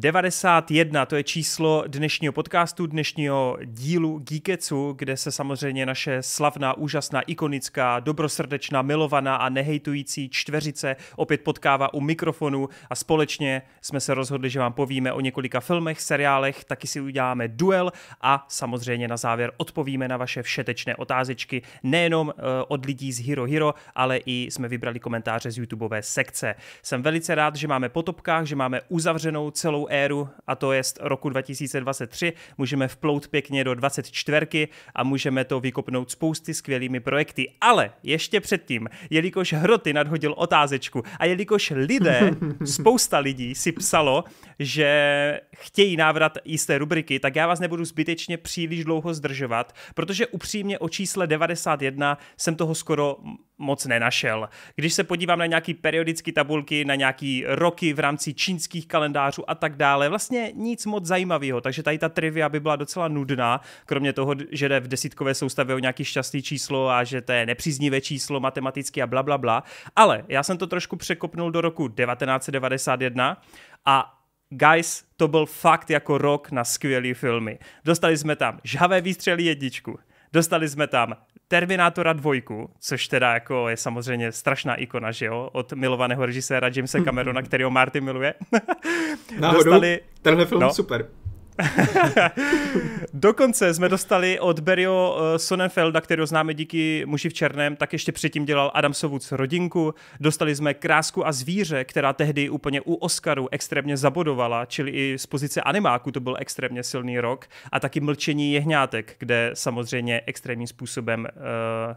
91, to je číslo dnešního podcastu, dnešního dílu Geeketsu, kde se samozřejmě naše slavná, úžasná, ikonická, dobrosrdečná, milovaná a nehejtující čtveřice opět potkává u mikrofonu a společně jsme se rozhodli, že vám povíme o několika filmech, seriálech, taky si uděláme duel a samozřejmě na závěr odpovíme na vaše všetečné otázečky, nejenom eh, od lidí z Hero Hero, ale i jsme vybrali komentáře z YouTubeové sekce. Jsem velice rád, že máme potopkách, že máme uzavřenou celou éru, a to je roku 2023. Můžeme vplout pěkně do 24 a můžeme to vykopnout spousty skvělými projekty. Ale ještě předtím, jelikož Hroty nadhodil otázečku a jelikož lidé, spousta lidí si psalo, že chtějí návrat jisté rubriky, tak já vás nebudu zbytečně příliš dlouho zdržovat, protože upřímně o čísle 91 jsem toho skoro moc nenašel. Když se podívám na nějaký periodické tabulky, na nějaký roky v rámci čínských kalendářů a tak dále. Vlastně nic moc zajímavého, takže tady ta trivia by byla docela nudná, kromě toho, že jde v desítkové soustavě o nějaký šťastný číslo a že to je nepříznivé číslo matematicky a bla, bla, bla. Ale já jsem to trošku překopnul do roku 1991 a Guys, to byl fakt jako rok na skvělé filmy. Dostali jsme tam Žhavé výstřely jedničku, dostali jsme tam Terminátora 2, což teda jako je samozřejmě strašná ikona, že jo, od milovaného režiséra Jamesa Camerona, kterého Marty miluje. Náhodou, dostali, tenhle film no, super. Dokonce jsme dostali od Berio eh, Sonnenfelda, kterého známe díky muži v černém, tak ještě předtím dělal Adam Sovuc rodinku. Dostali jsme Krásku a zvíře, která tehdy úplně u Oscaru extrémně zabodovala, čili i z pozice animáku to byl extrémně silný rok. A taky Mlčení jehňátek, kde samozřejmě extrémním způsobem uh,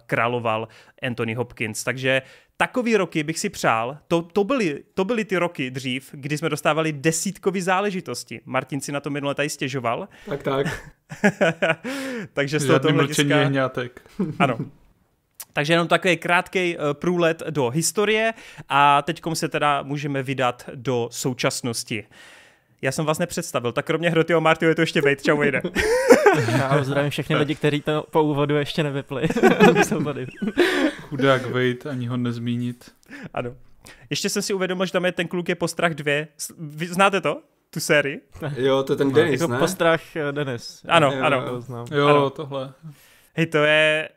královal Anthony Hopkins. Takže takový roky bych si přál, to, to, byly, to byly ty roky dřív, kdy jsme dostávali desítkový záležitosti. Martin si na to minule tady stěžoval. Tak, tak. Takže z tohoto hlediska... hňátek. ano, takže jenom takový krátký eh, průlet do historie a teď se teda můžeme vydat do současnosti. Já jsem vás nepředstavil, tak kromě Hrotyho Martyho je to ještě Vejt. Čau, jde. Já zdravím všechny lidi, kteří to po úvodu ještě nevypli. Chudák vejt, ani ho nezmínit. Ano. Ještě jsem si uvědomil, že tam je ten kluk je postrach dvě. Vy znáte to? Tu sérii? Jo, to je ten no. Denis, jako ne? postrach eh, Denis. Ano, jo, ano. Jo, znám. Jo, ano. tohle. Hej, to je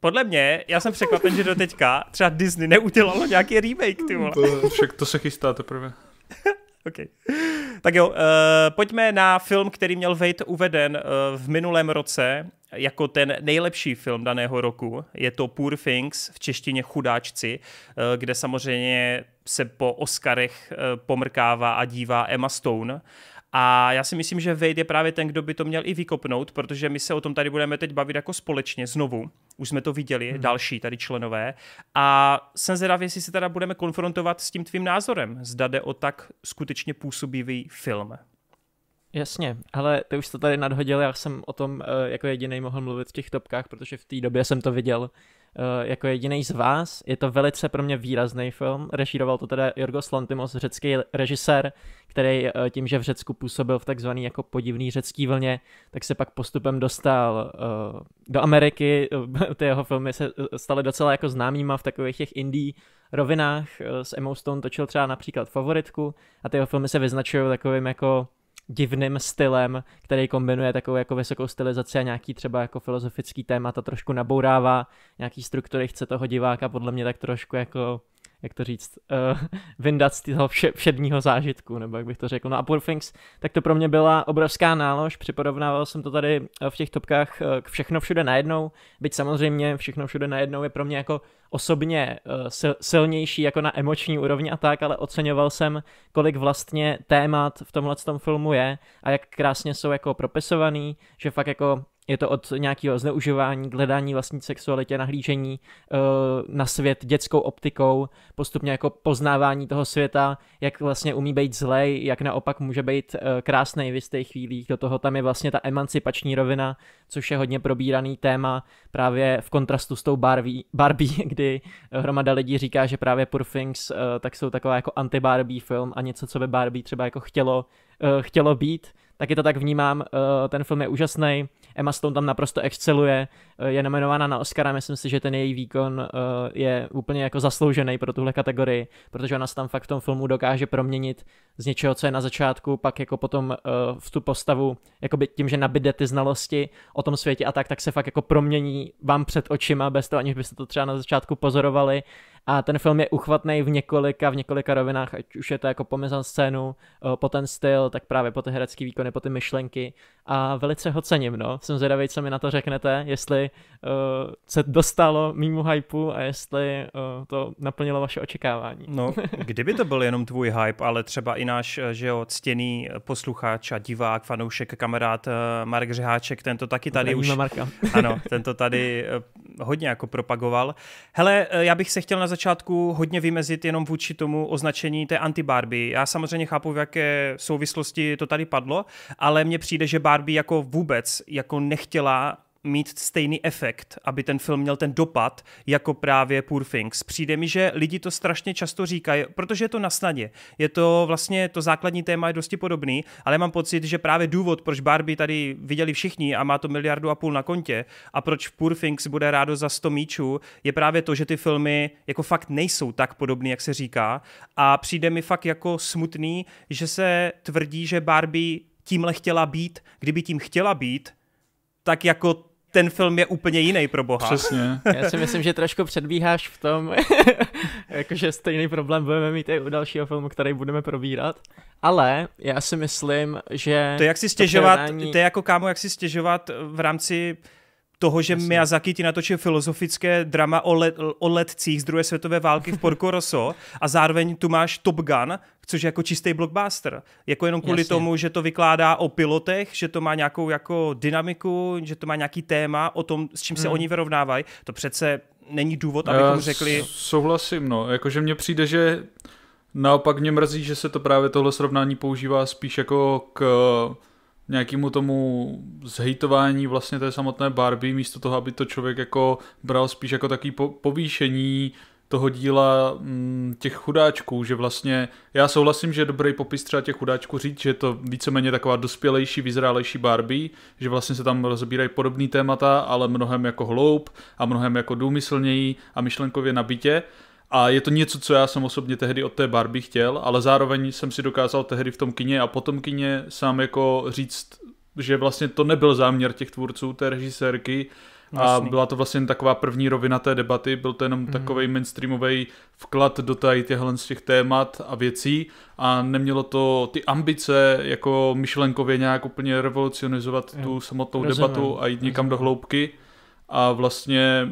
podle mě, já jsem překvapen, že do teďka třeba Disney neudělalo nějaký remake, ty vole. To, však to se chystá teprve. Okay. Tak jo, uh, pojďme na film, který měl Vejt uveden uh, v minulém roce jako ten nejlepší film daného roku. Je to Poor Things, v češtině Chudáčci, uh, kde samozřejmě se po Oscarech uh, pomrkává a dívá Emma Stone. A já si myslím, že Wade je právě ten, kdo by to měl i vykopnout, protože my se o tom tady budeme teď bavit jako společně znovu. Už jsme to viděli, hmm. další tady členové. A jsem zvědav, jestli se teda budeme konfrontovat s tím tvým názorem. Zda jde o tak skutečně působivý film. Jasně, ale ty už to tady nadhodil, já jsem o tom eh, jako jediný mohl mluvit v těch topkách, protože v té době jsem to viděl Eh, jako jediný z vás. Je to velice pro mě výrazný film. Režíroval to teda Jorgos Lantimos, řecký režisér, který eh, tím, že v Řecku působil v takzvaný jako podivný řecký vlně, tak se pak postupem dostal eh, do Ameriky. Ty jeho filmy se staly docela jako známýma v takových těch indie rovinách. S Emma Stone točil třeba například Favoritku a ty jeho filmy se vyznačují takovým jako divným stylem, který kombinuje takovou jako vysokou stylizaci a nějaký třeba jako filozofický témata, trošku nabourává nějaký struktury, chce toho diváka podle mě tak trošku jako jak to říct, uh, vyndat z toho vše, všedního zážitku, nebo jak bych to řekl. No a Poor Things, tak to pro mě byla obrovská nálož, připorovnával jsem to tady eh, v těch topkách eh, k Všechno všude najednou, byť samozřejmě Všechno všude najednou je pro mě jako osobně uh, sil, silnější jako na emoční úrovni a tak, ale oceňoval jsem, kolik vlastně témat v tomhle tom filmu je a jak krásně jsou jako propisovaný, že fakt jako je to od nějakého zneužívání, hledání vlastní sexualitě, nahlížení eh, na svět dětskou optikou, postupně jako poznávání toho světa, jak vlastně umí být zlej, jak naopak může být eh, krásný v jistých chvílích. Do toho tam je vlastně ta emancipační rovina, což je hodně probíraný téma právě v kontrastu s tou Barbie, Barbie kdy hromada lidí říká, že právě Poor Things eh, tak jsou taková jako anti-Barbie film a něco, co by Barbie třeba jako chtělo, chtělo být taky to tak vnímám, eh, ten film je úžasný, Emma Stone tam naprosto exceluje, eh, je nominována na Oscara, myslím si, že ten její výkon eh, je úplně jako zasloužený pro tuhle kategorii, protože ona se tam fakt v tom filmu dokáže proměnit z něčeho, co je na začátku, pak jako potom v tu postavu, by tím, že nabide ty znalosti o tom světě a tak, tak se fakt jako promění vám před očima, bez toho, aniž byste to třeba na začátku pozorovali a ten film je uchvatný v několika, v několika rovinách, ať už je to jako po scénu, eh, po ten styl, tak právě po ty herecký výkony, po ty myšlenky. A velice ho cením, no. Jsem zvědavý, co mi na to řeknete, jestli uh, se dostalo mýmu hypeu a jestli uh, to naplnilo vaše očekávání. No, kdyby to byl jenom tvůj hype, ale třeba i náš, že jo, ctěný posluchač a divák, fanoušek, kamarád Marek Řeháček, ten to taky tady už... Marka. Ano, ten to tady hodně jako propagoval. Hele, já bych se chtěl na začátku hodně vymezit jenom vůči tomu označení té anti-Barbie. Já samozřejmě chápu, v jaké souvislosti to tady padlo, ale mně přijde, že Barbie jako vůbec jako nechtěla mít stejný efekt, aby ten film měl ten dopad, jako právě Poor Things. Přijde mi, že lidi to strašně často říkají, protože je to na snadě. Je to vlastně, to základní téma je dosti podobný, ale mám pocit, že právě důvod, proč Barbie tady viděli všichni a má to miliardu a půl na kontě a proč Poor Things bude rádo za 100 míčů, je právě to, že ty filmy jako fakt nejsou tak podobný, jak se říká a přijde mi fakt jako smutný, že se tvrdí, že Barbie tímhle chtěla být, kdyby tím chtěla být, tak jako ten film je úplně jiný pro boha. Přesně. Já si myslím, že trošku předbíháš v tom, jakože stejný problém budeme mít i u dalšího filmu, který budeme probírat, ale já si myslím, že... To jak si stěžovat, to, předání... to je jako kámo, jak si stěžovat v rámci toho, že Jasně. Miyazaki ti natočil filozofické drama o, let, o letcích z druhé světové války v Porco Rosso a zároveň tu máš Top Gun, což je jako čistý blockbuster. Jako jenom kvůli Jasně. tomu, že to vykládá o pilotech, že to má nějakou jako dynamiku, že to má nějaký téma o tom, s čím hmm. se oni vyrovnávají. To přece není důvod, abychom Já řekli... Souhlasím, no. Jakože mně přijde, že naopak mě mrzí, že se to právě tohle srovnání používá spíš jako k nějakému tomu zhejtování vlastně té samotné Barbie, místo toho, aby to člověk jako bral spíš jako takový po- povýšení toho díla mm, těch chudáčků, že vlastně já souhlasím, že je dobrý popis třeba těch chudáčků říct, že je to víceméně taková dospělejší, vyzrálejší Barbie, že vlastně se tam rozbírají podobné témata, ale mnohem jako hloub a mnohem jako důmyslněji a myšlenkově nabitě. A je to něco, co já jsem osobně tehdy od té Barbie chtěl, ale zároveň jsem si dokázal tehdy v tom kině a potom kině sám jako říct, že vlastně to nebyl záměr těch tvůrců, té režisérky, a byla to vlastně taková první rovina té debaty, byl to jenom mm-hmm. takový mainstreamový vklad do tady těchhle z těch témat a věcí a nemělo to ty ambice jako myšlenkově nějak úplně revolucionizovat jo. tu samotnou Rozumím. debatu a jít někam Rozumím. do hloubky a vlastně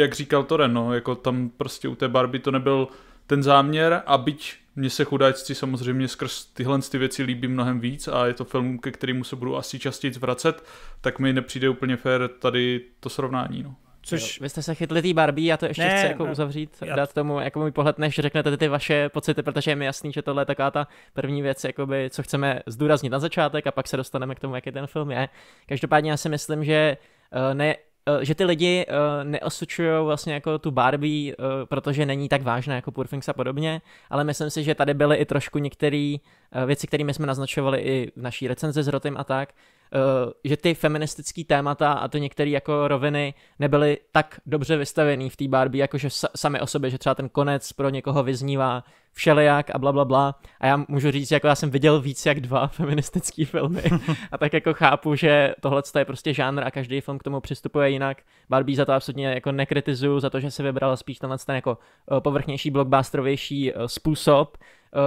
jak říkal Toren, no, jako tam prostě u té Barbie to nebyl ten záměr a byť mně se chudáčci samozřejmě skrz tyhle ty věci líbí mnohem víc a je to film, ke kterému se budu asi častěji vracet, tak mi nepřijde úplně fér tady to srovnání. No. Což... Vy jste se chytli té Barbie, já to ještě ne, chci jako ne, uzavřít, já... dát tomu jako můj pohled, než řeknete ty vaše pocity, protože je mi jasný, že tohle je taková ta první věc, jakoby, co chceme zdůraznit na začátek a pak se dostaneme k tomu, jaký ten film je. Každopádně já si myslím, že eh, ne, Eh, že ty lidi uh, eh, neosučují vlastně jako tu Barbie, uh, protože není tak vážná jako Purfings a podobně, ale myslím si, že tady byly i trošku některé uh, věci, kterými jsme naznačovali i v naší recenzi s Rotem a tak, Eh, že ty feministické témata a ty některé jako roviny nebyly tak dobře vystavený v té Barbie, jakože sami o sobě, že třeba ten konec pro někoho vyznívá všelijak a bla, bla, bla. A já můžu říct, jako já jsem viděl víc jak dva feministické filmy a tak jako chápu, že tohle je prostě žánr a každý film k tomu přistupuje jinak. Barbie za to absolutně jako nekritizuju, za to, že se vybrala spíš tenhle ten jako eh, povrchnější, blockbusterovější eh, způsob.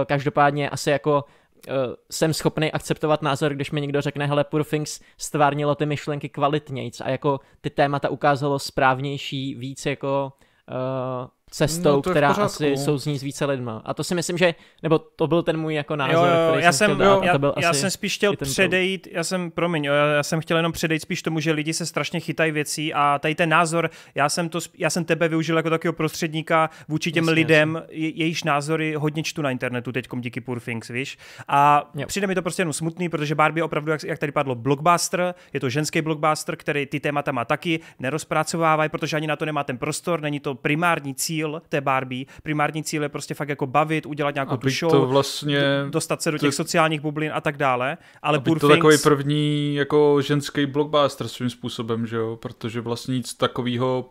Každopádně asi jako Eh, jsem schopný akceptovat názor, když mi někdo řekne, hele, Poor Things stvárnilo ty myšlenky kvalitnějc a jako ty témata ukázalo správnější, víc jako uh, cestou, no, která asi no. jsou z ní s více lidma. A to si myslím, že, nebo to byl ten můj jako názor, jo, jo, který já jsem, chtěl jo, dát, já, byl já jsem spíš chtěl předejít, já jsem, promiň, jo, já jsem chtěl jenom předejít spíš tomu, že lidi se strašně chytají věcí a tady ten názor, já jsem, to, já jsem tebe využil jako takového prostředníka vůči těm jasně, lidem, je, jejichž názory hodně čtu na internetu teď díky Poor Things, víš. A jo. přijde mi to prostě jenom smutný, protože Barbie opravdu, jak, jak tady padlo, blockbuster, je to ženský blockbuster, který ty témata má taky, nerozpracovávají, protože ani na to nemá ten prostor, není to primární cíl cíl té Barbie. Primární cíl je prostě fakt jako bavit, udělat nějakou tu show, to vlastně, dostat se do těch to, sociálních bublin a tak dále. Ale aby to Things... takový první jako ženský blockbuster svým způsobem, že jo? Protože vlastně nic takového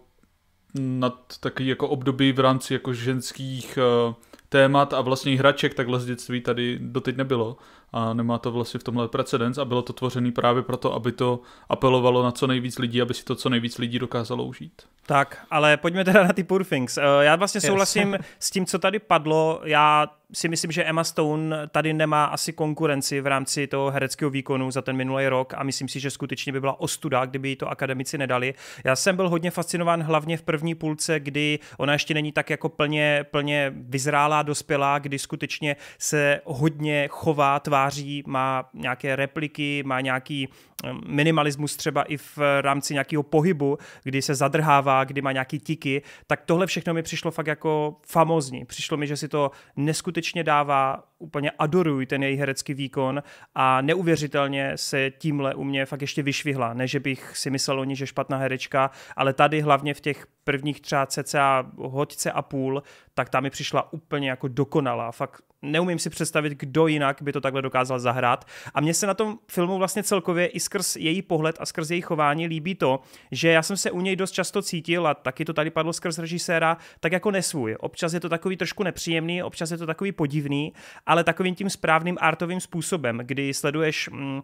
nad takový jako období v rámci jako ženských uh, témat a vlastně hraček takhle z dětství tady doteď nebylo a nemá to vlastně v tomhle precedens a bylo to tvořené právě proto, aby to apelovalo na co nejvíc lidí, aby si to co nejvíc lidí dokázalo užít. Tak, ale pojďme teda na ty Poor Things. Eh, já vlastně souhlasím yes. s tím, co tady padlo. Já si myslím, že Emma Stone tady nemá asi konkurenci v rámci toho hereckého výkonu za ten minulý rok a myslím si, že skutečně by byla ostuda, kdyby jí to akademici nedali. Já jsem byl hodně fascinován hlavně v první půlce, kdy ona ještě není tak jako plně, plně vyzrálá, dospělá, kdy skutečně se hodně chová, tváří tváří, má nějaké repliky, má nějaký mm, minimalismus třeba i v rámci nějakého pohybu, kdy se zadrhává, kdy má nějaký tiky, tak tohle všechno mi přišlo fakt jako famozní. Přišlo mi, že si to neskutečně dává, úplně adoruji ten její herecký výkon a neuvěřitelně se tímhle u mě fakt ještě vyšvihla. Ne, že bych si myslel o ní, že špatná herečka, ale tady hlavně v těch prvních třeba cca hodce a půl, tak ta mi přišla úplně jako dokonalá, fakt neumím si představit, kdo jinak by to takhle dokázal zahrát. A mně se na tom filmu vlastně celkově i skrz její pohled a skrz její chování líbí to, že já jsem se u něj dost často cítil a taky to tady padlo skrz režiséra, tak jako nesvůj. Občas je to takový trošku nepříjemný, občas je to takový podivný, ale takovým tím správným artovým způsobem, kdy sleduješ mm,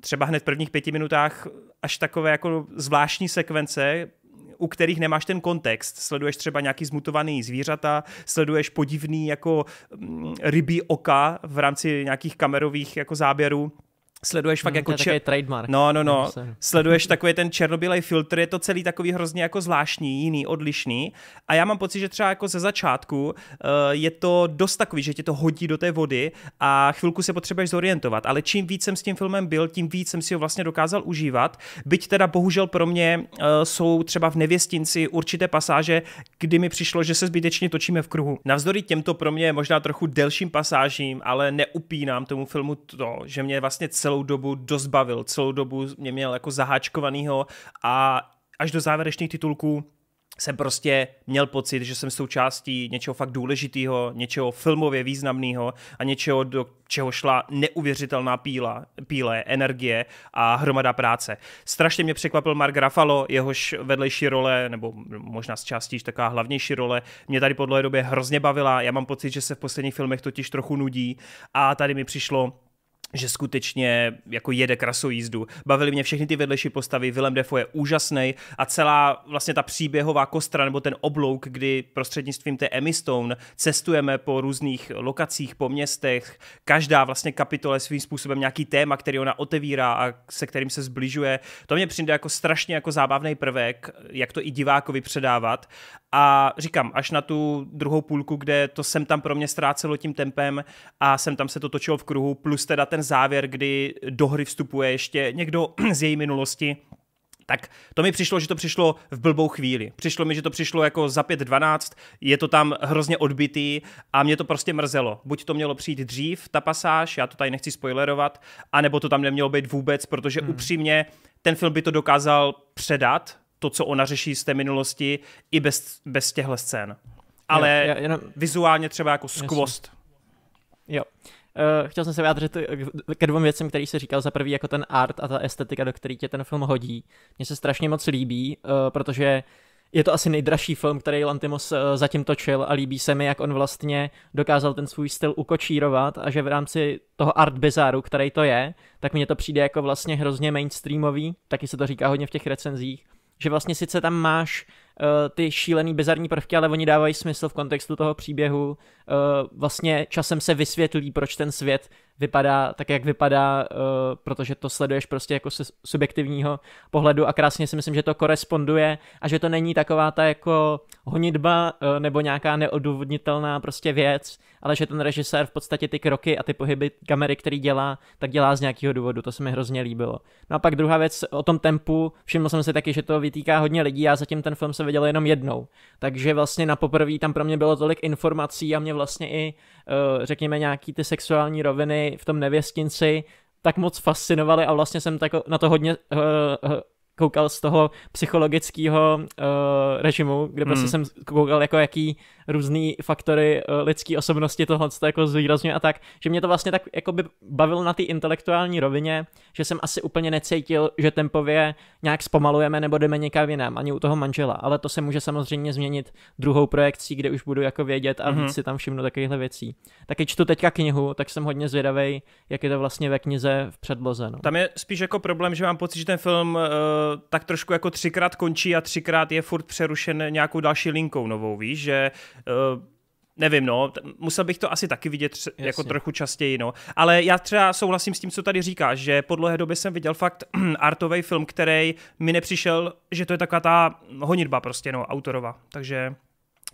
třeba hned v prvních pěti minutách až takové jako zvláštní sekvence, u kterých nemáš ten kontext. Sleduješ třeba nějaký zmutovaný zvířata, sleduješ podivný jako mm, rybí oka v rámci nějakých kamerových jako záběrů sleduješ fakt hmm, jako... Čer... trademark. No, no, no. Sleduješ takový ten černobílej filtr, je to celý takový hrozně jako zvláštní, jiný, odlišný. A já mám pocit, že třeba jako ze začátku uh, je to dost takový, že tě to hodí do té vody a chvilku se potřebuješ zorientovat. Ale čím víc jsem s tím filmem byl, tím víc jsem si ho vlastně dokázal užívat. Byť teda bohužel pro mě uh, jsou třeba v Nevěstinci určité pasáže, kdy mi přišlo, že se zbytečně točíme v kruhu. Navzdory těmto pro mě možná trochu delším pasážím, ale neupínám tomu filmu to, že mě vlastně celý celou dobu bavil, celou dobu mě měl jako zaháčkovanýho a až do závěrečných titulků jsem prostě měl pocit, že jsem součástí něčeho fakt důležitého, něčeho filmově významného a něčeho, do čeho šla neuvěřitelná píla, píle, energie a hromada práce. Strašně mě překvapil Mark Ruffalo, jehož vedlejší role, nebo možná z částí taková hlavnější role, mě tady po dlouhé době hrozně bavila. Já mám pocit, že se v posledních filmech totiž trochu nudí a tady mi přišlo že skutečně jako jede krasojízdu. bavili mě všechny ty vedlejší postavy, Willem Defo je úžasný a celá vlastně ta příběhová kostra nebo ten oblouk, kdy prostřednictvím té Emmy Stone cestujeme po různých lokacích, po městech, každá vlastně kapitole svým způsobem nějaký téma, který ona otevírá a se kterým se zbližuje. To mě přijde jako strašně jako zábavný prvek, jak to i divákovi předávat a říkám, až na tu druhou půlku, kde to jsem tam pro mě ztrácelo tím tempem a jsem tam se to točilo v kruhu, plus teda ten závěr, kdy do hry vstupuje ještě někdo z její minulosti, tak to mi přišlo, že to přišlo v blbou chvíli. Přišlo mi, že to přišlo jako za 5.12, je to tam hrozně odbitý a mě to prostě mrzelo. Buď to mělo přijít dřív, ta pasáž, já to tady nechci spoilerovat, anebo to tam nemělo být vůbec, protože hmm. upřímně ten film by to dokázal předat, to, co ona řeší z té minulosti, i bez, bez těchto scén. Ale jo, jo, jenom... vizuálně třeba jako skvost. Jo. Uh, chtěl jsem se vyjádřit ke dvou věcem, který se říkal. Za prvý jako ten art a ta estetika, do který tě ten film hodí. Mně se strašně moc líbí, uh, protože je to asi nejdražší film, který Lantimos uh, eh, zatím točil a líbí se mi, jak on vlastně dokázal ten svůj styl ukočírovat a že v rámci toho art bizáru, který to je, tak mně to přijde jako vlastně hrozně mainstreamový, taky se to říká hodně v těch recenzích, že vlastně sice tam máš uh, ty šílený bizarní prvky, ale oni dávají smysl v kontextu toho příběhu. Uh, vlastně časem se vysvětlí, proč ten svět vypadá tak, jak vypadá, eh, protože to sleduješ prostě jako se subjektivního pohledu a krásně si myslím, že to koresponduje a že to není taková ta jako honitba eh, nebo nějaká neodůvodnitelná prostě věc, ale že ten režisér v podstatě ty kroky a ty pohyby kamery, který dělá, tak dělá z nějakého důvodu, to se mi hrozně líbilo. No a pak druhá věc o tom tempu, všiml jsem si taky, že to vytýká hodně lidí, já zatím ten film se viděl jenom jednou, takže vlastně na poprvé tam pro mě bylo tolik informací a mě vlastně i, eh, řekněme, nějaký ty sexuální roviny v tom nevěstinci tak moc fascinovaly a vlastně jsem tako, na to hodně uh, koukal z toho psychologického uh, režimu, kde prostě hmm. jsem koukal jako jaký různý faktory uh, eh, lidské osobnosti tohle to jako zvýrazňuje a tak, že mě to vlastně tak jako by bavilo na té intelektuální rovině, že jsem asi úplně necítil, že tempově nějak zpomalujeme nebo jdeme někam jinam, ani u toho manžela, ale to se může samozřejmě změnit druhou projekcí, kde už budu jako vědět a hmm. víc mhm. si tam všimnu takovýchhle věcí. Taky čtu teďka knihu, tak jsem hodně zvědavý, jak je to vlastně ve knize v předloze. No. Tam je spíš jako problém, že mám pocit, že ten film uh tak trošku jako třikrát končí a třikrát je furt přerušen nějakou další linkou novou, víš, že uh, nevím, no, musel bych to asi taky vidět jako Jasně. jako trochu častěji, no. Ale já třeba souhlasím s tím, co tady říkáš, že po dlouhé době jsem viděl fakt artový film, který mi nepřišel, že to je taková ta honitba prostě, no, autorova. Takže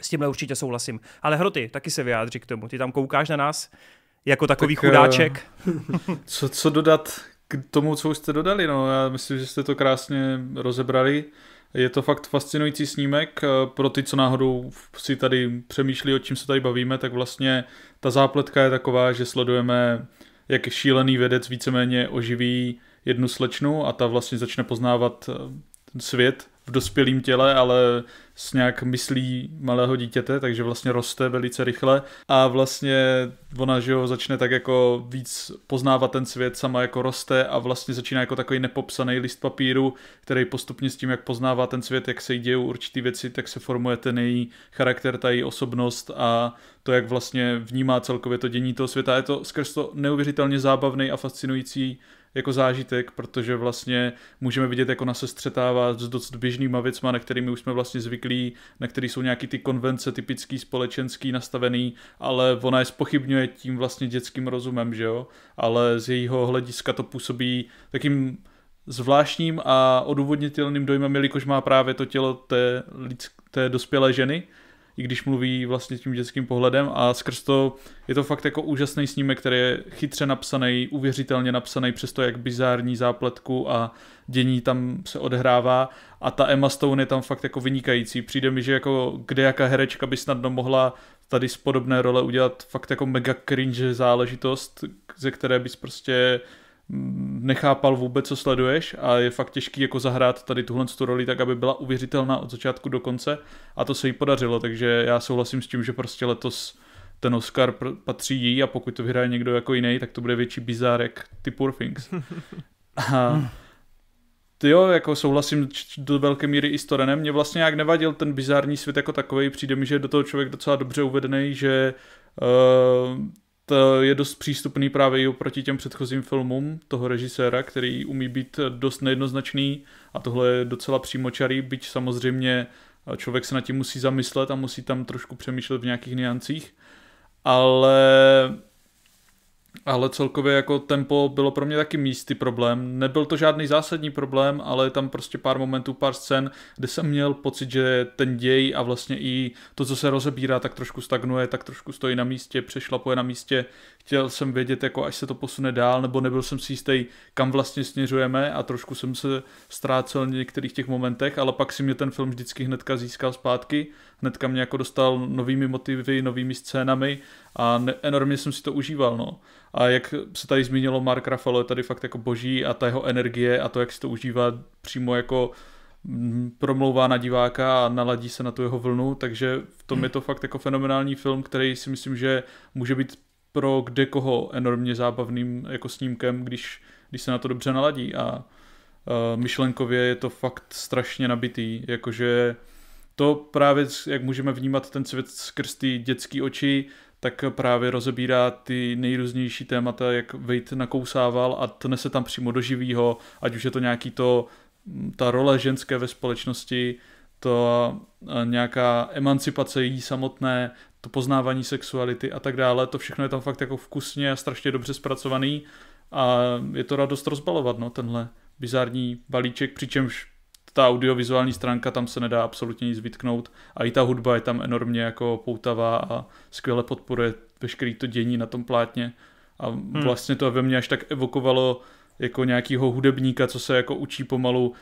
s tímhle určitě souhlasím. Ale Hroty, taky se vyjádří k tomu. Ty tam koukáš na nás jako takový tak, chudáček. Eh, co, co dodat k tomu, co už jste dodali. No. Já myslím, že jste to krásně rozebrali. Je to fakt fascinující snímek. Eh, pro ty, co náhodou si tady přemýšlí, o čím se tady bavíme, tak vlastně ta zápletka je taková, že sledujeme, jak šílený vědec víceméně oživí jednu slečnu a ta vlastně začne poznávat eh, svět v dospělém těle, ale s nějak myslí malého dítěte, takže vlastně roste velice rychle a vlastně ona, že ho začne tak jako víc poznávat ten svět, sama jako roste a vlastně začíná jako takový nepopsaný list papíru, který postupně s tím, jak poznává ten svět, jak se jí dějou určitý věci, tak se formuje ten její charakter, ta její osobnost a to, jak vlastně vnímá celkově to dění toho světa. Je to skrz to neuvěřitelně zábavný a fascinující jako zážitek, protože vlastně můžeme vidět, jak ona se střetává s dost běžnýma věcma, na kterými už jsme vlastně zvyklí, na který jsou nějaký ty konvence typický, společenský, nastavený, ale ona je spochybňuje tím vlastně dětským rozumem, že jo? Ale z jejího hlediska to působí takým zvláštním a odůvodnitelným dojmem, jelikož má právě to tělo té, lidsk- té dospělé ženy, i když mluví vlastně tím dětským pohledem a skrz to je to fakt jako úžasný snímek, který je chytře napsaný, uvěřitelně napsaný přes to, jak bizární zápletku a dění tam se odhrává a ta Emma Stone je tam fakt jako vynikající. Přijde mi, že jako kde jaká herečka by snadno mohla tady z podobné role udělat fakt jako mega cringe záležitost, ze které bys prostě nechápal vůbec, co sleduješ a je fakt těžký jako zahrát tady tuhle tu roli tak, aby byla uvěřitelná od začátku do konce a to se jí podařilo, takže já souhlasím s tím, že prostě letos ten Oscar patří jí a pokud to vyhraje někdo jako jiný, tak to bude větší bizárek ty Poor Things. A jo, jako souhlasím do velké míry i s Torenem. Mě vlastně nějak nevadil ten bizární svět jako takový. Přijde mi, že je do toho člověk docela dobře uvedený, že uh, to je dost přístupný právě i oproti těm předchozím filmům toho režiséra, který umí být dost nejednoznačný a tohle je docela přímočarý, byť samozřejmě člověk se na tím musí zamyslet a musí tam trošku přemýšlet v nějakých niancích, ale ale celkově jako tempo bylo pro mě taky místy problém. Nebyl to žádný zásadní problém, ale tam prostě pár momentů, pár scén, kde jsem měl pocit, že ten děj a vlastně i to, co se rozebírá, tak trošku stagnuje, tak trošku stojí na místě, přešlapuje na místě, chtěl jsem vědět, jako až se to posune dál, nebo nebyl jsem si jistý, kam vlastně směřujeme a trošku jsem se ztrácel v některých těch momentech, ale pak si mě ten film vždycky hnedka získal zpátky, hnedka mě jako dostal novými motivy, novými scénami a ne- enormně jsem si to užíval, no. A jak se tady zmínilo, Mark Ruffalo je tady fakt jako boží a ta jeho energie a to, jak si to užívá přímo jako mm, promlouvá na diváka a naladí se na tu jeho vlnu, takže v tom hmm. je to fakt jako fenomenální film, který si myslím, že může být pro kde koho enormně zábavným jako snímkem, když, když se na to dobře naladí a uh, myšlenkově je to fakt strašně nabitý, jakože to právě, jak můžeme vnímat ten svět skrz ty dětský oči, tak právě rozebírá ty nejrůznější témata, jak Vejt nakousával a tne se tam přímo do živýho, ať už je to nějaký to, ta role ženské ve společnosti, to e, nějaká emancipace jí samotné, to poznávání sexuality a tak dále, to všechno je tam fakt jako vkusně a strašně dobře zpracovaný a je to radost rozbalovat, no, tenhle bizární balíček, přičemž ta audiovizuální stránka, tam se nedá absolutně nic vytknout a i ta hudba je tam enormně jako poutavá a skvěle podporuje veškerý to dění na tom plátně a hmm. vlastně to ve mně až tak evokovalo jako nějakýho hudebníka, co se jako učí pomalu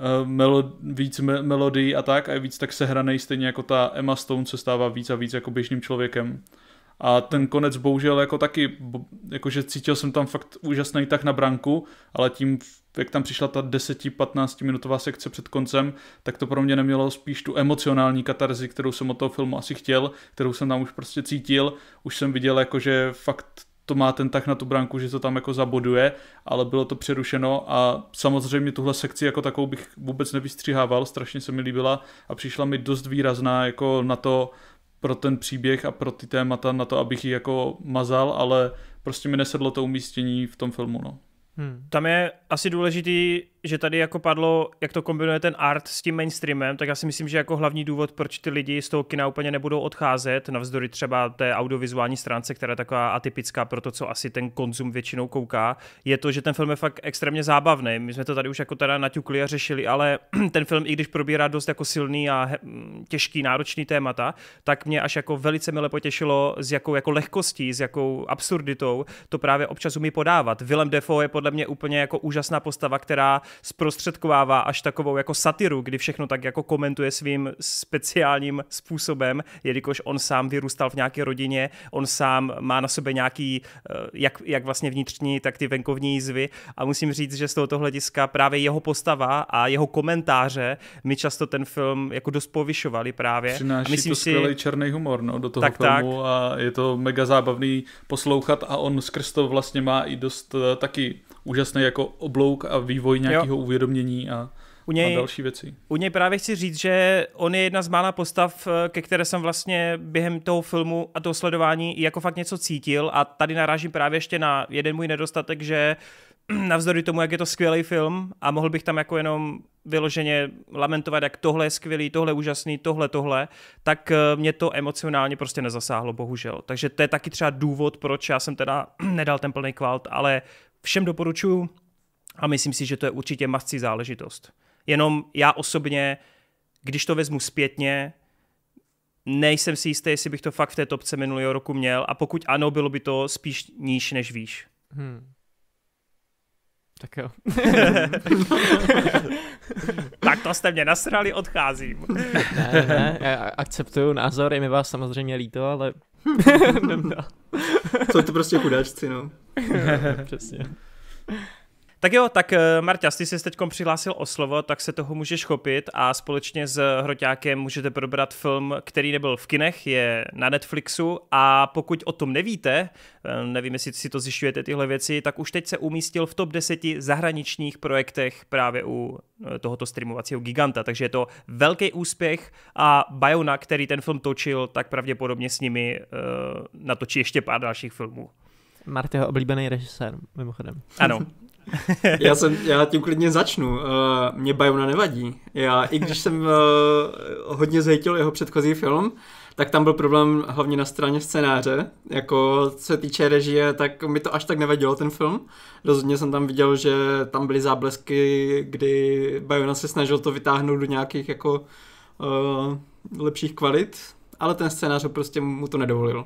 Eh, melo, víc me, melodii a tak a je víc tak sehraný, stejně jako ta Emma Stone se stává víc a víc jako běžným člověkem. A ten konec bohužel jako taky, jakože cítil jsem tam fakt úžasný tak na branku, ale tím, jak tam přišla ta 10-15 minutová sekce před koncem, tak to pro mě nemělo spíš tu emocionální katarzi, kterou jsem od toho filmu asi chtěl, kterou jsem tam už prostě cítil. Už jsem viděl jakože fakt to má ten tak na tu branku, že to tam jako zaboduje, ale bylo to přerušeno a samozřejmě tuhle sekci jako takovou bych vůbec nevystřihával, strašně se mi líbila a přišla mi dost výrazná jako na to, pro ten příběh a pro ty témata, na to, abych ji jako mazal, ale prostě mi nesedlo to umístění v tom filmu, no. Hmm. Tam je asi důležitý že tady jako padlo, jak to kombinuje ten art s tím mainstreamem, tak já si myslím, že jako hlavní důvod, proč ty lidi z toho kina úplně nebudou odcházet, navzdory třeba té audiovizuální stránce, která je taková atypická pro to, co asi ten konzum většinou kouká, je to, že ten film je fakt extrémně zábavný. My jsme to tady už jako teda naťukli a řešili, ale ten film, i když probírá dost jako silný a mm, těžký, náročný témata, tak mě až jako velice mile potěšilo, s jakou jako lehkostí, s jakou absurditou to právě občas umí podávat. Willem Defoe je podle mě úplně jako úžasná postava, která zprostředkovává až takovou jako satiru, kdy všechno tak jako komentuje svým speciálním způsobem, jelikož on sám vyrůstal v nějaké rodině, on sám má na sobě nějaký, eh, jak, jak vlastně vnitřní, tak ty venkovní jízvy a musím říct, že z tohoto hlediska právě jeho postava a jeho komentáře mi často ten film jako dost povyšovali právě. Přináší a myslím to si... skvělý černý humor no, do toho tak, filmu tak. a je to mega zábavný poslouchat a on skrz to vlastně má i dost eh, taky úžasný jako oblouk a vývoj nějakého uvědomění a, u něj, a další věci. U něj právě chci říct, že on je jedna z mála postav, eh, ke které jsem vlastně během toho filmu a toho sledování jako fakt něco cítil a tady narážím právě ještě na jeden můj nedostatek, že navzdory tomu, jak je to skvělý film a mohl bych tam jako jenom vyloženě lamentovat, jak tohle je skvělý, tohle je úžasný, tohle, tohle, tak eh, mě to emocionálně prostě nezasáhlo, bohužel. Takže to je taky třeba důvod, proč já jsem teda nedal ten plný kvalt, ale všem doporučuju a myslím si, že to je určitě masci záležitost. Jenom já osobně, když to vezmu zpětně, nejsem si jistý, jestli bych to fakt v té topce minulého roku měl a pokud ano, bylo by to spíš níž než výš. Hmm. Tak jo. tak to jste mě nasrali, odcházím. ne, ne, akceptuju názor, je mi vás samozřejmě líto, ale No. Jsou to prostě chudáčci, no. no přesně. Tak jo, tak eh, Marta, ty jsi se teď přihlásil o slovo, tak se toho můžeš chopit a společně s Hroťákem můžete probrat film, který nebyl v kinech, je na Netflixu a pokud o tom nevíte, eh, nevím, jestli si to zjišťujete tyhle věci, tak už teď se umístil v top 10 zahraničních projektech právě u eh, tohoto streamovacího giganta, takže je to velký úspěch a Bajona, který ten film točil, tak pravděpodobně s nimi natočí ještě pár dalších filmů. Martyho oblíbený režisér, mimochodem. Ano, já, jsem, já tím klidně začnu. Uh, mě Bajona nevadí. Já, i když jsem uh, hodně zhejtil jeho předchozí film, tak tam byl problém hlavně na straně scénáře. Jako co se týče režie, tak mi to až tak nevadilo ten film. Rozhodně jsem tam viděl, že tam byly záblesky, kdy Bajona se snažil to vytáhnout do nějakých jako uh, lepších kvalit, ale ten scénář prostě mu to nedovolil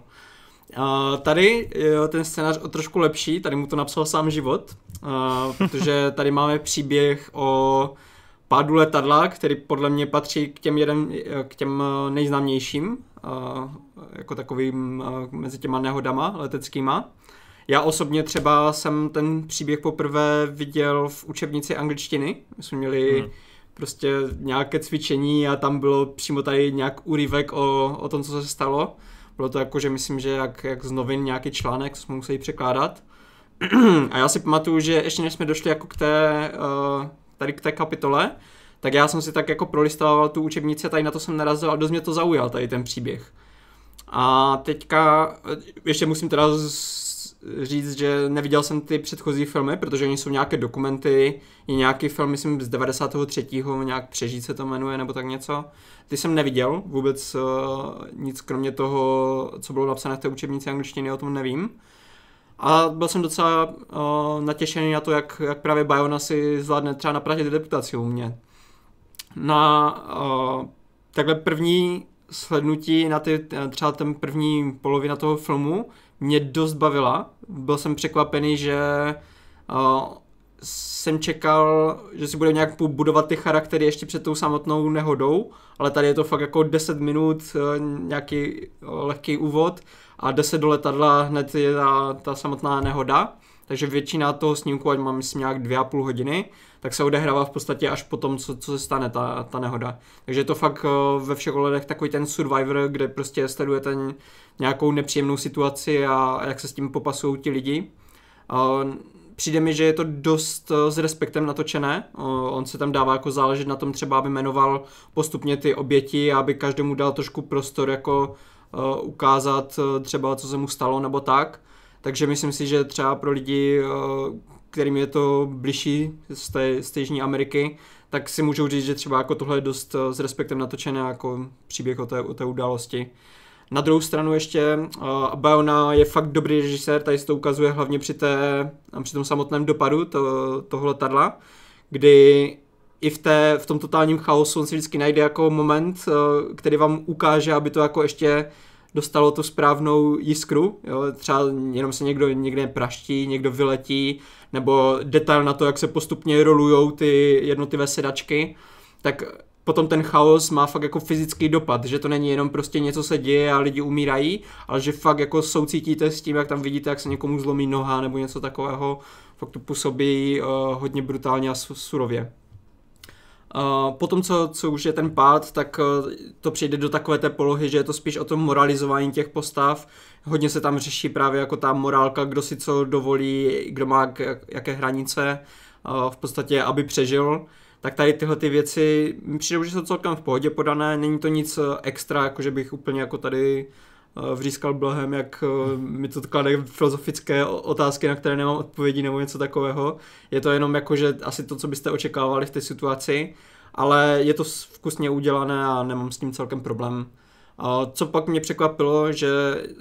tady jo, eh, ten scénář o trošku lepší, tady mu to napsal sám život, uh, protože tady máme příběh o pádu letadla, který podle mě patří k těm, jeden, eh, k těm nejznámějším, uh, jako takovým uh, mezi těma nehodama leteckýma. Já osobně třeba jsem ten příběh poprvé viděl v učebnici angličtiny. My jsme měli hmm. prostě nějaké cvičení a tam bylo přímo tady nějak úryvek o, o tom, co se stalo. Bylo to jako, že myslím, že jak, jak z novin nějaký článek jsme museli překládat. A já si pamatuju, že ještě než jsme došli jako k té, eh, tady k té kapitole, tak já jsem si tak jako prolistoval tu učebnici a tady na to jsem narazil a dost mě to zaujal, tady ten příběh. A teďka eh, ještě musím teda říct, že neviděl jsem ty předchozí filmy, protože oni jsou nějaké dokumenty, je nějaký film, myslím, z 93. nějak Přežít se to jmenuje, nebo tak něco. Ty jsem neviděl vůbec uh, nic, kromě toho, co bylo napsané v té učebnici angličtiny, o tom nevím. A byl jsem docela uh, natěšený na to, jak, jak právě Bajona si zvládne třeba na Pražě deputaci u mě. Na uh, takhle první slednutí na ty, třeba ten první polovina toho filmu, mě dost bavila. Byl jsem překvapený, že uh, jsem čekal, že si bude nějak budovat ty charaktery ještě před tou samotnou nehodou, ale tady je to fakt jako 10 minut, eh, nějaký eh, lehký úvod a 10 do letadla hned je ta, ta samotná nehoda takže většina toho snímku, ať mám myslím nějak dvě a půl hodiny, tak se odehrává v podstatě až po tom, co, co se stane ta, ta nehoda. Takže je to fakt eh, ve všech ohledech takový ten survivor, kde prostě sledujete nějakou nepříjemnou situaci a jak se s tím popasují ti lidi. Přijde mi, že je to dost eh, s respektem natočené. On se tam dává jako záležet na tom třeba, aby jmenoval postupně ty oběti, a aby každému dal trošku prostor jako eh, ukázat třeba, co se mu stalo nebo tak takže myslím si, že třeba pro lidi, eh, kterým je to bližší z té, z té Jižní Ameriky, tak si můžou říct, že třeba jako tohle je dost eh, s respektem natočené jako příběh o té, o té události. Na druhou stranu ještě uh, Bayona je fakt dobrý režisér, tady se to ukazuje hlavně při, té, při tom samotném dopadu to, toho letadla, kdy i v, té, v tom totálním chaosu on si vždycky najde jako moment, uh, který vám ukáže, aby to jako ještě uh, dostalo tu správnou jiskru, jo? třeba jenom se někdo někde praští, někdo vyletí, nebo detail na to, jak se postupně rolujou ty jednotlivé sedačky, tak potom ten chaos má fakt jako fyzický dopad, že to není jenom prostě něco se děje a lidi umírají, ale že fakt jako soucítíte s tím, jak tam vidíte, jak se někomu zlomí noha nebo něco takového, fakt to působí uh, hodně brutálně a surově potom, co, co už je ten pád, tak eh, to přijde do takové té polohy, že je to spíš o tom moralizování těch postav. Hodně se tam řeší právě jako ta morálka, kdo si co dovolí, kdo má k, jaké hranice, v podstatě, aby přežil. Tak tady tyhle ty věci přijde, že jsou celkem v pohodě podané, není to nic eh, extra, jakože bych úplně jako tady uh, Eh, vřískal blahem, jak eh, mi to klade filozofické otázky, na které nemám odpovědi nebo něco takového. Je to jenom jako, že asi to, co byste očekávali v té situaci, ale je to vkusně udělané a nemám s tím celkem problém. A co pak mě překvapilo, že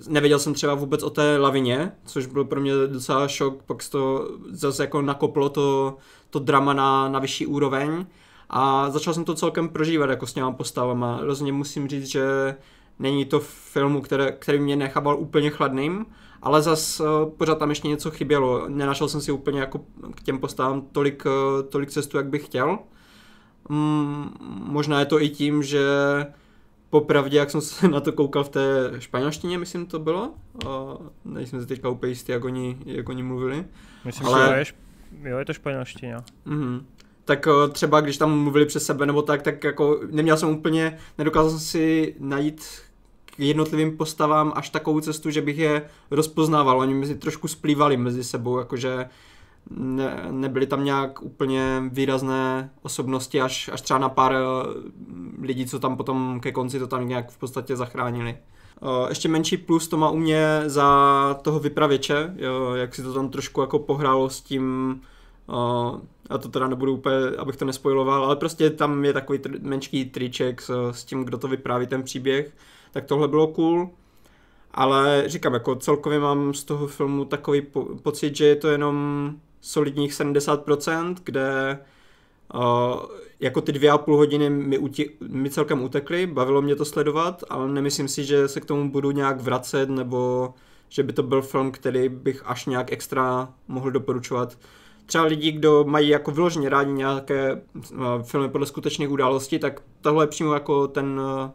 nevěděl jsem třeba vůbec o té lavině, což byl pro mě docela šok, pak se to zase jako nakoplo to, to drama na, na vyšší úroveň a začal jsem to celkem prožívat jako s těma postavama. Rozhodně musím říct, že Není to filmu, které, který mě nechával úplně chladným, ale zas eh, pořád tam ještě něco chybělo. Nenašel jsem si úplně jako k těm postavám tolik, eh, tolik cestu, jak bych chtěl. Mm, možná je to i tím, že popravdě, jak jsem se na to koukal v té španělštině, myslím to bylo, nejsem si teďka úplně jistý, jak oni, jak oni mluvili. Myslím, ale... že je, jo, je to španělština. Mm-hmm. Tak eh, třeba když tam mluvili přes sebe nebo tak, tak jako neměl jsem úplně, nedokázal jsem si najít jednotlivým postavám až takovou cestu, že bych je rozpoznával. Oni mezi trošku splývali mezi sebou, jakože ne, nebyly tam nějak úplně výrazné osobnosti, až, až třeba na pár eh, lidí, co tam potom ke konci to tam nějak v podstatě zachránili. Eh, ještě menší plus to má u mě za toho vypravěče, jo, jak si to tam trošku jako pohrálo s tím, eh, a to teda nebudu úplně, abych to nespojiloval, ale prostě tam je takový menší triček s, s tím, kdo to vypráví ten příběh tak tohle bylo cool. Ale říkám, jako celkově mám z toho filmu takový po- pocit, že je to jenom solidních 70%, kde uh, jako ty dvě a půl hodiny mi, uti- mi celkem utekly, bavilo mě to sledovat, ale nemyslím si, že se k tomu budu nějak vracet, nebo že by to byl film, který bych až nějak extra mohl doporučovat. Třeba lidi, kdo mají jako vyloženě rádi nějaké uh, filmy podle skutečných událostí, tak tohle je přímo jako ten uh,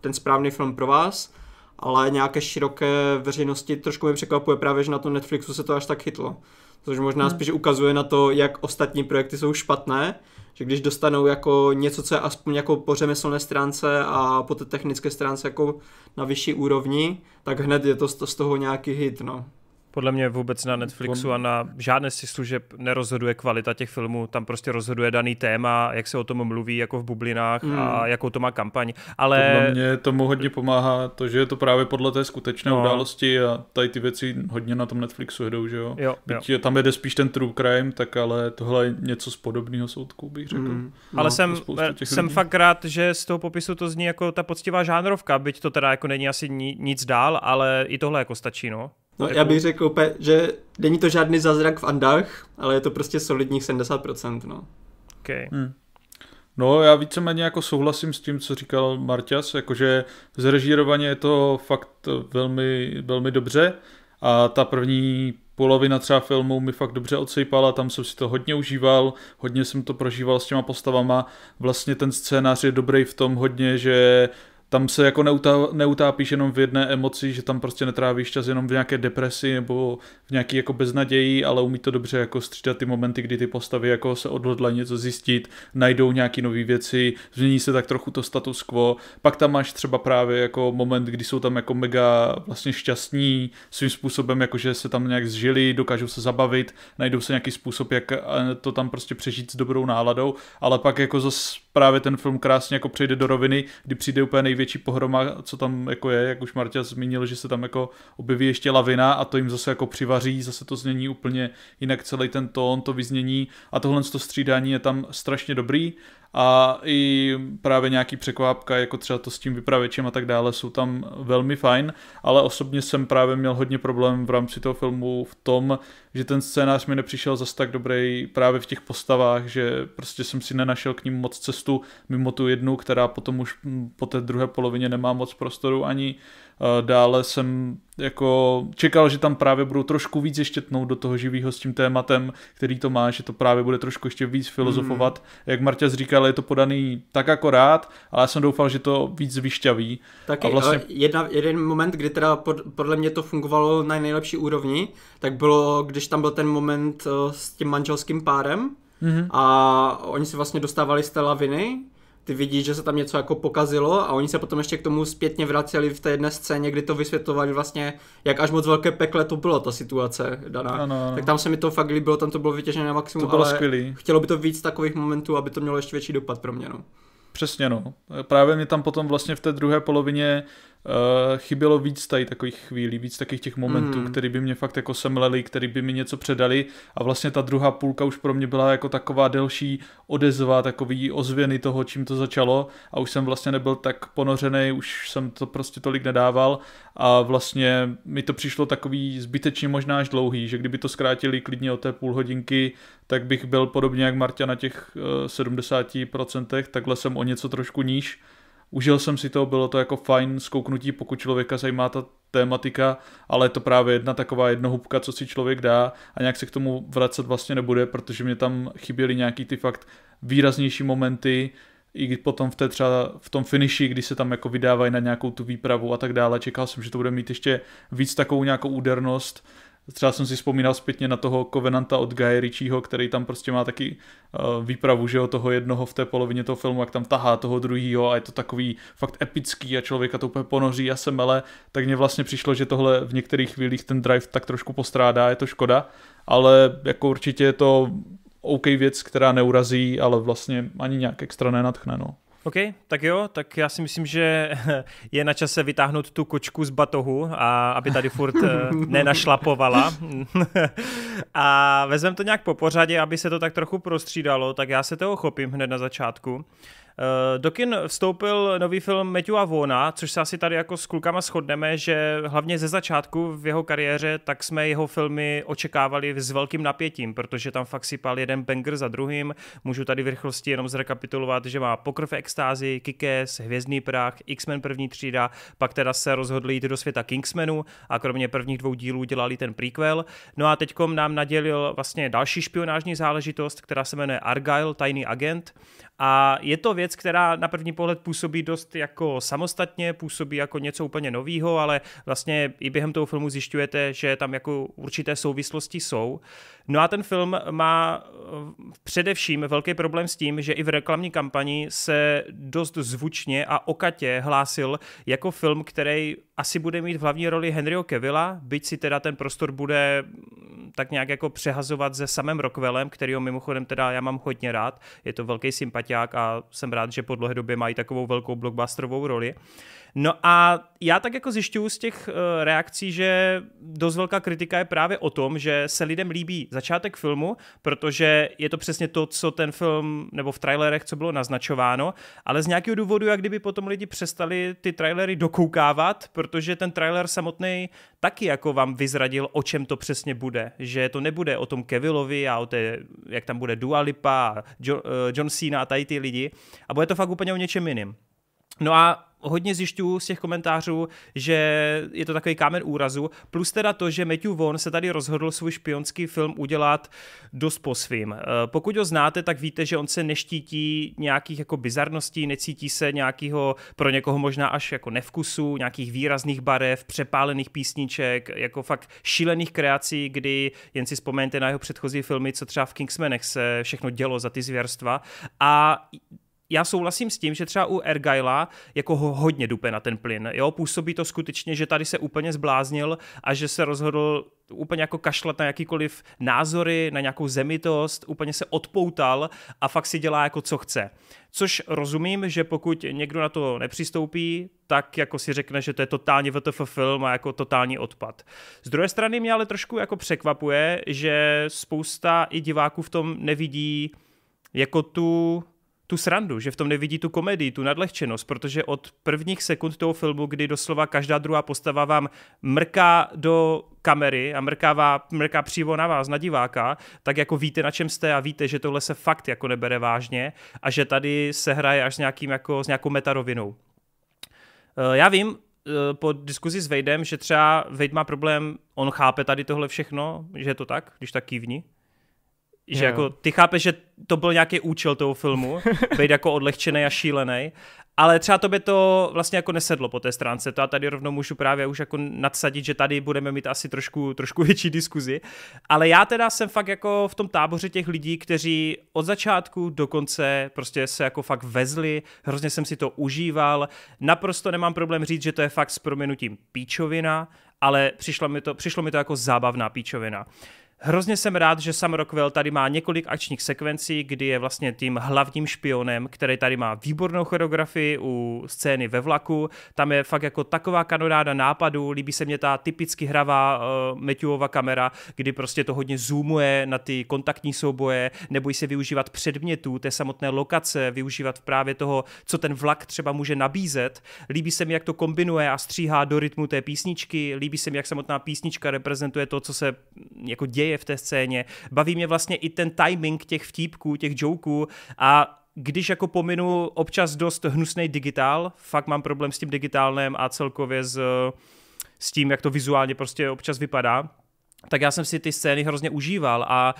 ten správný film pro vás, ale nějaké široké veřejnosti trošku mi překvapuje právě, že na tom Netflixu se to až tak chytlo. Což možná hmm. spíš ukazuje na to, jak ostatní projekty jsou špatné, že když dostanou jako něco, co je aspoň jako po řemeslné stránce a po té technické stránce jako na vyšší úrovni, tak hned je to z toho nějaký hit, no. Podle mě vůbec na Netflixu a na žádné si služeb nerozhoduje kvalita těch filmů, tam prostě rozhoduje daný téma, jak se o tom mluví jako v bublinách mm. a hmm. jakou to má kampaň, ale... Podle mě tomu hodně pomáhá to, že je to právě podle té skutečné no. události a tady ty věci hodně na tom Netflixu jedou, že jo? jo, Byť jo. tam jede spíš ten true crime, tak ale tohle je něco z podobného soudku, bych řekl. Mm. No, ale jsem, eh, jsem fakt rád, že z toho popisu to zní jako ta poctivá žánrovka, byť to teda jako není asi nic dál, ale i tohle jako stačí, no. No, já jako- bych řekl úplně, že není to žádný zázrak v Andách, ale je to prostě solidních 70%, no. Okay. Hmm. No, já víceméně jako souhlasím s tím, co říkal Marťas, jakože zrežírovaně je to fakt velmi, velmi dobře a ta první polovina třeba filmu mi fakt dobře odsejpala, tam jsem si to hodně užíval, hodně jsem to prožíval s těma postavama. Vlastně ten scénář je dobrý v tom hodně, že tam se jako neutá, neutápíš jenom v jedné emoci, že tam prostě netrávíš čas jenom v nějaké depresi nebo v nějaký jako beznaději, ale umí to dobře jako střídat ty momenty, kdy ty postavy jako se odhodla něco zjistit, najdou nějaké nové věci, změní se tak trochu to status quo. Pak tam máš třeba právě jako moment, kdy jsou tam jako mega vlastně šťastní svým způsobem, jakože se tam nějak zžili, dokážou se zabavit, najdou se nějaký způsob, jak eh, to tam prostě přežít s dobrou náladou, ale pak jako zase právě ten film krásně jako přejde do roviny, kdy přijde úplně největší pohroma, co tam jako je, jak už Marta zmínil, že se tam jako objeví ještě lavina a to jim zase jako přivaří, zase to změní úplně jinak celý ten tón, to vyznění a tohle to střídání je tam strašně dobrý a i právě nějaký překvápka, jako třeba to s tím vypravečem a tak dále, jsou tam velmi fajn, ale osobně jsem právě měl hodně problém v rámci toho filmu v tom, že ten scénář mi nepřišel zas tak dobrý právě v těch postavách, že prostě jsem si nenašel k ním moc cestu mimo tu jednu, která potom už po té druhé polovině nemá moc prostoru ani uh, Dále jsem jako čekal, že tam právě budou trošku víc ještě tnout do toho živého s tím tématem, který to má, že to právě bude trošku ještě víc hmm. filozofovat. Mm. Jak Marta říkal, je to podaný tak akorát, ale já jsem doufal, že to víc vyšťaví. Taky, a vlastně... jedna, jeden moment, kdy teda pod, podle mě to fungovalo na nejlepší úrovni, tak bylo, když tam byl ten moment eh, s tím manželským párem mm-hmm. a oni si vlastně dostávali z té laviny ty vidíš, že se tam něco jako pokazilo a oni se potom ještě k tomu zpětně vraceli v té jedné scéně, kdy to vysvětlovali vlastně, jak až moc velké pekle to bylo, ta situace daná. Ano, ano. Tak tam se mi to fakt líbilo, tam to bylo vytěžené na maximum, to bylo ale skvělý. chtělo by to víc takových momentů, aby to mělo ještě větší dopad pro mě. No. Přesně no. Právě mě tam potom vlastně v té druhé polovině Eh, chybělo víc tady takových chvílí, víc takových těch momentů, mm. který by mě fakt jako semleli, který by mi něco předali a vlastně ta druhá půlka už pro mě byla jako taková delší odezva, takový ozvěny toho, čím to začalo a už jsem vlastně nebyl tak ponořený, už jsem to prostě tolik nedával a vlastně mi to přišlo takový zbytečně možná až dlouhý, že kdyby to zkrátili klidně o té půl hodinky, tak bych byl podobně jak Marta na těch 70%, eh, takhle jsem o něco trošku níž, užil jsem si to, bylo to jako fajn zkouknutí, pokud člověka zajímá ta tématika, ale je to právě jedna taková jednohubka, co si člověk dá a nějak se k tomu vracet vlastně nebude, protože mě tam chyběly nějaký ty fakt výraznější momenty, i potom v, té třeba v tom finiši, kdy se tam jako vydávají na nějakou tu výpravu a tak dále, čekal jsem, že to bude mít ještě víc takovou nějakou údernost, Třeba jsem si vzpomínal zpětně na toho Covenanta od Guy Ritchieho, který tam prostě má taky eh, výpravu, že jo, toho jednoho v té polovině toho filmu, jak tam tahá toho druhého a je to takový fakt epický a člověka to úplně ponoří a se mele, tak mně vlastně přišlo, že tohle v některých chvílích ten drive tak trošku postrádá, je to škoda, ale jako určitě je to OK věc, která neurazí, ale vlastně ani nějak extra nenatchne, no. OK, tak jo, tak já si myslím, že je na čase vytáhnout tu kočku z batohu, a aby tady furt eh, nenašlapovala. a vezmeme to nějak po pořadě, aby se to tak trochu prostřídalo, tak já se toho chopím hned na začátku. Eh, do kin vstoupil nový film a Vona, což se asi tady jako s klukama shodneme, že hlavně ze začátku v jeho kariéře, tak jsme jeho filmy očekávali s velkým napětím, protože tam fakt sypal jeden banger za druhým. Můžu tady v rychlosti jenom zrekapitulovat, že má Pokrv extázi, Kikes, Hvězdný prach, X-Men první třída, pak teda se rozhodli jít do světa Kingsmenu a kromě prvních dvou dílů dělali ten prequel. No a teďkom nám nadělil vlastně další špionážní záležitost, která se jmenuje Argyle, tajný agent a je to věc, která na první pohled působí dost jako samostatně, působí jako něco úplně novýho, ale vlastně i během toho filmu zjišťujete, že tam jako určité souvislosti jsou. No a ten film má eh, především velký problém s tím, že i v reklamní kampani se dost zvučně a okatě hlásil jako film, který asi bude mít v hlavní roli Henryho Kevila. byť si teda ten prostor bude mm, tak nějak jako přehazovat se samým Rockwellem, kterýho mimochodem teda já mám hodně rád, je to velký sympatiák a jsem rád, že po dlouhé době mají takovou velkou blockbusterovou roli. No a já tak jako zjišťuju z těch eh, reakcí, že dost velká kritika je právě o tom, že se lidem líbí začátek filmu, protože je to přesně to, co ten film, nebo v trailerech, co bylo naznačováno, ale z nějakého důvodu, jak kdyby potom lidi přestali ty trailery dokoukávat, protože ten trailer samotný taky jako vám vyzradil, o čem to přesně bude. Že to nebude o tom Kevilovi a o té, jak tam bude Dua Lipa, John, eh, John Cena a tady ty lidi, a bude to fakt úplně o něčem jiným. No a hodně zjišťuju z těch komentářů, že je to takový kámen úrazu, plus teda to, že Matthew Vaughn se tady rozhodl svůj špionský film udělat dost po svým. Eh, pokud ho znáte, tak víte, že on se neštítí nějakých jako bizarností, necítí se nějakého pro někoho možná až jako nevkusu, nějakých výrazných barev, přepálených písniček, jako fakt šílených kreací, kdy jen si vzpomeňte na jeho předchozí filmy, co třeba v Kingsmanech se všechno dělo za ty zvěrstva. A já souhlasím s tím, že třeba u Ergaila jako ho hodně dupe na ten plyn. Jo, působí to skutečně, že tady se úplně zbláznil a že se rozhodl úplně jako kašlat na jakýkoliv názory, na nějakou zemitost, úplně se odpoutal a fakt si dělá jako co chce. Což rozumím, že pokud někdo na to nepřistoupí, tak jako si řekne, že to je totálně VTF film a jako totální odpad. Z druhé strany mě ale trošku jako překvapuje, že spousta i diváků v tom nevidí jako tu tu srandu, že v tom nevidí tu komedii, tu nadlehčenost, protože od prvních sekund toho filmu, kdy doslova každá druhá postava vám mrká do kamery a mrkává, mrká přímo na vás, na diváka, tak jako víte, na čem jste a víte, že tohle se fakt jako nebere vážně a že tady se hraje až s, nějakým jako, s nějakou metarovinou. Eh, já vím, eh, po diskuzi s Vejdem, že třeba Vejd má problém, on chápe tady tohle všechno, že je to tak, když tak kývni že jako ty chápeš, že to byl nějaký účel toho filmu, být jako odlehčený a šílený, ale třeba to by to vlastně jako nesedlo po té stránce, to já tady rovnou můžu právě už jako nadsadit, že tady budeme mít asi trošku, trošku větší diskuzi, ale já teda jsem fakt jako v tom táboře těch lidí, kteří od začátku do konce prostě se jako fakt vezli, hrozně jsem si to užíval, naprosto nemám problém říct, že to je fakt s proměnutím píčovina, ale přišlo mi to, přišlo mi to jako zábavná píčovina. Hrozně jsem rád, že sam Rockwell tady má několik akčních sekvencí, kdy je vlastně tím hlavním špionem, který tady má výbornou choreografii u scény ve vlaku. Tam je fakt jako taková kanonáda nápadů, líbí se mě ta typicky hravá uh, Matthewova kamera, kdy prostě to hodně zoomuje na ty kontaktní souboje, nebojí se využívat předmětů, té samotné lokace, využívat právě toho, co ten vlak třeba může nabízet. Líbí se mi, jak to kombinuje a stříhá do rytmu té písničky, líbí se mi, jak samotná písnička reprezentuje to, co se mm, jako děje děje v té scéně. Baví mě vlastně i ten timing těch vtípků, těch joků a když jako pominu občas dost hnusný digitál, fakt mám problém s tím digitálem a celkově s, s tím, jak to vizuálně prostě občas vypadá, tak já jsem si ty scény hrozně užíval a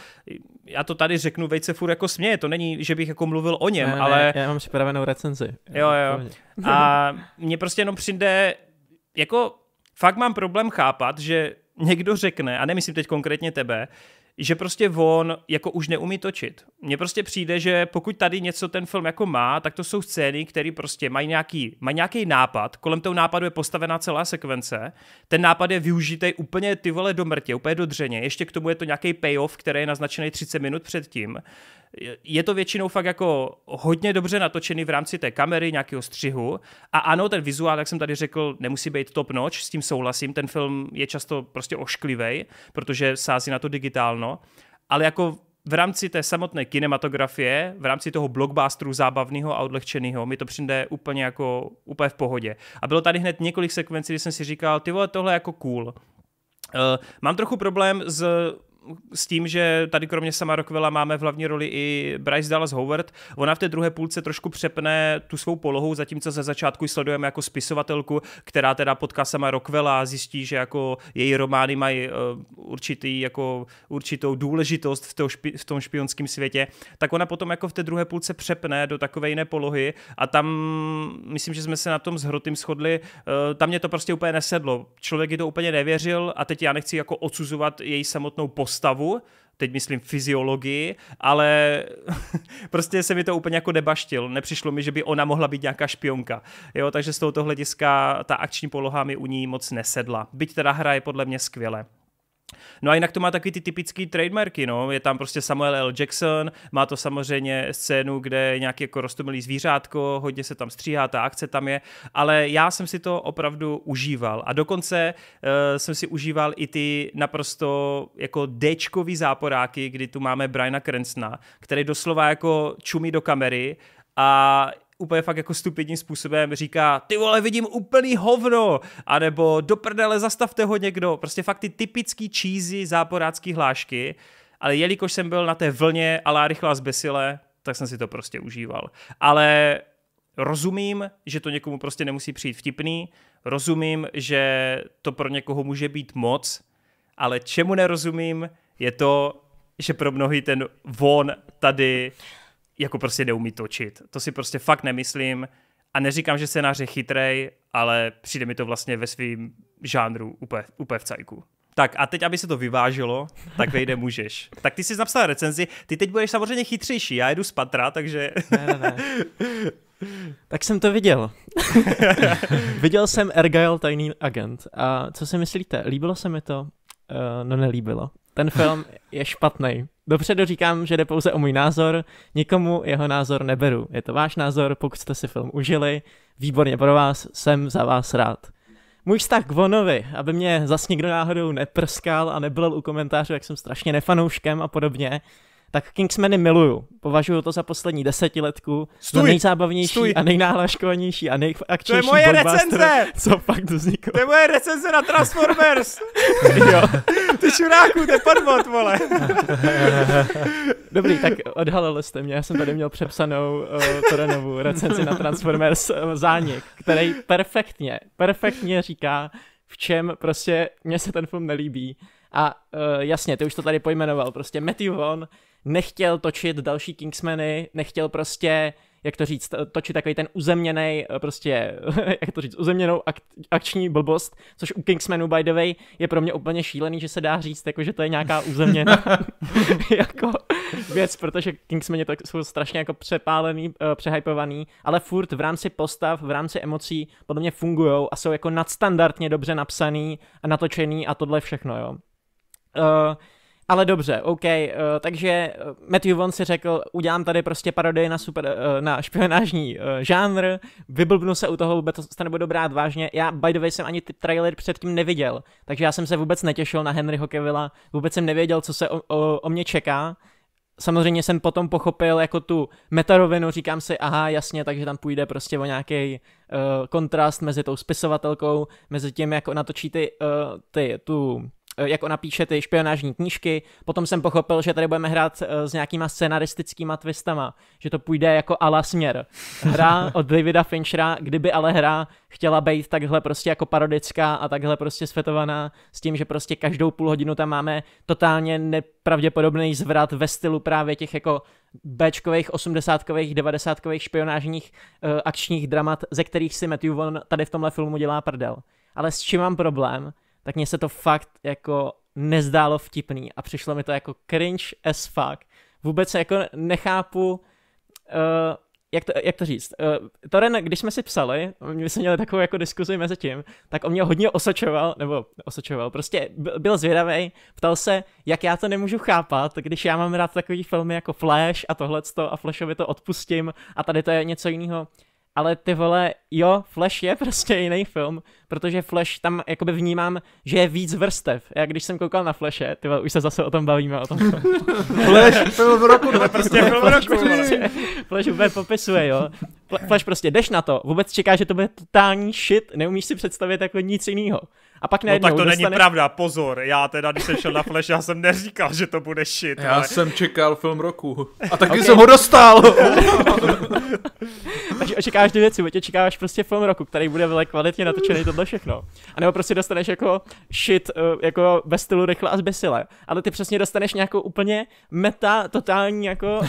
já to tady řeknu, vejce furt jako směje, to není, že bych jako mluvil o něm, ne, ne, ale... Já mám připravenou recenzi. Jo, jo. Jako- a mně prostě jenom přijde, jako fakt mám problém chápat, že někdo řekne, a nemyslím teď konkrétně tebe, že prostě on jako už neumí točit. Mně prostě přijde, že pokud tady něco ten film jako má, tak to jsou scény, které prostě mají nějaký, mají nějaký nápad, kolem toho nápadu je postavená celá sekvence, ten nápad je využitý úplně ty vole do mrtě, úplně do dřeně, ještě k tomu je to nějaký payoff, který je naznačený 30 minut předtím je to většinou fakt jako hodně dobře natočený v rámci té kamery, nějakého střihu. A ano, ten vizuál, jak jsem tady řekl, nemusí být top noč, s tím souhlasím. Ten film je často prostě ošklivej, protože sází na to digitálno. Ale jako v rámci té samotné kinematografie, v rámci toho blockbusteru zábavného a odlehčeného, mi to přijde úplně jako úplně v pohodě. A bylo tady hned několik sekvencí, kdy jsem si říkal, ty vole, tohle je jako cool. Uh, mám trochu problém s s tím, že tady kromě sama Rockwella máme v hlavní roli i Bryce Dallas Howard. Ona v té druhé půlce trošku přepne tu svou polohu, zatímco ze začátku ji sledujeme jako spisovatelku, která teda potká sama Rockwella a zjistí, že jako její romány mají eh, určitý, jako určitou důležitost v, to špi, v tom špionském světě, tak ona potom jako v té druhé půlce přepne do takové jiné polohy a tam, myslím, že jsme se na tom s Hrotým shodli, eh, tam mě to prostě úplně nesedlo. Člověk ji to úplně nevěřil a teď já nechci jako odsuzovat její samotnou post postavu, teď myslím fyziologii, ale prostě se mi to úplně jako debaštil. Nepřišlo mi, že by ona mohla být nějaká špionka. Jo, takže z tohoto hlediska ta akční poloha mi u ní moc nesedla. Byť teda hra je podle mě skvěle. No a jinak to má taky ty typické trademarky, no. Je tam prostě Samuel L. Jackson, má to samozřejmě scénu, kde je nějaký jako roztomilý zvířátko, hodně se tam stříhá, ta akce tam je, ale já jsem si to opravdu užíval. A dokonce uh, jsem si užíval i ty naprosto jako dečkový záporáky, kdy tu máme Briana Cranstona, který doslova jako čumí do kamery a úplně fakt jako stupidním způsobem říká, ty vole, vidím úplný hovno, anebo do prdele zastavte ho někdo, prostě fakt ty typický cheesy záporácký hlášky, ale jelikož jsem byl na té vlně a rychlá zbesile, tak jsem si to prostě užíval. Ale rozumím, že to někomu prostě nemusí přijít vtipný, rozumím, že to pro někoho může být moc, ale čemu nerozumím, je to, že pro mnohý ten von tady jako prostě neumí točit. To si prostě fakt nemyslím a neříkám, že scénář je chytrej, ale přijde mi to vlastně ve svým žánru úplně, úplně v cajku. Tak a teď, aby se to vyvážilo, tak vejde můžeš. Tak ty jsi napsal recenzi, ty teď budeš samozřejmě chytřejší, já jedu z patra, takže... ne, ne, ne. Tak jsem to viděl. viděl jsem Ergail Tajný agent a co si myslíte, líbilo se mi to? Uh, no nelíbilo. Ten film je špatný. Dopředu říkám, že jde pouze o můj názor, nikomu jeho názor neberu. Je to váš názor, pokud jste si film užili, výborně pro vás, jsem za vás rád. Můj vztah k Vonovi, aby mě zas nikdo náhodou neprskal a nebyl u komentářů, jak jsem strašně nefanouškem a podobně, tak Kingsmeny miluju. Považuju to za poslední desetiletku Stůj! za no nejzábavnější Stůj! a nejnáhlaškovanější a nejakčnější To je moje recenze! Co fakt vzniklo. To je moje recenze na Transformers! jo. Ty čuráku, to je podvod, vole! Dobrý, tak odhalili jste mě. Já jsem tady měl přepsanou uh, Torenovu recenzi na Transformers uh, Zánik, který perfektně, perfektně říká, v čem prostě mně se ten film nelíbí. A uh, jasně, ty už to tady pojmenoval, prostě Matthew Vaughn nechtěl točit další Kingsmeny, nechtěl prostě jak to říct, točit takový ten uzemněný, eh, prostě, jak to říct, uzemněnou ak- akční blbost, což u Kingsmenu by the way, je pro mě úplně šílený, že se dá říct, jako, že to je nějaká uzemněná jako věc, protože Kingsmani to jsou strašně jako přepálený, eh, přehypovaný, ale furt v rámci postav, v rámci emocí podle mě fungují a jsou jako nadstandardně dobře napsaný a natočený a tohle všechno, jo. Uh, ale dobře, OK, uh, takže eh, Matthew Vaughn si řekl, udělám tady prostě parodii na, super, uh, na špionážní uh, žánr, vyblbnu se u toho, vůbec to nebudu brát vážně. Já, by the way, jsem ani ty trailer předtím neviděl, takže já jsem se vůbec netěšil na Henryho Kevila. vůbec jsem nevěděl, co se o, o, o mě čeká. Samozřejmě jsem potom pochopil jako tu metarovinu, říkám si, aha, jasně, takže tam půjde prostě o nějaký uh, kontrast mezi tou spisovatelkou, mezi tím, jak natočí ty, uh, ty tu Eh, jak ona píše ty špionážní knížky, potom jsem pochopil, že tady budeme hrát eh, s nějakýma scenaristickýma twistama, že to půjde jako ala směr. Hra od Davida Finchera, kdyby ale hra chtěla být takhle prostě jako parodická a takhle prostě svetovaná s tím, že prostě každou půl hodinu tam máme totálně nepravděpodobný zvrat ve stylu právě těch jako Bčkových, osmdesátkových, devadesátkových špionážních uh, akčních dramat, ze kterých si Matthew Vaughn tady v tomhle filmu dělá prdel. Ale s čím mám problém, tak mně se to fakt jako nezdálo vtipný a přišlo mi to jako cringe as fuck. Vůbec jako nechápu, uh, jak, to, jak to říct. Uh, Toren, když jsme si psali, my jsme měli takovou jako diskuzi mezi tím, tak on mě hodně osočoval, nebo osočoval, prostě byl zvědavý, ptal se, jak já to nemůžu chápat, když já mám rád takový filmy jako Flash a tohleto a Flashovi to odpustím a tady to je něco jiného ale ty vole, jo, Flash je prostě jiný film, protože Flash tam jakoby vnímám, že je víc vrstev. Já když jsem koukal na Flashe, ty vole, už se zase o tom bavíme, o tom. Flash, film v roku, to prostě film v roku. Prostě, Flash vůbec popisuje, jo. Flash prostě jdeš na to, vůbec čeká, že to bude totální shit, neumíš si představit jako nic jiného. A pak no tak to dostane... není pravda, pozor, já teda, když jsem šel na Flash, já jsem neříkal, že to bude shit. Já ale... jsem čekal film roku. A taky okay. jsem ho dostal! Takže očekáváš dvě věci, tě čekáš prostě film roku, který bude vele kvalitně natočený tohle všechno. A nebo prostě dostaneš jako shit, eh, jako ve stylu rychle a zbesile. Ale ty přesně dostaneš nějakou úplně meta, totální jako uh,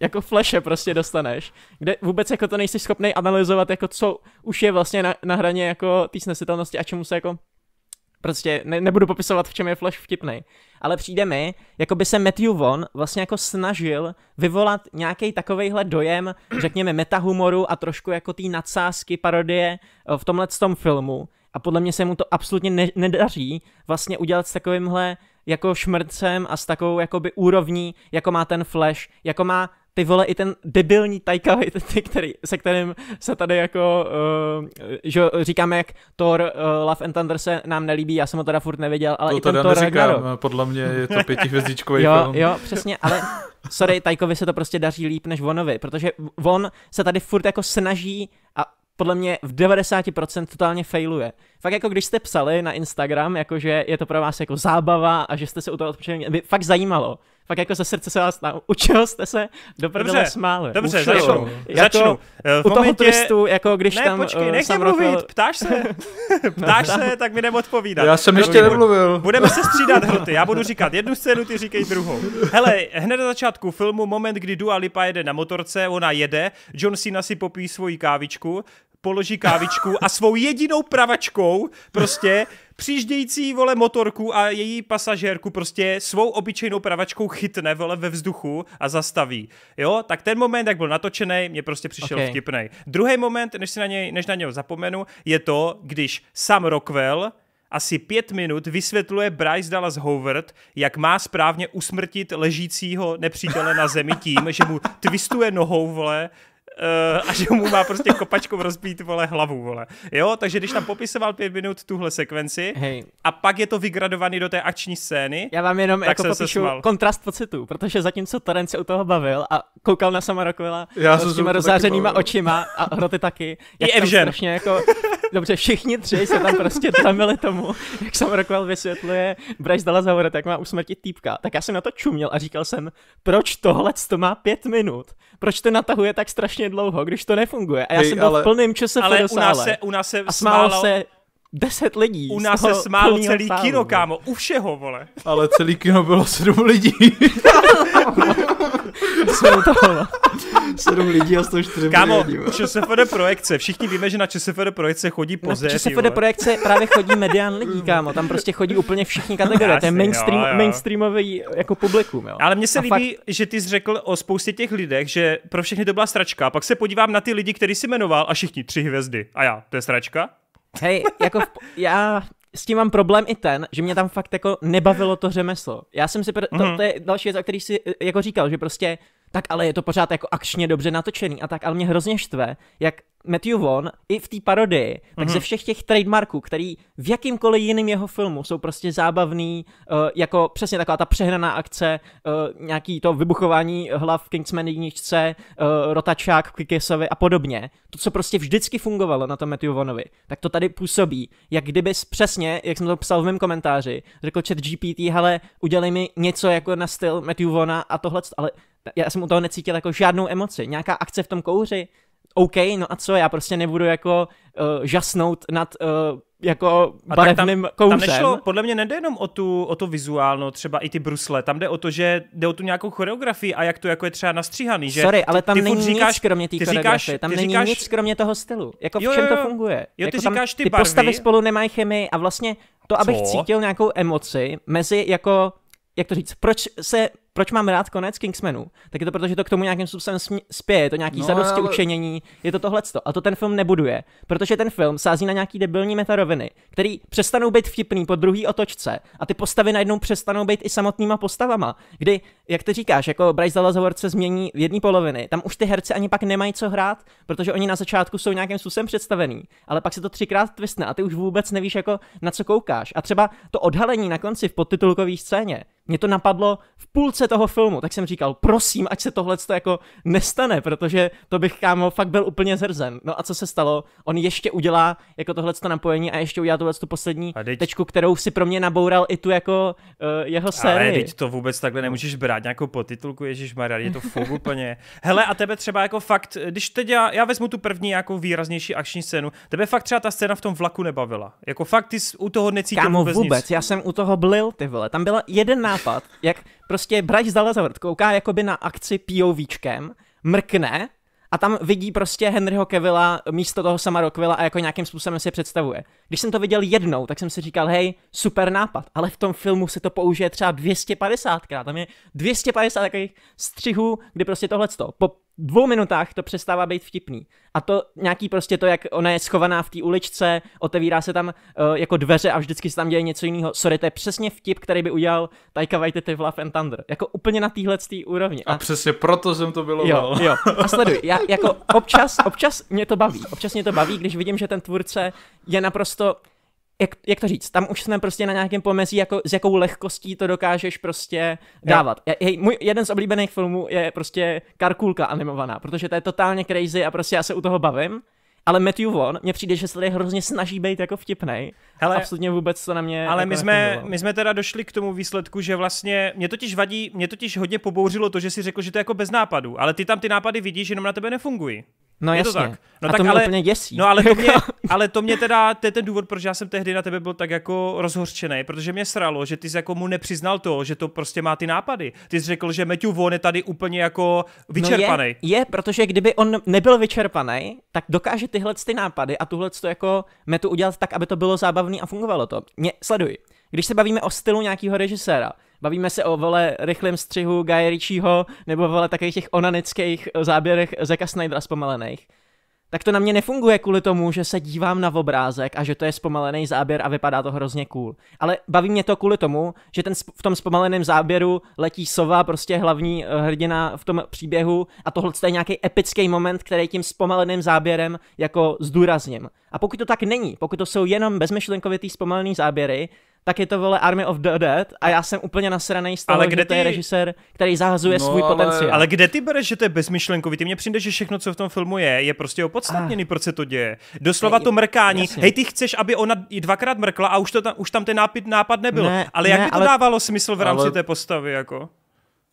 jako flashe prostě dostaneš, kde vůbec jako to nejsi schopný analyzovat, jako co už je vlastně na, na hraně jako té snesitelnosti a čemu se jako prostě ne, nebudu popisovat, v čem je Flash vtipný. Ale přijde mi, jako by se Matthew Vaughn vlastně jako snažil vyvolat nějaký takovejhle dojem, řekněme, metahumoru a trošku jako té nadsázky, parodie eh, v tomhle tom filmu. A podle mě se mu to absolutně ne- nedaří vlastně udělat s takovýmhle jako šmrcem a s takovou jakoby úrovní, jako má ten Flash, jako má ty vole, i ten debilní Taika Waititi, který, se kterým se tady jako, uh, že říkáme, jak Thor uh, Love and Thunder se nám nelíbí, já jsem ho teda furt neviděl, ale to i ten Thor neříkám, Ragnarok. Eh, podle mě je to pětihvězdičkový jo, film. Jo, přesně, ale sorry, Taikovi se to prostě daří líp než Vonovi, protože Von se tady furt jako snaží a podle mě v 90% totálně failuje. Fakt jako když jste psali na Instagram, jakože je to pro vás jako zábava a že jste se u toho odpočinili, by fakt zajímalo, fakt jako ze srdce se vás tam, jste se do prdele smáli. Dobře, Učil. začnu. Jako, začnu. Eh, v u momentě... toho twistu, jako když ne, tam... počkej, eh, nech mě mluvit, rokel... ptáš se. ptáš se, tak mi odpovídat. Já jsem ještě nemluvil. Budeme se střídat hroty, já budu říkat jednu scénu, ty říkej druhou. Hele, hned na začátku filmu, moment, kdy Dua Lipa jede na motorce, ona jede, John Cena si popí svoji kávičku, položí kávičku a svou jedinou pravačkou prostě přijíždějící vole motorku a její pasažérku prostě svou obyčejnou pravačkou chytne vole ve vzduchu a zastaví. Jo, tak ten moment, jak byl natočený, mě prostě přišel okay. vtipný. Druhý moment, než, si na něj, než na něj zapomenu, je to, když sam Rockwell asi pět minut vysvětluje Bryce Dallas Howard, jak má správně usmrtit ležícího nepřítele na zemi tím, že mu twistuje nohou, vole, uh, a že mu má prostě kopačkou rozbít, vole, hlavu, vole. Jo, takže když tam popisoval pět minut tuhle sekvenci Hej. a pak je to vygradovaný do té akční scény, Já vám jenom tak jako popíšu kontrast pocitů, protože zatímco Torrent se u toho bavil a koukal na sama Rockwella Já eh, s těma rozářenýma očima a Hroty taky, jak I tam Evžen. strašně jako, dobře, všichni tři se tam prostě zamili tomu, jak sam Rockwell vysvětluje, Bryce dala za tak má usmrtit týpka. Tak já jsem na to čuměl a říkal jsem, proč tohle to má pět minut? proč to natahuje tak strašně dlouho, když to nefunguje. A já Ej, jsem byl ale... v plném čase ale u nás se, u nás se a smál smálo... se deset lidí. U nás se smálo celý sálu, kino, no. kámo, u všeho, vole. Ale celý kino bylo sedm lidí. Sedm lidí a 104 Kámo, ČSFD projekce, všichni víme, že na ČSFD projekce chodí pozet. Na ČSFD projekce právě chodí medián lidí, kámo, tam prostě chodí úplně všichni kategorie, to je mainstream, jo, jo. mainstreamový jako publikum, jo. Ale mně se a líbí, fakt... že ty jsi řekl o spoustě těch lidech, že pro všechny to byla sračka, pak se podívám na ty lidi, který si jmenoval a všichni tři hvězdy. A já, to je sračka? Hej, jako v, já s tím mám problém i ten, že mě tam fakt jako nebavilo to řemeslo. Já jsem si, pr- to, mhm. to je další věc, o který si jako říkal, že prostě tak ale je to pořád jako akčně dobře natočený a tak, ale mě hrozně štve, jak Matthew Vaughn i v té parodii, tak mm-hmm. ze mhm. všech těch trademarků, který v jakýmkoliv jiném jeho filmu jsou prostě zábavný, uh, jako přesně taková ta přehnaná akce, uh, nějaký to vybuchování hlav v Kingsman jedničce, uh, rotačák v Kikisovi a podobně. To, co prostě vždycky fungovalo na tom Matthew Vaughnovi, tak to tady působí, jak kdyby přesně, jak jsem to psal v mém komentáři, řekl chat GPT, hele, udělej mi něco jako na styl Matthew Vaughna a tohle, ale já jsem u toho necítil jako žádnou emoci, nějaká akce v tom kouři, OK, no a co, já prostě nebudu jako uh, žasnout nad uh, jako barevným a tam, kouřem. Tam nešlo, podle mě nejde jenom o tu, o to vizuálno, třeba i ty brusle, tam jde o to, že jde o tu nějakou choreografii a jak to jako je třeba nastříhaný. Že Sorry, ale tam ty není říkáš, nic kromě té choreografie, tam není říkáš, nic kromě toho stylu. Jako v čem jo, to funguje? Jo, ty jako tam, říkáš ty, ty barvy. postavy spolu nemají chemii a vlastně to, abych co? cítil nějakou emoci mezi jako, jak to říct, proč se proč mám rád konec Kingsmanu, tak je to proto, že to k tomu nějakým způsobem spěje, je to nějaký no, zadosti ale... učenění, je to tohleto. A to ten film nebuduje, protože ten film sází na nějaký debilní metaroviny, který přestanou být vtipný po druhý otočce a ty postavy najednou přestanou být i samotnýma postavama, kdy, jak ty říkáš, jako Bryce Dallas Howard se změní v jedné poloviny, tam už ty herci ani pak nemají co hrát, protože oni na začátku jsou nějakým způsobem představený, ale pak se to třikrát twistne a ty už vůbec nevíš, jako na co koukáš. A třeba to odhalení na konci v podtitulkové scéně, mě to napadlo v půlce půlce toho filmu, tak jsem říkal, prosím, ať se tohle jako nestane, protože to bych kámo fakt byl úplně zrzen. No a co se stalo? On ještě udělá jako tohle napojení a ještě udělá tohle tu poslední teď... tečku, kterou si pro mě naboural i tu jako uh, jeho sérii. Ale teď to vůbec takhle nemůžeš brát nějakou podtitulku, Ježíš Maria, je to fuk úplně. Hele, a tebe třeba jako fakt, když teď já, já vezmu tu první jako výraznější akční scénu, tebe fakt třeba ta scéna v tom vlaku nebavila. Jako fakt ty u toho necítil Kámo, vůbec, vůbec nic. já jsem u toho blil, ty vole. Tam byl jeden nápad, jak prostě Brať vrt, kouká jakoby na akci POVčkem, mrkne a tam vidí prostě Henryho Kevila místo toho sama Rockvilla a jako nějakým způsobem si představuje. Když jsem to viděl jednou, tak jsem si říkal, hej, super nápad, ale v tom filmu se to použije třeba 250krát, tam je 250 takových střihů, kdy prostě tohle po dvou minutách to přestává být vtipný. A to nějaký prostě to, jak ona je schovaná v té uličce, otevírá se tam uh, jako dveře a vždycky se tam děje něco jiného. Sorry, to je přesně vtip, který by udělal Taika Waititi v Love and Thunder. Jako úplně na téhle úrovni. A, a, přesně proto jsem to bylo. Jo, no. jo. A sleduj, já jako občas, občas mě to baví. Občas mě to baví, když vidím, že ten tvůrce je naprosto jak, jak to říct, tam už jsme prostě na nějakém pomezí, jako, s jakou lehkostí to dokážeš prostě dávat. Je, hej, můj, jeden z oblíbených filmů je prostě Karkulka animovaná, protože to je totálně crazy a prostě já se u toho bavím, ale Matthew Vaughn, mně přijde, že se tady hrozně snaží být jako vtipnej Hele, absolutně vůbec to na mě. Ale jako my, jsme, my jsme teda došli k tomu výsledku, že vlastně mě totiž vadí, mě totiž hodně pobouřilo to, že si řekl, že to je jako bez nápadů, ale ty tam ty nápady vidíš, jenom na tebe nefungují. No je jasně. to tak. No a tak to mě ale, úplně děsí. No ale to mě, jako- ale to mě teda, to je ten důvod, proč já jsem tehdy na tebe byl tak jako rozhorčený, protože mě sralo, že ty jsi jako mu nepřiznal to, že to prostě má ty nápady. Ty jsi řekl, že Matthew Vaughn je tady úplně jako vyčerpaný. No je, je, protože kdyby on nebyl vyčerpaný, tak dokáže tyhle ty nápady a tuhle to jako metu udělat tak, aby to bylo zábavné zábavný a fungovalo to. Mě sleduj. Když se bavíme o stylu nějakého režiséra, bavíme se o vole rychlém střihu Guy Ritchieho, nebo vole takových těch onanických záběrech Zeka Snydera zpomalených, tak to na mě nefunguje kvůli tomu, že se dívám na obrázek a že to je zpomalený záběr a vypadá to hrozně cool. Ale baví mě to kvůli tomu, že ten v tom zpomaleném záběru letí sova, prostě hlavní eh, hrdina v tom příběhu a tohle je nějaký epický moment, který tím zpomaleným záběrem jako zdůrazním. A pokud to tak není, pokud to jsou jenom bezmyšlenkovitý zpomalený záběry, tak je to vole Army of the Dead a já jsem úplně nasraný z toho, ale kde že ty... to je režisér, který zahazuje no, svůj ale... potenciál. Ale kde ty bereš, že to je bezmyšlenkový? Ty mně přijde, že všechno, co v tom filmu je, je prostě opodstatněný, ah. proč se to děje. Doslova to mrkání. Jasně. Hej, ty chceš, aby ona i dvakrát mrkla a už, to tam, už tam ten nápad, nápad nebyl. Ne, ale jak ne, by to ale... dávalo smysl v rámci ale... té postavy? jako?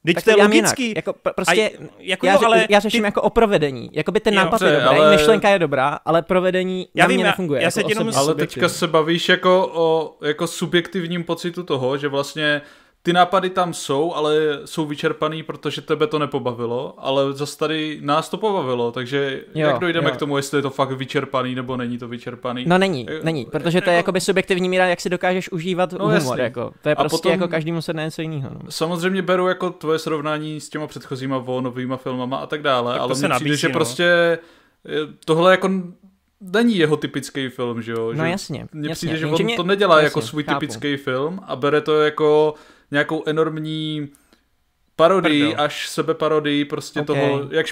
Teď to je logický. Jinak. Jako, prostě, a, jako já, jo, ale já řeším ty... jako o provedení. Jakoby ten jo, nápad je dobrý, ale... myšlenka je dobrá, ale provedení já na vím, mě nefunguje. Já, já jako se jenom ale teďka se bavíš jako o jako subjektivním pocitu toho, že vlastně ty nápady tam jsou, ale jsou vyčerpaný, protože tebe to nepobavilo, ale zase tady nás to pobavilo, takže jo, jak dojdeme jo. k tomu, jestli je to fakt vyčerpaný nebo není to vyčerpaný? No není, eh, není, eh, protože to je jako- jakoby subjektivní míra, jak si dokážeš užívat no, humor, jasný. jako. To je prostě A potom, jako každému se něco jiného. No. Samozřejmě beru jako tvoje srovnání s těma předchozíma vonovýma filmama a tak dále, tak ale mně přijde, že no. prostě eh, tohle jako není jeho typický film, že jo? No jasně. Mně přijde, že on mě... to nedělá jako jasně, jako svůj chápu. typický film a bere to jako nějakou enormní parodii Pardon. až sebeparodii prostě okay. toho, jak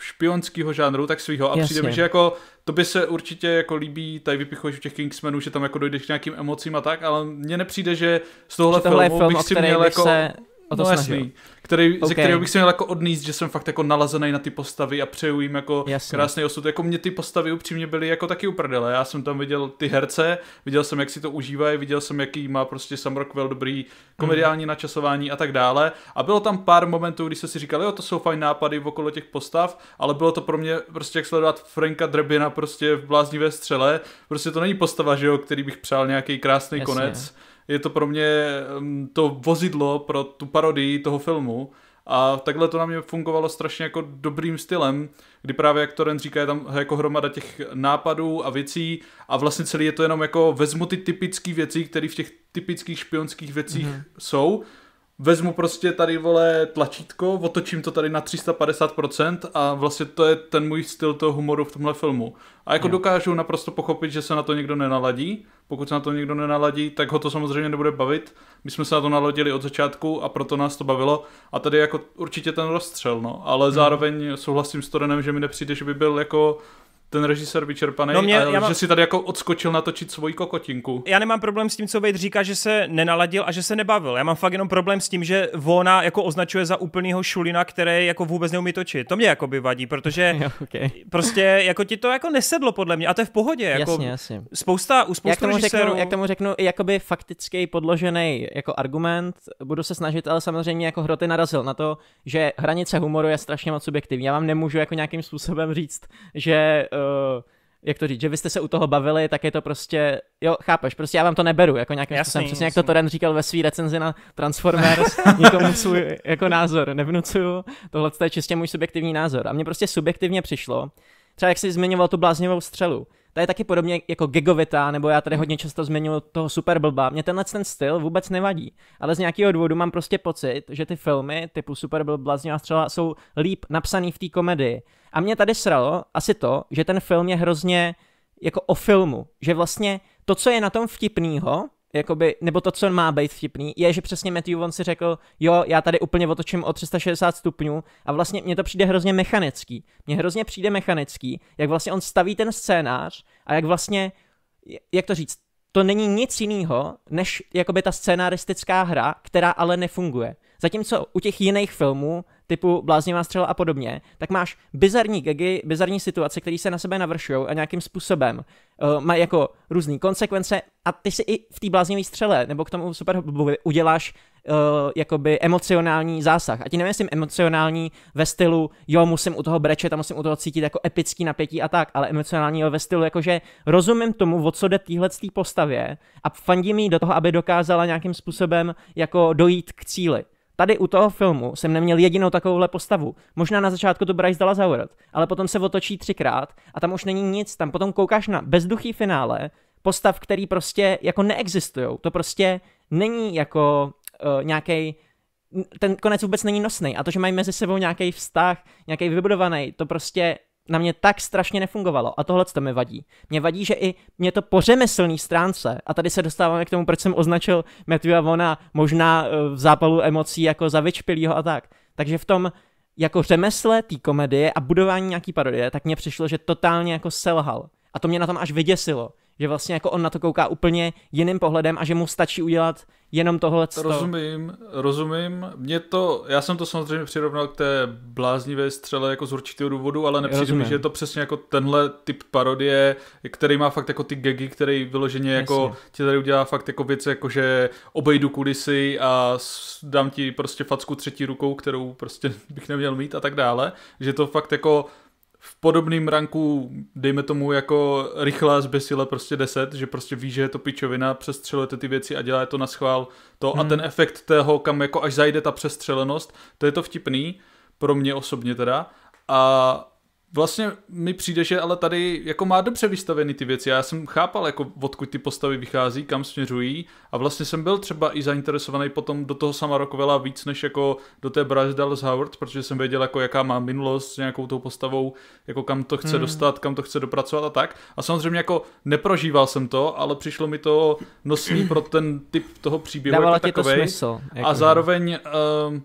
špionského, žánru, tak svého. A Jasně. přijde mi, že jako to by se určitě jako líbí, tady vypichuješ u těch Kingsmenů, že tam jako dojdeš k nějakým emocím a tak, ale mně nepřijde, že z tohohle, že tohle filmu film, bych si měl jako... Se a to no snažil. jasný. Který, okay. Ze kterého bych si měl jako odníst, že jsem fakt jako nalazený na ty postavy a přeju jim jako Jasně. krásný osud. Jako mě ty postavy upřímně byly jako taky uprdele. Já jsem tam viděl ty herce, viděl jsem, jak si to užívají, viděl jsem, jaký má prostě Sam Rockwell dobrý komediální mm. načasování a tak dále. A bylo tam pár momentů, kdy jsem si říkal, jo, to jsou fajn nápady okolo těch postav, ale bylo to pro mě prostě jak sledovat Franka Drebina prostě v bláznivé střele. Prostě to není postava, že jo, který bych přál nějaký krásný Jasně. konec je to pro mě mm, to vozidlo pro tu parodii toho filmu. A takhle to na mě fungovalo strašně jako dobrým stylem, kdy právě jak Torrent říká, je tam jako hromada těch nápadů a věcí a vlastně celý je to jenom jako vezmu ty typické věci, které v těch typických špionských věcích mm-hmm. jsou vezmu prostě tady, vole, tlačítko, otočím to tady na 350% a vlastně to je ten můj styl toho humoru v tomhle filmu. A jako jo. dokážu naprosto pochopit, že se na to někdo nenaladí. Pokud se na to někdo nenaladí, tak ho to samozřejmě nebude bavit. My jsme se na to naladili od začátku a proto nás to bavilo. A tady jako určitě ten rozstřel, no. Ale hmm. zároveň souhlasím s Torenem, že mi nepřijde, že by byl jako ten režisér vyčerpaný, no mě, a, mám... že si tady jako odskočil natočit svoji kokotinku. Já nemám problém s tím, co Vejt říká, že se nenaladil a že se nebavil. Já mám fakt jenom problém s tím, že Vona jako označuje za úplného šulina, který jako vůbec neumí točit. To mě jako by vadí, protože jo, okay. prostě jako ti to jako nesedlo podle mě a to je v pohodě. Jako jasně, jasně. Spousta, u spousta jak tomu, režisérů... řeknu, jak tomu řeknu, jakoby faktický podložený jako argument, budu se snažit, ale samozřejmě jako hroty narazil na to, že hranice humoru je strašně moc subjektivní. Já vám nemůžu jako nějakým způsobem říct, že uh, jak to říct, že vy jste se u toho bavili, tak je to prostě, jo, chápeš, prostě já vám to neberu, jako nějakým jasný, způsobem, přesně jak to Toren říkal ve své recenzi na Transformers, nikomu svůj jako názor nevnucuju, tohle je čistě můj subjektivní názor. A mně prostě subjektivně přišlo, třeba jak jsi zmiňoval tu bláznivou střelu, ta je taky podobně jako Gegovitá, nebo já tady hodně často zmiňuji toho super blba. Mě tenhle ten styl vůbec nevadí, ale z nějakého důvodu mám prostě pocit, že ty filmy typu super blba z střela jsou líp napsaný v té komedii. A mě tady sralo asi to, že ten film je hrozně jako o filmu, že vlastně to, co je na tom vtipnýho, jakoby, nebo to, co má být vtipný, je, že přesně Matthew on si řekl, jo, já tady úplně otočím o 360 stupňů a vlastně mně to přijde hrozně mechanický. Mně hrozně přijde mechanický, jak vlastně on staví ten scénář a jak vlastně, jak to říct, to není nic jiného, než jakoby ta scénaristická hra, která ale nefunguje. Zatímco u těch jiných filmů, typu Bláznivá střela a podobně, tak máš bizarní gagy, bizarní situace, které se na sebe navršují a nějakým způsobem uh, eh, mají jako různé konsekvence a ty si i v té bláznivé střele nebo k tomu super uděláš uh, jakoby emocionální zásah. A ti nemyslím emocionální ve stylu, jo, musím u toho brečet a musím u toho cítit jako epický napětí a tak, ale emocionální ve stylu, jakože rozumím tomu, o co jde téhle postavě a fandím jí do toho, aby dokázala nějakým způsobem jako dojít k cíli. Tady u toho filmu jsem neměl jedinou takovouhle postavu. Možná na začátku to Bryce Dallas Howard, ale potom se otočí třikrát a tam už není nic, tam potom koukáš na bezduchý finále postav, který prostě jako neexistují. To prostě není jako uh, eh, nějaký ten konec vůbec není nosný. A to, že mají mezi sebou nějaký vztah, nějaký vybudovaný, to prostě na mě tak strašně nefungovalo a tohle to mi vadí. Mě vadí, že i mě to po řemeslný stránce, a tady se dostáváme k tomu, proč jsem označil a Vona možná eh, v zápalu emocí jako za vyčpilýho a tak. Takže v tom jako řemesle té komedie a budování nějaký parodie, tak mě přišlo, že totálně jako selhal. A to mě na tom až vyděsilo, že vlastně jako on na to kouká úplně jiným pohledem a že mu stačí udělat jenom tohle. Rozumím, rozumím. Mě to, já jsem to samozřejmě přirovnal k té bláznivé střele jako z určitého důvodu, ale nepřijde mi, že je to přesně jako tenhle typ parodie, který má fakt jako ty gegy, který vyloženě jako Jasně. jako ti tady udělá fakt jako věc, jako že obejdu kulisy a dám ti prostě facku třetí rukou, kterou prostě bych neměl mít a tak dále. Že to fakt jako v podobném ranku, dejme tomu jako rychlá zbesile prostě 10, že prostě ví, že je to pičovina, přestřelujete ty věci a dělá to na schvál to hmm. a ten efekt toho, kam jako až zajde ta přestřelenost, to je to vtipný, pro mě osobně teda, a vlastně mi přijde, že ale tady jako má dobře vystaveny ty věci. Já jsem chápal, jako odkud ty postavy vychází, kam směřují a vlastně jsem byl třeba i zainteresovaný potom do toho sama Rockwella víc, než jako do té Bryce Dallas Howard, protože jsem věděl, jako jaká má minulost s nějakou tou postavou, jako kam to chce hmm. dostat, kam to chce dopracovat a tak. A samozřejmě jako neprožíval jsem to, ale přišlo mi to nosný pro ten typ toho příběhu jako takovej. To smysl, jako a zároveň... Um,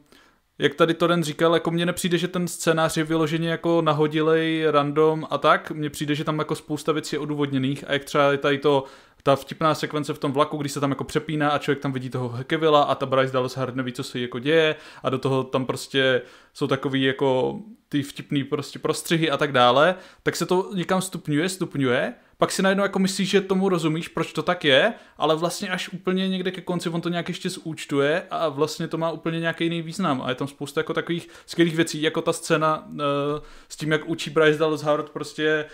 jak tady den říkal, jako mně nepřijde, že ten scénář je vyloženě jako nahodilej, random a tak. Mně přijde, že tam jako spousta věcí je odůvodněných a jak třeba je tady to ta vtipná sekvence v tom vlaku, když se tam jako přepíná a člověk tam vidí toho Hekevila a ta Bryce Dallas Hard neví, co se jako děje a do toho tam prostě jsou takový jako ty vtipný prostě prostřihy a tak dále, tak se to někam stupňuje, stupňuje pak si najednou jako myslíš, že tomu rozumíš, proč to tak je, ale vlastně až úplně někde ke konci on to nějak ještě zúčtuje a vlastně to má úplně nějaký jiný význam. A je tam spousta jako takových skvělých věcí, jako ta scéna uh, s tím, jak učí Bryce Dallas Howard prostě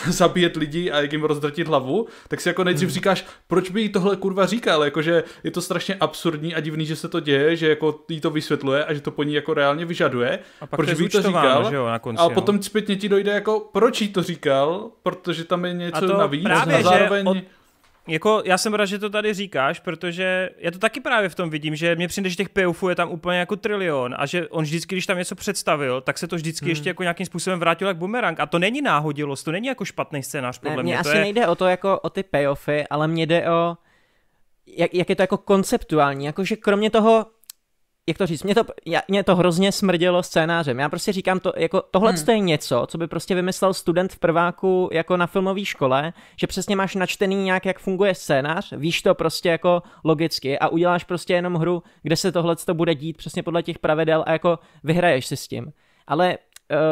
zabíjet lidí a jak jim rozdrtit hlavu, tak si jako nejdřív hmm. říkáš, proč by jí tohle kurva říkal, jakože je to strašně absurdní a divný, že se to děje, že jako jí to vysvětluje a že to po ní jako reálně vyžaduje. A pak proč by to říkal? Že jo, na konci, a no. potom zpětně ti dojde jako, proč jí to říkal, protože tam je něco a to navíc. Právě, a zároveň... že od jako já jsem rád, že to tady říkáš, protože já to taky právě v tom vidím, že mě přijde, že těch payoffů je tam úplně jako trilion a že on vždycky, když tam něco představil, tak se to vždycky hmm. ještě jako nějakým způsobem vrátil jak bumerang. A to není náhodilost, to není jako špatný scénář podle ne, mě. asi to je... nejde o to jako o ty payoffy, ale mě jde o jak, jak je to jako konceptuální, jakože kromě toho, jak to říct, mě to, já, mě to hrozně smrdělo scénářem. Já prostě říkám, to, jako, tohle hmm. je něco, co by prostě vymyslel student v prváku jako na filmové škole, že přesně máš načtený nějak, jak funguje scénář, víš to prostě jako logicky a uděláš prostě jenom hru, kde se tohle to bude dít přesně podle těch pravidel a jako vyhraješ si s tím. Ale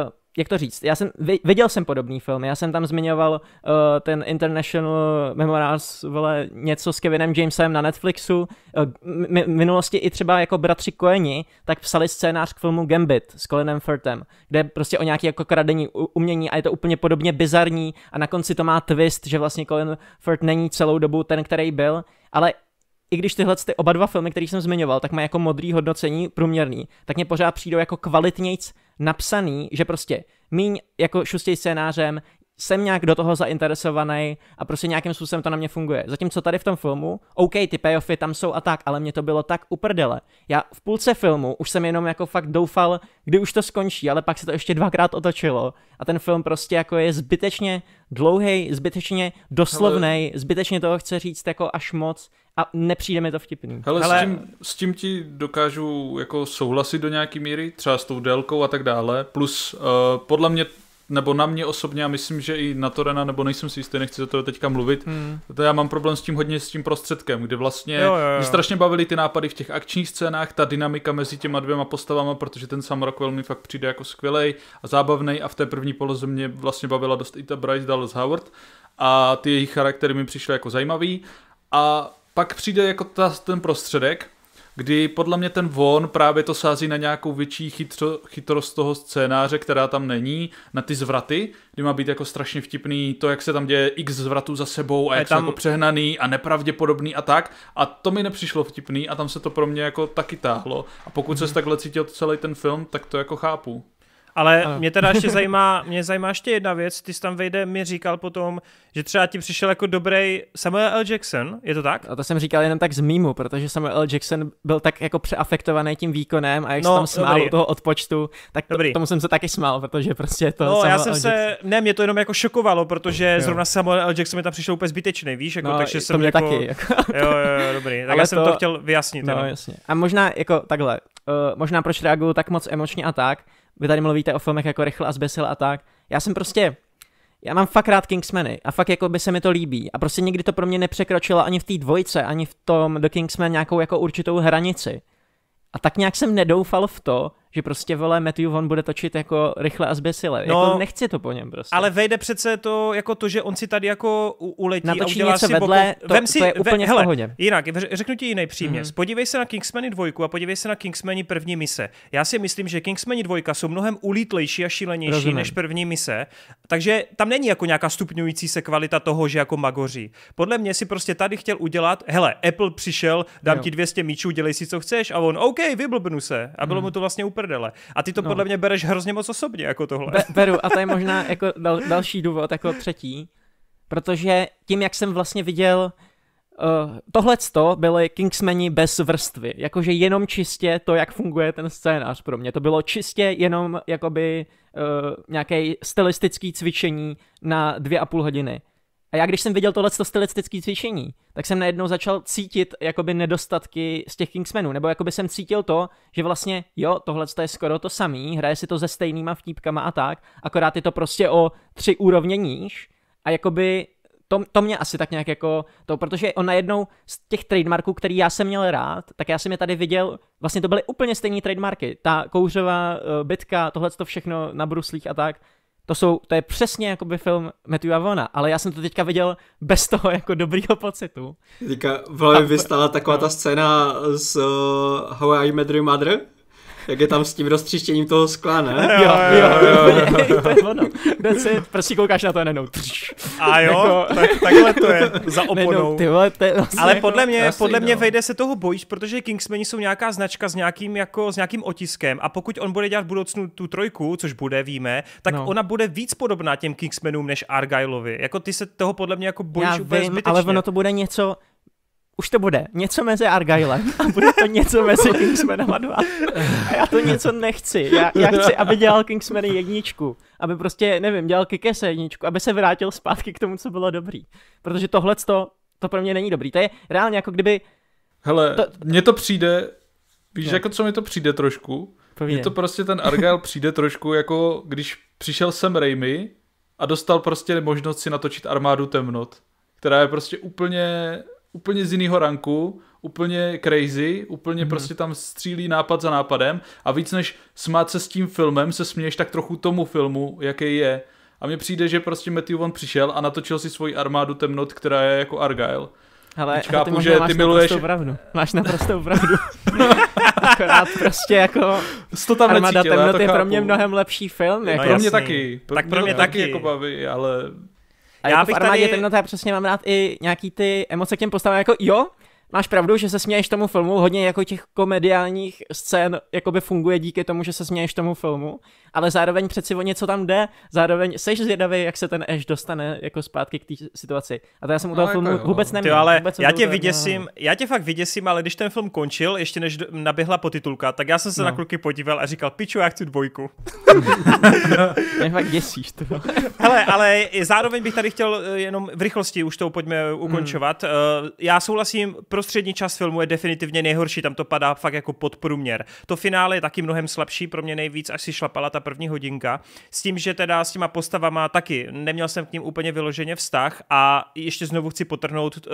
uh, jak to říct, já jsem, viděl jsem podobný film, já jsem tam zmiňoval uh, ten International Memoirs, vole, něco s Kevinem Jamesem na Netflixu, uh, minulosti i třeba jako bratři Koeni, tak psali scénář k filmu Gambit s Colinem Firthem, kde prostě o nějaký jako kradení umění a je to úplně podobně bizarní a na konci to má twist, že vlastně Colin Firth není celou dobu ten, který byl, ale i když tyhle ty oba dva filmy, které jsem zmiňoval, tak mají jako modrý hodnocení průměrný, tak mě pořád přijdou jako kvalitnějc napsaný, že prostě míň jako šustěj scénářem, jsem nějak do toho zainteresovaný a prostě nějakým způsobem to na mě funguje. Zatímco tady v tom filmu, OK, ty payoffy tam jsou a tak, ale mě to bylo tak uprdele. Já v půlce filmu už jsem jenom jako fakt doufal, kdy už to skončí, ale pak se to ještě dvakrát otočilo a ten film prostě jako je zbytečně dlouhý, zbytečně doslovný, zbytečně toho chce říct jako až moc a nepřijde mi to vtipný. Hele, Hele... S, tím, s tím ti dokážu jako souhlasit do nějaký míry, třeba s tou délkou a tak dále, plus uh, podle mě nebo na mě osobně, a myslím, že i na Torena, nebo nejsem si jistý, nechci za to teďka mluvit, hmm. to já mám problém s tím hodně s tím prostředkem, kde vlastně jo, jo, jo. mě strašně bavily ty nápady v těch akčních scénách, ta dynamika mezi těma dvěma postavama, protože ten Sam Rockwell mi fakt přijde jako skvělej a zábavnej a v té první poloze mě vlastně bavila dost i ta Bryce Dallas Howard a ty jejich charaktery mi přišly jako zajímavý a pak přijde jako ta, ten prostředek, kdy podle mě ten von právě to sází na nějakou větší chytro, chytrost toho scénáře, která tam není, na ty zvraty, kdy má být jako strašně vtipný to, jak se tam děje x zvratů za sebou a, a jak tam... jsou jako přehnaný a nepravděpodobný a tak. A to mi nepřišlo vtipný a tam se to pro mě jako taky táhlo. A pokud mm-hmm. se takhle cítil celý ten film, tak to jako chápu. Ale ano. mě teda ještě zajímá, mě zajímá ještě jedna věc. Ty jsi tam vejde mi říkal potom, že třeba ti přišel jako dobrý Samuel L. Jackson, je to tak? A to jsem říkal jenom tak z mýmu, protože Samuel L. Jackson byl tak jako přeafektovaný tím výkonem a jak no, jsem tam smál u toho odpočtu, tak to, tomu jsem se taky smál, protože prostě to. No, Samuel já jsem L. se, ne, mě to jenom jako šokovalo, protože jo. zrovna Samuel L. Jackson mi tam přišel úplně zbytečný, víš, jako, no, takže jsem jako, taky, jako... jo, jo, jo, dobrý, tak Ale já to... jsem to chtěl vyjasnit. No, jenom. jasně. A možná jako takhle, uh, možná proč reaguju tak moc emočně a tak, vy tady mluvíte o filmech jako Rychle a zbesil a tak. Já jsem prostě, já mám fakt rád Kingsmany a fakt jako by se mi to líbí. A prostě nikdy to pro mě nepřekročilo ani v té dvojce, ani v tom do Kingsman nějakou jako určitou hranici. A tak nějak jsem nedoufal v to, že prostě vole Matthew von bude točit jako rychle a zbesile. Jako no, jako nechci to po něm prostě. Ale vejde přece to jako to, že on si tady jako uletí Natočí a udělá něco si vedle, to, Vem si, to je úplně ve, hele, Jinak, řeknu ti jiný příměs. Mm-hmm. Podívej se na Kingsmany 2 a podívej se na Kingsmany první mise. Já si myslím, že Kingsmany 2 jsou mnohem ulítlejší a šílenější Rozumím. než první mise, takže tam není jako nějaká stupňující se kvalita toho, že jako magoří. Podle mě si prostě tady chtěl udělat, hele, Apple přišel, dám jo. ti 200 míčů, dělej si co chceš a on, OK, vyblbnu se. A bylo mm. mu to vlastně úplně prdele. A ty to no. podle mě bereš hrozně moc osobně, jako tohle. Be- beru, a to je možná jako dal- další důvod, jako třetí. Protože tím, jak jsem vlastně viděl Uh, eh, tohle byly Kingsmeni bez vrstvy, jakože jenom čistě to, jak funguje ten scénář pro mě. To bylo čistě jenom jakoby uh, eh, nějaké stylistické cvičení na dvě a půl hodiny. A já když jsem viděl tohle stylistické cvičení, tak jsem najednou začal cítit jakoby nedostatky z těch Kingsmenů, nebo jakoby jsem cítil to, že vlastně jo, tohle je skoro to samý, hraje si to se stejnýma vtípkama a tak, akorát je to prostě o tři úrovně níž a jakoby to, to mě asi tak nějak jako to, protože on najednou z těch trademarků, který já jsem měl rád, tak já jsem je tady viděl, vlastně to byly úplně stejné trademarky, ta kouřová eh, bytka, tohle to všechno na bruslích a tak, to, jsou, to je přesně jako by film Matthew Avona, ale já jsem to teďka viděl bez toho jako dobrýho pocitu. Teďka v hlavě vystála taková no. ta scéna z uh, eh, How I Met Your Mother, jak je tam s tím roztřištěním toho skla, ne? Jo, jo, jo. jo, jo. to je ono. That's it. Prostě koukáš na to a nenou. A jo, jako- tak, takhle to je za oponou. ty vole, to je vlastně Ale jako- podle mě, jasný, podle mě no. Vejde se toho bojíš, protože Kingsmeni jsou nějaká značka s nějakým, jako, s nějakým otiskem a pokud on bude dělat v budoucnu tu trojku, což bude, víme, tak no. ona bude víc podobná těm Kingsmenům než Argylovi. Jako ty se toho podle mě jako bojíš Já úplně vím, zbytečně. ale ono to bude něco, už to bude něco mezi Argylem a bude to něco mezi Kingsmanama 2. A já to něco nechci. Já, já chci, aby dělal Kingsman jedničku. Aby prostě, nevím, dělal Kikese jedničku. Aby se vrátil zpátky k tomu, co bylo dobrý. Protože tohle to, to pro mě není dobrý. To je reálně jako kdyby... Hele, to... mně to přijde, víš, no. jako co mi to přijde trošku? Mně to prostě ten Argyle přijde trošku jako, když přišel sem Raimi a dostal prostě možnost si natočit armádu temnot, která je prostě úplně úplně z jiného ranku, úplně crazy, úplně hmm. prostě tam střílí nápad za nápadem a víc než smát se s tím filmem, se směješ tak trochu tomu filmu, jaký je. A mně přijde, že prostě Matthew Vaughn přišel a natočil si svoji armádu temnot, která je jako Argyle. Ale jako chápu, ty že máš ty miluješ... Naprostou pravdu. Máš naprostou pravdu. No. Akorát prostě jako... to tam Armada necítil, temnot je pro mě mnohem lepší film. No jako. No, pro mě taky. Pro tak pro mě, mě taky. taky. jako baví, ale a já jako bych v armádě tady... tenhle přesně mám rád i nějaký ty emoce k těm postavám, jako jo, máš pravdu, že se směješ tomu filmu, hodně jako těch komediálních scén jakoby funguje díky tomu, že se směješ tomu filmu, ale zároveň přeci o něco tam jde, zároveň seš zvědavý, jak se ten Ash dostane jako zpátky k té situaci. A to já jsem u toho no, filmu jako vůbec neměl. Ty, ale vůbec já tě vyděsím, no. já tě fakt vyděsím, ale když ten film končil, ještě než naběhla potitulka, tak já jsem se no. na kluky podíval a říkal, piču, já chci dvojku. Mě fakt děsíš, to. Hele, ale zároveň bych tady chtěl eh, jenom v rychlosti už to pojďme ukončovat. Mm. Já souhlasím, pro prostřední čas filmu je definitivně nejhorší, tam to padá fakt jako podprůměr. To finále je taky mnohem slabší, pro mě nejvíc až si šlapala ta první hodinka, s tím, že teda s těma postavama taky neměl jsem k ním úplně vyloženě vztah a ještě znovu chci potrhnout uh,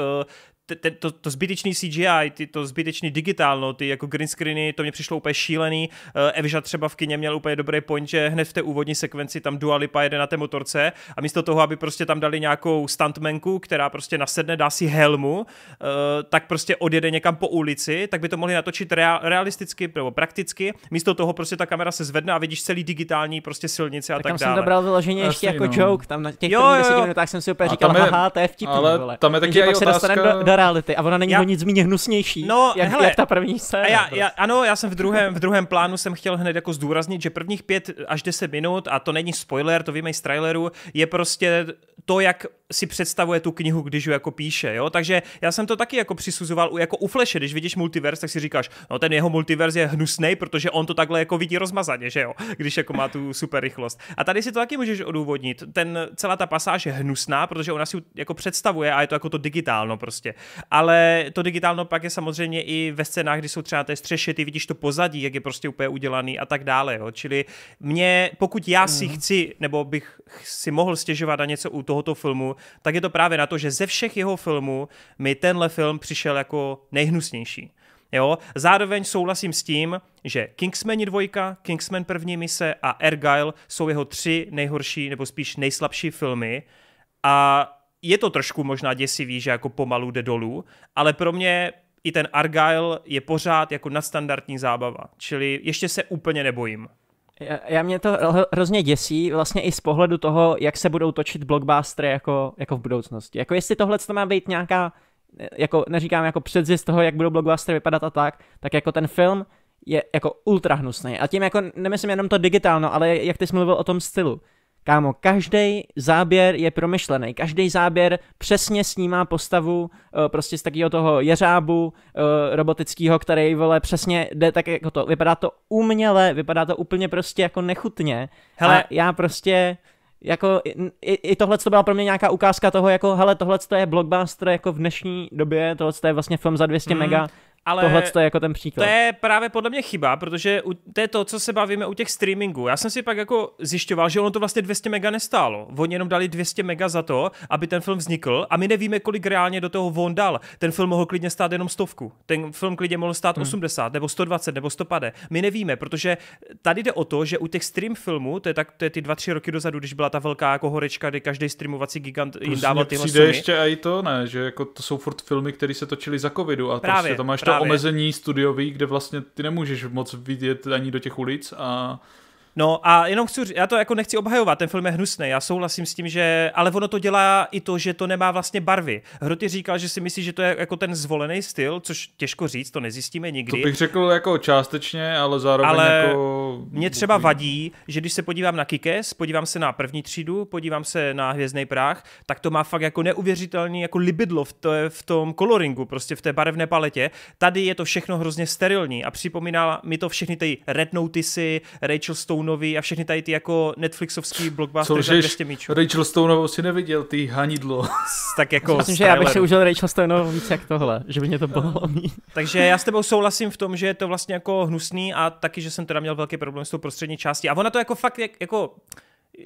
to, to zbytečný CGI, ty, to zbytečný digitálno, ty jako green screeny, to mě přišlo úplně šílený. Eh, Evža třeba v kině měl úplně dobrý point, že hned v té úvodní sekvenci tam Dualipa jede na té motorce a místo toho, aby prostě tam dali nějakou stuntmenku, která prostě nasedne, dá si helmu, eh, tak prostě prostě odjede někam po ulici, tak by to mohli natočit real, realisticky nebo prakticky. Místo toho prostě ta kamera se zvedne a vidíš celý digitální prostě silnice a tak, tak tam dále. jsem to bral vyloženě ještě jako no. joke, tam na těch jo, jo, jo. minutách jsem si úplně říkal, je, haha, to je vtipný, ale vole. tam je taky otázka... se dostaneme do, do, reality a ona není já... o nic méně hnusnější, no, jak, hele, jak ta první se? Já, prostě. já, ano, já jsem v druhém, v druhém plánu jsem chtěl hned jako zdůraznit, že prvních pět až deset minut, a to není spoiler, to víme z traileru, je prostě to, jak si představuje tu knihu, když ju jako píše, jo? Takže já jsem to taky jako přisuzoval u, jako u Fleše, když vidíš multivers, tak si říkáš, no ten jeho multivers je hnusný, protože on to takhle jako vidí rozmazaně, že jo, když jako má tu super rychlost. A tady si to taky můžeš odůvodnit. Ten, celá ta pasáž je hnusná, protože ona si jako představuje a je to jako to digitálno prostě. Ale to digitálno pak je samozřejmě i ve scénách, kdy jsou třeba té střeše, ty vidíš to pozadí, jak je prostě úplně udělaný a tak dále, jo? Čili mě, pokud já si mhm. chci, nebo bych si mohl stěžovat na něco u tohoto filmu, tak je to právě na to, že ze všech jeho filmů mi tenhle film přišel jako nejhnusnější. Jo? Zároveň souhlasím s tím, že Kingsmani 2, Kingsman první mise a Argyle jsou jeho tři nejhorší nebo spíš nejslabší filmy a je to trošku možná děsivý, že jako pomalu jde dolů, ale pro mě i ten Argyle je pořád jako nadstandardní zábava, čili ještě se úplně nebojím. Já mě to hrozně děsí, vlastně i z pohledu toho, jak se budou točit blockbustery jako, jako v budoucnosti. Jako jestli tohle to má být nějaká, jako neříkám jako předzvěst toho, jak budou blockbustery vypadat a tak, tak jako ten film je jako ultra hnusný. A tím jako nemyslím jenom to digitálno, ale jak ty jsi mluvil o tom stylu. Kámo, každý záběr je promyšlený, každý záběr přesně snímá postavu eh, prostě z takového toho jeřábu eh, robotického, který vole přesně jde tak jako to. Vypadá to uměle, vypadá to úplně prostě jako nechutně. Hele, A já prostě jako i, i tohle to byla pro mě nějaká ukázka toho, jako hele, tohle je blockbuster jako v dnešní době, tohle je vlastně film za 200 mm. mega ale Tohle to je jako ten příklad. To je právě podle mě chyba, protože u, to je to, co se bavíme u těch streamingů. Já jsem si pak jako zjišťoval, že ono to vlastně 200 mega nestálo. Oni jenom dali 200 mega za to, aby ten film vznikl a my nevíme, kolik reálně do toho on dal. Ten film mohl klidně stát jenom stovku. Ten film klidně mohl stát hmm. 80 nebo 120 nebo 150. My nevíme, protože tady jde o to, že u těch stream filmů, to je tak to je ty 2-3 roky dozadu, když byla ta velká jako horečka, kdy každý streamovací gigant jim prostě dával tyhle sumy. ještě i to, ne, že jako to jsou furt filmy, které se točily za covidu a prostě právě, prostě to máš právě. to omezení studiový, kde vlastně ty nemůžeš moc vidět ani do těch ulic a No a jenom chci, já to jako nechci obhajovat, ten film je hnusný, já souhlasím s tím, že, ale ono to dělá i to, že to nemá vlastně barvy. Hroty říkal, že si myslí, že to je jako ten zvolený styl, což těžko říct, to nezjistíme nikdy. To bych řekl jako částečně, ale zároveň ale jako... mě třeba vadí, že když se podívám na Kikes, podívám se na první třídu, podívám se na Hvězdný práh, tak to má fakt jako neuvěřitelný jako libidlo v, to, v tom koloringu, prostě v té barevné paletě. Tady je to všechno hrozně sterilní a připomíná mi to všechny ty red Notice, Rachel Stone Stoneovi a všechny tady ty jako Netflixovský Co, za 200 míčů. Rachel Stoneovou si neviděl, ty hanidlo. tak jako Myslím, že já bych si užil Rachel Stoneovou víc jak tohle, že by mě to bylo Takže já s tebou souhlasím v tom, že je to vlastně jako hnusný a taky, že jsem teda měl velký problém s tou prostřední částí. A ona to jako fakt jak, jako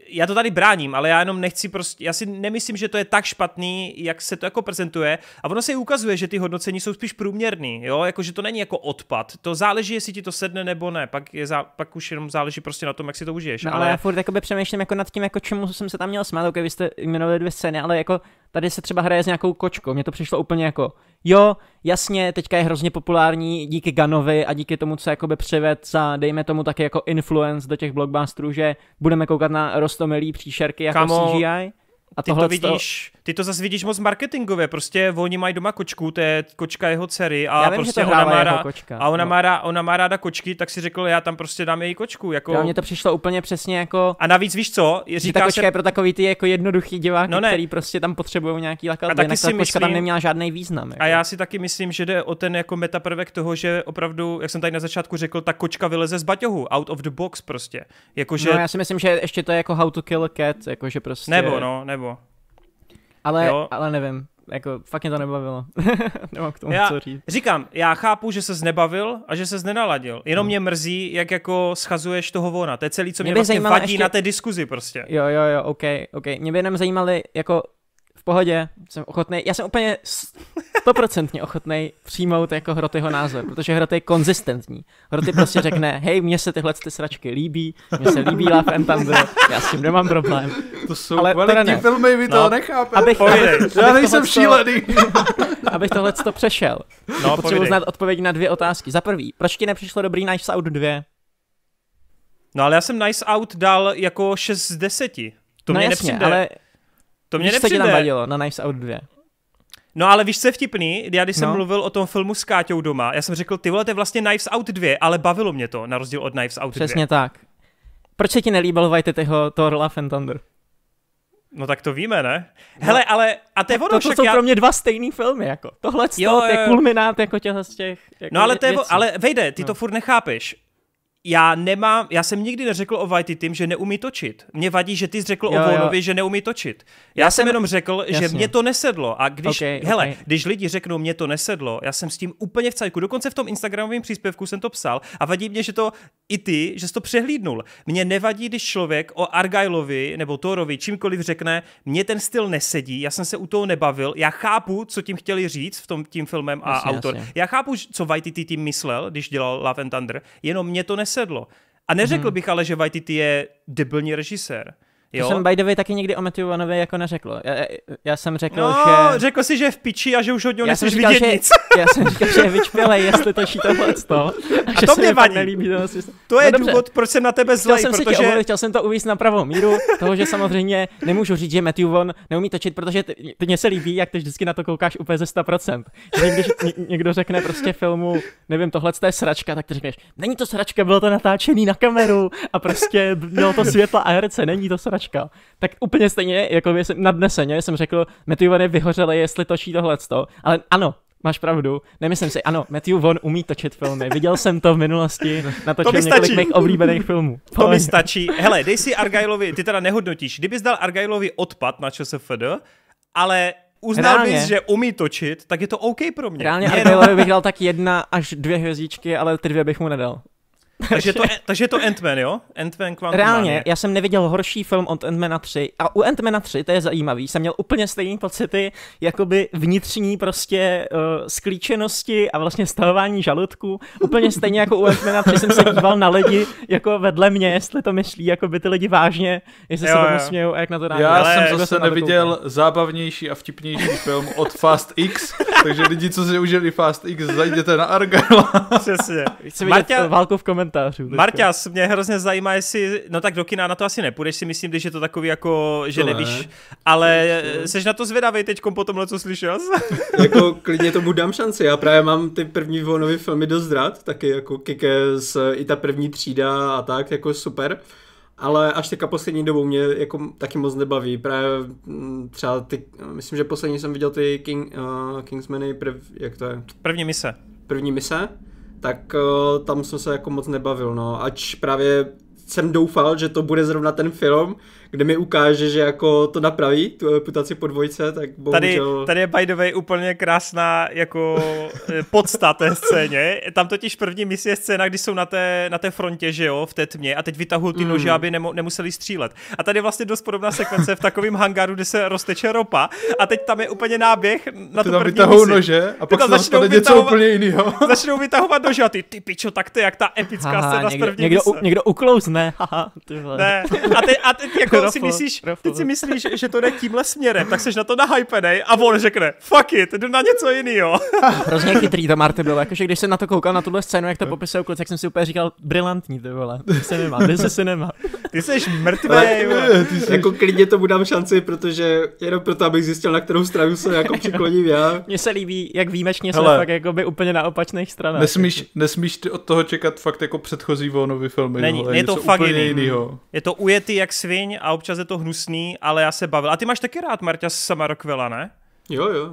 já to tady bráním, ale já jenom nechci prostě, já si nemyslím, že to je tak špatný, jak se to jako prezentuje a ono se i ukazuje, že ty hodnocení jsou spíš průměrný, jo, jako že to není jako odpad, to záleží, jestli ti to sedne nebo ne, pak, je zá, pak už jenom záleží prostě na tom, jak si to užiješ. No, ale... ale já furt jakoby přemýšlím jako nad tím, jako čemu jsem se tam měl smát, ok, vy jste jmenovali dvě scény, ale jako tady se třeba hraje s nějakou kočkou, mně to přišlo úplně jako jo, jasně, teďka je hrozně populární díky Ganovi a díky tomu, co jakoby přived za, dejme tomu taky jako influence do těch blockbusterů, že budeme koukat na rostomilý příšerky jako Kamo, CGI. A ty to, vidíš, to... ty to zase vidíš moc marketingově, prostě oni mají doma kočku, to je kočka jeho dcery a já vím, prostě ona má, rá, kočka, a ona, no. má rá, ona má ráda kočky, tak si řekl, já tam prostě dám její kočku. Jako... mě mně to přišlo úplně přesně jako... A navíc víš co? Říká ta kočka se... je pro takový ty jako jednoduchý divák, no který prostě tam potřebují nějaký lakal. A taky si ta myslím... kočka tam neměla žádný význam. Jako. A já si taky myslím, že jde o ten jako metaprvek toho, že opravdu, jak jsem tady na začátku řekl, ta kočka vyleze z baťohu, out of the box prostě. Jako, že... No já si myslím, že ještě to je jako how to kill a cat, jakože prostě... Nebo no, nebo nebo... Ale, jo? ale nevím, jako fakt mě to nebavilo. Nemám k tomu já, co říct. Říkám, já chápu, že se nebavil a že se znenaladil. Jenom hmm. mě mrzí, jak jako schazuješ toho vona. To je celý, co mě, mě vlastně vadí ještě... na té diskuzi prostě. Jo, jo, jo, ok, ok. Mě by jenom zajímaly jako v pohodě, jsem ochotný, já jsem úplně stoprocentně ochotný přijmout jako Hrotyho názor, protože Hroty je konzistentní. Hroty prostě řekne, hej, mně se tyhle ty sračky líbí, mně se líbí Love and Thunder, já s tím nemám problém. To jsou Ale kvalitní filmy, vy no. to nechápete. Abych, abych, abych, já nejsem šílený. abych tohle to přešel. No, Potřebuji znát odpovědi na dvě otázky. Za prvý, proč ti nepřišlo dobrý nice Out 2? No ale já jsem Nice Out dal jako 6 z 10. To no mě jasně, nepřijde. ale to mě Víš, nepřijde. co ti vadilo na Knives Out 2? No ale víš, co je vtipný? Já když jsem no. mluvil o tom filmu s Káťou doma, já jsem řekl, ty vole, to je vlastně Knives Out 2, ale bavilo mě to, na rozdíl od Knives Out 2. Přesně tak. Proč se ti nelíbil Vajtetyho Thor Love and Thunder? No tak to víme, ne? No. Hele, ale a to je ono, to, to jsou já... pro mě dva stejný filmy, jako. Tohle je kulminát jako těch z těch. Jako no ale to je, ale vejde, ty no. to furt nechápeš já nemám, já jsem nikdy neřekl o Whitey tým, že neumí točit. Mě vadí, že ty jsi řekl jo, o Vonovi, že neumí točit. Já, já jsem jenom řekl, jasně. že mě to nesedlo. A když, okay, hele, okay. když lidi řeknou, mě to nesedlo, já jsem s tím úplně v cajku. Dokonce v tom Instagramovém příspěvku jsem to psal a vadí mě, že to i ty, že jsi to přehlídnul. Mně nevadí, když člověk o Argylovi nebo Thorovi čímkoliv řekne, mě ten styl nesedí, já jsem se u toho nebavil, já chápu, co tím chtěli říct v tom tím filmem a jasně, autor. Jasně. Já chápu, co Whitey tým myslel, když dělal Love and Thunder, jenom mě to nesedlo nesedlo. A neřekl hmm. bych ale, že Waititi je debilní režisér. Jo? To jsem by the way taky někdy o Matthew Vanovi jako neřekl. Já, já, jsem řekl, no, že... řekl si, že je v piči a že už od něho nesmíš vidět že, nic. Já jsem říkal, že je vyčpělej, jestli točí tohle to. A, a to mě vadí. Nelíbí, to, no, si... to je no, důvod, proč jsem na tebe zlej, chtěl jsem protože... chtěl jsem to uvíct na pravou míru, toho, že samozřejmě nemůžu říct, že Matthew Von neumí točit, protože mě se líbí, jak ty vždycky na to koukáš úplně ze 100%. Že když někdo řekne prostě filmu, nevím, tohle je sračka, tak ty řekneš, není to sračka, bylo to natáčený na kameru a prostě bylo to světla a herce, není to sračka značka. Tak úplně stejně, jako jsem nadneseně jsem řekl, Matthew Vaughn je vyhořelý, jestli točí to, ale ano, Máš pravdu, nemyslím si, ano, Matthew Vaughn umí točit filmy, viděl jsem to v minulosti, natočil to mi několik mých oblíbených filmů. To Pojď. mi stačí. Hele, dej si Argylovi, ty teda nehodnotíš, kdyby dal Argylovi odpad na ČSFD, ale uznal Reálně. bys, že umí točit, tak je to OK pro mě. Reálně Argylovi bych dal tak jedna až dvě hvězdičky, ale ty dvě bych mu nedal takže to, takže to Ant-Man, jo? Ant-Man Quantum Reálně, Mania. já jsem neviděl horší film od Ant-Mana 3. A u Ant-Mana 3, to je zajímavý, jsem měl úplně stejné pocity, jakoby vnitřní prostě uh, sklíčenosti a vlastně stahování žaludku. Úplně stejně jako u Ant-Mana 3 jsem se díval na lidi jako vedle mě, jestli to myslí, jako by ty lidi vážně, jestli jo, se tomu smějou a jak na to reagují. Já Ale jsem jako zase neviděl koukal. zábavnější a vtipnější film od Fast X, takže lidi, co si užili Fast X, zajděte na Argyle. Přesně. Chci vidět Marta... válku v komentáři komentářů. Marťas, mě hrozně zajímá, jestli, no tak do kina na to asi nepůjdeš, si myslím, když je to takový jako, že to nevíš, ne. ale to jsi eh, na to zvědavý teď po tomhle, co slyšel. jako klidně tomu dám šanci, já právě mám ty první volnové filmy dost rád, taky jako Kike s, i ta první třída a tak, jako super. Ale až teďka poslední dobou mě jako taky moc nebaví. Právě mm, třeba ty, myslím, že poslední jsem viděl ty King, uh, Kingsmeny, prv, jak to je? První mise. První mise tak uh, tam jsem se jako moc nebavil, no. Ač právě jsem doufal, že to bude zrovna ten film, kde mi ukáže, že jako to napraví, tu reputaci po dvojce, tak bohužel... Tady, tady je by the way úplně krásná jako eh, podsta té scéně. Tam totiž první misi je scéna, kdy jsou na té, na té frontě, že jo, v té tmě a teď vytahují ty mm. nože, aby nemo, nemuseli střílet. A tady je vlastně dost podobná sekvence v takovém hangáru, kde se rozteče ropa a teď tam je úplně náběh na tu první misi. nože a pak se začnou něco úplně jiného. začnou vytahovat nože a ty, ty pičo, tak to je jak ta epická Aha, scéna někdo, z první někdo, u, někdo uklouzne, Aha, ty vole. Ne, a teď, a teď jako ty si myslíš, teď si myslíš, že to jde tímhle směrem, tak jsi na to nahypenej a on řekne, fuck it, jdu na něco jiného. Hrozně chytrý to Marty byl, jakože když jsem na to koukal na tuhle scénu, jak to popisuje kluci, tak jsem si úplně říkal, brilantní to vole, ty se is nemá. Ty jsi mrtvý. Ty jsi... Jako klidně tomu dám šanci, protože jenom proto, abych zjistil, na kterou stranu se jako přikloním já. Mně se líbí, jak výjimečně se, tak jako by úplně na opačných stranách. Nesmíš, nesmíš ty od toho čekat fakt jako předchozí Vonovy filmy. Není, je, je to fakt jiný. Je to ujetý jak sviň a a občas je to hnusný, ale já se bavil. A ty máš taky rád Marta sama Rockwella, ne? Jo, jo.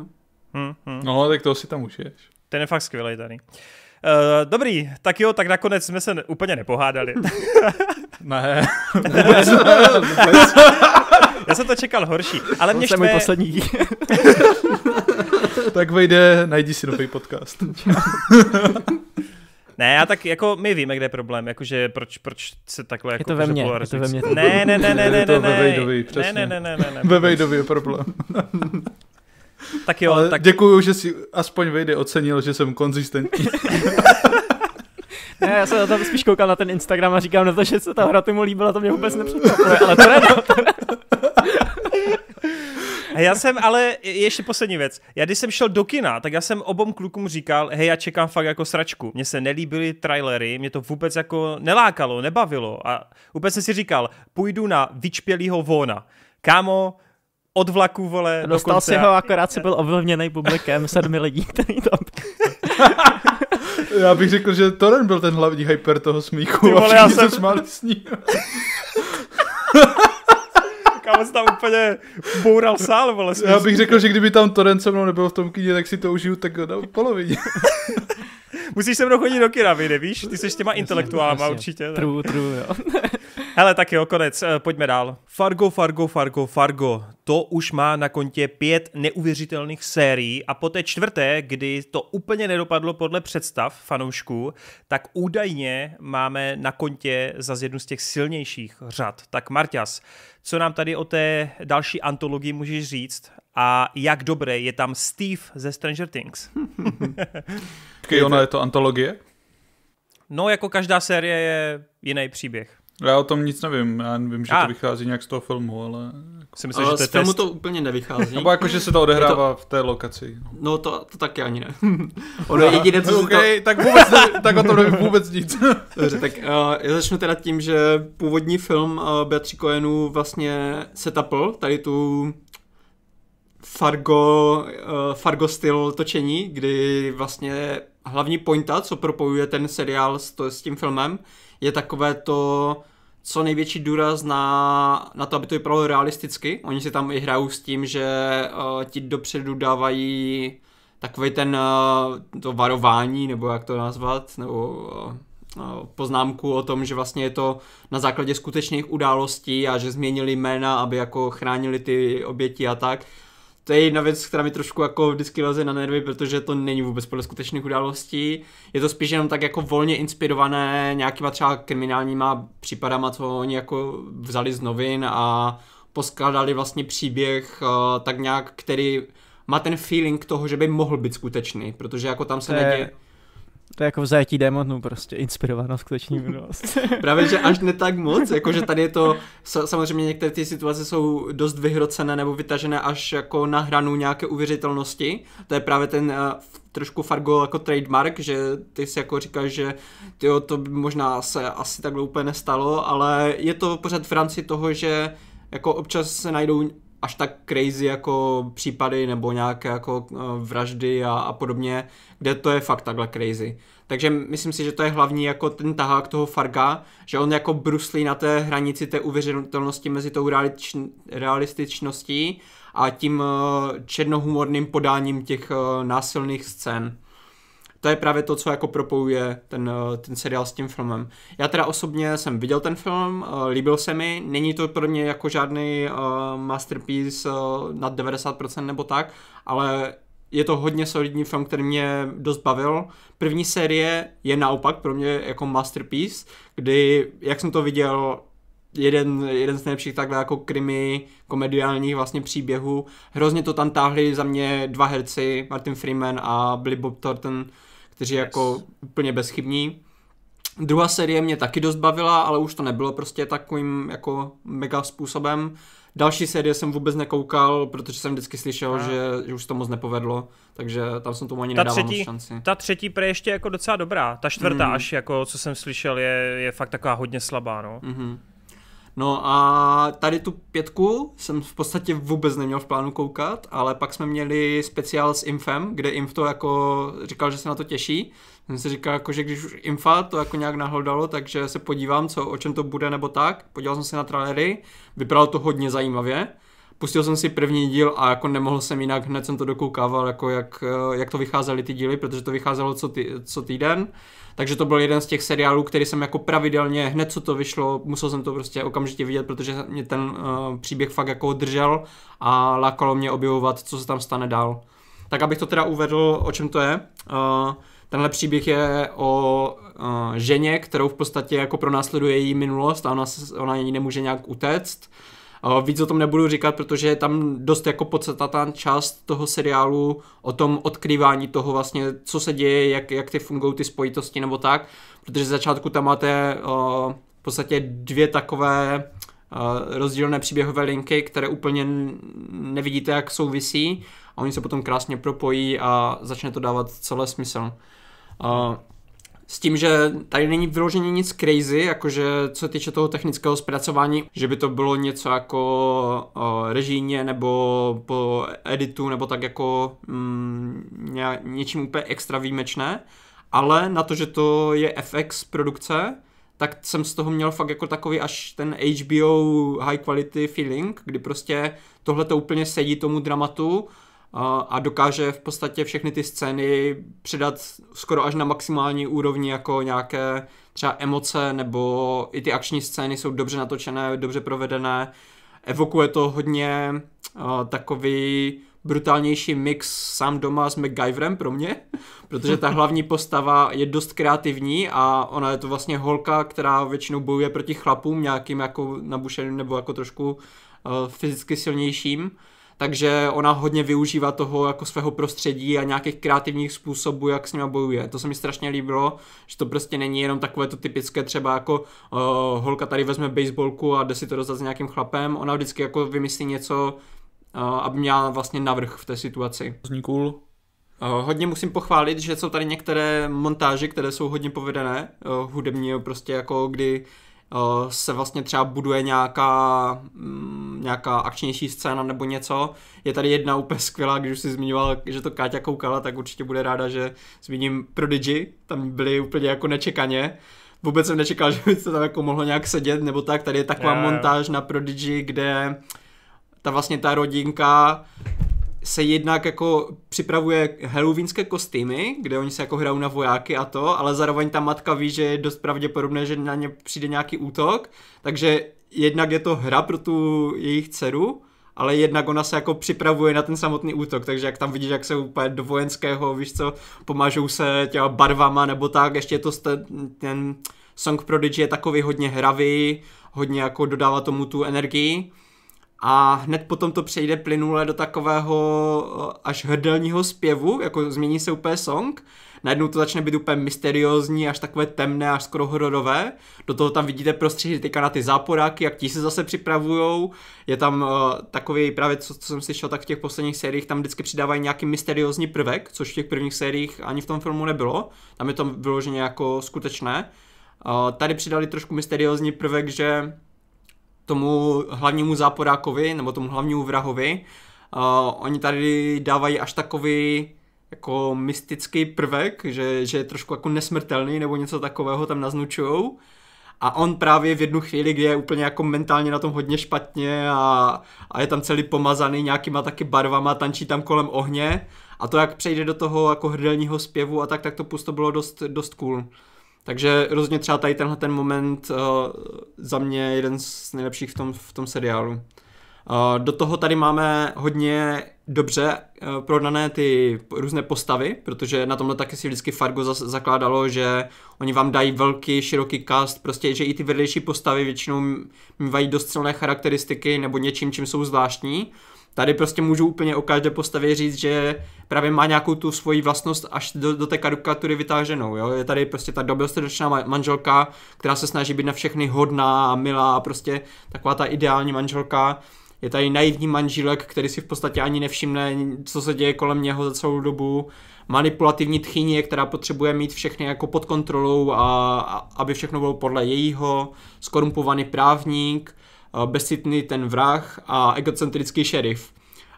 Hmm, hmm. No, tak to si tam užiješ. Ten je fakt skvělý tady. Uh, eh, dobrý, tak jo, tak nakonec jsme se úplně nepohádali. ne. Vůbec, vůbec. Já jsem to čekal horší, ale mě štve... poslední. tak vejde, najdi si nový podcast. Ne, já tak jako my víme, kde je problém, jakože proč, proč se takhle jako... Je to ve mně, je to ve mně. Ne, ne, ne, ne, ne, ne, ne, ne, ne, ne, ne, ne. ne, ne, ne, ne, tak jo, Ale tak... děkuju, že si aspoň Vejdy ocenil, že jsem konzistentní. Ne, já jsem tam spíš koukal na ten Instagram a říkám na to, že se ta hra tomu líbila, to mě vůbec nepřekvapuje, ale to ne, to ne já jsem, ale ještě poslední věc. Já když jsem šel do kina, tak já jsem obom klukům říkal, hej, já čekám fakt jako sračku. Mně se nelíbily trailery, mě to vůbec jako nelákalo, nebavilo. A úplně jsem si říkal, půjdu na vyčpělýho vona. Kámo, od vlaku, vole, Dostal si ho, akorát si byl ovlivněný publikem sedmi lidí, který tam... já bych řekl, že to byl ten hlavní hyper toho smíchu Ty vole, a já jsem... se s ním. Kámo se tam úplně boural sál, vole. Smysl. Já bych řekl, že kdyby tam Torrent se mnou nebyl v tom kyně, tak si to užiju tak na polovině. Musíš se mnou chodit do kina, vy nevíš? Ty jsi s těma intelektuálama určitě. Tak. True, true, jo. Hele, tak jo, konec, eh, pojďme dál. Fargo, Fargo, Fargo, Fargo. To už má na kontě pět neuvěřitelných sérií a po té čtvrté, kdy to úplně nedopadlo podle představ fanoušků, tak údajně máme na kontě za jednu z těch silnějších řad. Tak Marťas, co nám tady o té další antologii můžeš říct a jak dobré je tam Steve ze Stranger Things. Kdy ona je to antologie? No, jako každá série je jiný příběh. Já o tom nic nevím, já nevím, že a. to vychází nějak z toho filmu, ale... Jako- si myslím, ale že to z filmu test... to úplně nevychází. Nebo jako, že se to odehrává to... v té lokaci. No to, to taky ani ne. ono je jediné, co okay, to... tak, vůbec nevím, tak o tom nevím vůbec nic. Dobře, tak uh, já začnu teda tím, že původní film uh, eh, Beatří Cohenů vlastně setapl tady tu Fargo, uh, Fargo styl točení, kdy vlastně hlavní pointa, co propojuje ten seriál s, to, s tím filmem, je takové to co největší důraz na, na to, aby to vypadalo realisticky. Oni si tam i hrajou s tím, že uh, ti dopředu dávají takový ten uh, to varování, nebo jak to nazvat, nebo uh, poznámku o tom, že vlastně je to na základě skutečných událostí a že změnili jména, aby jako chránili ty oběti a tak to je jedna věc, která mi trošku jako vždycky leze na nervy, protože to není vůbec podle skutečných událostí. Je to spíš jenom tak jako volně inspirované nějakýma třeba kriminálníma případama, co oni jako vzali z novin a poskladali vlastně příběh eh, tak nějak, který má ten feeling toho, že by mohl být skutečný, protože jako tam se neděje to je jako vzajetí démonů prostě, inspirováno skutečným minulost. Právě, že až ne tak moc, jakože tady je to, samozřejmě některé ty situace jsou dost vyhrocené nebo vytažené až jako na hranu nějaké uvěřitelnosti. To je právě ten uh, trošku Fargo jako trademark, že ty si jako říkáš, že tyjo, to by možná se asi takhle úplně nestalo, ale je to pořád v rámci toho, že jako občas se najdou až tak crazy jako případy nebo nějaké jako eh, vraždy a, a podobně, kde to je fakt takhle crazy. Takže myslím si, že to je hlavní jako ten tahák toho Farga, že on jako bruslí na té hranici té uvěřitelnosti mezi tou realič- realističností a tím eh, černohumorným podáním těch eh, násilných scén to je právě to, co jako propojuje ten, eh, ten seriál s tím filmem. Já teda osobně jsem viděl ten film, eh, líbil se mi, není to pro mě jako žádný eh, masterpiece nad 90% nebo tak, ale je to hodně solidní film, který mě dost bavil. První série je naopak pro mě jako masterpiece, kdy, jak jsem to viděl, jeden, jeden z nejlepších takhle jako krimi, komediálních vlastně příběhů. Hrozně to tam táhli za mě dva herci, Martin Freeman a Billy Bob Thornton, kteří jako yes. jako úplně bezchybní. Druhá série mě taky dost bavila, ale už to nebylo prostě takovým jako mega způsobem. Další série jsem vůbec nekoukal, protože jsem vždycky slyšel, že, že už to moc nepovedlo, takže tam jsem tomu ani ta nedával třetí, moc šanci. Ta třetí pre ještě jako docela dobrá, ta čtvrtá mm. až jako co jsem slyšel je, je fakt taková hodně slabá, no. Mm-hmm. No a tady tu pětku jsem v podstatě vůbec neměl v plánu koukat, ale pak jsme měli speciál s Infem, kde Inf to jako říkal, že se na to těší. Jsem si říkal, jako, že když už Infa to jako nějak nahlodalo, takže se podívám, co, o čem to bude nebo tak. Podíval jsem se na trailery, vypadalo to hodně zajímavě pustil jsem si první díl a jako nemohl jsem jinak, hned jsem to dokoukával, jako jak, eh, jak to vycházely ty díly, protože to vycházelo co, ty, co týden. Takže to byl jeden z těch seriálů, který jsem jako pravidelně, hned co to vyšlo, musel jsem to prostě okamžitě vidět, protože mě ten uh, příběh fakt jako držel a lákalo mě objevovat, co se tam stane dál. Tak abych to teda uvedl, o čem to je. Uh, Tenhle příběh je o uh, ženě, kterou v podstatě jako pronásleduje její minulost a ona, ona ji nemůže nějak utéct. Uh, Víc o tom nebudu říkat, protože je tam dost jako podstatná část toho seriálu o tom odkrývání toho vlastně, co se děje, jak, jak ty fungují ty spojitosti nebo tak, protože z začátku tam máte uh, v podstatě dvě takové uh, rozdílné příběhové linky, které úplně nevidíte, jak souvisí a oni se potom krásně propojí a začne to dávat celé smysl. Uh, s tím, že tady není vyloženě nic crazy, jakože co týče toho technického zpracování, že by to bylo něco jako o, režíně nebo po editu nebo tak jako mm, ně, něčím úplně extra výjimečné, ale na to, že to je FX produkce, tak jsem z toho měl fakt jako takový až ten HBO high quality feeling, kdy prostě tohle to úplně sedí tomu dramatu a dokáže v podstatě všechny ty scény předat skoro až na maximální úrovni jako nějaké třeba emoce nebo i ty akční scény jsou dobře natočené, dobře provedené. Evokuje to hodně uh, takový brutálnější mix sám doma s MacGyverem pro mě, protože ta hlavní postava je dost kreativní a ona je to vlastně holka, která většinou bojuje proti chlapům nějakým jako nabušeným nebo jako trošku uh, fyzicky silnějším takže ona hodně využívá toho jako svého prostředí a nějakých kreativních způsobů, jak s nima bojuje. To se mi strašně líbilo, že to prostě není jenom takové to typické třeba jako uh, holka tady vezme baseballku a jde si to dostat s nějakým chlapem, ona vždycky jako vymyslí něco, uh, aby měla vlastně navrh v té situaci. Zní cool. Eh, hodně musím pochválit, že jsou tady některé montáže, které jsou hodně povedené, hudební prostě jako kdy Eh, se vlastně třeba buduje nějaká, mm, nějaká akčnější scéna nebo něco. Je tady jedna úplně skvělá, když už si zmiňoval, že to Káťa koukala, tak určitě bude ráda, že zmíním Prodigy, tam byli úplně jako nečekaně. Vůbec jsem nečekal, že by se tam jako mohlo nějak sedět nebo tak. Tady je taková yeah. montáž na Prodigy, kde ta vlastně ta rodinka se jednak jako připravuje halloweenské kostýmy, kde oni se jako hrajou na vojáky a to, ale zároveň ta matka ví, že je dost pravděpodobné, že na ně přijde nějaký útok, takže jednak je to hra pro tu jejich dceru, ale jednak ona se jako připravuje na ten samotný útok, takže jak tam vidíš, jak se úplně do vojenského, víš co, pomážou se těma barvama nebo tak, ještě je to ten Song Prodigy je takový hodně hravý, hodně jako dodává tomu tu energii, a hned potom to přejde plynule do takového až hrdelního zpěvu, jako změní se úplně song, najednou to začne být úplně mysteriózní, až takové temné, až skoro hororové, do toho tam vidíte prostředí teďka na ty záporáky, jak ti se zase připravujou, je tam uh, takový právě, co, co jsem slyšel, tak v těch posledních sériích tam vždycky přidávají nějaký mysteriózní prvek, což v těch prvních sériích ani v tom filmu nebylo, tam je to vyloženě jako skutečné, uh, tady přidali trošku mysteriózní prvek, že tomu hlavnímu záporákovi, nebo tomu hlavnímu vrahovi. Uh, oni tady dávají až takový jako mystický prvek, že, že je trošku jako nesmrtelný nebo něco takového tam naznučujou. A on právě v jednu chvíli, kdy je úplně jako mentálně na tom hodně špatně a, a je tam celý pomazaný nějakýma taky barvama, tančí tam kolem ohně a to jak přejde do toho jako hrdelního zpěvu a tak, tak to pusto bylo dost, dost cool. Takže rozhodně třeba tady tenhle ten moment uh, za mě jeden z nejlepších v tom, v tom seriálu. Uh, do toho tady máme hodně dobře uh, prodané ty různé postavy, protože na tomhle taky si vždycky Fargo zas, zakládalo, že oni vám dají velký, široký cast, prostě, že i ty vedlejší postavy většinou mývají dost silné charakteristiky nebo něčím, čím jsou zvláštní. Uh, Tady prostě můžu úplně o každé postavě říct, že právě má nějakou tu svoji vlastnost až do, do té karikatury vytáženou. Jo? Je tady prostě ta dobrostrdečná manželka, která se snaží být na všechny hodná a milá a prostě taková ta ideální manželka. Je tady naivní manžílek, který si v podstatě ani nevšimne, co se děje kolem něho za celou dobu. Manipulativní tchyně, která potřebuje mít všechny jako pod kontrolou a, a aby všechno bylo podle jejího. Skorumpovaný právník Eh, bezcitný ten vrah a egocentrický šerif.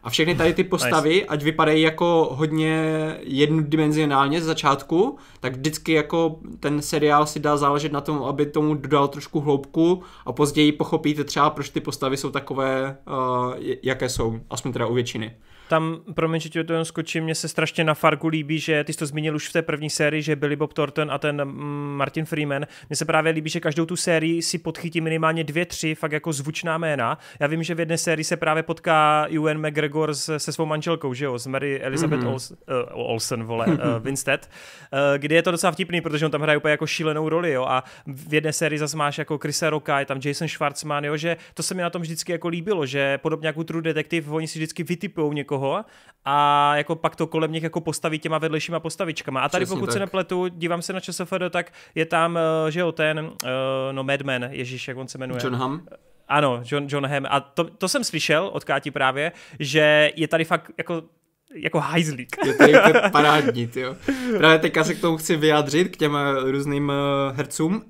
A všechny tady ty postavy, nice. ať vypadají jako hodně jednodimenzionálně z začátku, tak vždycky jako ten seriál si dá záležet na tom, aby tomu dodal trošku hloubku a později pochopíte třeba, proč ty postavy jsou takové, uh, jaké jsou, aspoň teda u většiny. Tam, promiň, že ti to skočím, mně se strašně na Fargu líbí, že ty jsi to zmínil už v té první sérii, že byli Bob Thornton a ten mm, Martin Freeman. Mně se právě líbí, že každou tu sérii si podchytí minimálně dvě, tři fakt jako zvučná jména. Já vím, že v jedné sérii se právě potká Ewan McGregor se, se svou manželkou, že jo, s Mary Elizabeth mm-hmm. Ols, uh, eh, Olsen, vole, uh, Winstead, uh, kde je to docela vtipný, protože on tam hraje úplně jako šílenou roli, jo, a v jedné sérii zase máš jako Chrisa Rocka, je tam Jason Schwartzman, jo, že to se mi na tom vždycky jako líbilo, že podobně jako True Detective, oni si vždycky vytipují někoho někoho a jako pak to kolem nich jako postaví těma vedlejšíma postavičkama. A tady Přesně pokud tak. se nepletu, dívám se na ČSFD, tak je tam, eh, že jo, ten, eh, no Madman, Ježíš, jak on se jmenuje. John Hamm. Ano, John, John Hamm. A to, to jsem slyšel od Káti právě, že je tady fakt jako jako hajzlík. Je to, to parádní, jo. Právě teďka se k tomu chci vyjádřit, k těm eh, různým hercům.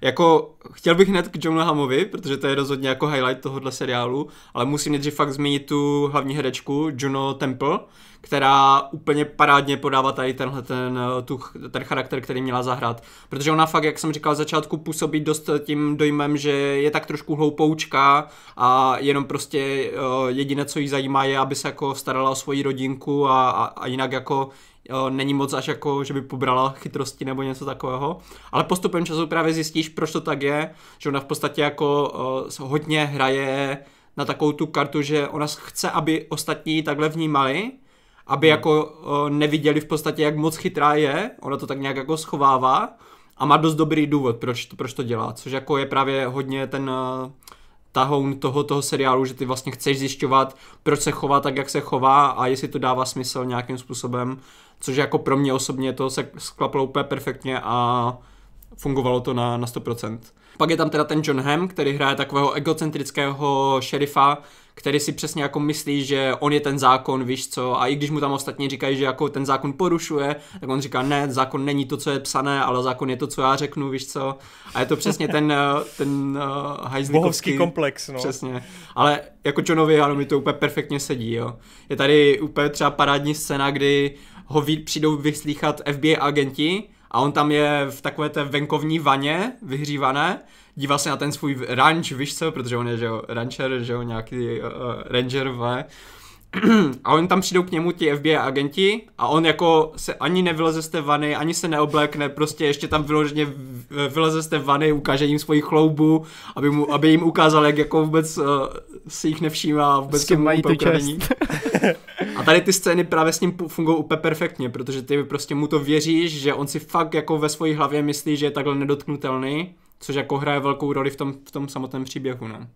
Jako chtěl bych hned k Johnu Hamovi, protože to je rozhodně jako highlight tohohle seriálu, ale musím nejdřív fakt zmínit tu hlavní herečku Juno Temple, která úplně parádně podává tady tenhle ten, tu, ten charakter, který měla zahrát. Protože ona fakt, jak jsem říkal v začátku, působí dost tím dojmem, že je tak trošku hloupoučka a jenom prostě eh, jediné, co jí zajímá, je, aby se jako starala o svoji rodinku a, a, a jinak jako není moc až jako, že by pobrala chytrosti nebo něco takového, ale postupem času právě zjistíš, proč to tak je, že ona v podstatě jako eh, hodně hraje na takovou tu kartu, že ona chce, aby ostatní takhle vnímali, aby hmm. jako eh, neviděli v podstatě, jak moc chytrá je, ona to tak nějak jako schovává a má dost dobrý důvod, proč, proč to dělá, což jako je právě hodně ten eh, tahoun toho, toho seriálu, že ty vlastně chceš zjišťovat, proč se chová tak, jak se chová a jestli to dává smysl nějakým způsobem což jako pro mě osobně to se sklaplo úplně perfektně a fungovalo to na, na 100%. Pak je tam teda ten John Hamm, který hraje takového egocentrického šerifa, který si přesně jako myslí, že on je ten zákon, víš co, a i když mu tam ostatně říkají, že jako ten zákon porušuje, tak on říká, ne, zákon není to, co je psané, ale zákon je to, co já řeknu, víš co. A je to přesně ten, eh, ten uh, eh, hajzlíkovský komplex, no. Přesně. Ale jako Johnovi, ano, mi to úplně perfektně sedí, jo. Je tady úplně třeba parádní scéna, kdy uh, ho vy, přijdou vyslíchat FBI agenti a on tam je v takové té venkovní vaně vyhřívané, dívá se na ten svůj ranč, víš co, protože on je, že jo, rancher, že jo, nějaký uh, ranger ve. A oni tam přijdou k němu ti FBI agenti a on jako se ani nevyleze z té vany, ani se neoblékne, prostě ještě tam vyloženě vyleze z té vany, ukáže jim svoji chloubu, aby, mu, aby jim ukázal, jak jako vůbec uh, si jich nevšímá, vůbec s mají tu tady ty scény právě s ním fungují úplně perfektně, protože ty prostě mu to věříš, že on si fakt jako ve své hlavě myslí, že je takhle nedotknutelný, což jako hraje velkou roli v tom, v tom samotném příběhu, no.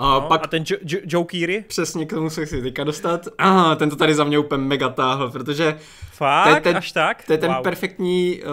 A, no, pak, a ten jo- jo- Joe Keery? Přesně k tomu se chci teďka dostat. Aha, ten to tady za mě úplně mega táhl, protože... Fakt? To ten, Až tak? To je ten wow. perfektní uh,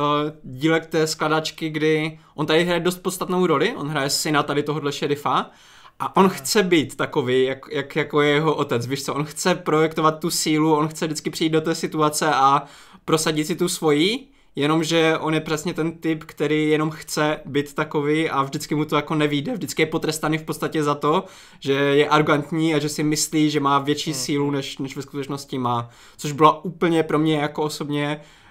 dílek té skladačky, kdy on tady hraje dost podstatnou roli, on hraje syna tady tohohle šerifa a on chce být takový, jak, jak, jako je jeho otec, víš co, on chce projektovat tu sílu, on chce vždycky přijít do té situace a prosadit si tu svoji, jenomže on je přesně ten typ, který jenom chce být takový a vždycky mu to jako nevíde, vždycky je potrestaný v podstatě za to, že je arrogantní a že si myslí, že má větší hmm. sílu, než, než ve skutečnosti má, což byla úplně pro mě jako osobně uh,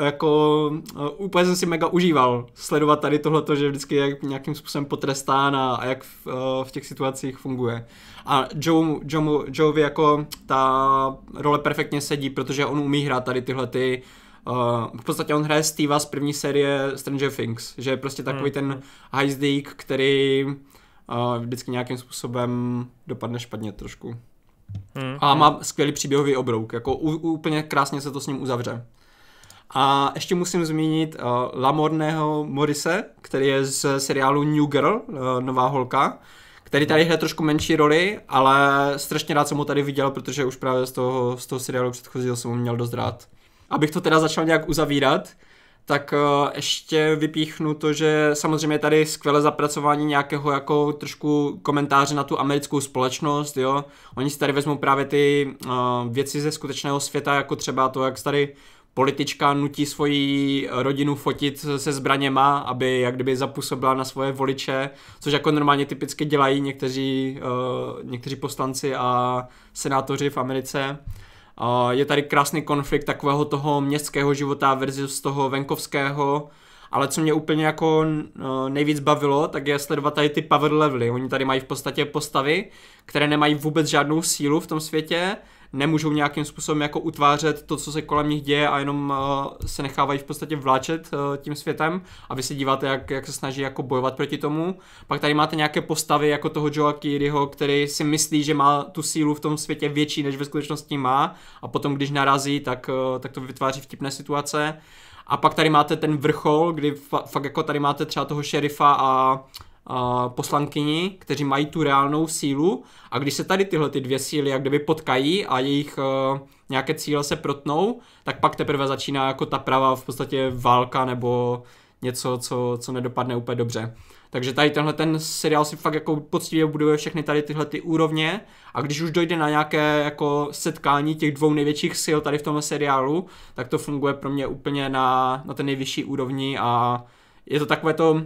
jako eh, úplně jsem si mega užíval sledovat tady tohleto, že vždycky je nějakým způsobem potrestán a, a jak v, uh, v těch situacích funguje. A Joe, Joe, Joe jako ta role perfektně sedí, protože on umí hrát tady tyhle ty Uh, v podstatě on hraje Steva z první série Stranger Things, že je prostě takový hmm. ten hajzdík, hmm. který uh, vždycky nějakým způsobem dopadne špatně trošku. Hmm. A hmm. má skvělý příběhový obrouk, jako úplně krásně se to s ním uzavře. A ještě musím zmínit uh, eh, Lamorného Morise, který je z seriálu New Girl, uh, Nová holka, který tady hraje trošku menší roli, ale strašně rád jsem ho tady viděl, protože už právě z toho, z toho seriálu předchozího jsem ho měl dost rád. Abych to teda začal nějak uzavírat, tak uh, ještě vypíchnu to, že samozřejmě tady skvěle zapracování nějakého jako trošku komentáře na tu americkou společnost, jo. Oni si tady vezmou právě ty uh, věci ze skutečného světa, jako třeba to, jak tady politička nutí svoji eh, rodinu fotit se zbraněma, aby jak kdyby zapůsobila na svoje voliče, což jako normálně typicky dělají někteří, uh, někteří poslanci a senátoři v Americe. Uh, je tady krásný konflikt takového toho městského života versus toho venkovského, ale co mě úplně jako nejvíc bavilo, tak je sledovat tady ty power levely. Oni tady mají v podstatě postavy, které nemají vůbec žádnou sílu v tom světě, nemůžou nějakým způsobem jako utvářet to, co se kolem nich děje a jenom uh, se nechávají v podstatě vláčet uh, tím světem a vy se díváte, jak, jak se snaží jako bojovat proti tomu. Pak tady máte nějaké postavy jako toho Joa Kiriho, který si myslí, že má tu sílu v tom světě větší, než ve skutečnosti má a potom, když narazí, tak, uh, tak to vytváří vtipné situace. A pak tady máte ten vrchol, kdy fa- fakt jako tady máte třeba toho šerifa a poslankyni, kteří mají tu reálnou sílu a když se tady tyhle ty dvě síly jak kdyby potkají a jejich e, nějaké cíle se protnou, tak pak teprve začíná jako ta pravá v podstatě válka nebo něco, co, co nedopadne úplně dobře. Takže tady tenhle ten seriál si fakt jako poctivě buduje všechny tady tyhle ty úrovně a když už dojde na nějaké jako setkání těch dvou největších sil tady v tom seriálu, tak to funguje pro mě úplně na, na ten nejvyšší úrovni a je to takové to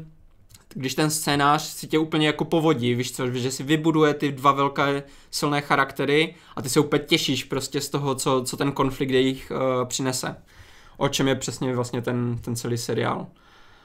když ten scénář si tě úplně jako povodí, víš co, že si vybuduje ty dva velké silné charaktery a ty se úplně těšíš prostě z toho, co, co ten konflikt jejich uh, přinese. O čem je přesně vlastně ten, ten celý seriál.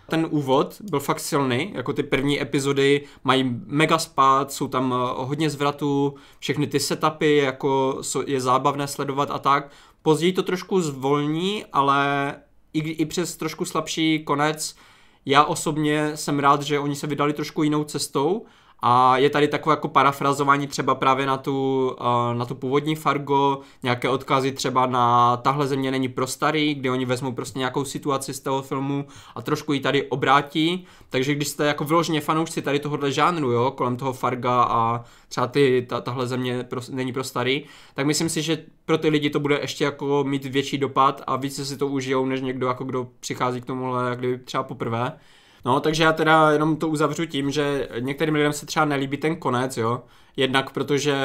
Ten úvod byl fakt silný, jako ty první epizody mají mega spát, jsou tam eh, hodně zvratů, všechny ty setupy, jako je zábavné sledovat a tak. Později to trošku zvolní, ale i, i přes trošku slabší konec, já osobně jsem rád, že oni se vydali trošku jinou cestou a je tady takové jako parafrazování třeba právě na tu, eh, na tu původní Fargo, nějaké odkazy třeba na Tahle země není pro starý, kdy oni vezmou prostě nějakou situaci z toho filmu a trošku ji tady obrátí. Takže když jste jako vyloženě fanoušci tady tohohle žánru, jo, kolem toho Farga a třeba ty, ta, tahle země pro, není pro starý, tak myslím si, že pro ty lidi to bude ještě jako mít větší dopad a více si to užijou, než někdo, jako kdo přichází k tomuhle, kdyby třeba poprvé. No, takže já teda jenom to uzavřu tím, že některým lidem se třeba nelíbí ten konec, jo. Jednak protože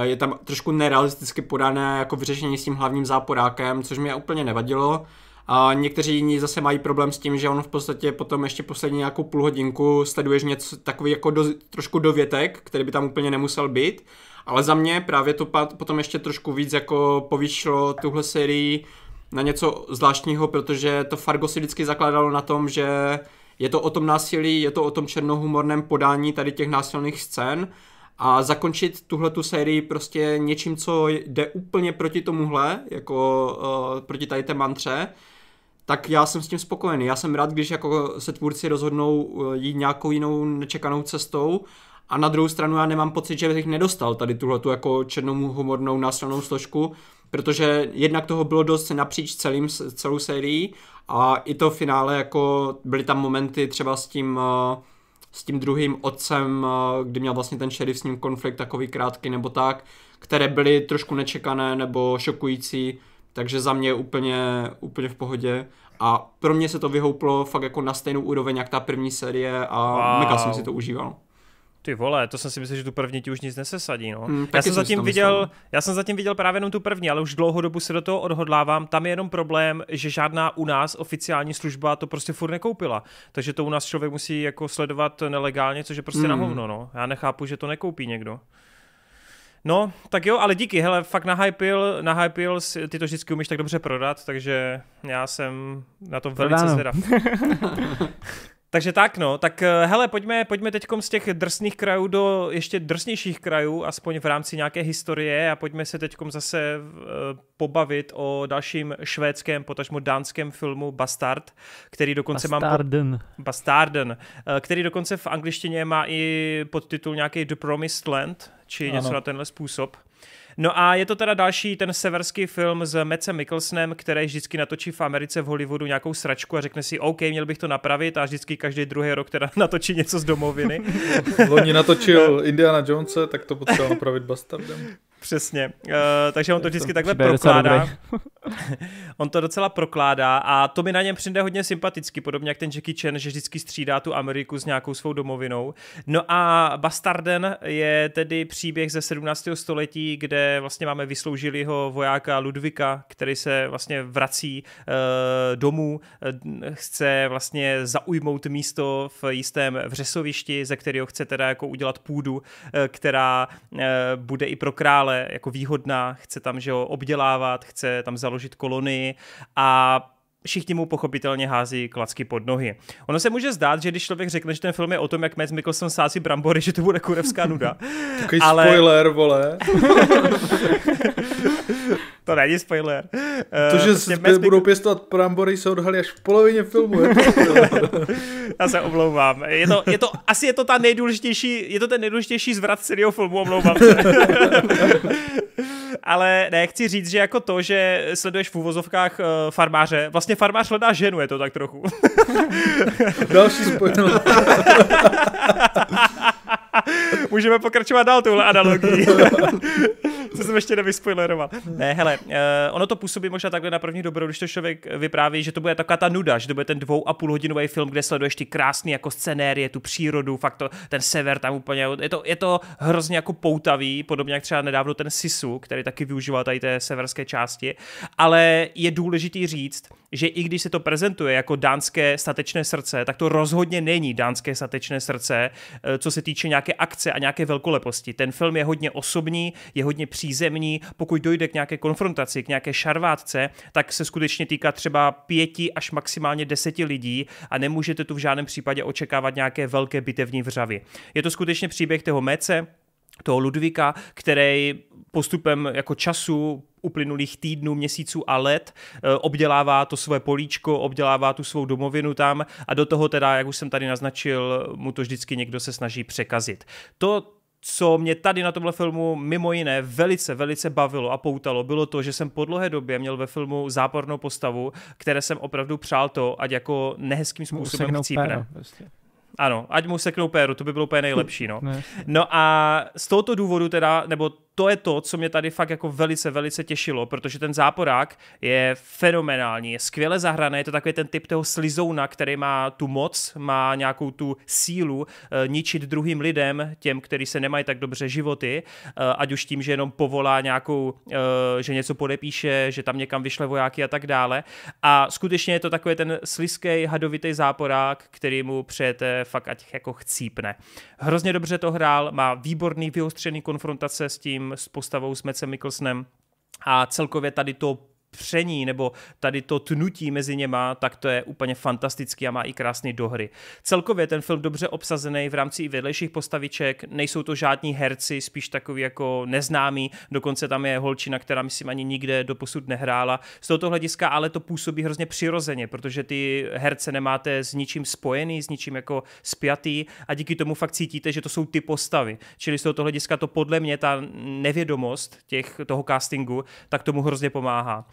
eh, je tam trošku nerealisticky podané jako vyřešení s tím hlavním záporákem, což mi úplně nevadilo. A někteří jiní zase mají problém s tím, že on v podstatě potom ještě poslední nějakou půl hodinku sleduješ něco takový jako do, trošku dovětek, který by tam úplně nemusel být. Ale za mě právě to potom ještě trošku víc jako povýšilo tuhle sérii na něco zvláštního, protože to Fargo si vždycky zakládalo na tom, že je to o tom násilí, je to o tom černohumorném podání tady těch násilných scén a zakončit tuhle tu sérii prostě něčím, co jde úplně proti tomuhle, jako uh, proti tady té mantře, tak já jsem s tím spokojený. Já jsem rád, když jako se tvůrci rozhodnou eh, jít nějakou jinou nečekanou cestou a na druhou stranu já nemám pocit, že bych nedostal tady tuhle tu jako černou humornou násilnou složku, protože jednak toho bylo dost napříč celým, celou sérií a i to finále, jako byly tam momenty třeba s tím eh, s tím druhým otcem, eh, kdy měl vlastně ten šerif s ním konflikt takový krátký nebo tak, které byly trošku nečekané nebo šokující, takže za mě úplně, úplně v pohodě. A pro mě se to vyhouplo fakt jako na stejnou úroveň jak ta první série a wow. mega jsem si to užíval. Ty vole, to jsem si myslel, že tu první ti už nic nesesadí, no. Hmm, já jsem zatím viděl, já jsem zatím viděl právě jenom tu první, ale už dlouhou dobu se do toho odhodlávám. Tam je jenom problém, že žádná u nás oficiální služba to prostě furt nekoupila. Takže to u nás člověk musí jako sledovat nelegálně, což je prostě hmm. na hovno, no. Já nechápu, že to nekoupí někdo. No, tak jo, ale díky, hele, fakt nahypil, nahypil, ty to vždycky umíš tak dobře prodat, takže já jsem na to velice zvědav. Takže tak no, tak eh, hele, pojďme, pojďme teď z těch drsných krajů do ještě drsnějších krajů, aspoň v rámci nějaké historie a pojďme se teď zase eh, pobavit o dalším švédském, potažmo dánském filmu Bastard, který dokonce Bastarden. mám... Bastarden. Eh, který dokonce v angličtině má i podtitul nějaký The Promised Land, či ano. něco na tenhle způsob. No a je to teda další ten severský film s Mecem Mikkelsonem, který vždycky natočí v Americe v Hollywoodu nějakou sračku a řekne si, OK, měl bych to napravit a vždycky každý druhý rok teda natočí něco z domoviny. Loni natočil no. Indiana Jonesa, tak to potřeba napravit Bastardem. Přesně. Uh, takže on to vždycky takhle prokládá. on to docela prokládá a to mi na něm přijde hodně sympaticky, podobně jak ten Jackie Chan, že vždycky střídá tu Ameriku s nějakou svou domovinou. No a Bastarden je tedy příběh ze 17. století, kde vlastně máme vysloužilýho vojáka Ludvika, který se vlastně vrací uh, domů, eh, chce vlastně zaujmout místo v jistém vřesovišti, ze kterého chce teda jako udělat půdu, která uh, bude i pro krále ale jako výhodná, chce tam že jo, obdělávat, chce tam založit kolonii a všichni mu pochopitelně hází klacky pod nohy. Ono se může zdát, že když člověk řekne, že ten film je o tom, jak Mads Mikkelsen sází brambory, že to bude kurevská nuda. Takový ale... spoiler, vole. To není spoiler. Eh, to, že prostě Mad budou pěstovat prambory, se odhalí až v polovině filmu. Je to Já se omlouvám. Je to, je to, asi je to, ta nejdůležitější, je to ten nejdůležitější zvrat celého filmu, omlouvám se. Ale ne, chci říct, že jako to, že sleduješ v úvozovkách eh, farmáře, vlastně farmář hledá ženu, je to tak trochu. Další spoiler. můžeme pokračovat dál tuhle analogii. Co jsem ještě nevyspoileroval. Ne, hele, uh, ono to působí možná takhle na první dobrou, když to člověk vypráví, že to bude taková ta nuda, že to bude ten dvou a půl hodinový film, kde sleduješ ty krásné jako scenérie, tu přírodu, fakt to, ten sever tam úplně, je to, je to hrozně jako poutavý, podobně jak třeba nedávno ten Sisu, který taky využíval tady té severské části, ale je důležitý říct, že i když se to prezentuje jako dánské statečné srdce, tak to rozhodně není dánské statečné srdce, eh, co se týče nějaké akce a nějaké velkoleposti. Ten film je hodně osobní, je hodně přízemní, pokud dojde k nějaké konfrontaci, k nějaké šarvátce, tak se skutečně týká třeba pěti až maximálně deseti lidí a nemůžete tu v žádném případě očekávat nějaké velké bitevní vřavy. Je to skutečně příběh toho Mece, toho Ludvíka, který postupem jako času uplynulých týdnů, měsíců a let, eh, obdělává to své políčko, obdělává tu svou domovinu tam a do toho teda, jak už jsem tady naznačil, mu to vždycky někdo se snaží překazit. To, co mě tady na tomhle filmu mimo jiné velice, velice bavilo a poutalo, bylo to, že jsem po dlouhé době měl ve filmu zápornou postavu, které jsem opravdu přál to, ať jako nehezkým způsobem chcípne. Prostě. Ano, ať mu seknou péru, to by bylo úplně nejlepší, no. No a z tohoto důvodu teda, nebo to je to, co mě tady fakt jako velice, velice těšilo, protože ten záporák je fenomenální, je skvěle zahraný, je to takový ten typ toho slizouna, který má tu moc, má nějakou tu sílu e, ničit druhým lidem, těm, kteří se nemají tak dobře životy, e, ať už tím, že jenom povolá nějakou, e, že něco podepíše, že tam někam vyšle vojáky a tak dále. A skutečně je to takový ten slizký, hadovitý záporák, který mu přejete fakt ať jako chcípne. Hrozně dobře to hrál, má výborný vyostřený konfrontace s tím s postavou s Mecem Mikkelsenem a celkově tady to pření nebo tady to tnutí mezi něma, tak to je úplně fantastický a má i krásný dohry. Celkově ten film dobře obsazený v rámci i vedlejších postaviček, nejsou to žádní herci, spíš takový jako neznámý, dokonce tam je holčina, která myslím ani nikde doposud nehrála. Z tohoto hlediska ale to působí hrozně přirozeně, protože ty herce nemáte s ničím spojený, s ničím jako spjatý a díky tomu fakt cítíte, že to jsou ty postavy. Čili z tohoto hlediska to podle mě ta nevědomost těch, toho castingu, tak tomu hrozně pomáhá.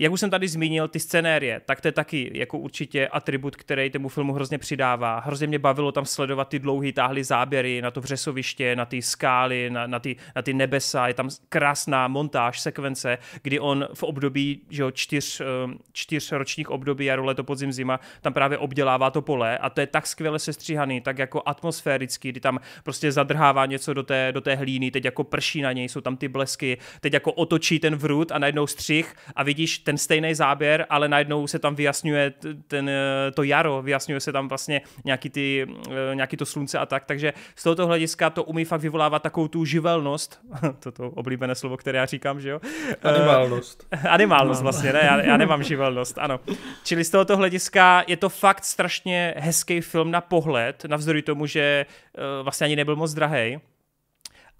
Jak už jsem tady zmínil, ty scénérie, tak to je taky jako určitě atribut, který tomu filmu hrozně přidává. Hrozně mě bavilo tam sledovat ty dlouhý táhly záběry na to vřesoviště, na ty skály, na, na, ty, na ty nebesa. Je tam krásná montáž, sekvence, kdy on v období že jo, čtyř, ehm, čtyř ročních období, jaro, leto, podzim, zima, tam právě obdělává to pole a to je tak skvěle sestříhaný, tak jako atmosférický, kdy tam prostě zadrhává něco do té, do té hlíny, teď jako prší na něj, jsou tam ty blesky, teď jako otočí ten vrut a najednou střih a vidíš ten stejný záběr, ale najednou se tam vyjasňuje ten, eh, to jaro, vyjasňuje se tam vlastně nějaký, ty, eh, nějaký to slunce a tak, takže z tohoto hlediska to umí fakt vyvolávat takovou tu živelnost, toto oblíbené slovo, které já říkám, že jo? Eh, animálnost. Animálnost vlastně, ne, já, já nemám živelnost, ano. Čili z tohoto hlediska je to fakt strašně hezký film na pohled, navzdory tomu, že vlastně ani nebyl moc drahý,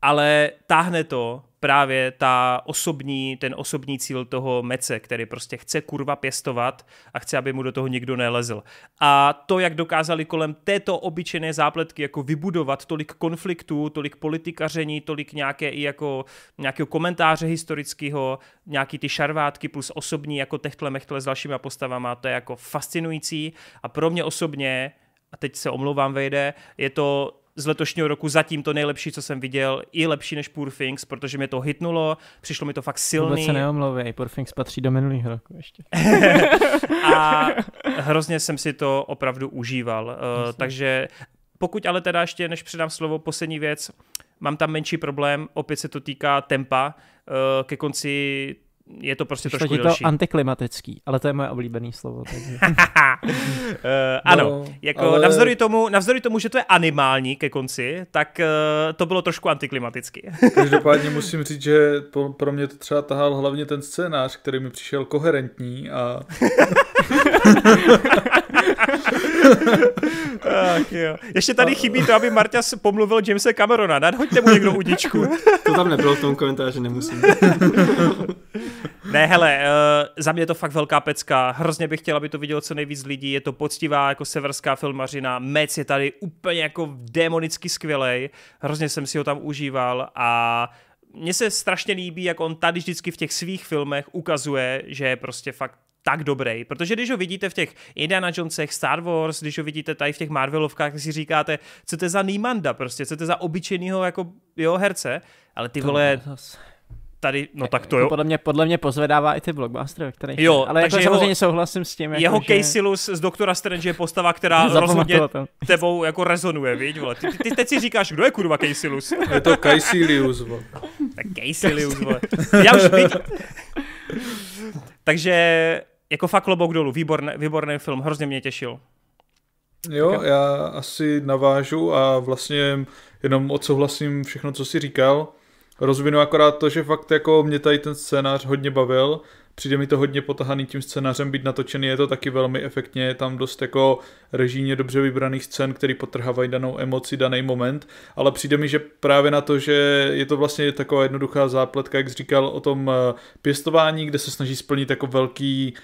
ale táhne to, právě ta osobní, ten osobní cíl toho mece, který prostě chce kurva pěstovat a chce, aby mu do toho nikdo nelezl. A to, jak dokázali kolem této obyčejné zápletky jako vybudovat tolik konfliktů, tolik politikaření, tolik nějaké i jako nějakého komentáře historického, nějaký ty šarvátky plus osobní jako techtle mechtle s dalšíma postavama, to je jako fascinující a pro mě osobně a teď se omlouvám, Vejde, je to z letošního roku zatím to nejlepší, co jsem viděl, i lepší než Poor Things, protože mě to hitnulo, přišlo mi to fakt silný. Vůbec se neomlouvej, Poor Things patří do minulých roku ještě. a hrozně jsem si to opravdu užíval. Uh, takže pokud ale teda ještě, než předám slovo, poslední věc, mám tam menší problém, opět se to týká tempa. Uh, ke konci je to prostě Šlo trošku to delší. antiklimatický, ale to je moje oblíbené slovo. Takže. uh, ano, no, jako ale... navzdory, tomu, navzdory tomu, že to je animální ke konci, tak uh, to bylo trošku antiklimatický. Každopádně musím říct, že po, pro mě to třeba tahal hlavně ten scénář, který mi přišel koherentní a... Ach, jo. Ještě tady chybí to, aby Marta pomluvil Jamesa Camerona. Nadhoďte mu někdo udičku. to tam nebylo v tom komentáři, nemusím. ne, hele, uh, za mě je to fakt velká pecka. Hrozně bych chtěl, aby to vidělo co nejvíc lidí. Je to poctivá jako severská filmařina. Mec je tady úplně jako démonicky skvělej. Hrozně jsem si ho tam užíval a mně se strašně líbí, jak on tady vždycky v těch svých filmech ukazuje, že je prostě fakt tak dobrý, protože když ho vidíte v těch Indiana Jonesech, Star Wars, když ho vidíte tady v těch Marvelovkách, si říkáte, co to je za Nýmanda, prostě, co to je za obyčejného jako, jo, herce, ale ty vole, tady, no tak to eh, jo. Podle mě, podle mě pozvedává i ty blockbustery, které jo, ale jako takže jako jeho, samozřejmě souhlasím s tím. Jako jeho že... Casilus z Doktora Strange je postava, která rozhodně tam. tebou jako rezonuje, víš, vole. Ty, ty, ty, teď si říkáš, kdo je kurva Lewis? Je to Casey Lewis, Tak Caecilius, vole. Já už vidím. takže jako fakt klobouk dolů, výborný, výborný film, hrozně mě těšil. Jo, tak. já asi navážu a vlastně jenom odsouhlasím všechno, co jsi říkal. Rozvinu akorát to, že fakt jako mě tady ten scénář hodně bavil, přijde mi to hodně potahaný tím scénářem být natočený, je to taky velmi efektně, je tam dost jako režíně dobře vybraných scén, který potrhávají danou emoci, daný moment, ale přijde mi, že právě na to, že je to vlastně taková jednoduchá zápletka, jak jsi říkal o tom eh, pěstování, kde se snaží splnit jako velký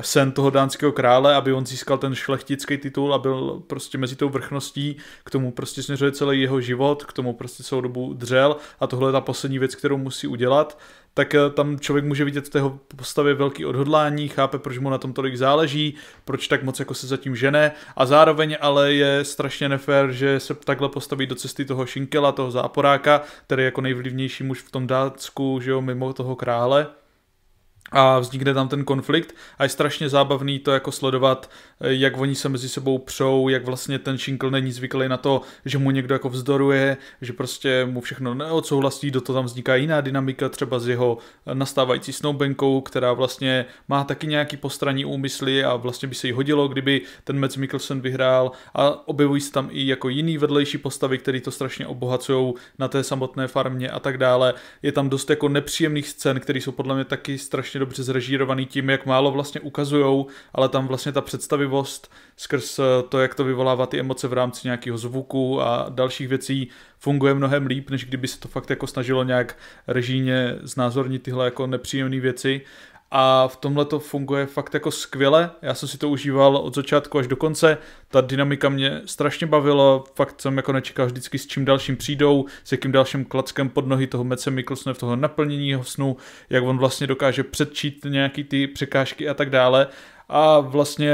sen toho dánského krále, aby on získal ten šlechtický titul a byl prostě mezi tou vrchností, k tomu prostě směřuje celý jeho život, k tomu prostě celou dobu dřel a tohle je ta poslední věc, kterou musí udělat, tak eh, tam člověk může vidět v tého postavě velký odhodlání, chápe, proč mu na tom tolik záleží, proč tak moc jako se zatím žene a zároveň ale je strašně nefér, že se takhle postaví do cesty toho Šinkela, toho záporáka, který je jako nejvlivnější muž v tom Dácku, že jo, mimo toho krále a vznikne tam ten konflikt a je strašně zábavný to jako sledovat, eh, jak oni se mezi sebou přou, jak vlastně ten Šinkl není zvyklý na to, že mu někdo jako vzdoruje, že prostě mu všechno neodsouhlasí, do toho tam vzniká jiná dynamika třeba s jeho eh, nastávající snoubenkou, která vlastně má taky nějaký postranní úmysly a vlastně by se jí hodilo, kdyby ten Mads Mikkelsen vyhrál a objevují se tam i jako jiný vedlejší postavy, které to strašně obohacují na té samotné farmě a tak dále. Je tam dost jako nepříjemných scén, které jsou podle mě taky strašně strašně dobře zrežírovaný tím, jak málo vlastně ukazujou, ale tam vlastně ta představivost skrz eh, to, jak to vyvolává ty emoce v rámci nějakého zvuku a dalších věcí, funguje mnohem líp, než kdyby se to fakt jako snažilo nějak režíně znázornit tyhle jako nepříjemné věci a v tomhle to funguje fakt jako skvěle. Já jsem si to užíval od začátku až do konce. Ta dynamika mě strašně bavila, fakt jsem jako nečekal vždycky s čím dalším přijdou, s jakým dalším klackem pod nohy toho Mece Mikkelsne v toho naplnění jeho snu, jak on vlastně dokáže předčít nějaký ty překážky a tak dále. A vlastně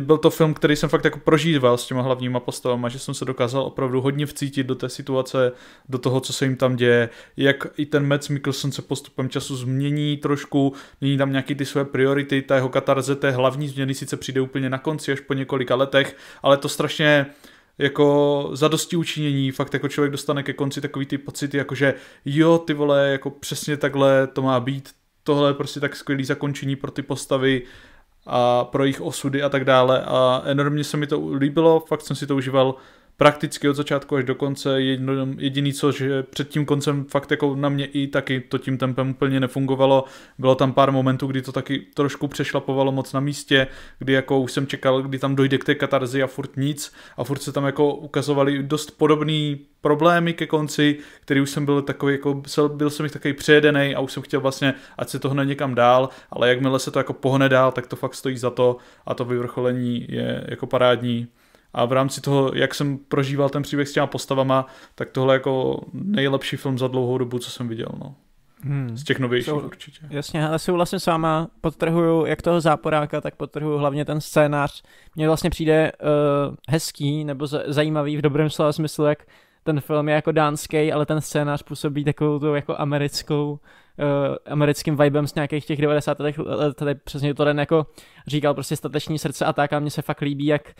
byl to film, který jsem fakt jako prožíval s těma hlavníma postavama, že jsem se dokázal opravdu hodně vcítit do té situace, do toho, co se jim tam děje, jak i ten Mads Mikkelsen se postupem času změní trošku, mění tam nějaký ty své priority, ta jeho katarze té hlavní změny sice přijde úplně na konci, až po několika letech, ale to strašně jako za dosti učinění, fakt jako člověk dostane ke konci takový ty pocity, jako že jo, ty vole, jako přesně takhle to má být, tohle je prostě tak skvělý zakončení pro ty postavy, a pro jejich osudy a tak dále a enormně se mi to líbilo, fakt jsem si to užíval prakticky od začátku až do konce. Jedno, jediný co, že před tím koncem fakt jako na mě i taky to tím tempem úplně nefungovalo. Bylo tam pár momentů, kdy to taky trošku přešlapovalo moc na místě, kdy jako už jsem čekal, kdy tam dojde k té katarzi a furt nic a furt se tam jako ukazovali dost podobný problémy ke konci, který už jsem byl takový, jako byl jsem jich takový přejedený a už jsem chtěl vlastně, ať se to hne někam dál, ale jakmile se to jako pohne dál, tak to fakt stojí za to a to vyvrcholení je jako parádní a v rámci toho, jak jsem prožíval ten příběh s těma postavama, tak tohle jako nejlepší film za dlouhou dobu, co jsem viděl, no. Hmm. Z těch novějších Sou, určitě. Jasně, ale souhlasím s váma, podtrhuju jak toho záporáka, tak podtrhuju hlavně ten scénář. Mně vlastně přijde uh, hezký nebo z- zajímavý v dobrém slova smyslu, jak ten film je jako dánský, ale ten scénář působí takovou tu jako americkou, uh, americkým vibem z nějakých těch 90. let, tady přesně to den jako říkal prostě stateční srdce a tak a mně se fakt líbí, jak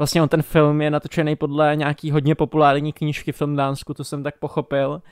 Vlastně on ten film je natočený podle nějaký hodně populární knížky v tom Dánsku, to jsem tak pochopil.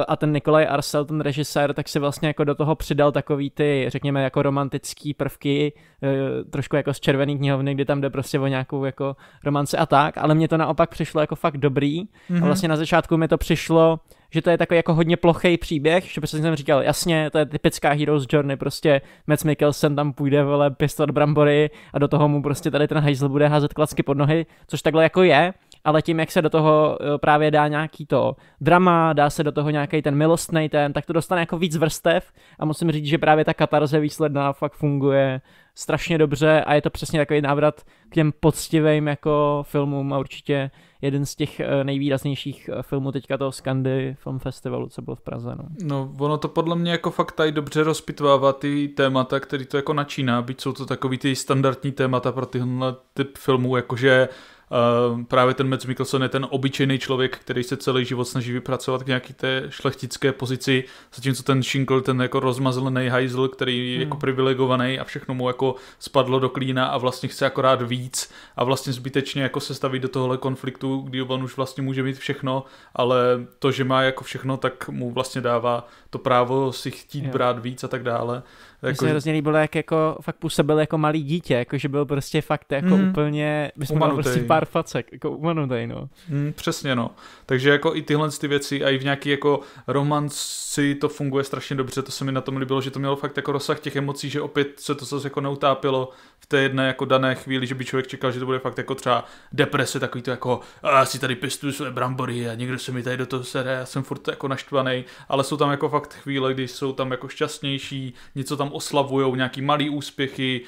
Eh, a ten Nikolaj Arcel, ten režisér, tak si vlastně jako do toho přidal takový ty, řekněme, jako romantický prvky, eh, trošku jako z červený knihovny, kdy tam jde prostě o nějakou jako romance a tak, ale mně to naopak přišlo jako fakt dobrý. Mm-hmm. A mhm. vlastně na začátku mi to přišlo, že to je takový jako hodně plochý příběh, že přesně jsem říkal, jasně, to je typická Heroes Journey, prostě Mads Mikkelsen tam půjde, vole, pěstovat brambory a do toho mu prostě tady ten hajzl bude házet klacky pod nohy, což takhle jako je, ale tím, jak se do toho eh, právě dá nějaký to drama, dá se do toho nějaký ten milostný ten, tak to dostane jako víc vrstev a musím říct, že právě ta katarze výsledná fakt funguje strašně dobře a je to přesně takový návrat k těm poctivým jako filmům a určitě jeden z těch eh, nejvýraznějších eh, filmů teďka toho Skandy Film Festivalu, co byl v Praze. No, no ono to podle mě jako fakt tady dobře rozpitvává ty témata, který to jako načíná, byť jsou to takový ty standardní témata pro tyhle typ filmů, jakože Eh, právě ten Mads Mikkelsen je ten obyčejný člověk, který se celý život snaží vypracovat k nějaký té šlechtické pozici, zatímco ten Shinkle, ten jako rozmazlený hajzl, který je hmm. jako privilegovaný a všechno mu jako spadlo do klína a vlastně chce akorát víc a vlastně zbytečně jako se staví do tohohle konfliktu, kdy on už vlastně může mít všechno, ale to, že má jako všechno, tak mu vlastně dává to právo si chtít jo. brát víc a tak dále. Mně jako... se hrozně líbilo, jak jako fakt působil jako malý dítě, jako že byl prostě fakt jako mm. úplně, my jsme prostě pár facek, jako umanutej, no. Mm, přesně, no. Takže jako i tyhle ty věci a i v nějaký jako romanci to funguje strašně dobře, to se mi na tom líbilo, že to mělo fakt jako rozsah těch emocí, že opět se to zase jako neutápilo, v té jedné jako dané chvíli, že by člověk čekal, že to bude fakt jako třeba deprese, takový to jako a já si tady pěstuju své brambory a někdo se mi tady do toho sere, já jsem furt jako naštvaný, ale jsou tam jako fakt chvíle, kdy jsou tam jako šťastnější, něco tam oslavujou, nějaký malý úspěchy,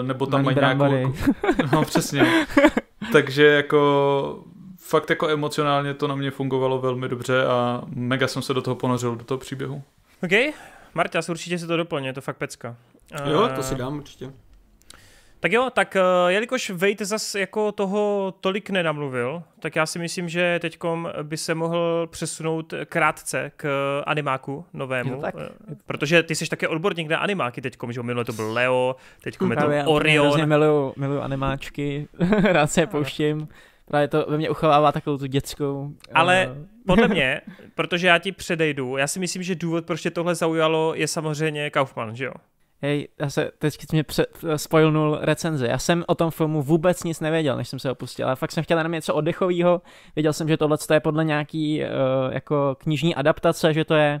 eh, nebo tam malý mají brambory. nějakou... Jako, no přesně. Takže jako fakt jako emocionálně to na mě fungovalo velmi dobře a mega jsem se do toho ponořil, do toho příběhu. OK, Marta, určitě si to doplně, je to fakt pecka. Jo, to eh, si dám určitě. Tak jo, tak eh, jelikož Vejt zas jako toho tolik nenamluvil, tak já si myslím, že teďkom by se mohl přesunout krátce k animáku novému, no tak. Eh, protože ty jsi také odborník na animáky teďkom, že minule to byl Leo, teďkom je to Právě, Orion. Já miluju, miluju animáčky, rád se je pouštím. Právě to ve mně uchovává takovou tu dětskou. Eh, Ale uh... podle mě, protože já ti předejdu, já si myslím, že důvod, proč tě tohle zaujalo, je samozřejmě Kaufman, že jo? Hej, já se teď mě pře- spojilnul recenze. Já jsem o tom filmu vůbec nic nevěděl, než jsem se opustil. Ale fakt jsem chtěl jenom něco oddechového. Věděl jsem, že tohle je podle nějaký uh, jako knižní adaptace, že to je.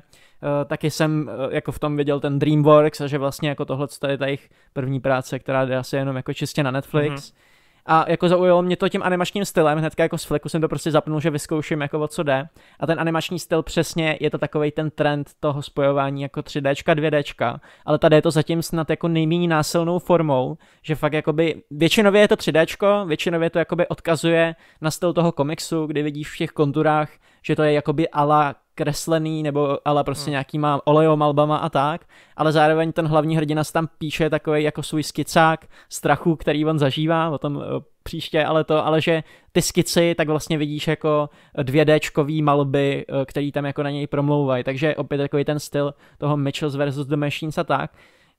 Uh, taky jsem uh, jako v tom viděl ten DreamWorks a že vlastně jako tohle je ta jejich první práce, která jde asi jenom jako čistě na Netflix. Mm-hmm a jako zaujalo mě to tím animačním stylem, hnedka jako z fleku jsem to prostě zapnul, že vyzkouším jako o co jde. A ten animační styl přesně je to takový ten trend toho spojování jako 3D, 2D, ale tady je to zatím snad jako nejméně násilnou formou, že fakt jakoby většinově je to 3D, většinově to jakoby odkazuje na styl toho komiksu, kdy vidíš v těch konturách že to je jakoby ala kreslený nebo ale prostě hmm. nějakýma olejomalbama a tak, ale zároveň ten hlavní hrdina tam píše takový jako svůj skicák strachu, který on zažívá, o tom eh, příště, ale to, ale že ty skici tak vlastně vidíš jako 2D malby, eh, který tam jako na něj promlouvají, takže opět takový ten styl toho Mitchells versus The Machines a tak.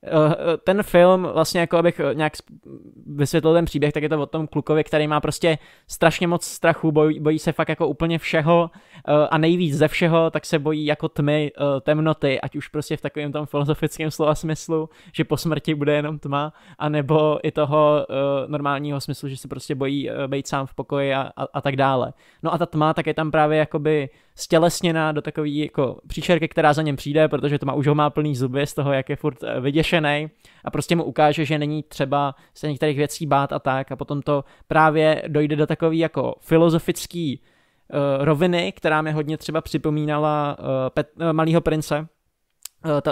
Eh, eh, ten film, vlastně jako abych eh, nějak vysvětlil ten příběh, tak je to o tom klukovi, který má prostě strašně moc strachu, bojí, bojí se fakt jako úplně všeho a nejvíc ze všeho, tak se bojí jako tmy, temnoty, ať už prostě v takovém tom filozofickém slova smyslu, že po smrti bude jenom tma, anebo i toho normálního smyslu, že se prostě bojí být sám v pokoji a, a, a tak dále. No a ta tma, tak je tam právě jakoby stělesněná do takový jako příšerky, která za něm přijde, protože to má už ho má plný zuby z toho, jak je furt eh, vyděšený a prostě mu ukáže, že není třeba se některých věcí bát a tak a potom to právě dojde do takový jako filozofický uh, roviny, která mi hodně třeba připomínala uh, pet, uh, Malýho prince,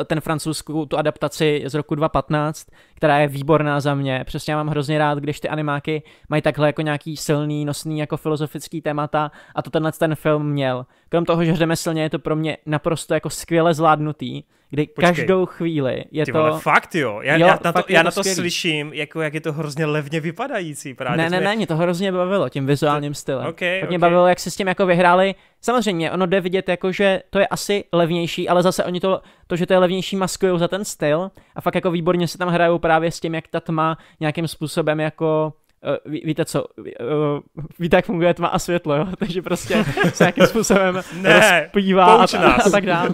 ten francouzskou tu adaptaci z roku 2015, která je výborná za mě. Přesně já mám hrozně rád, když ty animáky mají takhle jako nějaký silný, nosný, jako filozofický témata a to tenhle ten film měl krom toho, že řemeslně je to pro mě naprosto jako skvěle zvládnutý, kdy Počkej. každou chvíli je Ty vole, to... fakt jo, já, jo, já na to, já na to slyším, jako jak je to hrozně levně vypadající právě. Ne, ne, ne, mě to hrozně bavilo tím vizuálním to... stylem. Okay, mě okay. bavilo, jak se s tím jako vyhráli. Samozřejmě, ono jde vidět jako, že to je asi levnější, ale zase oni to, to že to je levnější, maskují za ten styl a fakt jako výborně se tam hrajou právě s tím, jak ta tma nějakým způsobem jako Eh, ví, víte co, ví, eh, víte, jak funguje tma a světlo, jo? takže prostě se nějakým způsobem ne, rozpívá a, a, a tak dále.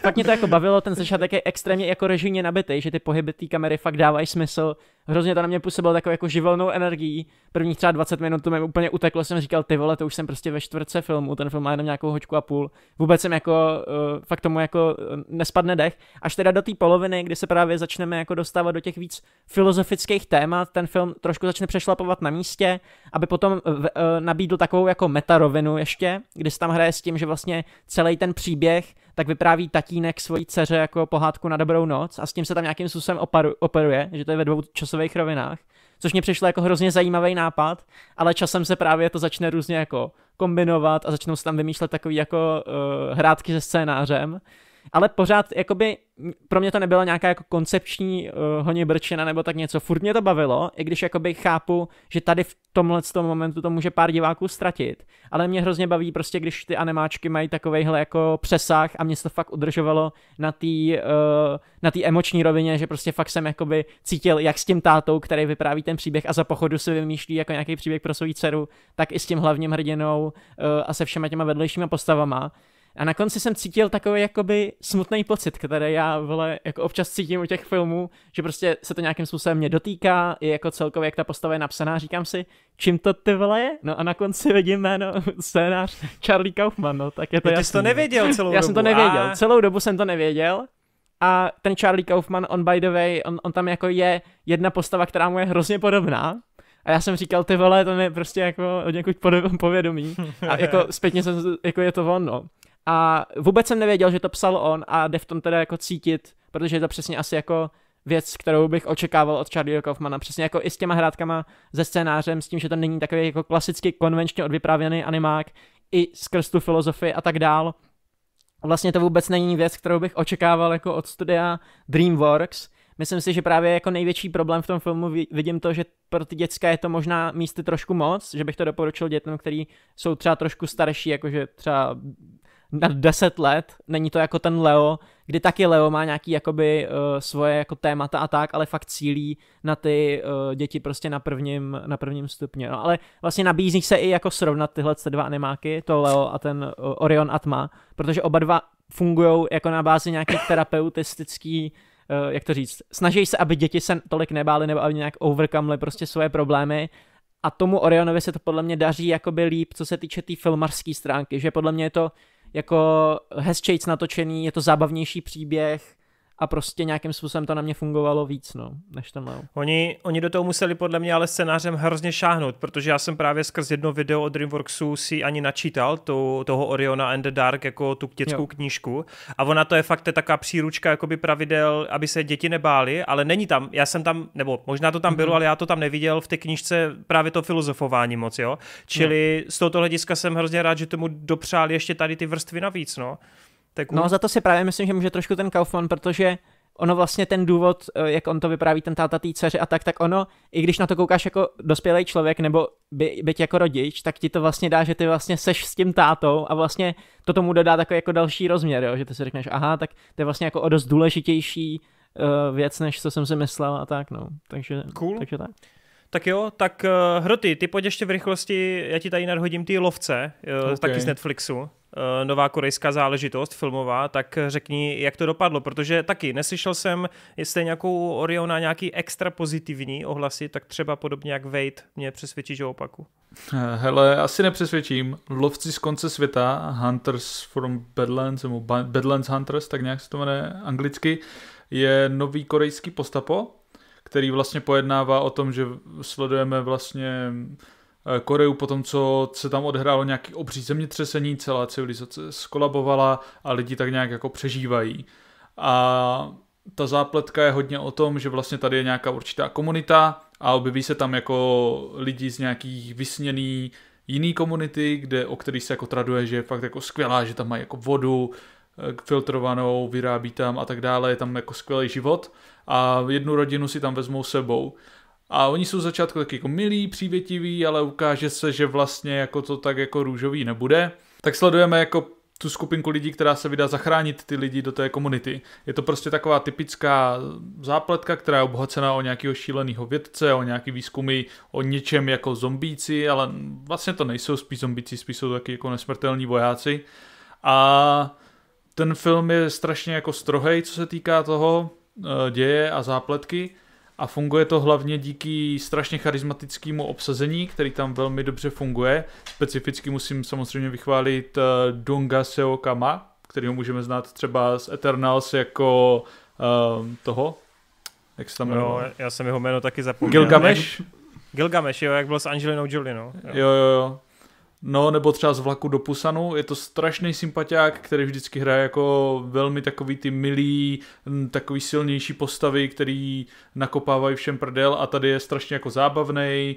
Fakt mě to jako bavilo, ten začátek je extrémně jako režijně nabitý, že ty pohyby té kamery fakt dávají smysl, hrozně to na mě působilo takovou jako živelnou energií. Prvních třeba 20 minut to mi úplně uteklo, jsem říkal, ty vole, to už jsem prostě ve čtvrtce filmu, ten film má jenom nějakou hočku a půl. Vůbec jsem jako, uh, fakt tomu jako eh, nespadne dech. Až teda do té poloviny, kdy se právě začneme jako dostávat do těch víc filozofických témat, ten film trošku začne přešlapovat na místě, aby potom eh, v, uh, nabídl takovou jako metarovinu ještě, kdy se tam hraje s tím, že vlastně celý ten příběh tak vypráví tatínek svojí dceře jako pohádku na dobrou noc a s tím se tam nějakým způsobem operuje, že to je ve dvou časových rovinách, což mě přišlo jako hrozně zajímavý nápad, ale časem se právě to začne různě jako kombinovat a začnou se tam vymýšlet takový jako uh, hrátky se scénářem, ale pořád, jakoby, pro mě to nebyla nějaká jako koncepční uh, eh, honě brčena nebo tak něco, furt mě to bavilo, i když jakoby chápu, že tady v tomhle tom momentu to může pár diváků ztratit, ale mě hrozně baví prostě, když ty animáčky mají takovejhle jako přesah a mě se to fakt udržovalo na té uh, eh, na tý emoční rovině, že prostě fakt jsem jakoby cítil, jak s tím tátou, který vypráví ten příběh a za pochodu si vymýšlí jako nějaký příběh pro svou dceru, tak i s tím hlavním hrdinou uh, a se všema těma vedlejšíma postavama a na konci jsem cítil takový jakoby smutný pocit, který já vole, jako občas cítím u těch filmů, že prostě se to nějakým způsobem mě dotýká, Je jako celkově, jak ta postava je napsaná, říkám si, čím to ty vole je? No a na konci vidím jméno, scénář Charlie Kaufman, no, tak je to Ty jsi to no. nevěděl celou dobu. Já jsem to nevěděl, a... celou dobu jsem to nevěděl. A ten Charlie Kaufman, on by the way, on, on tam jako je jedna postava, která mu je hrozně podobná, a já jsem říkal, ty vole, to je prostě jako od někud povědomí. A jako zpětně jsem, jako je to on, no. A vůbec jsem nevěděl, že to psal on a jde v tom teda jako cítit, protože je to přesně asi jako věc, kterou bych očekával od Charlie Kaufmana. Přesně jako i s těma hrátkama ze scénářem, s tím, že to není takový jako klasicky konvenčně odvyprávěný animák, i skrz tu filozofii a tak dál. Vlastně to vůbec není věc, kterou bych očekával jako od studia DreamWorks. Myslím si, že právě jako největší problém v tom filmu vidím to, že pro ty děcka je to možná místy trošku moc, že bych to doporučil dětem, který jsou třeba trošku starší, jakože třeba nad 10 let, není to jako ten Leo, kdy taky Leo má nějaký jakoby uh, svoje jako témata a tak, ale fakt cílí na ty uh, děti prostě na prvním, na prvním stupni. No, ale vlastně nabízí se i jako srovnat tyhle dva animáky, to Leo a ten uh, Orion Atma, protože oba dva fungují jako na bázi nějaký terapeutistický uh, jak to říct, snaží se, aby děti se tolik nebály nebo aby nějak overcomely prostě svoje problémy, a tomu Orionovi se to podle mě daří jakoby líp, co se týče té tý filmarské stránky, že podle mě je to jako eh, hezčejc natočený, je to zábavnější příběh, a prostě nějakým způsobem to na mě fungovalo víc, no, než ten Leo. Oni, oni do toho museli podle mě ale scénářem hrozně šáhnout, protože já jsem právě skrz jedno video od Dreamworksu si ani načítal tu, toho Oriona and the Dark jako tu dětskou jo. knížku a ona to je fakt je taková příručka jakoby pravidel, aby se děti nebály, ale není tam, já jsem tam, nebo možná to tam mhm. bylo, mm-hmm. ale já to tam neviděl v té knížce právě to filozofování moc, jo. Čili jo. z tohoto hlediska jsem hrozně rád, že tomu dopřáli ještě tady ty vrstvy navíc, no. Tak no, za to si právě myslím, že může trošku ten Kaufman, protože ono vlastně ten důvod, eh, jak on to vypráví, ten táta té dceři a tak, tak ono, i když na to koukáš jako dospělý člověk nebo by, byť jako rodič, tak ti to vlastně dá, že ty vlastně seš s tím tátou a vlastně to tomu dodá takový jako další rozměr, jo? že ty si řekneš, aha, tak to je vlastně jako o dost důležitější uh, věc, než co jsem si myslel a tak, no. Takže, cool. takže tak. Tak jo, tak uh, Hroty, ty pojď ještě v rychlosti, já ti tady nadhodím ty lovce, eh, okay. taky z Netflixu. Uh, nová korejská záležitost filmová, tak řekni, jak to dopadlo, protože taky neslyšel jsem, jestli nějakou Oriona nějaký extra pozitivní ohlasy, tak třeba podobně jak Wade mě přesvědčí, že opaku. Hele, asi nepřesvědčím. Lovci z konce světa, Hunters from Badlands, nebo Badlands Hunters, tak nějak se to jmenuje anglicky, je nový korejský postapo, který vlastně pojednává o tom, že sledujeme vlastně eh, Koreu po tom, co se tam odhrálo nějaký obří zemětřesení, celá civilizace skolabovala a lidi tak nějak jako přežívají. A ta zápletka je hodně o tom, že vlastně tady je nějaká určitá komunita a objeví se tam jako lidi z nějakých vysněný jiný komunity, kde, o který se jako traduje, že je fakt jako skvělá, že tam mají jako vodu eh, filtrovanou, vyrábí tam a tak dále, je tam jako skvělý život a jednu rodinu si tam vezmou sebou. A oni jsou začátku taky jako milí, přívětiví, ale ukáže se, že vlastně jako to tak jako růžový nebude. Tak sledujeme jako tu skupinku lidí, která se vydá zachránit ty lidi do té komunity. Je to prostě taková typická zápletka, která je obohacená o nějakého šíleného vědce, o nějaký výzkumy, o něčem jako zombíci, ale vlastně to nejsou spíš zombíci, spíš jsou taky jako nesmrtelní vojáci. A ten film je strašně jako strohej, co se týká toho, Eh, děje a zápletky a funguje to hlavně díky strašně charismatickému obsazení, který tam velmi dobře funguje. Specificky musím samozřejmě vychválit eh, Dunga Seokama, kterého můžeme znát třeba z Eternals jako um, toho, jak se tam jmenuje? No, já jsem jeho jméno taky zapomněl. Gilgamesh? Gilgamesh, jo, jak byl s Angelinou Jolie, no. Jo, jo, jo. jo. No, nebo třeba z vlaku do Pusanu, je to strašný sympatiák, který vždycky hraje jako velmi takový ty milý, takový silnější postavy, který nakopávají všem prdel a tady je strašně jako zábavný, e,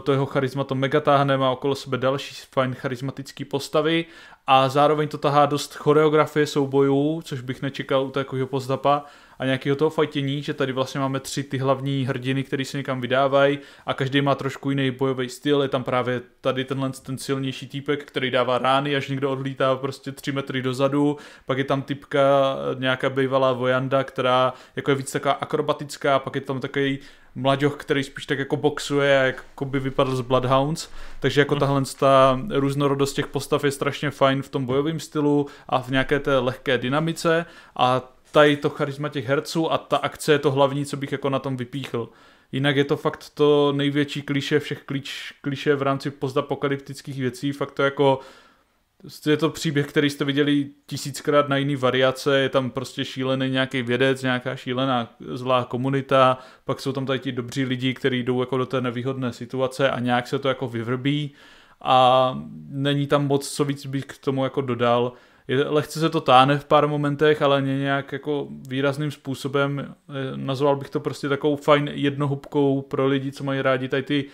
to jeho charisma to mega má okolo sebe další fajn charismatický postavy a zároveň to tahá dost choreografie soubojů, což bych nečekal u takového pozdapa a nějakého toho fajtění, že tady vlastně máme tři ty hlavní hrdiny, které se někam vydávají a každý má trošku jiný bojový styl, je tam právě tady tenhle ten silnější týpek, který dává rány, až někdo odlítá prostě tři metry dozadu, pak je tam typka, nějaká bývalá vojanda, která jako je víc taková akrobatická, pak je tam takový mladěch, který spíš tak jako boxuje a jako by vypadl z Bloodhounds, takže jako mhm. tahle ta různorodost těch postav je strašně fajn v tom bojovém stylu a v nějaké té lehké dynamice a tady to charisma těch herců a ta akce je to hlavní, co bych jako na tom vypíchl. Jinak je to fakt to největší kliše všech klíč kliše v rámci postapokalyptických věcí, fakt to jako Prostě je to příběh, který jste viděli tisíckrát na jiný variace, je tam prostě šílený nějaký vědec, nějaká šílená zlá komunita, pak jsou tam tady ti dobří lidi, kteří jdou jako do té nevýhodné situace a nějak se to jako vyvrbí a není tam moc, co víc bych k tomu jako dodal. Je, lehce se to táhne v pár momentech, ale nějak jako výrazným způsobem, eh, nazval bych to prostě takovou fajn jednohubkou pro lidi, co mají rádi tady ty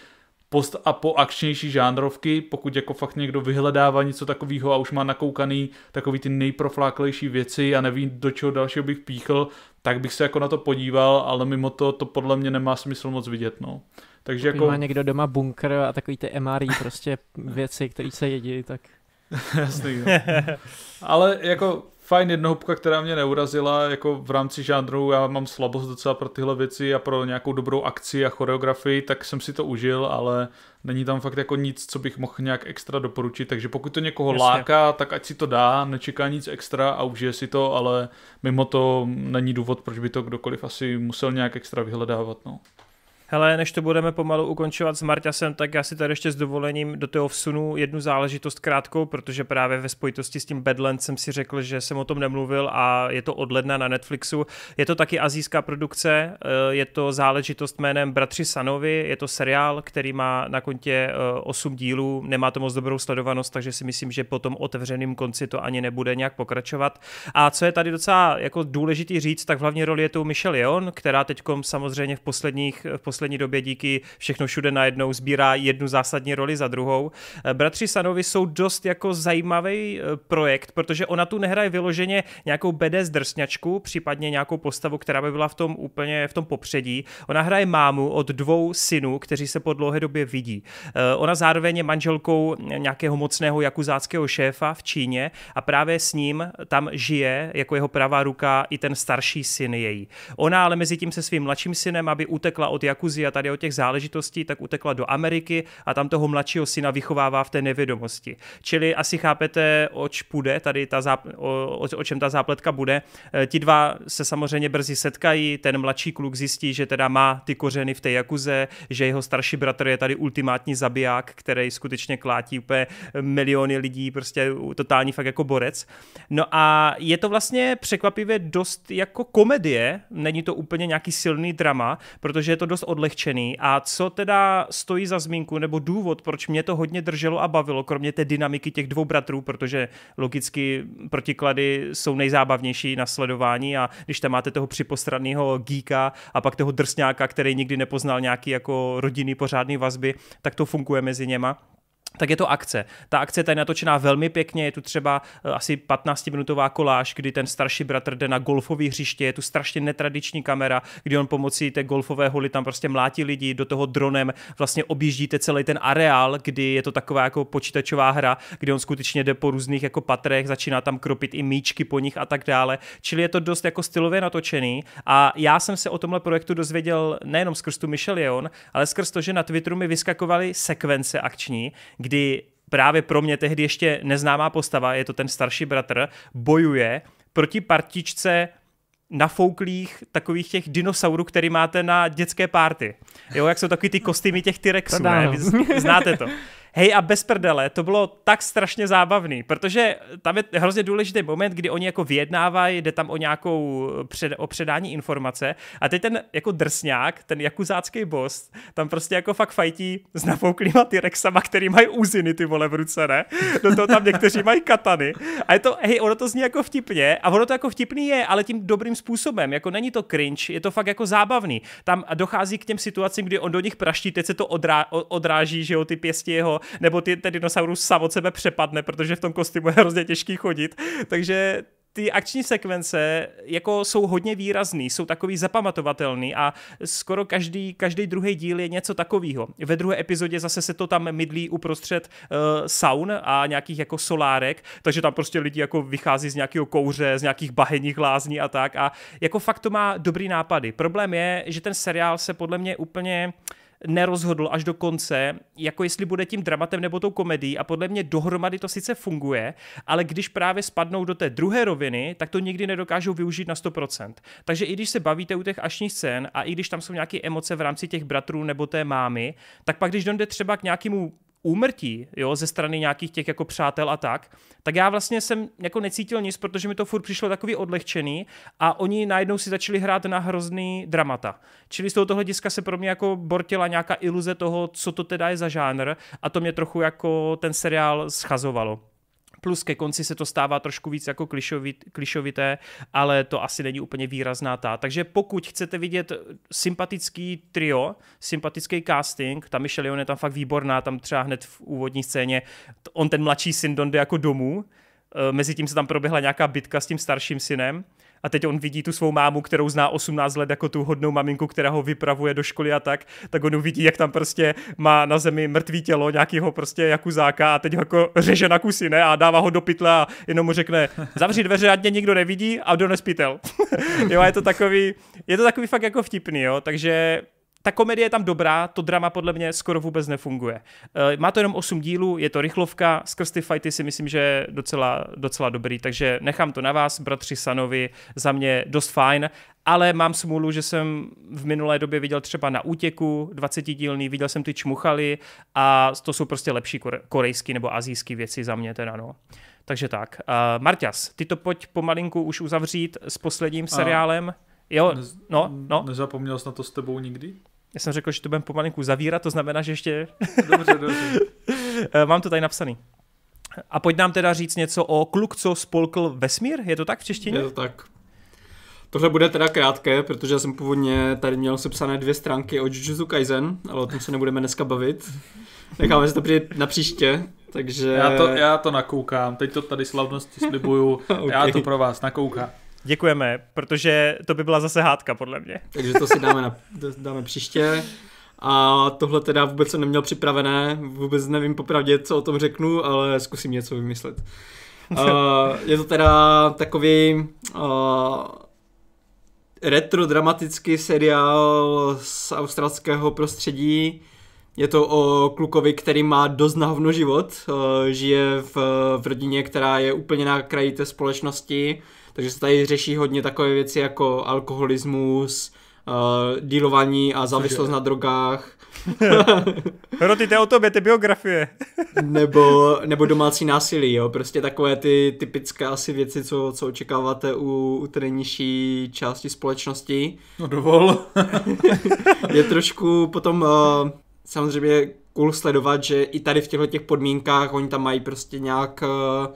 post a po akčnější žánrovky, pokud jako fakt někdo vyhledává něco takového a už má nakoukaný takový ty nejprofláklejší věci a neví, do čeho dalšího bych píchl, tak bych se jako na to podíval, ale mimo to, to podle mě nemá smysl moc vidět, no. Takže jako... má někdo doma bunkr a takový ty MRI, prostě věci, které se jedí, tak... Jasný, no. Ale jako fajn jednohubka, která mě neurazila, jako v rámci žánru, já mám slabost docela pro tyhle věci a pro nějakou dobrou akci a choreografii, tak jsem si to užil, ale není tam fakt jako nic, co bych mohl nějak extra doporučit, takže pokud to někoho Jasně. láká, tak ať si to dá, nečeká nic extra a užije si to, ale mimo to není důvod, proč by to kdokoliv asi musel nějak extra vyhledávat, no. Hele, než to budeme pomalu ukončovat s Marťasem, tak já si tady ještě s dovolením do toho vsunu jednu záležitost krátkou, protože právě ve spojitosti s tím Badland jsem si řekl, že jsem o tom nemluvil a je to od ledna na Netflixu. Je to taky azijská produkce, eh, je to záležitost jménem Bratři Sanovi, je to seriál, který má na kontě 8 eh, dílů, nemá to moc dobrou sledovanost, takže si myslím, že po tom otevřeném konci to ani nebude nějak pokračovat. A co je tady docela jako důležitý říct, tak v hlavní roli je tu Michelle Leon, která teď samozřejmě v posledních, v posledních poslední době díky všechno všude najednou sbírá jednu zásadní roli za druhou. Eh, bratři Sanovi jsou dost jako zajímavý eh, projekt, protože ona tu nehraje vyloženě nějakou BDS drsňačku, případně nějakou postavu, která by byla v tom úplně v tom popředí. Ona hraje mámu od dvou synů, kteří se po dlouhé době vidí. Eh, ona zároveň je manželkou nějakého mocného jakuzáckého šéfa v Číně a právě s ním tam žije jako jeho pravá ruka i ten starší syn její. Ona ale mezi tím se svým mladším synem, aby utekla od jaku diskuzí a tady o těch záležitostí, tak utekla do Ameriky a tam toho mladšího syna vychovává v té nevědomosti. Čili asi chápete, oč půjde, tady ta záp- o, o, o čem ta zápletka bude. E, ti dva se samozřejmě brzy setkají, ten mladší kluk zjistí, že teda má ty kořeny v té jakuze, že jeho starší bratr je tady ultimátní zabiják, který skutečně klátí úplně miliony lidí, prostě totální fakt jako borec. No a je to vlastně překvapivě dost jako komedie, není to úplně nějaký silný drama, protože je to dost od odlehčený. A co teda stojí za zmínku, nebo důvod, proč mě to hodně drželo a bavilo, kromě té dynamiky těch dvou bratrů, protože logicky protiklady jsou nejzábavnější na sledování a když tam máte toho připostraného geeka a pak toho drsňáka, který nikdy nepoznal nějaký jako rodinný pořádný vazby, tak to funguje mezi něma tak je to akce. Ta akce je natočená velmi pěkně, je tu třeba eh, asi 15-minutová koláž, kdy ten starší bratr jde na golfové hřiště, je tu strašně netradiční kamera, kdy on pomocí té golfové holy tam prostě mlátí lidi, do toho dronem vlastně objíždíte celý ten areál, kdy je to taková jako počítačová hra, kdy on skutečně jde po různých jako patrech, začíná tam kropit i míčky po nich a tak dále. Čili je to dost jako stylově natočený a já jsem se o tomhle projektu dozvěděl nejenom skrz tu Michelle Yeon, ale skrz to, že na Twitteru mi vyskakovaly sekvence akční, kdy právě pro mě tehdy ještě neznámá postava, je to ten starší bratr, bojuje proti partičce nafouklých takových těch dinosaurů, který máte na dětské párty. Jo, jak jsou takový ty kostýmy těch T-Rexů, znáte to. Hej a bez prdele, to bylo tak strašně zábavný, protože tam je hrozně důležitý moment, kdy oni jako vyjednávají, jde tam o nějakou eh, před, o předání informace a teď ten jako drsňák, ten jakuzácký boss, tam prostě jako fakt fajtí s napouklýma ty rexama který mají úziny ty vole v ruce, ne? Do toho tam někteří mají katany a je to, hej, ono to zní jako vtipně a ono to jako vtipný je, ale tím dobrým způsobem, jako není to cringe, je to fakt jako zábavný. Tam dochází k těm situacím, kdy on do nich praští, teď se to odrá, odráží, že jo, ty pěsti jeho nebo ty, ten dinosaurus sám od sebe přepadne, protože v tom kostýmu je hrozně těžký chodit. Takže ty akční sekvence jako jsou hodně výrazný, jsou takový zapamatovatelný a skoro každý, každý druhý díl je něco takového. Ve druhé epizodě zase se to tam mydlí uprostřed uh, saun a nějakých jako solárek, takže tam prostě lidi jako vychází z nějakého kouře, z nějakých bahenních lázní a tak a jako fakt to má dobrý nápady. Problém je, že ten seriál se podle mě úplně uh, nerozhodl až do konce, jako jestli bude tím dramatem nebo tou komedií a podle mě dohromady to sice funguje, ale když právě spadnou do té druhé roviny, tak to nikdy nedokážou využít na 100%. Takže i když se bavíte u těch ašních scén a i když tam jsou nějaké emoce v rámci těch bratrů nebo té mámy, tak pak když dojde třeba k nějakému úmrtí, jo, ze strany nějakých těch jako přátel a tak, tak já vlastně jsem jako necítil nic, protože mi to furt přišlo takový odlehčený a oni najednou si začali hrát na hrozný dramata. Čili z tohoto hlediska se pro mě jako bortila nějaká iluze toho, co to teda je za žánr a to mě trochu jako ten seriál schazovalo. Plus ke konci se to stává trošku víc jako klišovit, klišovité, ale to asi není úplně výrazná ta. Takže pokud chcete vidět sympatický trio, sympatický casting, ta Michelle je tam fakt výborná, tam třeba hned v úvodní scéně, on ten mladší syn donde jde jako domů, e, mezi tím se tam proběhla nějaká bitka s tím starším synem, a teď on vidí tu svou mámu, kterou zná 18 let jako tu hodnou maminku, která ho vypravuje do školy a tak, tak on uvidí, jak tam prostě má na zemi mrtvý tělo nějakého prostě jakuzáka a teď ho jako řeže na kusy, ne? A dává ho do pytle a jenom mu řekne, zavři dveře, ať mě nikdo nevidí a do pytel. jo, je to takový, je to takový fakt jako vtipný, jo, takže ta komedie je tam dobrá, to drama podle mě skoro vůbec nefunguje. Eh, má to jenom 8 dílů, je to rychlovka, skrz ty fighty si myslím, že je docela, docela dobrý, takže nechám to na vás, bratři Sanovi, za mě dost fajn, ale mám smůlu, že jsem v minulé době viděl třeba na útěku 20 dílný, viděl jsem ty čmuchaly a to jsou prostě lepší korejský nebo azijský věci za mě teda, no. Takže tak. Uh, Marťas, ty to pojď pomalinku už uzavřít s posledním seriálem. Aha. Jo, Nez, no, no. Nezapomněl jsi na to s tebou nikdy? Já jsem řekl, že to budeme pomalinku zavírat, to znamená, že ještě... Dobře, dobře. Eh, mám to tady napsaný. A pojď nám teda říct něco o kluk, co spolkl vesmír, je to tak v češtině? Je to tak. Tohle bude teda krátké, protože jsem původně tady měl sepsané dvě stránky o Jujutsu Kaisen, ale o tom se nebudeme dneska bavit. Necháme se to přijít na příště, takže... Já to, já to nakoukám, teď to tady slavnosti slibuju, okay. já to pro vás nakoukám. Děkujeme, protože to by byla zase hádka, podle mě. Takže to si dáme, na, dáme příště. A tohle teda vůbec jsem neměl připravené, vůbec nevím popravdě, co o tom řeknu, ale zkusím něco vymyslet. Uh, je to teda takový uh, retro dramatický seriál z australského prostředí. Je to o klukovi, který má dost na život, uh, žije v, v rodině, která je úplně na kraji té společnosti, takže se tady řeší hodně takové věci jako alkoholismus, uh, dílování a závislost na drogách. Roty, to je o tobě, ty biografie. nebo, nebo domácí násilí, jo. Prostě takové ty typické asi věci, co, co očekáváte u, u té nižší části společnosti. No dovol. je trošku potom uh, samozřejmě cool sledovat, že i tady v těchto těch podmínkách oni tam mají prostě nějak uh,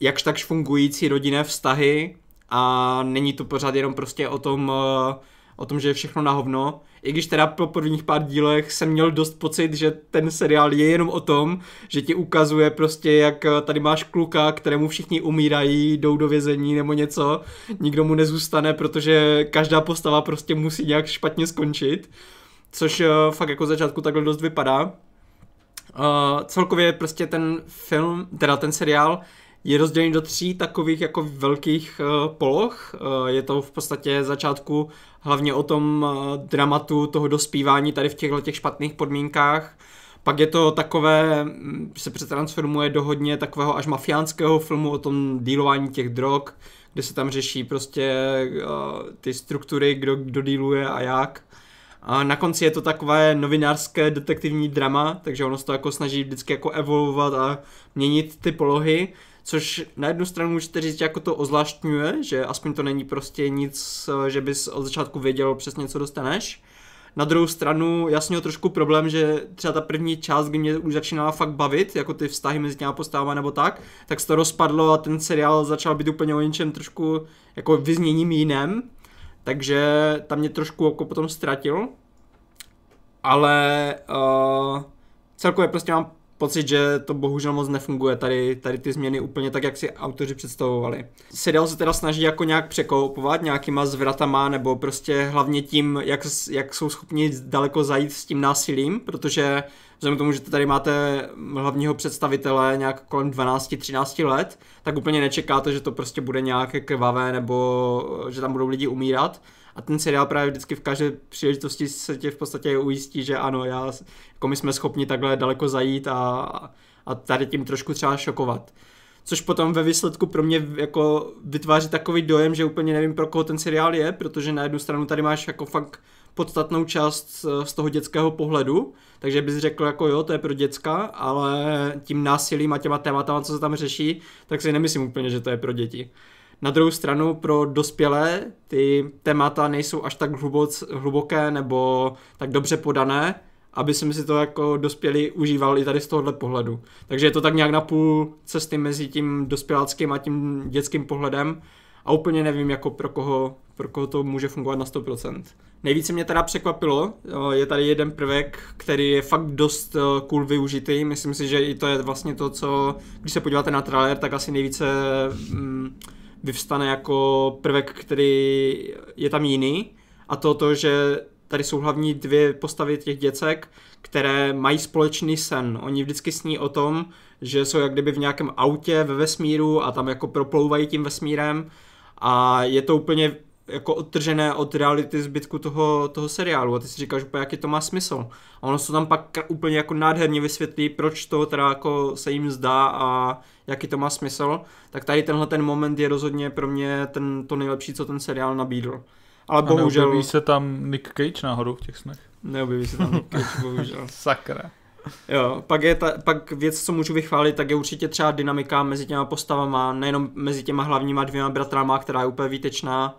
jakž takž fungující rodinné vztahy a není to pořád jenom prostě o tom, eh, o tom, že je všechno na hovno. I když teda po prvních pár dílech jsem měl dost pocit, že ten seriál je jenom o tom, že ti ukazuje prostě, jak eh, tady máš kluka, kterému všichni umírají, jdou do vězení nebo něco, nikdo mu nezůstane, protože každá postava prostě musí nějak špatně skončit, což eh, fakt jako začátku takhle dost vypadá. Uh, celkově prostě ten film, teda ten seriál je rozdělen do tří takových jako velkých uh, poloh. Uh, je to v podstatě začátku hlavně o tom uh, dramatu toho dospívání tady v těchto těch špatných podmínkách. Pak je to takové, mm, se přetransformuje do hodně takového až mafiánského filmu o tom dílování těch drog, kde se tam řeší prostě uh, ty struktury, kdo, kdo díluje a jak. A na konci je to takové novinářské detektivní drama, takže ono se to jako snaží vždycky jako evolvovat a měnit ty polohy což na jednu stranu můžete říct, jako to ozvláštňuje, že aspoň to není prostě nic, eh, že bys od začátku věděl přesně, co dostaneš. Na druhou stranu, jasně o trošku problém, že třeba ta první část, kdy mě už začínala fakt bavit, jako ty vztahy mezi těma postavama nebo tak, tak se to rozpadlo a ten seriál začal být úplně o něčem trošku jako vyzněním jiném, takže tam mě trošku jako potom ztratil, ale uh, celkově prostě mám pocit, že to bohužel moc nefunguje, tady, tady ty změny úplně tak, jak si autoři představovali. Seriál se teda snaží jako nějak překoupovat nějakýma zvratama, nebo prostě hlavně tím, jak, jak jsou schopni daleko zajít s tím násilím, protože vzhledem k tomu, že tady máte hlavního představitele nějak kolem 12-13 let, tak úplně nečekáte, že to prostě bude nějaké krvavé nebo že tam budou lidi umírat. A ten seriál právě vždycky v každé příležitosti se tě v podstatě ujistí, že ano, já, jako my jsme schopni takhle daleko zajít a, a tady tím trošku třeba šokovat. Což potom ve výsledku pro mě jako vytváří takový dojem, že úplně nevím, pro koho ten seriál je, protože na jednu stranu tady máš jako fakt podstatnou část z toho dětského pohledu, takže bys řekl jako jo, to je pro děcka, ale tím násilím a těma tématama, co se tam řeší, tak si nemyslím úplně, že to je pro děti. Na druhou stranu pro dospělé ty témata nejsou až tak hluboc, hluboké nebo tak dobře podané, aby jsme si to jako dospělí užívali tady z tohohle pohledu. Takže je to tak nějak na půl cesty mezi tím dospěláckým a tím dětským pohledem a úplně nevím, jako pro koho, pro koho to může fungovat na 100%. Nejvíce mě teda překvapilo, je tady jeden prvek, který je fakt dost eh, cool využitý, myslím si, že i to je vlastně to, co, když se podíváte na trailer, tak asi nejvíce... Mm, vyvstane jako prvek, který je tam jiný a to to, že tady jsou hlavní dvě postavy těch děcek, které mají společný sen. Oni vždycky sní o tom, že jsou jak kdyby v nějakém autě ve vesmíru a tam jako proplouvají tím vesmírem a je to úplně jako odtržené od reality zbytku toho, toho seriálu a ty si říkáš úplně, jaký to má smysl. A ono se tam pak úplně jako nádherně vysvětlí, proč to teda jako se jim zdá a jaký to má smysl, tak tady tenhle ten moment je rozhodně pro mě ten, to nejlepší, co ten seriál nabídl. Ale bohužel... A neobjeví se tam Nick Cage náhodou v těch snech? Neobjeví se tam Nick Cage, bohužel. Sakra. Jo, pak, je ta, pak věc, co můžu vychválit, tak je určitě třeba dynamika mezi těma postavama, nejenom mezi těma hlavníma dvěma bratrama, která je úplně výtečná,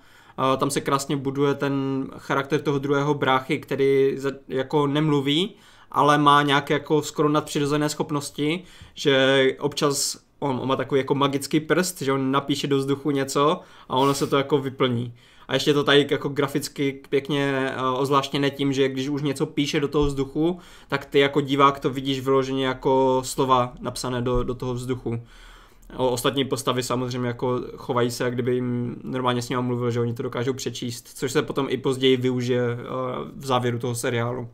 tam se krásně buduje ten charakter toho druhého bráchy, který jako nemluví, ale má nějaké jako skoro nadpřirozené schopnosti, že občas on, on má takový jako magický prst, že on napíše do vzduchu něco a ono se to jako vyplní. A ještě to tady jako graficky pěkně uh, ozvláštněné tím, že když už něco píše do toho vzduchu, tak ty jako divák to vidíš vyloženě jako slova napsané do, do toho vzduchu. O, ostatní postavy samozřejmě jako chovají se, jak kdyby jim normálně s ním mluvil, že oni to dokážou přečíst, což se potom i později využije eh, v závěru toho seriálu.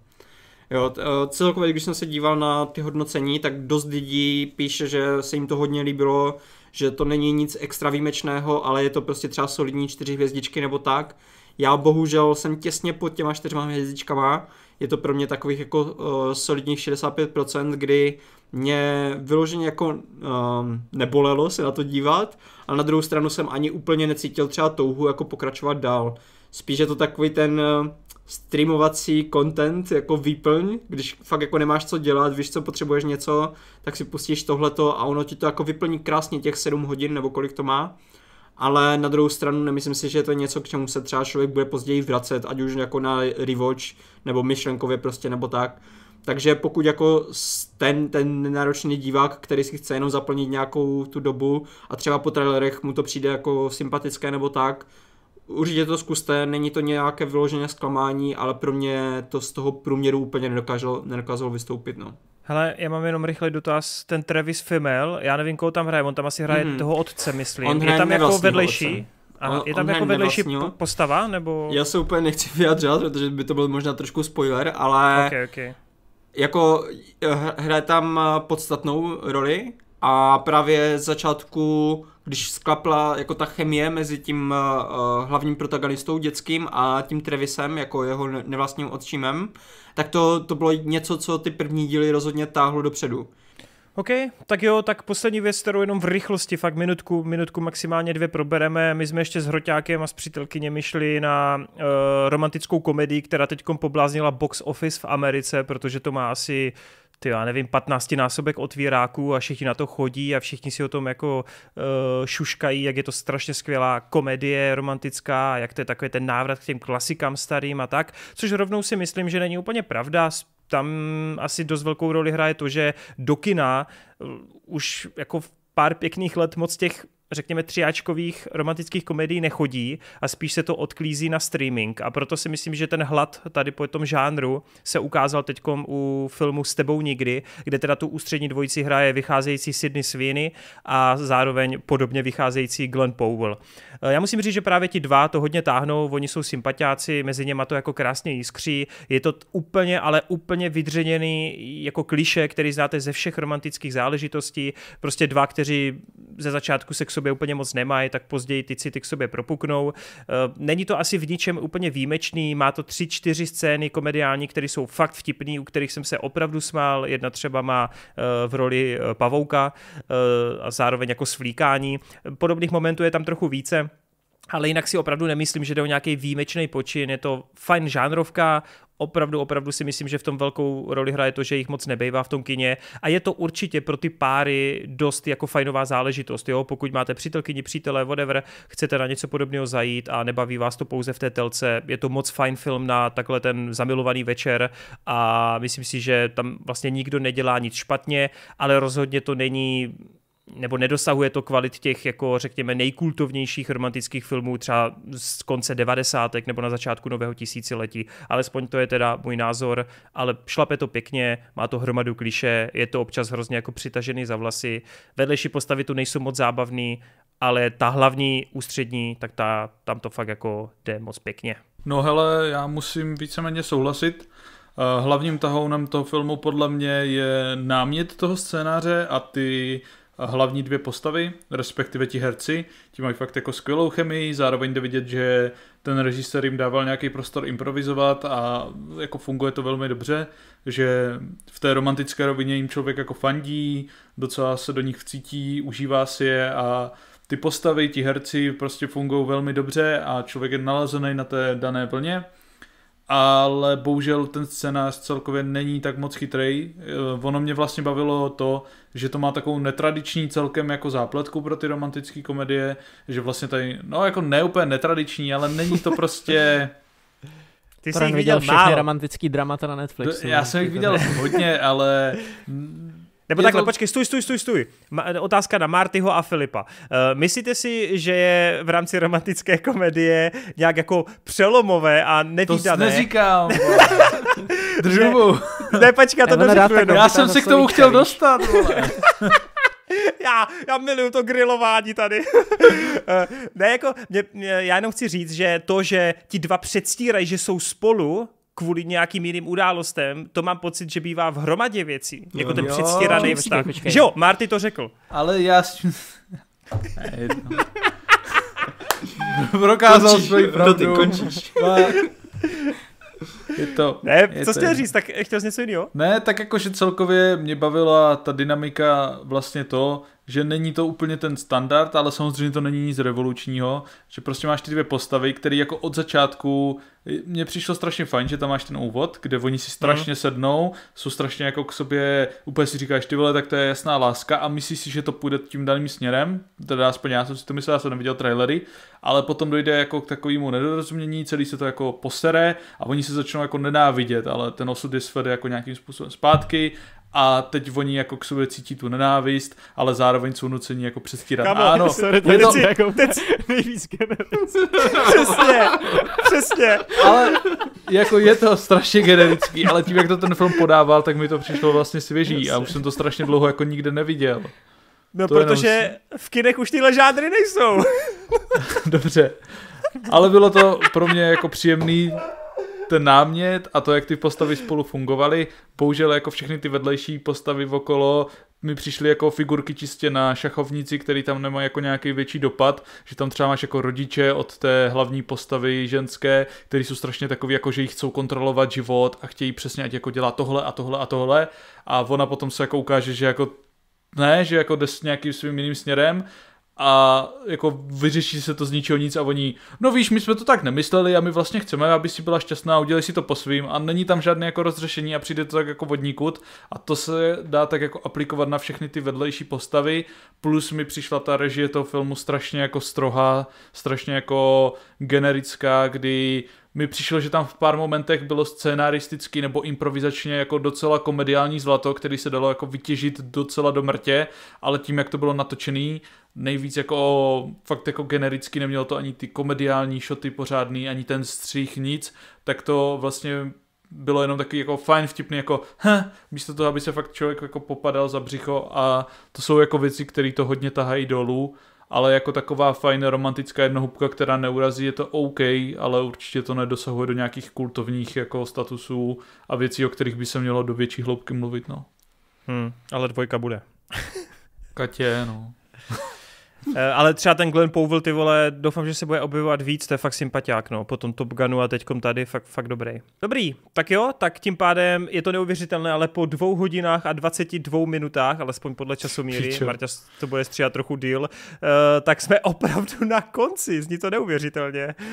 Jo, eh, celkově, když jsem se díval na ty hodnocení, tak dost lidí píše, že se jim to hodně líbilo, že to není nic extra výjimečného, ale je to prostě třeba solidní čtyři hvězdičky nebo tak. Já bohužel jsem těsně pod těma čtyřma hvězdičkama, je to pro mě takových jako uh, solidních 65%, kdy mě vyloženě jako um, nebolelo se na to dívat, a na druhou stranu jsem ani úplně necítil třeba touhu jako pokračovat dál. Spíš je to takový ten uh, streamovací content jako výplň, když fakt jako nemáš co dělat, víš co potřebuješ něco, tak si pustíš tohleto a ono ti to jako vyplní krásně těch 7 hodin nebo kolik to má. Uh, ale na druhou stranu nemyslím si, že to je něco, k čemu se třeba člověk bude později vracet, ať už jako na rewatch, nebo myšlenkově prostě, nebo tak. Takže pokud jako ten, ten nenáročný divák, který si chce jenom zaplnit nějakou tu dobu a třeba po trailerech mu to přijde jako sympatické nebo tak, určitě to zkuste, není to nějaké vyložené zklamání, ale pro mě to z toho průměru úplně nedokázalo, nedokázalo vystoupit. No. Hele, já mám jenom rychlý dotaz. Ten Travis Fimmel, já nevím, koho tam hraje, on tam asi hraje mm-hmm. toho otce, myslím. On je tam jako vedlejší? A je tam jako vedlejší nevlastnil. postava, nebo? Já se úplně nechci vyjadřovat, protože by to byl možná trošku spoiler, ale... Okay, okay. Jako eh, hraje tam podstatnou roli a právě z začátku když sklapla jako ta chemie mezi tím uh, hlavním protagonistou dětským a tím Trevisem, jako jeho nevlastním odčímem, tak to, to bylo něco, co ty první díly rozhodně táhlo dopředu. OK, tak jo, tak poslední věc, kterou jenom v rychlosti, fakt minutku, minutku maximálně dvě probereme. My jsme ještě s Hroťákem a s přítelkyně myšli na uh, romantickou komedii, která teď pobláznila box office v Americe, protože to má asi ty já nevím, 15 násobek otvíráků a všichni na to chodí a všichni si o tom jako uh, šuškají, jak je to strašně skvělá komedie romantická, jak to je takový ten návrat k těm klasikám starým a tak, což rovnou si myslím, že není úplně pravda, tam asi dost velkou roli hraje to, že do kina eh, už jako pár pěkných let moc těch řekněme, třiáčkových romantických komedií nechodí a spíš se to odklízí na streaming. A proto si myslím, že ten hlad tady po tom žánru se ukázal teď u filmu S tebou nikdy, kde teda tu ústřední dvojici hraje vycházející Sydney Sweeney a zároveň podobně vycházející Glenn Powell. E, já musím říct, že právě ti dva to hodně táhnou, oni jsou sympatiáci, mezi něma to jako krásně jiskří. Je to úplně, ale úplně vydřeněný jako kliše, který znáte ze všech romantických záležitostí. Prostě dva, kteří ze začátku sexu sobě úplně moc nemají, tak později ty city k sobě propuknou. Eh, není to asi v ničem úplně výjimečný, má to tři, čtyři scény komediální, které jsou fakt vtipné, u kterých jsem se opravdu smál. Jedna třeba má eh, v roli eh, pavouka a zároveň jako svlíkání. Podobných momentů je tam trochu více ale jinak si opravdu nemyslím, že jde o nějaký výjimečný počin, je to fajn žánrovka, opravdu, opravdu si myslím, že v tom velkou roli hraje to, že jich moc nebejvá v tom kině a je to určitě pro ty páry dost jako fajnová záležitost, jo, pokud máte přítelkyni, přítele, whatever, chcete na něco podobného zajít a nebaví vás to pouze v té telce, je to moc fajn film na takhle ten zamilovaný večer a myslím si, že tam vlastně nikdo nedělá nic špatně, ale rozhodně to není nebo nedosahuje to kvalit těch, jako řekněme, nejkultovnějších romantických filmů třeba z konce devadesátek nebo na začátku nového tisíciletí. Alespoň to je teda můj názor, ale šlape to pěkně, má to hromadu kliše, je to občas hrozně jako přitažený za vlasy. Vedlejší postavy tu nejsou moc zábavný, ale ta hlavní ústřední, tak ta, tam to fakt jako jde moc pěkně. No hele, já musím víceméně souhlasit. Eh, hlavním tahounem toho filmu podle mě je námět toho scénáře a ty hlavní dvě postavy, respektive ti herci, ti mají fakt jako skvělou chemii, zároveň jde vidět, že ten režisér jim dával nějaký prostor improvizovat a jako funguje to velmi dobře, že v té romantické rovině jim člověk jako fandí, docela se do nich vcítí, užívá si je a ty postavy, ti herci prostě fungují velmi dobře a člověk je nalazený na té dané vlně ale bohužel ten scénář celkově není tak moc chytrý. Eh, ono mě vlastně bavilo to, že to má takovou netradiční celkem jako zápletku pro ty romantické komedie, že vlastně tady, no jako ne úplně netradiční, ale není to prostě... Ty jsi viděl, viděl všechny romantický dramata na Netflixu. Já jsem jich viděl hodně, ale nebo je takhle, to... počkej, stůj, stůj, stůj, stůj. Ma, otázka na Martyho a Filipa. Uh, myslíte si, že je v rámci romantické komedie nějak jako přelomové a nevýdané? To neříkám. Držubu. Ne, ne počkej, to neřeknu jenom. Já jsem se k tomu chtěl dostat, já, já miluju to grilování tady. Eh, ne, jako, mě, mě, já jenom chci říct, že to, že ti dva předstírají, že jsou spolu, kvůli nějakým jiným událostem, to mám pocit, že bývá v hromadě věcí. Jako ten předstíraný vztah. Že jo, Marty to řekl. Ale já... ne, Prokázal končíš, svoji no pravdu. ty končíš. Je to. Ne, je co chtěl říct, tak chtěl jsi něco jiného? Ne, tak jakože celkově mě bavila ta dynamika vlastně to, že není to úplně ten standard, ale samozřejmě to není nic revolučního, že prostě máš ty dvě postavy, které jako od začátku, mně přišlo strašně fajn, že tam máš ten úvod, kde oni si strašně mm. sednou, jsou strašně jako k sobě, úplně si říkáš ty vole, tak to je jasná láska a myslíš si, že to půjde tím daným směrem, teda aspoň já jsem si to myslel, já jsem neviděl trailery, ale potom dojde jako k takovému nedorozumění, celý se to jako posere a oni se začnou jako nenávidět, ale ten osud je svede jako nějakým způsobem zpátky a teď oni jako k sobě cítí tu nenávist, ale zároveň jsou nuceni jako přestírat. Kamu, ano, sorry, to je to... Jako... Teď... nejvíc Přesně, přesně. Ale jako je to strašně generický, ale tím, jak to ten film podával, tak mi to přišlo vlastně svěží a už jsem to strašně dlouho jako nikde neviděl. No, to protože jenom... v kinech už tyhle žádry nejsou. Dobře. Ale bylo to pro mě jako příjemný ten námět a to, jak ty postavy spolu fungovaly, bohužel jako všechny ty vedlejší postavy okolo mi přišly jako figurky čistě na šachovnici, který tam nemá jako nějaký větší dopad, že tam třeba máš jako rodiče od té hlavní postavy ženské, který jsou strašně takový, jako že jich chcou kontrolovat život a chtějí přesně, ať jako dělá tohle a tohle a tohle a ona potom se jako ukáže, že jako ne, že jako jde s nějakým svým jiným směrem a jako vyřeší se to z ničeho nic a oni, no víš, my jsme to tak nemysleli a my vlastně chceme, aby si byla šťastná, udělej si to po svým a není tam žádné jako rozřešení a přijde to tak jako vodníkud a to se dá tak jako aplikovat na všechny ty vedlejší postavy, plus mi přišla ta režie toho filmu strašně jako strohá, strašně jako generická, kdy mi přišlo, že tam v pár momentech bylo scénaristicky nebo improvizačně jako docela komediální zlato, který se dalo jako vytěžit docela do mrtě, ale tím, jak to bylo natočený, nejvíc jako fakt jako genericky nemělo to ani ty komediální šoty pořádný, ani ten střih, nic, tak to vlastně bylo jenom takový jako fajn vtipný, jako he, místo toho, aby se fakt člověk jako popadal za břicho a to jsou jako věci, které to hodně tahají dolů ale jako taková fajn romantická jednohubka, která neurazí, je to OK, ale určitě to nedosahuje do nějakých kultovních jako statusů a věcí, o kterých by se mělo do větší hloubky mluvit, no. Hmm, ale dvojka bude. Katě, no. Eh, ale třeba ten Glenn Powell, ty vole, doufám, že se bude objevovat víc, to je fakt sympatiák, no, po tom Top Gunu a teďkom tady, fakt, fakt dobrý. Dobrý, tak jo, tak tím pádem je to neuvěřitelné, ale po dvou hodinách a 22 minutách, alespoň podle míry, Marta to bude stříhat trochu díl, uh, tak jsme opravdu na konci, zní to neuvěřitelně. Uh,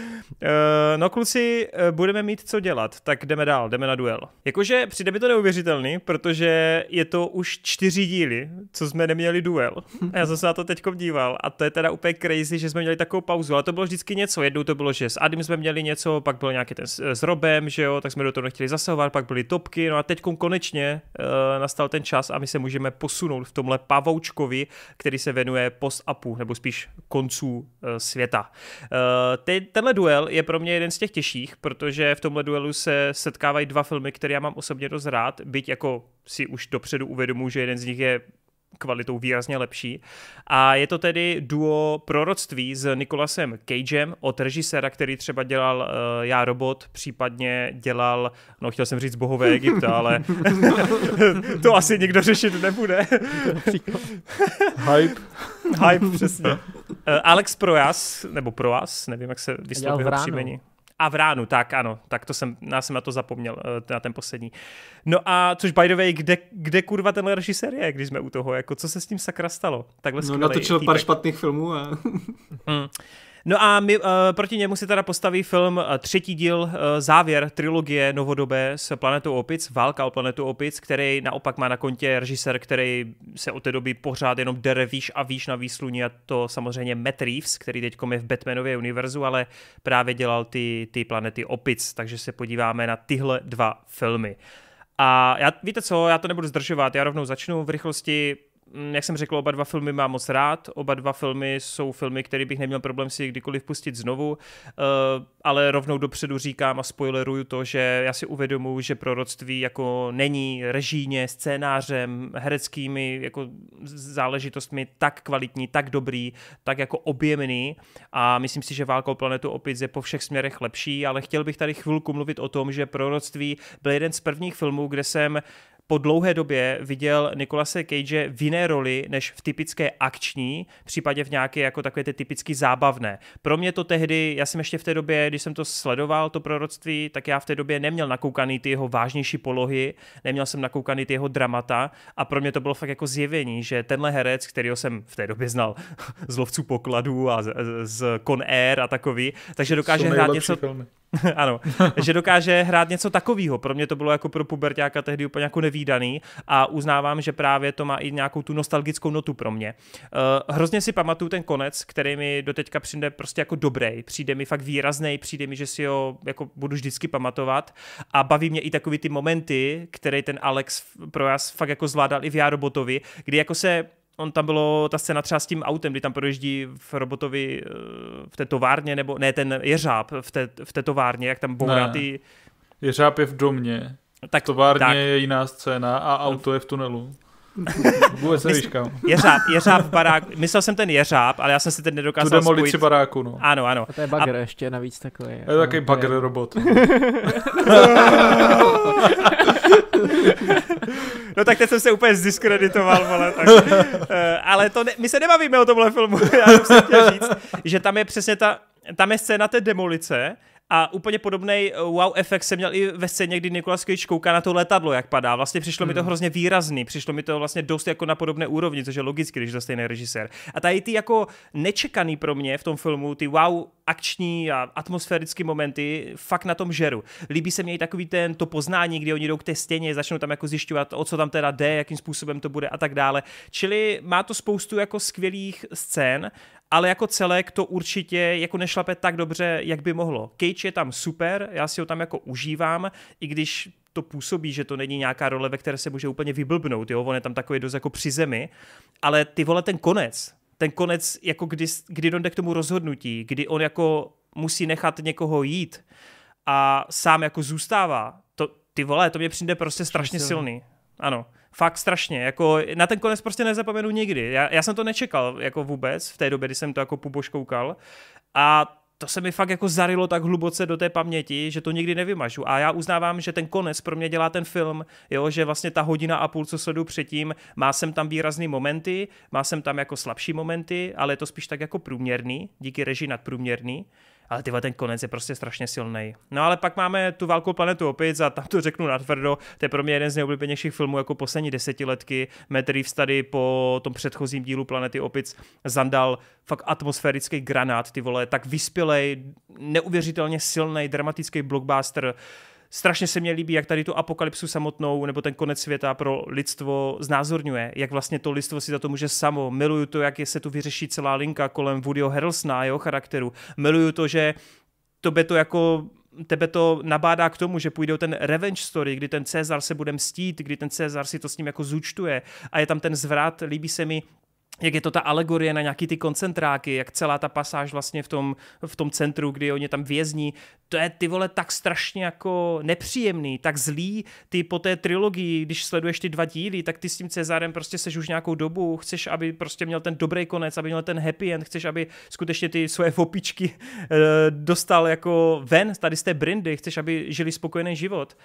no kluci, uh, budeme mít co dělat, tak jdeme dál, jdeme na duel. Jakože přijde mi to neuvěřitelný, protože je to už čtyři díly, co jsme neměli duel. A já jsem se na to teď díval a to je teda úplně crazy, že jsme měli takovou pauzu, ale to bylo vždycky něco, jednou to bylo, že s Adem jsme měli něco, pak byl nějaký ten s, s Robem, že jo, tak jsme do toho nechtěli zasahovat, pak byly topky, no a teď konečně uh, nastal ten čas a my se můžeme posunout v tomhle pavoučkovi, který se venuje post-upu, nebo spíš konců uh, světa. Uh, te, tenhle duel je pro mě jeden z těch těžších, protože v tomhle duelu se setkávají dva filmy, které já mám osobně dost rád, byť jako si už dopředu uvědomuji, že jeden z nich je kvalitou výrazně lepší. A je to tedy duo proroctví s Nikolasem Cagem od režiséra, který třeba dělal uh, Já robot, případně dělal, no chtěl jsem říct Bohové Egypta, ale to asi nikdo řešit nebude. Hype. Hype, přesně. Uh, Alex Proas, nebo Proas, nevím, jak se vyslovuje příjmení a v ránu, tak ano, tak to jsem, já jsem na to zapomněl, eh, na ten poslední. No a což by the way, kde, kde kurva ten režisér je, když jsme u toho, jako co se s tím sakra stalo? Takhle no natočil pár špatných filmů a... mm. No a my, uh, proti němu si teda postaví film uh, třetí díl, uh, závěr trilogie novodobé s Planetou opic, Válka o planetu opic, který naopak má na kontě režisér, který se od té doby pořád jenom dere výš a výš na výsluní a to samozřejmě Matt Reeves, který teď je v Batmanově univerzu, ale právě dělal ty, ty Planety opic, takže se podíváme na tyhle dva filmy. A já, víte co, já to nebudu zdržovat, já rovnou začnu v rychlosti jak jsem řekl, oba dva filmy mám moc rád, oba dva filmy jsou filmy, které bych neměl problém si kdykoliv pustit znovu, eh, ale rovnou dopředu říkám a spoileruju to, že já si uvědomuji, že proroctví jako není režíně, scénářem, hereckými jako záležitostmi tak kvalitní, tak dobrý, tak jako objemný a myslím si, že Válka o planetu opět je po všech směrech lepší, ale chtěl bych tady chvilku mluvit o tom, že proroctví byl jeden z prvních filmů, kde jsem po dlouhé době viděl Nikolase Cage v jiné roli než v typické akční, případně v nějaké jako takové ty typicky zábavné. Pro mě to tehdy, já jsem ještě v té době, když jsem to sledoval, to proroctví, tak já v té době neměl nakoukaný ty jeho vážnější polohy, neměl jsem nakoukaný ty jeho dramata a pro mě to bylo fakt jako zjevení, že tenhle herec, kterého jsem v té době znal z lovců pokladů a z, z, z Con Air a takový, takže dokáže hrát něco... Filmy ano, že dokáže hrát něco takového. Pro mě to bylo jako pro pubertáka tehdy úplně jako nevýdaný a uznávám, že právě to má i nějakou tu nostalgickou notu pro mě. Uh, hrozně si pamatuju ten konec, který mi doteďka přijde prostě jako dobrý, přijde mi fakt výrazný, přijde mi, že si ho jako budu vždycky pamatovat a baví mě i takový ty momenty, které ten Alex pro vás fakt jako zvládal i v Jarobotovi, kdy jako se on tam bylo ta scéna třeba s tím autem, kdy tam projíždí v robotovi eh, v té továrně, nebo ne, ten jeřáb v té, v té továrně, jak tam bourá ty... Jeřáb je v domě, tak, továrně tak. je jiná scéna a auto je v tunelu. Vůbec nevíš kam. Jeřáb, jeřáb v baráku. Myslel jsem ten jeřáb, ale já jsem si ten nedokázal tu demolici spojit. baráku, no. Ano, ano. A to je bagr a... ještě navíc takový. Je to jako takový bagr robot. No tak teď jsem se úplně zdiskreditoval, vole, tak. Eh, ale to ne, my se nebavíme o tomhle filmu, já jsem chtěl říct, že tam je přesně ta, tam je scéna té demolice, a úplně podobný eh, wow efekt jsem měl i ve scéně, kdy Nikolas Cage kouká na to letadlo, jak padá. Vlastně přišlo hmm. mi to hmm. hrozně výrazný, přišlo mi to vlastně dost jako na podobné úrovni, což je logicky, když to stejný režisér. A tady ty jako nečekaný pro mě v tom filmu, ty wow akční a atmosférické momenty fakt na tom žeru. Líbí se mi i takový ten to poznání, kdy oni jdou k té stěně, začnou tam jako zjišťovat, o co tam teda jde, jakým způsobem to bude a tak dále. Čili má to spoustu jako skvělých scén ale jako celek to určitě jako nešlape tak dobře, jak by mohlo. Cage je tam super, já si ho tam jako užívám, i když to působí, že to není nějaká role, ve které se může úplně vyblbnout, jo, on je tam takový dost jako při zemi, ale ty vole ten konec, ten konec, jako kdy, kdy jde k tomu rozhodnutí, kdy on jako musí nechat někoho jít a sám jako zůstává, to, ty vole, to mě přijde prostě strašně silný. Ano fakt strašně. Jako na ten konec prostě nezapomenu nikdy. Já, já jsem to nečekal jako vůbec v té době, kdy jsem to jako pubož koukal. A to se mi fakt jako zarilo tak hluboce do té paměti, že to nikdy nevymažu. A já uznávám, že ten konec pro mě dělá ten film, jo, že vlastně ta hodina a půl, co sledu předtím, má jsem tam výrazný momenty, má jsem tam jako slabší momenty, ale je to spíš tak jako průměrný, díky režii nadprůměrný. průměrný ale tyhle ten konec je prostě strašně silný. No ale pak máme tu válku planetu opět a tam to řeknu natvrdo, to je pro mě jeden z nejoblíbenějších filmů jako poslední desetiletky. Matt Reeves tady po tom předchozím dílu Planety opic zandal fakt atmosférický granát, ty vole, tak vyspělej, neuvěřitelně silný dramatický blockbuster, strašně se mi líbí, jak tady tu apokalypsu samotnou nebo ten konec světa pro lidstvo znázorňuje, jak vlastně to lidstvo si za to může samo. Miluju to, jak se tu vyřeší celá linka kolem Woodyho Harrelsona, jeho charakteru. Miluju to, že by to jako tebe to nabádá k tomu, že půjde o ten revenge story, kdy ten Cezar se bude mstít, kdy ten Cezar si to s ním jako zúčtuje a je tam ten zvrat, líbí se mi jak je to ta alegorie na nějaký ty koncentráky, jak celá ta pasáž vlastně v tom, v tom centru, kdy oni tam vězní, to je ty vole tak strašně jako nepříjemný, tak zlý, ty po té trilogii, když sleduješ ty dva díly, tak ty s tím Cezarem prostě seš už nějakou dobu, chceš, aby prostě měl ten dobrý konec, aby měl ten happy end, chceš, aby skutečně ty svoje vopičky eh, dostal jako ven tady z té brindy, chceš, aby žili spokojený život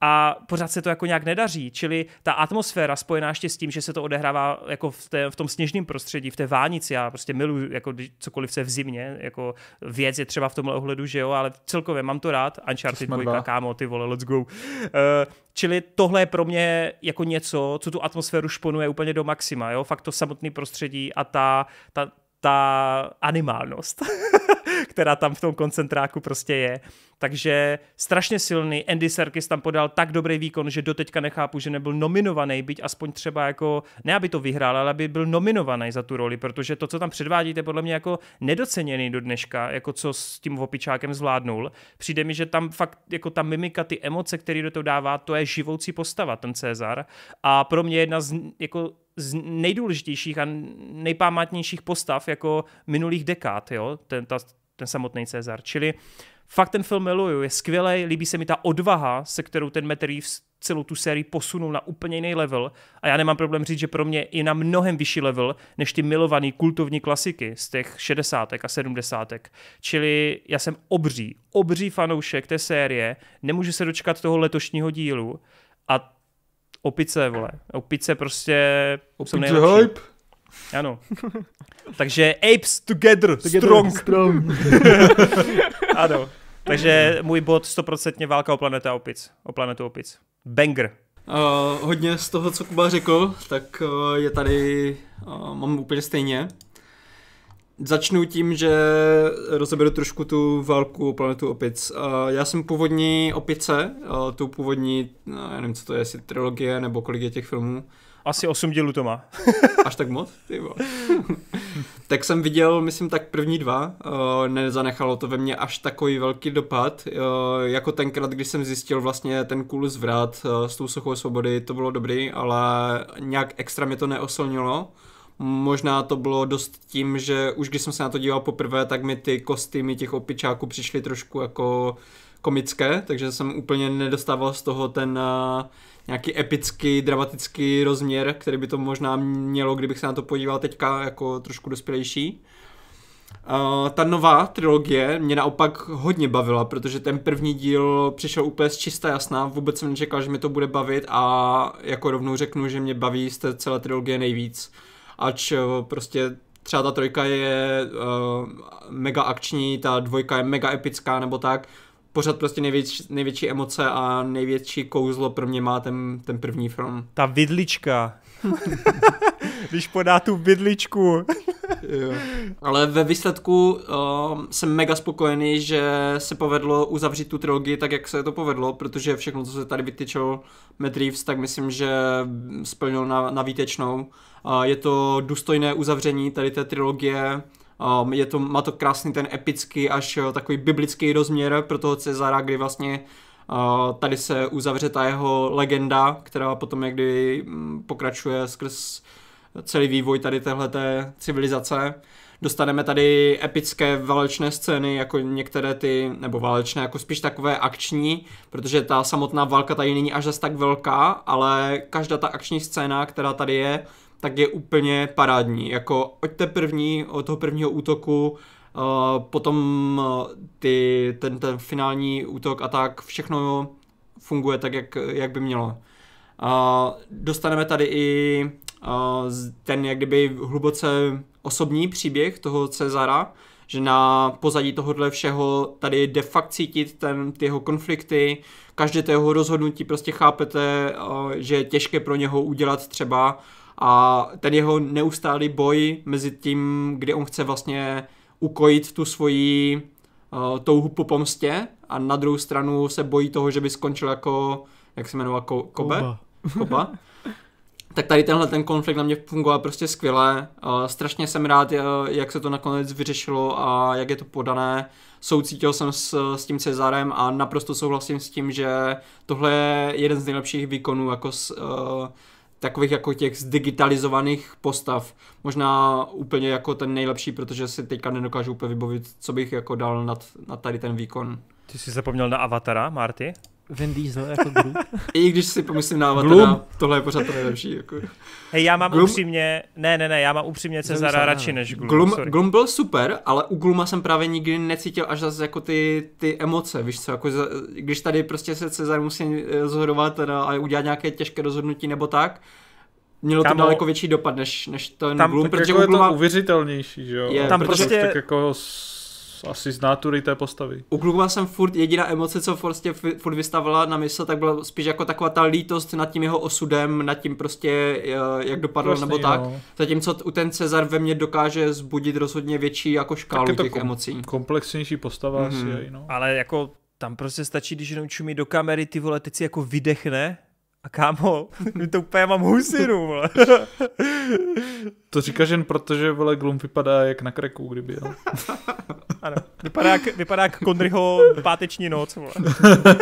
a pořád se to jako nějak nedaří, čili ta atmosféra spojená ještě s tím, že se to odehrává jako v, té, v tom sněžném prostředí, v té vánici, já prostě miluji jako cokoliv se v zimě, jako věc je třeba v tomhle ohledu, že jo, ale celkově mám to rád, Uncharted 2, kámo, ty vole, let's go. Uh, čili tohle je pro mě jako něco, co tu atmosféru šponuje úplně do maxima, jo, fakt to samotné prostředí a ta, ta, ta animálnost. která tam v tom koncentráku prostě je. Takže strašně silný. Andy Serkis tam podal tak dobrý výkon, že doteďka nechápu, že nebyl nominovaný, byť aspoň třeba jako, ne aby to vyhrál, ale aby byl nominovaný za tu roli, protože to, co tam předvádíte, podle mě jako nedoceněný do dneška, jako co s tím opičákem zvládnul. Přijde mi, že tam fakt jako ta mimika, ty emoce, které do toho dává, to je živoucí postava, ten Cezar. A pro mě jedna z jako z nejdůležitějších a nejpámatnějších postav jako minulých dekád, jo, ten, ta, ten samotný Cezar. Čili fakt ten film miluju, je skvělý, líbí se mi ta odvaha, se kterou ten Matt Reeves celou tu sérii posunul na úplně jiný level a já nemám problém říct, že pro mě i na mnohem vyšší level než ty milované kultovní klasiky z těch 60. a 70. Čili já jsem obří, obří fanoušek té série, nemůžu se dočkat toho letošního dílu a Opice, vole. Opice prostě Opice jsou nejlepší. Hype. Ano. Takže apes together, together strong. strong. ano. Takže můj bod 100% válka o planetu opic. O planetu opic. Banger. Uh, hodně z toho, co Kuba řekl, tak uh, je tady, uh, mám úplně stejně. Začnu tím, že rozeberu trošku tu válku o planetu opic. Já jsem původní opice, tu původní, no, já nevím, co to je, jestli trilogie nebo kolik je těch filmů. Asi osm dílů to má. Až tak moc? Ty tak jsem viděl, myslím, tak první dva. Nezanechalo to ve mně až takový velký dopad. Jako tenkrát, když jsem zjistil vlastně ten kůl zvrat s tou sochou svobody, to bylo dobrý, ale nějak extra mě to neoslnilo. Možná to bylo dost tím, že už když jsem se na to díval poprvé, tak mi ty kostýmy těch opičáků přišly trošku jako komické, takže jsem úplně nedostával z toho ten uh, nějaký epický, dramatický rozměr, který by to možná mělo, kdybych se na to podíval teďka jako trošku dospělejší. Uh, ta nová trilogie mě naopak hodně bavila, protože ten první díl přišel úplně z čista jasná, vůbec jsem nečekal, že mi to bude bavit a jako rovnou řeknu, že mě baví z té celé trilogie nejvíc. Uh, ač eh, prostě třeba ta trojka je uh, mega akční, ta dvojka je mega epická nebo tak, pořád prostě největší, největší emoce a největší kouzlo pro mě má ten, ten první film. Ta vidlička Když podá tu bydličku. jo. Ale ve výsledku um, jsem mega spokojený, že se povedlo uzavřít tu trilogii tak, jak se to povedlo, protože všechno, co se tady vytyčilo Matt Reeves, tak myslím, že splnil na, na výtečnou. Uh, je to důstojné uzavření tady té trilogie. Um, je to, má to krásný ten epický až uh, takový biblický rozměr pro toho Cezara, kdy vlastně Tady se uzavře ta jeho legenda, která potom někdy mm, pokračuje skrz celý vývoj tady téhleté civilizace. Dostaneme tady epické válečné scény, jako některé ty, nebo válečné, jako spíš takové akční, protože ta samotná válka tady není až zas tak velká, ale každá ta akční scéna, která tady je, tak je úplně parádní. Jako od té první, od toho prvního útoku Eh, potom eh, ty, ten, ten finální útok a tak, všechno funguje tak, jak, jak by mělo. A eh, dostaneme tady i ten jak kdyby hluboce osobní příběh toho Cezara, že na pozadí tohohle všeho tady de facto cítit ten, ty jeho konflikty, každé to jeho rozhodnutí prostě chápete, že je těžké pro něho udělat třeba a ten jeho neustálý boj mezi tím, kdy on chce vlastně ukojit tu svoji uh, touhu po pomstě a na druhou stranu se bojí toho, že by skončil jako, jak se jmenoval, Ko- Kobe? Koba. Koba. tak tady tenhle ten konflikt na mě fungoval prostě skvěle. Uh, strašně jsem rád, uh, jak se to nakonec vyřešilo a jak je to podané. Soucítil jsem s, s tím Cezarem a naprosto souhlasím s tím, že tohle je jeden z nejlepších výkonů jako s, uh, takových jako těch zdigitalizovaných postav. Možná úplně jako ten nejlepší, protože si teďka nedokážu úplně vybavit, co bych jako dal nad, nad tady ten výkon. Ty jsi zapomněl na Avatara, Marty? Vin Diesel jako Groot. I když si pomyslím na Avatara, tohle je pořád to nejlepší. Jako. Hej, já mám Glum... upřímně, ne, ne, ne, já mám upřímně Cezara radši než Glum. Glum, sorry. Glum byl super, ale u Gluma jsem právě nikdy necítil až zase jako ty, ty emoce, víš co, jako za, když tady prostě se Cezar musí eh, rozhodovat a udělat nějaké těžké rozhodnutí nebo tak, mělo Kamu, to daleko větší dopad než, než ten tam, Gloom, protože jako je to uvěřitelnější, že jo? Je, tam protože, prostě... Tak jako asi z nátury té postavy. U Glugma jsem furt jediná emoce, co prostě furt vystavila na mysl, tak byla spíš jako taková ta lítost nad tím jeho osudem, nad tím prostě eh, jak dopadl prostě, nebo jo. tak. No. Zatímco u ten Cezar ve mně dokáže zbudit rozhodně větší jako škálu tak je to těch kom- emocí. Komplexnější postava mm-hmm. asi, mhm. no. Ale jako tam prostě stačí, když jenom čumí do kamery, ty vole, teď si jako vydechne a kámo, to úplně mám husinu, vole. To říkáš jen proto, že vole Glum vypadá jak na kreku, kdyby jel. Ano, vypadá jak, vypadá jak Kondryho páteční noc, vole.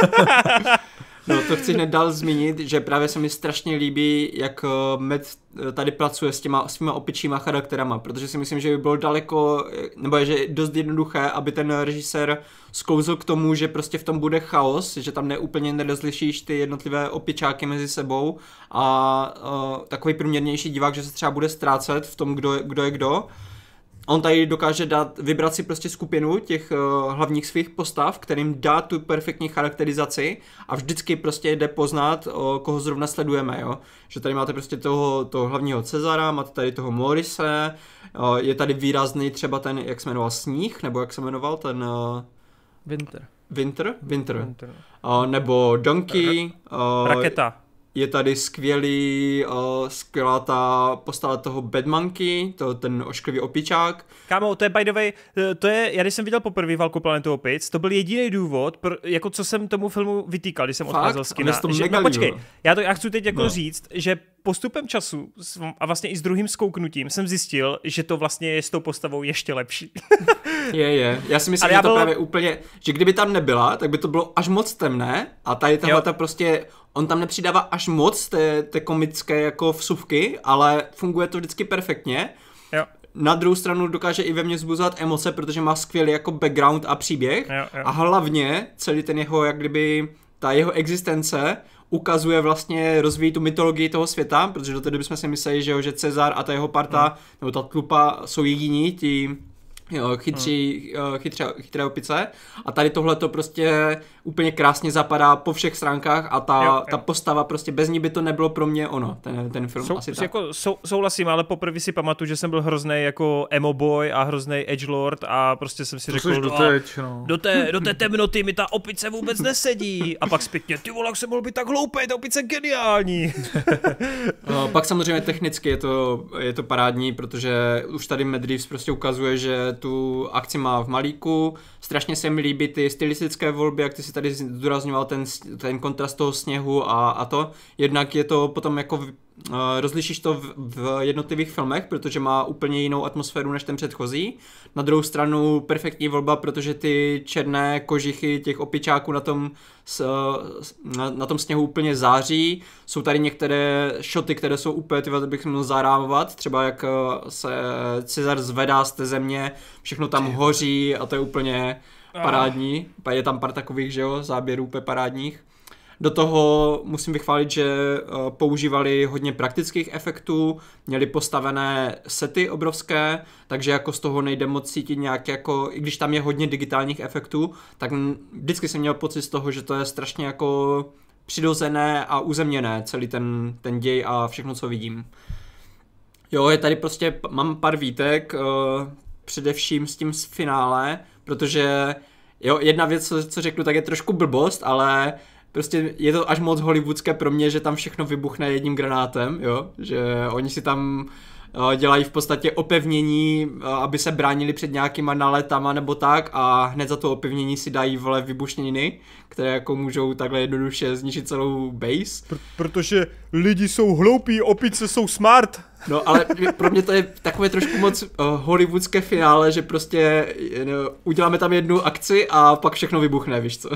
No to chci hned dál zmínit, že právě se mi strašně líbí, jak eh, Med eh, tady pracuje s těma svýma opičíma charakterama, protože si myslím, že by bylo daleko, eh, nebo je, že dost jednoduché, aby ten režisér sklouzl k tomu, že prostě v tom bude chaos, že tam neúplně nerozlišíš ty jednotlivé opičáky mezi sebou a, a takový průměrnější divák, že se třeba bude ztrácet v tom, kdo, kdo je kdo, On tady dokáže dát, vybrat si prostě skupinu těch uh, hlavních svých postav, kterým dá tu perfektní charakterizaci a vždycky prostě jde poznat, o koho zrovna sledujeme, jo. Že tady máte prostě toho, toho hlavního Cezara, máte tady toho Morise, uh, je tady výrazný třeba ten, jak se jmenoval, Sníh, nebo jak se jmenoval ten... Uh, Winter. Winter? Winter. Winter. Uh, nebo Donkey. Uh, Raketa je tady skvělý, uh, skvělá ta postava toho Monkey, to ten ošklivý opičák. Kámo, to je by the way, eh, to je, já když jsem viděl poprvé Válku planetu opic, to byl jediný důvod, pro, jako co jsem tomu filmu vytýkal, když jsem Fakt? odcházel z kina. Že, no počkej, já, to, já chci teď jako no. říct, že postupem času a vlastně i s druhým skouknutím jsem zjistil, že to vlastně je s tou postavou ještě lepší. je, je. Já si myslím, Ale že to byl... právě úplně, že kdyby tam nebyla, tak by to bylo až moc temné a tady tahle ta prostě on tam nepřidává až moc té, té komické jako vsuvky, ale funguje to vždycky perfektně. Jo. Na druhou stranu dokáže i ve mně zbuzovat emoce, protože má skvělý jako background a příběh. Jo, jo. A hlavně celý ten jeho, jak kdyby, ta jeho existence ukazuje vlastně, rozvíjí tu mytologii toho světa, protože do té doby jsme si mysleli, že, jo, že Cezar a ta jeho parta, jo. Hmm. nebo ta klupa, jsou jediní, ti jo, chytří, hmm. Eh, chytře, chytré opice. A tady tohle to prostě úplně krásně zapadá po všech stránkách a ta, jo, jo. ta postava prostě bez ní by to nebylo pro mě ono, ten, ten film Sou, asi tak. Jako, sou, souhlasím, ale poprvé si pamatuju, že jsem byl hrozný jako emo boy a hrozný edgelord a prostě jsem si to řekl, do, teď no. do, té, do té temnoty mi ta opice vůbec nesedí. A pak zpětně, ty vole, jak jsem mohl být tak hloupý, ta opice geniální. no, pak samozřejmě technicky je to, je to parádní, protože už tady Medrives prostě ukazuje, že tu akci má v malíku. Strašně se mi líbí ty stylistické volby, jak ty si tady zdůrazňoval ten, ten kontrast toho sněhu a, a to. Jednak je to potom jako Eh, rozlišíš to v, v jednotlivých filmech, protože má úplně jinou atmosféru než ten předchozí. Na druhou stranu perfektní volba, protože ty černé kožichy těch opičáků na tom, s, na, na tom sněhu úplně září. Jsou tady některé shoty, které jsou úplně, ty bych měl zarámovat, třeba jak eh, se Cezar zvedá z té země, všechno tam hoří a to je úplně ah. parádní. Je tam pár takových, že jo, záběrů úplně parádních. Do toho musím vychválit, že eh, používali hodně praktických efektů, měli postavené sety obrovské, takže jako z toho nejde moc cítit nějak jako, i když tam je hodně digitálních efektů, tak vždycky jsem měl pocit z toho, že to je strašně jako přirozené a uzemněné celý ten, ten děj a všechno, co vidím. Jo, je tady prostě, mám pár výtek, uh, především s tím z finále, protože jo, jedna věc, co, co řeknu, tak je trošku blbost, ale prostě je to až moc hollywoodské pro mě, že tam všechno vybuchne jedním granátem, jo, že oni si tam eh, dělají v podstatě opevnění, eh, aby se bránili před nějakýma naletama nebo tak a hned za to opevnění si dají vole vybušniny, které jako můžou takhle jednoduše zničit celou base. Pr- protože lidi jsou hloupí, opice jsou smart. No ale pro mě to je takové trošku moc uh, hollywoodské finále, že prostě eh, no, uděláme tam jednu akci a pak všechno vybuchne, víš co?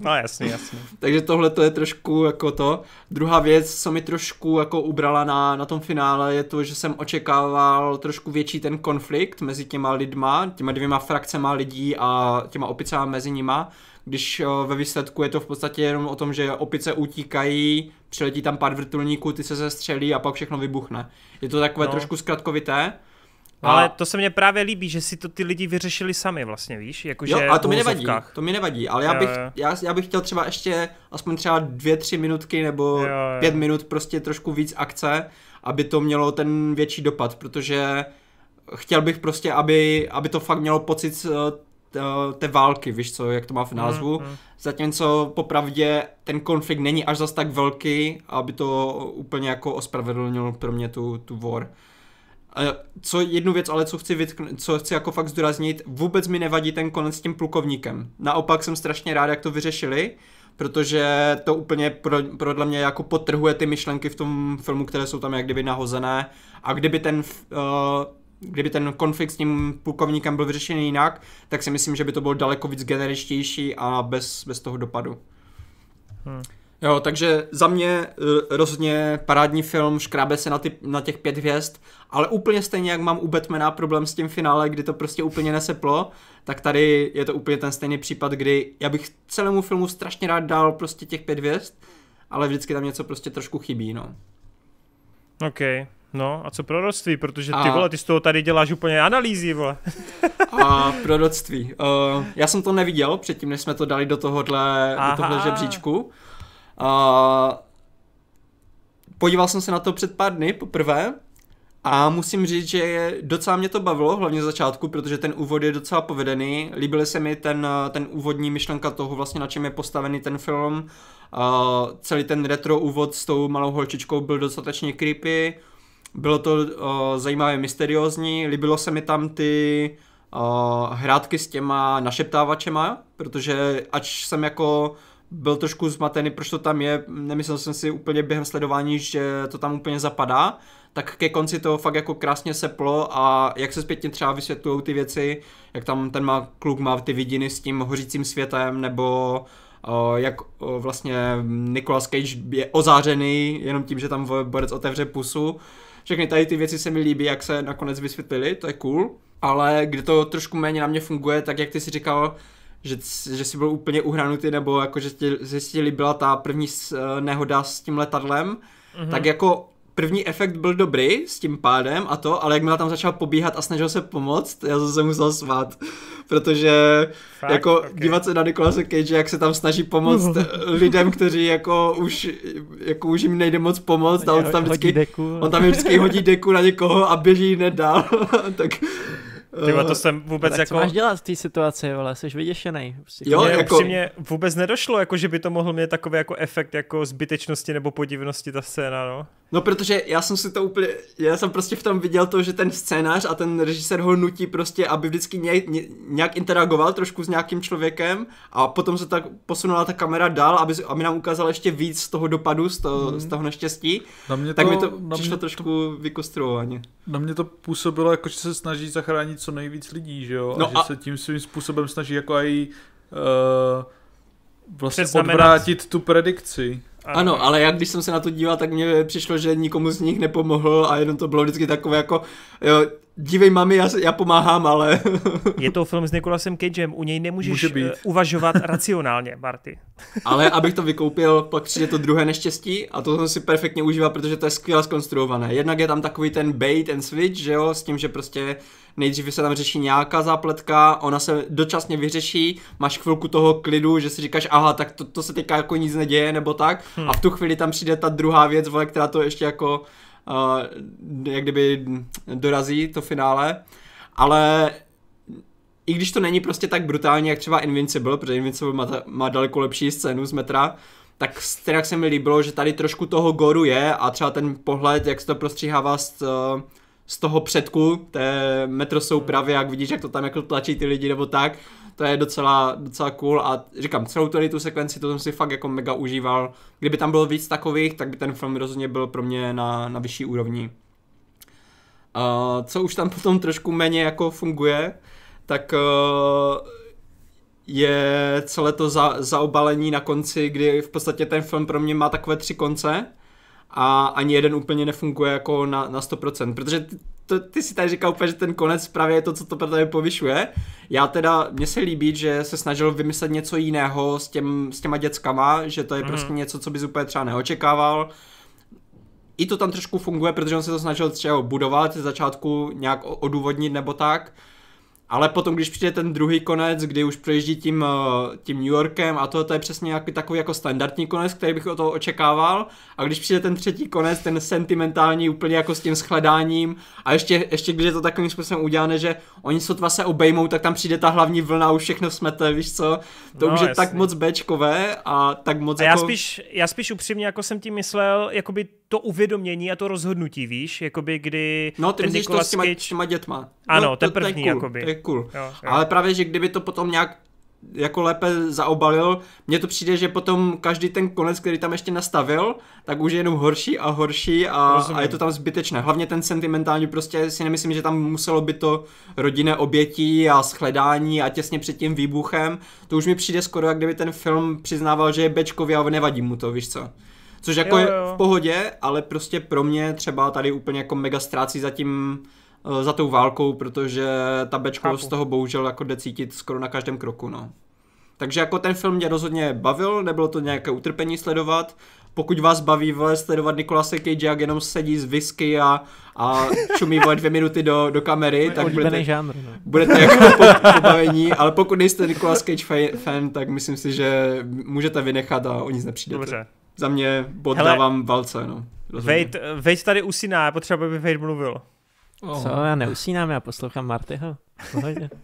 No jasně, jasně. Takže tohle to je trošku jako to. Druhá věc, co mi trošku jako ubrala na, na tom finále, je to, že jsem očekával trošku větší ten konflikt mezi těma lidma, těma dvěma frakcema lidí a těma opicama mezi nima když eh, ve výsledku je to v podstatě jenom o tom, že opice utíkají, přiletí tam pár vrtulníků, ty se zestřelí a pak všechno vybuchne. Je to takové no. trošku zkratkovité. A... Ale to se mně právě líbí, že si to ty lidi vyřešili sami vlastně, víš? Jako, jo, ale to mi nevadí, to mi nevadí, ale já bych, jo, jo. já, já bych chtěl třeba ještě aspoň třeba dvě, tři minutky nebo jo, jo. pět minut prostě trošku víc akce, aby to mělo ten větší dopad, protože chtěl bych prostě, aby, aby to fakt mělo pocit eh, Eh, té války, víš co, jak to má v názvu. Mm, mm. Zatímco popravdě ten konflikt není až zas tak velký, aby to úplně jako ospravedlnilo pro mě tu, tu war. Eh, co jednu věc, ale co chci, vytkn- co chci jako fakt zdůraznit, vůbec mi nevadí ten konec s tím plukovníkem. Naopak jsem strašně rád, jak to vyřešili, protože to úplně pro, podle mě jako potrhuje ty myšlenky v tom filmu, které jsou tam jak kdyby nahozené. A kdyby ten uh, kdyby ten konflikt s tím plukovníkem byl vyřešen jinak, tak si myslím, že by to bylo daleko víc generičtější a bez, bez toho dopadu. Hmm. Jo, takže za mě eh, rozhodně parádní film, škrábe se na, ty, na těch pět hvězd, ale úplně stejně, jak mám u Batmana problém s tím finále, kdy to prostě úplně neseplo, tak tady je to úplně ten stejný případ, kdy já bych celému filmu strašně rád dal prostě těch pět hvězd, ale vždycky tam něco prostě trošku chybí, no. OK, no a co proroctví, protože ty a... vole, ty z toho tady děláš úplně analýzy, vole. a proroctví, uh, eh, já jsem to neviděl předtím, než jsme to dali do tohohle, do tohohle žebříčku. Uh, podíval jsem se na to před pár dny poprvé a musím říct, že docela mě to bavilo, hlavně z začátku, protože ten úvod je docela povedený. Líbily se mi ten, eh, ten úvodní myšlenka toho vlastně, na čem je postavený ten film. Uh, celý ten retro úvod s tou malou holčičkou byl dostatečně creepy, bylo to uh, zajímavě mysteriózní, líbilo se mi tam ty uh, eh, hrátky s těma našeptávačema, protože ač jsem jako byl trošku zmatený, proč to tam je, nemyslel jsem si úplně během sledování, že to tam úplně zapadá, tak ke konci to fakt jako krásně seplo a jak se zpětně třeba vysvětlují ty věci, jak tam ten má kluk má ty vidiny s tím hořícím světem, nebo uh, jak vlastně Nicolas Cage je ozářený jenom tím, že tam borec otevře pusu. Všechny tady ty věci se mi líbí, jak se nakonec vysvětlili, to je cool. Ale kde to trošku méně na mě funguje, tak jak ty si říkal, že, že jsi byl úplně uhranutý, nebo jako, že, tě, si ti líbila ta první nehoda s tím letadlem, mm-hmm. tak jako první efekt byl dobrý s tím pádem a to, ale jakmile tam začal pobíhat a snažil se pomoct, já jsem se musel svát, protože Fakt? jako okay. dívat se na Nikolase Cage, jak se tam snaží pomoct no. lidem, kteří jako už, jako už jim nejde moc pomoct a on tam vždycky, deku. on tam vždycky hodí deku na někoho a běží hned dál, tak ty to jsem vůbec tak jako... co máš dělat v té situaci, vole, jsi vyděšený. Prostě. Jo, mě jako... upřímně vůbec nedošlo, jako že by to mohl mít takový jako efekt jako zbytečnosti nebo podivnosti ta scéna, no. No protože já jsem si to úplně, já jsem prostě v tom viděl to, že ten scénář a ten režisér ho nutí prostě, aby vždycky ně, ně, nějak interagoval trošku s nějakým člověkem a potom se tak posunula ta kamera dál, aby, aby nám ukázala ještě víc z toho dopadu, z toho, mm. z toho neštěstí. Na mě tak to, mi to přišlo trošku vykostruovaně. Na mě to působilo jako, že se snaží zachránit co nejvíc lidí, že jo? No a, a že se tím svým způsobem snaží jako aj uh, vlastně odvrátit tu predikci. Ano. ano, ale jak když jsem se na to díval, tak mně přišlo, že nikomu z nich nepomohl a jenom to bylo vždycky takové jako, jo, dívej mami, já, já pomáhám, ale... Je to film s Nikolasem Cagem, u něj nemůžeš Může být. Eh, uvažovat racionálně, Marty. Ale abych to vykoupil, pak přijde to druhé neštěstí a to jsem si perfektně užíval, protože to je skvěle skonstruované. Jednak je tam takový ten bait and switch, že jo, s tím, že prostě nejdřív se tam řeší nějaká zápletka, ona se dočasně vyřeší, máš chvilku toho klidu, že si říkáš, aha, tak to, to se teďka jako nic neděje, nebo tak, hmm. a v tu chvíli tam přijde ta druhá věc, vole, která to ještě jako jak kdyby dorazí to finále, ale i když to není prostě tak brutální, jak třeba Invincible, protože Invincible má, má daleko lepší scénu z metra, tak stejně se mi líbilo, že tady trošku toho goru je a třeba ten pohled, jak se to prostříhává z, z toho předku, té metro soupravy, hmm. jak vidíš, jak to tam jako tlačí ty lidi nebo tak, to je docela, docela cool a říkám, celou tady tu sekvenci, to jsem si fakt jako mega užíval. Kdyby tam bylo víc takových, tak by ten film rozhodně byl pro mě na, na vyšší úrovni. Uh, co už tam potom trošku méně jako funguje, tak uh, je celé to za, zaobalení na konci, kdy v podstatě ten film pro mě má takové tři konce a ani jeden úplně nefunguje jako na, na 100%, protože ty, to, ty si tady říkal úplně, že ten konec právě je to, co to pro tebe povyšuje. Já teda, mně se líbí, že se snažil vymyslet něco jiného s, těm, s těma dětskama, že to je mm prostě něco, co bys úplně třeba neočekával. I to tam trošku funguje, protože on se to snažil třeba budovat, ze začátku nějak odůvodnit nebo tak. Ale potom, když přijde ten druhý konec, kdy už projíždí tím, eh, tím New Yorkem a to, to je přesně jako, takový jako standardní konec, který bych o toho očekával. A když přijde ten třetí konec, ten sentimentální úplně jako s tím shledáním a ještě, ještě když je to takovým způsobem udělané, že oni sotva se obejmou, tak tam přijde ta hlavní vlna, už všechno smete, víš co? To no, už je jasný. tak moc bečkové a tak moc a jako... já, spíš, já spíš upřímně jako jsem tím myslel, jakoby to uvědomění a to rozhodnutí, víš? Jakoby kdy no, ty ten myslíš Nicolas to s těma, s těma dětma. Ano, no, ten to, první, to je cool, jakoby. To je cool. Jo, jo. Ale právě, že kdyby to potom nějak jako lépe zaobalil. Mně to přijde, že potom každý ten konec, který tam ještě nastavil, tak už je jenom horší a horší a, a je to tam zbytečné. Hlavně ten sentimentální prostě si nemyslím, že tam muselo by to rodinné obětí a shledání a těsně před tím výbuchem. To už mi přijde skoro, jak kdyby ten film přiznával, že je bečkový a nevadí mu to, víš co. Což jako jo, jo. je v pohodě, ale prostě pro mě třeba tady úplně jako mega ztrácí zatím tím Eh, za tou válkou, protože ta bečko z toho bohužel jako jde cítit skoro na každém kroku, no. Takže jako ten film mě rozhodně bavil, nebylo to nějaké utrpení sledovat. Pokud vás baví vole, sledovat Nikolase Cage, jak jenom sedí z whisky a, a čumí vole dvě minuty do, do kamery, Můj tak budete, žánr, no. budete jako po, pobavení, ale pokud nejste Nikola Cage fan, tak myslím si, že můžete vynechat a o nic nepřijdete. Dobře. Za mě bod Hele, dávám válce, no. Vejt tady usiná, potřeba by Vejt mluvil. Oh. Co, já neusínám, já poslouchám Martyho.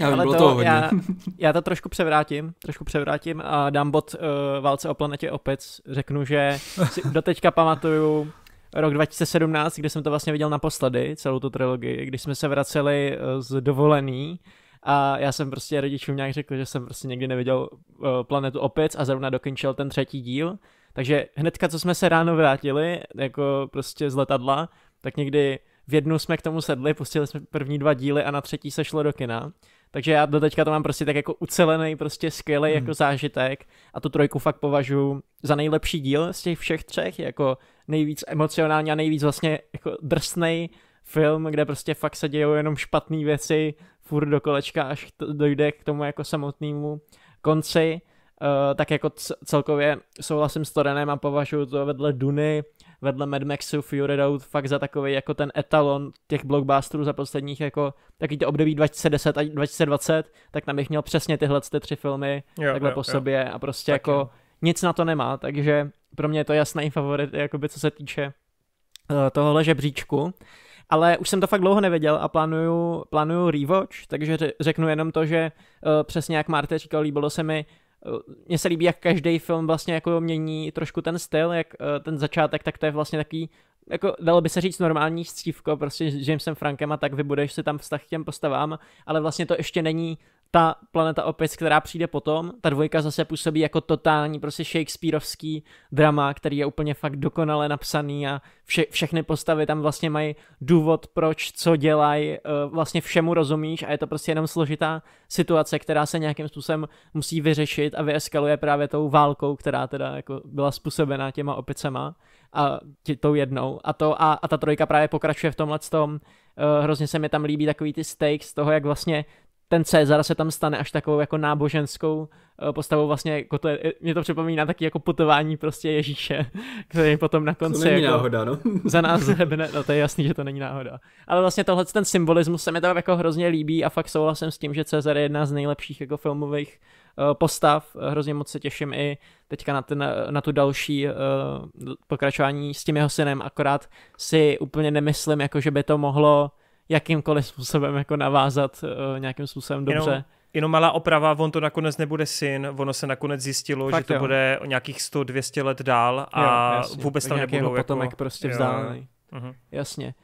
Já Ale to, to já, já to trošku převrátím, trošku převrátím a dám bod uh, Válce o planetě opět. Řeknu, že si doteďka pamatuju rok 2017, kdy jsem to vlastně viděl naposledy, celou tu trilogii, když jsme se vraceli eh, z dovolený a já jsem prostě rodičům nějak řekl, že jsem prostě někdy neviděl uh, planetu opět a zrovna dokončil ten třetí díl. Takže hnedka, co jsme se ráno vrátili, jako prostě z letadla, tak někdy v jednu jsme k tomu sedli, pustili jsme první dva díly a na třetí se šlo do kina. Takže já do teďka to mám prostě tak jako ucelený, prostě skvělý jako hmm. jako zážitek a tu trojku fakt považuji za nejlepší díl z těch všech třech, jako nejvíc emocionální a nejvíc vlastně jako drsnej film, kde prostě fakt se dějou jenom špatné věci, furt do kolečka, až to dojde k tomu jako samotnému konci. Uh, tak jako celkově souhlasím s Torenem a považuji to vedle Duny vedle Mad Maxu Fury Road fakt za takový jako ten etalon těch blockbusterů za posledních jako taky to období 2010 a 2020, tak tam bych měl přesně tyhle ty tři filmy jo, takhle jo, po jo. sobě a prostě tak jako je. nic na to nemá, takže pro mě je to jasný favorit, jakoby co se týče eh, tohohle žebříčku. Ale už jsem to fakt dlouho nevěděl a plánuju, plánuju rewatch, takže řeknu jenom to, že uh, přesně jak Marte říkal, líbilo se mi mně se líbí, jak každý film vlastně jako mění trošku ten styl, jak eh, ten začátek, tak to je vlastně takový, jako dalo by se říct normální stívko, prostě s Jamesem Frankem a tak vybudeš si tam vztah k těm postavám, ale vlastně to ještě není ta planeta opět, která přijde potom, ta dvojka zase působí jako totální prostě Shakespeareovský drama, který je úplně fakt dokonale napsaný a vše, všechny postavy tam vlastně mají důvod, proč, co dělají, eh, vlastně všemu rozumíš a je to prostě jenom složitá situace, která se nějakým způsobem musí vyřešit a vyeskaluje právě tou válkou, která teda jako byla způsobená těma opicema a tě, tou jednou. A, to, a, a ta trojka právě pokračuje v tomhle tom, uh, hrozně se mi tam líbí takový ty stakes toho, jak vlastně ten Cezar se tam stane až takovou jako náboženskou eh, postavou vlastně, jako to je, eh, mě to připomíná taky jako putování prostě Ježíše, který potom na konci to není jako náhoda, no. za nás zhebne, no to je jasný, že to není náhoda. Ale vlastně tohle ten symbolismus se mi tam jako hrozně líbí a fakt souhlasím s tím, že Cezar je jedna z nejlepších jako filmových eh, postav, hrozně moc se těším i teďka na, ten, na tu další pokračování s tím jeho synem, akorát si úplně nemyslím, jako že by to mohlo jakýmkoliv způsobem jako navázat uh, nějakým způsobem dobře. Jenom, jenom malá oprava, on to nakonec nebude syn, ono se nakonec zjistilo, Fakt že to jo. bude nějakých 100-200 let dál a jo, jasně. vůbec tam nebudou jako... potomek prostě vzdálený. Jo. Mhm. Uh-huh. Jasně.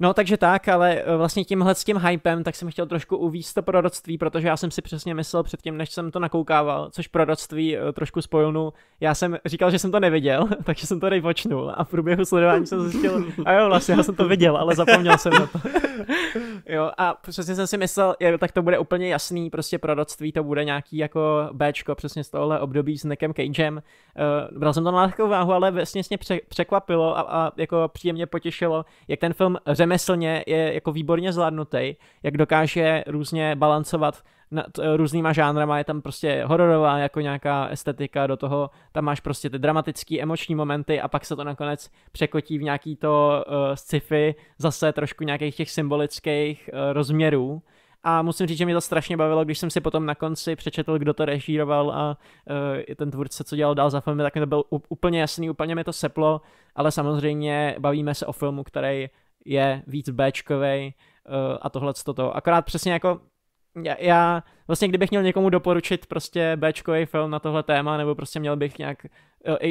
No, takže tak, ale e, vlastně tímhle s tím hypem, tak jsem chtěl trošku uvíst to proroctví, protože já jsem si přesně myslel předtím, než jsem to nakoukával, což proroctví e, trošku spojilnu. Já jsem říkal, že jsem to neviděl, takže jsem to nejpočnul a v průběhu sledování jsem zjistil, a jo, vlastně já jsem to viděl, ale zapomněl jsem na to. jo, a přesně jsem si myslel, je, tak to bude úplně jasný, prostě proroctví to bude nějaký jako Bčko přesně z tohohle období s nekem Cagem. Uh, eh, bral jsem to na lehkou váhu, ale vlastně pře- překvapilo a, a, jako příjemně potěšilo, jak ten film řemeslně je jako výborně zvládnutý, jak dokáže různě balancovat nad různýma žánrama, je tam prostě hororová jako nějaká estetika, do toho tam máš prostě ty dramatický emoční momenty a pak se to nakonec překotí v nějaký to uh, sci-fi, zase trošku nějakých těch symbolických uh, rozměrů. A musím říct, že mě to strašně bavilo, když jsem si potom na konci přečetl, kdo to režíroval a uh, ten tvůrce, co dělal dál za filmy, tak mi to byl úplně jasný, úplně mi to seplo, ale samozřejmě bavíme se o filmu, který je víc Bčkovej a tohle toto. Akorát přesně jako já, já vlastně kdybych měl někomu doporučit prostě Bčkový film na tohle téma, nebo prostě měl bych nějak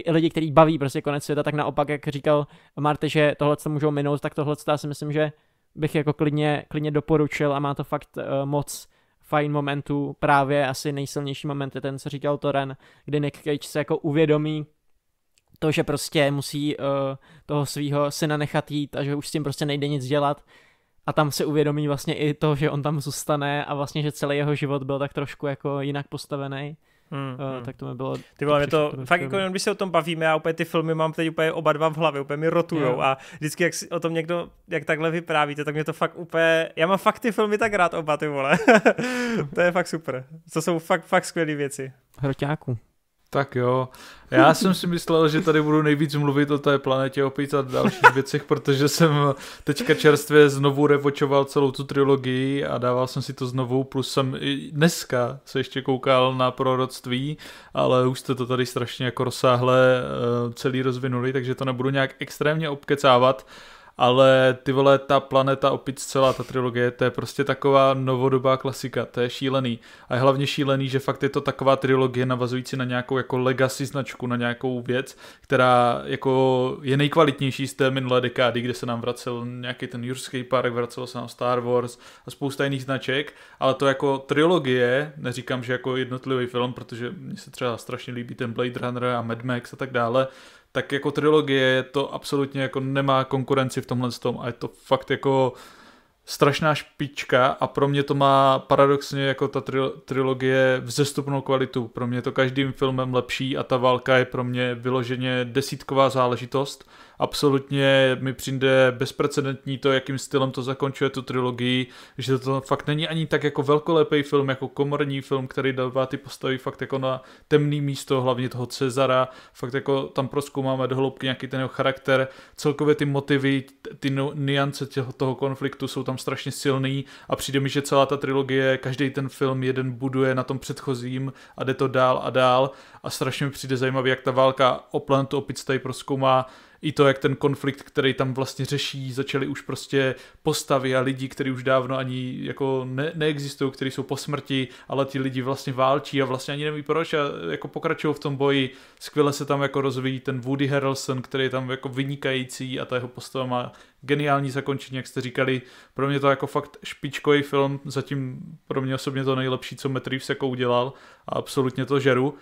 lidi, který baví prostě konec světa, tak naopak, jak říkal Marte, že tohle co můžou minout, tak tohle já si myslím, že bych jako klidně, klidně doporučil a má to fakt uh, moc fajn momentů, právě asi nejsilnější moment je ten, co říkal Toren, kdy Nick Cage se jako uvědomí, to, že prostě musí uh, toho svého syna nechat jít a že už s tím prostě nejde nic dělat a tam si uvědomí vlastně i to, že on tam zůstane a vlastně, že celý jeho život byl tak trošku jako jinak postavený. Hmm, uh, hmm. tak to mi bylo... Ty vole, to, to, to fakt jako, když se o tom bavíme, já úplně ty filmy mám teď úplně oba dva v hlavě, úplně mi rotujou yeah. a vždycky, jak si o tom někdo, jak takhle vyprávíte, tak mě to fakt úplně, já mám fakt ty filmy tak rád oba, ty vole. to je fakt super. To jsou fakt, fakt skvělé věci. Hroťáku. Tak jo. Já jsem si myslel, že tady budu nejvíc mluvit o té planetě opět a dalších věcech, protože jsem teďka čerstvě znovu revočoval celou tu trilogii a dával jsem si to znovu, plus jsem i dneska se ještě koukal na proroctví, ale už jste to tady strašně jako rozsáhle eh, celý rozvinuli, takže to nebudu nějak extrémně obkecávat ale ty vole, ta planeta opět celá, ta trilogie, to je prostě taková novodobá klasika, to je šílený. A je hlavně šílený, že fakt je to taková trilogie navazující na nějakou jako legacy značku, na nějakou věc, která jako je nejkvalitnější z té minulé dekády, kde se nám vracel nějaký ten Jurský park, vracelo se nám Star Wars a spousta jiných značek, ale to jako trilogie, neříkám, že jako jednotlivý film, protože mně se třeba strašně líbí ten Blade Runner a Mad Max a tak dále, tak jako trilogie to absolutně jako nemá konkurenci v tomhle tom a je to fakt jako strašná špička a pro mě to má paradoxně jako ta tri- trilogie vzestupnou kvalitu. Pro mě to každým filmem lepší a ta válka je pro mě vyloženě desítková záležitost absolutně mi přijde bezprecedentní to, jakým stylem to zakončuje tu trilogii, že to fakt není ani tak jako velkolepý film, jako komorní film, který dává ty postavy fakt jako na temný místo, hlavně toho Cezara, fakt jako tam proskoumáme do hloubky nějaký ten jeho charakter, celkově ty motivy, ty niance těho, toho konfliktu jsou tam strašně silný a přijde mi, že celá ta trilogie, každý ten film jeden buduje na tom předchozím a jde to dál a dál a strašně mi přijde zajímavý, jak ta válka o planetu opic tady proskoumá i to, jak ten konflikt, který tam vlastně řeší, začaly už prostě postavy a lidi, kteří už dávno ani jako ne, neexistují, kteří jsou po smrti, ale ti lidi vlastně válčí a vlastně ani neví proč a jako pokračují v tom boji. Skvěle se tam jako rozvíjí ten Woody Harrelson, který je tam jako vynikající a ta jeho postava má geniální zakončení, jak jste říkali. Pro mě to jako fakt špičkový film, zatím pro mě osobně to nejlepší, co Matt Reeves jako udělal a absolutně to žeru.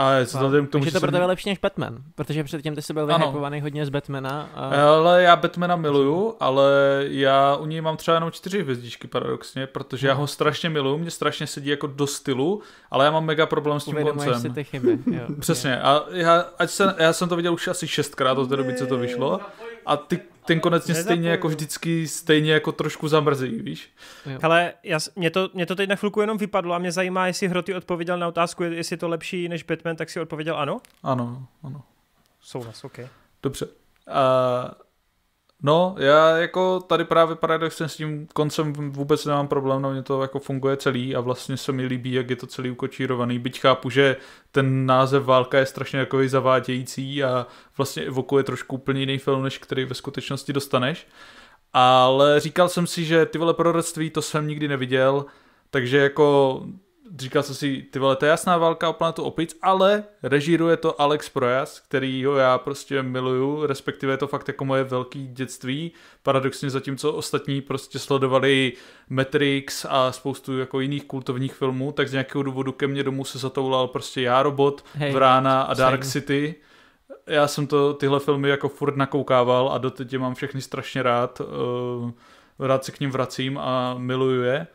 Ale co to k tomu, Takže to pro tebe lepší než Batman, protože předtím ty jsi byl vyhypovaný hodně z Batmana. A... Eh, ale já Batmana miluju, ale já u něj mám třeba jenom čtyři hvězdičky paradoxně, protože já ho strašně miluju, mě strašně sedí jako do stylu, ale já mám mega problém s tím Uvědomuji koncem. si ty chyby. Jo, Přesně. A já, ať se, já jsem to viděl už asi šestkrát od té doby, co to vyšlo. A ty ten konec mě stejně jako vždycky stejně jako trošku zamrzí, víš? Ale mě, to, mě to teď na chvilku jenom vypadlo a mě zajímá, jestli Hroty odpověděl na otázku, jestli je to lepší než Batman, tak si odpověděl ano? Ano, ano. Souhlas, OK. Dobře. Uh, No, já jako tady právě paradoxně s tím koncem vůbec nemám problém, na no, mě to jako funguje celý a vlastně se mi líbí, jak je to celý ukočírovaný, byť chápu, že ten název válka je strašně takový zavádějící a vlastně evokuje trošku úplně jiný film, než který ve skutečnosti dostaneš. Ale říkal jsem si, že ty vole proroctví to jsem nikdy neviděl, takže jako říkal jsem si, ty vole, to je jasná válka o planetu opic, ale režíruje to Alex Projas, kterýho já prostě miluju, respektive je to fakt jako moje velký dětství, paradoxně zatímco ostatní prostě sledovali Matrix a spoustu jako jiných kultovních filmů, tak z nějakého důvodu ke mně domů se zatoulal prostě Já robot, hey, Vrána a Dark same. City. Já jsem to tyhle filmy jako furt nakoukával a doteď je mám všechny strašně rád, eh, rád se k ním vracím a miluju je.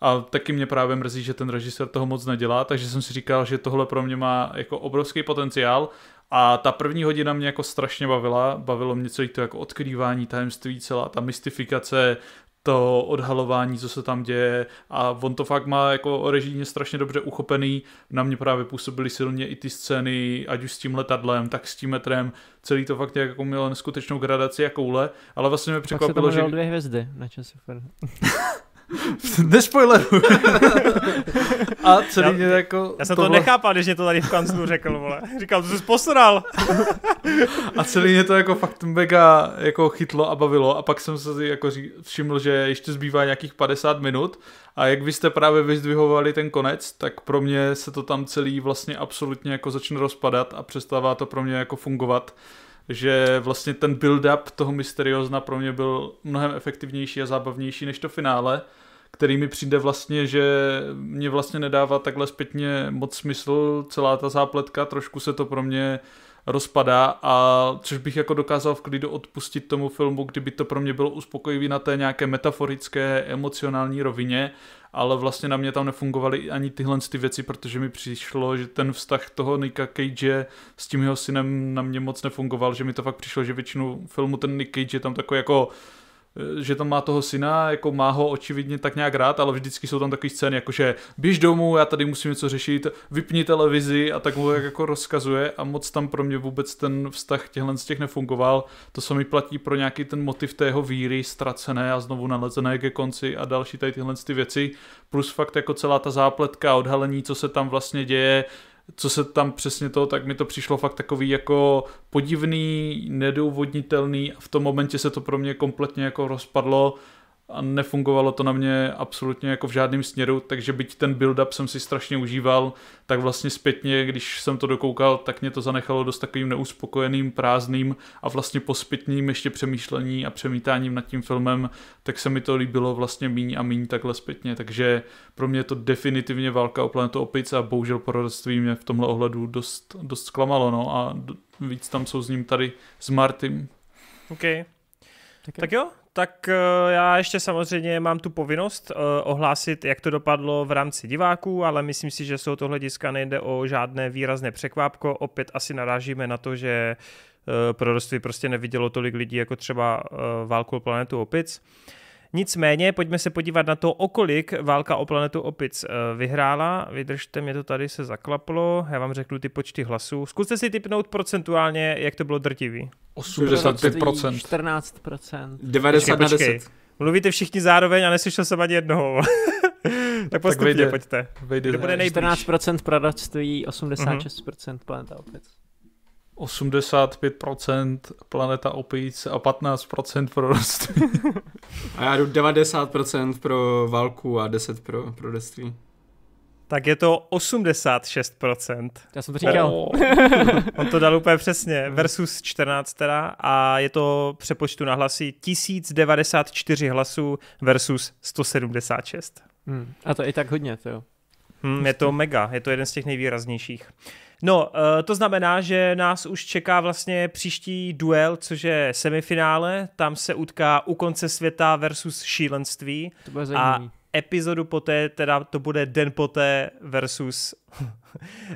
A taky mě právě mrzí, že ten režisér toho moc nedělá, takže jsem si říkal, že tohle pro mě má jako obrovský potenciál. A ta první hodina mě jako strašně bavila, bavilo mě celý to jako odkrývání tajemství, celá ta mystifikace, to odhalování, co se tam děje a on to fakt má jako režijně strašně dobře uchopený, na mě právě působily silně i ty scény, ať už s tím letadlem, tak s tím metrem, celý to fakt jako mělo neskutečnou gradaci a koule, ale vlastně mě překvapilo, že... dvě hvězdy na Nespoileruj. a celý já, mě jako... Já jsem tohle... to nechápal, když mě to tady v kanclu řekl, vole. Říkal, to jsi posral. a celý mě to jako fakt mega jako chytlo a bavilo a pak jsem se jako všiml, že ještě zbývá nějakých 50 minut a jak vy jste právě vyzdvihovali ten konec, tak pro mě se to tam celý vlastně absolutně jako začne rozpadat a přestává to pro mě jako fungovat že vlastně ten build-up toho Mysteriozna pro mě byl mnohem efektivnější a zábavnější než to finále, který mi přijde vlastně, že mě vlastně nedává takhle zpětně moc smysl celá ta zápletka, trošku se to pro mě uh, rozpadá, a což bych jako dokázal v klidu odpustit tomu filmu, kdyby to pro mě bylo uspokojivé na té nějaké metaforické, emocionální rovině, ale vlastně na mě tam nefungovaly ani tyhle ty věci, protože mi přišlo, že ten vztah toho Nika Cage s tím jeho synem na mě moc nefungoval, že mi to fakt přišlo, že většinu filmu ten Nick Cage je tam takový jako Eh, že tam má toho syna, jako má ho očividně tak nějak rád, ale vždycky jsou tam takové scény, jako že běž domů, já tady musím něco řešit, vypni televizi a tak mu jako rozkazuje a moc tam pro mě vůbec ten vztah těchhle z těch nefungoval. To se mi platí pro nějaký ten motiv tého víry, ztracené a znovu nalezené ke konci a další tady tyhle ty věci, plus fakt jako celá ta zápletka, odhalení, co se tam vlastně děje, co se tam přesně to, tak mi to přišlo fakt takový jako podivný, nedůvodnitelný a v tom momentě se to pro mě kompletně jako rozpadlo a nefungovalo to na mě absolutně jako v žádném směru, takže byť ten build-up jsem si strašně užíval, tak vlastně zpětně, když jsem to dokoukal, tak mě to zanechalo dost takovým neuspokojeným, prázdným a vlastně po zpětním ještě přemýšlení a přemítáním nad tím filmem, tak se mi to líbilo vlastně míň a míň takhle zpětně, takže pro mě je to definitivně válka o planetu opice a bohužel porodství mě v tomhle ohledu dost, dost zklamalo, no a víc tam jsou s ním tady s Martym. Okay. tak jo, tak eh, já ještě samozřejmě mám tu povinnost eh, ohlásit, jak to dopadlo v rámci diváků, ale myslím si, že z tohoto hlediska nejde o žádné výrazné překvápko. Opět asi narážíme na to, že eh, proroctví prostě nevidělo tolik lidí jako třeba Válku planetu opic. Nicméně, pojďme se podívat na to, okolik válka o planetu Opic eh, vyhrála. Vydržte, mě to tady se zaklaplo. Já vám řeknu ty počty hlasů. Zkuste si typnout procentuálně, jak to bylo drtivý. 85%. 14%. 90 počkej, počkej. Mluvíte všichni zároveň a neslyšel jsem ani jednoho. tak postupně tak vejde, pojďte. Vejde Kdo bude 14% proroctví, 86% mhm. planeta Opic. 85% planeta opic a 15% pro rostry. A já jdu 90% pro válku a 10% pro, pro rostry. Tak je to 86%. Já jsem to říkal. Oh. On to dal úplně přesně. Versus 14 teda. A je to přepočtu na hlasy 1094 hlasů versus 176. Hmm. A to je i tak hodně, to jo. Hmm, je to mega, je to jeden z těch nejvýraznějších. No, eh, to znamená, že nás už čeká vlastně příští duel, což je semifinále. Tam se utká u konce světa versus šílenství. To bude zajímavý. A epizodu poté, teda to bude den poté versus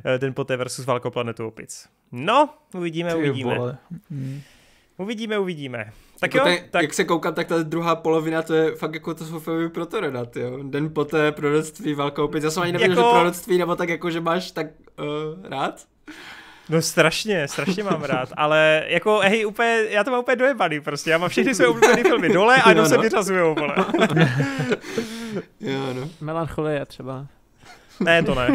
eh, den poté versus Valkoplanetu opic. No, uvidíme, Ty uvidíme. Vole. Mm. Uvidíme, uvidíme. Tak jako jo, ten, tak... Jak se koukám, tak ta druhá polovina, to je fakt jako to jsou filmy pro Torena, jo. Den poté proroctví, válka opět. Já jsem ani nevěděl, jako... že proroctví, nebo tak jako, že máš tak uh, rád. No strašně, strašně mám rád, ale jako hej, úplně, já to mám úplně dojebaný prostě, já mám všechny své oblíbené filmy dole a jenom no. se vyřazují, vole. jo, no. Melancholie třeba. Ne, to ne.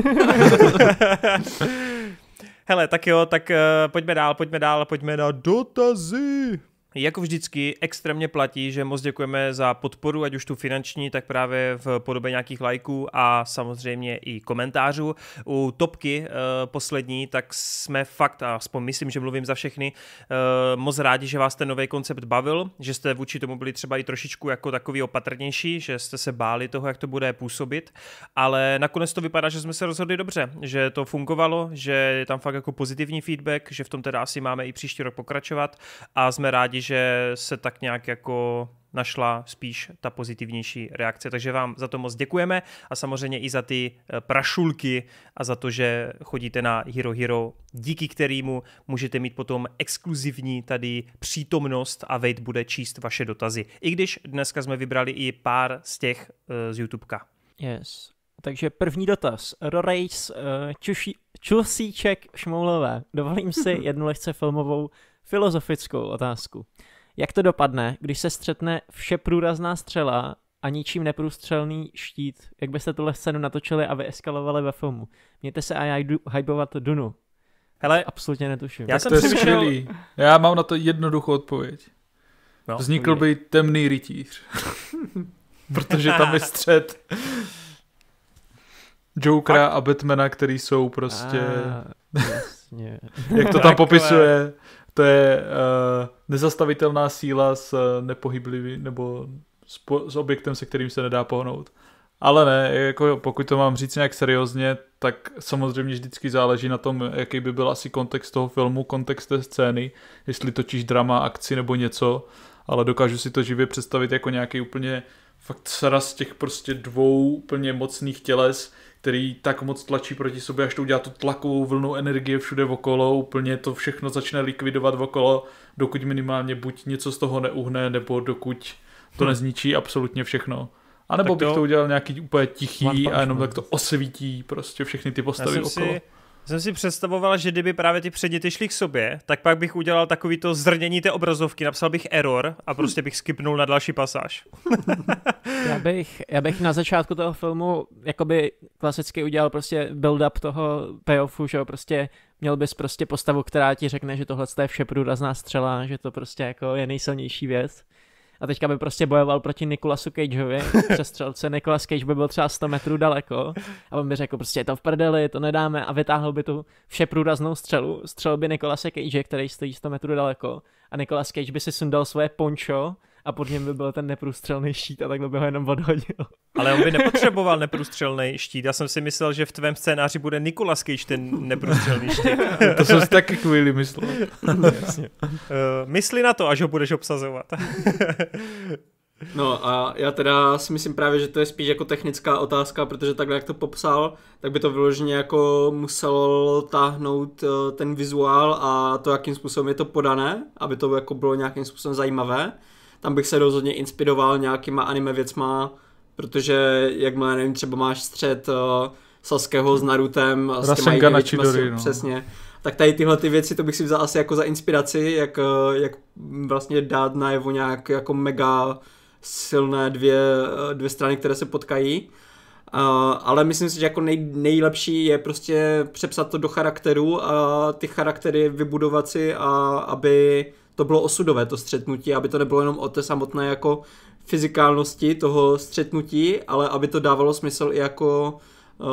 Hele, tak jo, tak uh, pojďme dál, pojďme dál, pojďme na dotazy. Jako vždycky extrémně platí, že moc děkujeme za podporu, ať už tu finanční, tak právě v podobě nějakých lajků a samozřejmě i komentářů. U topky e, poslední, tak jsme fakt, a aspoň myslím, že mluvím za všechny, e, moc rádi, že vás ten nový koncept bavil, že jste vůči tomu byli třeba i trošičku jako takový opatrnější, že jste se báli toho, jak to bude působit, ale nakonec to vypadá, že jsme se rozhodli dobře, že to fungovalo, že je tam fakt jako pozitivní feedback, že v tom teda asi máme i příští rok pokračovat a jsme rádi, že se tak nějak jako našla spíš ta pozitivnější reakce. Takže vám za to moc děkujeme a samozřejmě i za ty eh, prašulky a za to, že chodíte na Hero Hero, díky kterému můžete mít potom exkluzivní tady přítomnost a Vejt bude číst vaše dotazy. I když dneska jsme vybrali i pár z těch eh, z YouTubeka. Yes. Takže první dotaz. Rorejs eh, Čusíček Šmoulové. Dovolím si jednu lehce filmovou filozofickou otázku. Jak to dopadne, když se střetne vše průrazná střela a ničím neprůstřelný štít? Jak byste tuhle scénu natočili a vyeskalovali ve filmu? Mějte se a já jdu hypovat Dunu. Hele, absolutně netuším. Já jsem přemýšlel... Já mám na to jednoduchou odpověď. No, Vznikl by temný rytíř. Protože tam je střed Jokera a Batmana, který jsou prostě... A, jasně. Jak to tam popisuje? to je uh, nezastavitelná síla s eh, nepohyblivý nebo s, po, s objektem, se kterým se nedá pohnout. Ale ne, jako pokud to mám říct nějak seriózně, tak samozřejmě vždycky záleží na tom, jaký by byl asi kontext toho filmu, kontext té scény, jestli točíš drama, akci nebo něco, ale dokážu si to živě představit jako nějaký úplně fakt sraz těch prostě dvou úplně mocných těles, který tak moc tlačí proti sobě, až to udělá tu tlakovou vlnu energie všude okolo, úplně to všechno začne likvidovat okolo, dokud minimálně buď něco z toho neuhne, nebo dokud to hmm. nezničí absolutně všechno. A nebo bych to... to udělal nějaký úplně tichý a jenom tak to osvítí prostě všechny ty postavy já jsem okolo. Si jsem si představoval, že kdyby právě ty předměty šly k sobě, tak pak bych udělal takový to zrnění té obrazovky, napsal bych error a prostě bych skipnul na další pasáž. já, bych, já bych na začátku toho filmu jakoby klasicky udělal prostě build-up toho payoffu, že jo, prostě měl bys prostě postavu, která ti řekne, že tohle je vše průrazná střela, že to prostě jako je nejsilnější věc a teďka by prostě bojoval proti Nikolasu Cageovi, přestřelce, Nikolas Cage by byl třeba 100 metrů daleko a on by řekl prostě je to v prdeli, to nedáme a vytáhl by tu vše průraznou střelu, střel by Nikolase Cage, který stojí 100 metrů daleko a Nikolas Cage by si sundal svoje pončo a pod něm by byl ten neprůstřelný štít a takhle by ho jenom odhodil. Ale on by nepotřeboval neprůstřelný štít. Já jsem si myslel, že v tvém scénáři bude Nikolas Cage ten neprůstřelný štít. to jsem si taky chvíli myslel. No, jasně. Uh, eh, mysli na to, až ho budeš obsazovat. No a já teda si myslím právě, že to je spíš jako technická otázka, protože takhle jak to popsal, tak by to vyloženě jako muselo táhnout eh, ten vizuál a to, jakým způsobem je to podané, aby to jako bylo nějakým způsobem zajímavé tam bych se rozhodně inspiroval nějakýma anime věcma, protože jakmile, nevím, třeba máš střed uh, Sasukeho s Narutem, a s těma na no. přesně, tak tady tyhle ty věci, to bych si vzal asi jako za inspiraci, jak, eh, jak vlastně dát najevo nějak jako mega silné dvě, eh, dvě strany, které se potkají. Uh, ale myslím si, že jako nej, nejlepší je prostě přepsat to do charakteru a ty charaktery vybudovat si, a aby to bylo osudové, to střetnutí, aby to nebylo jenom o té samotné jako fyzikálnosti toho střetnutí, ale aby to dávalo smysl i jako eh,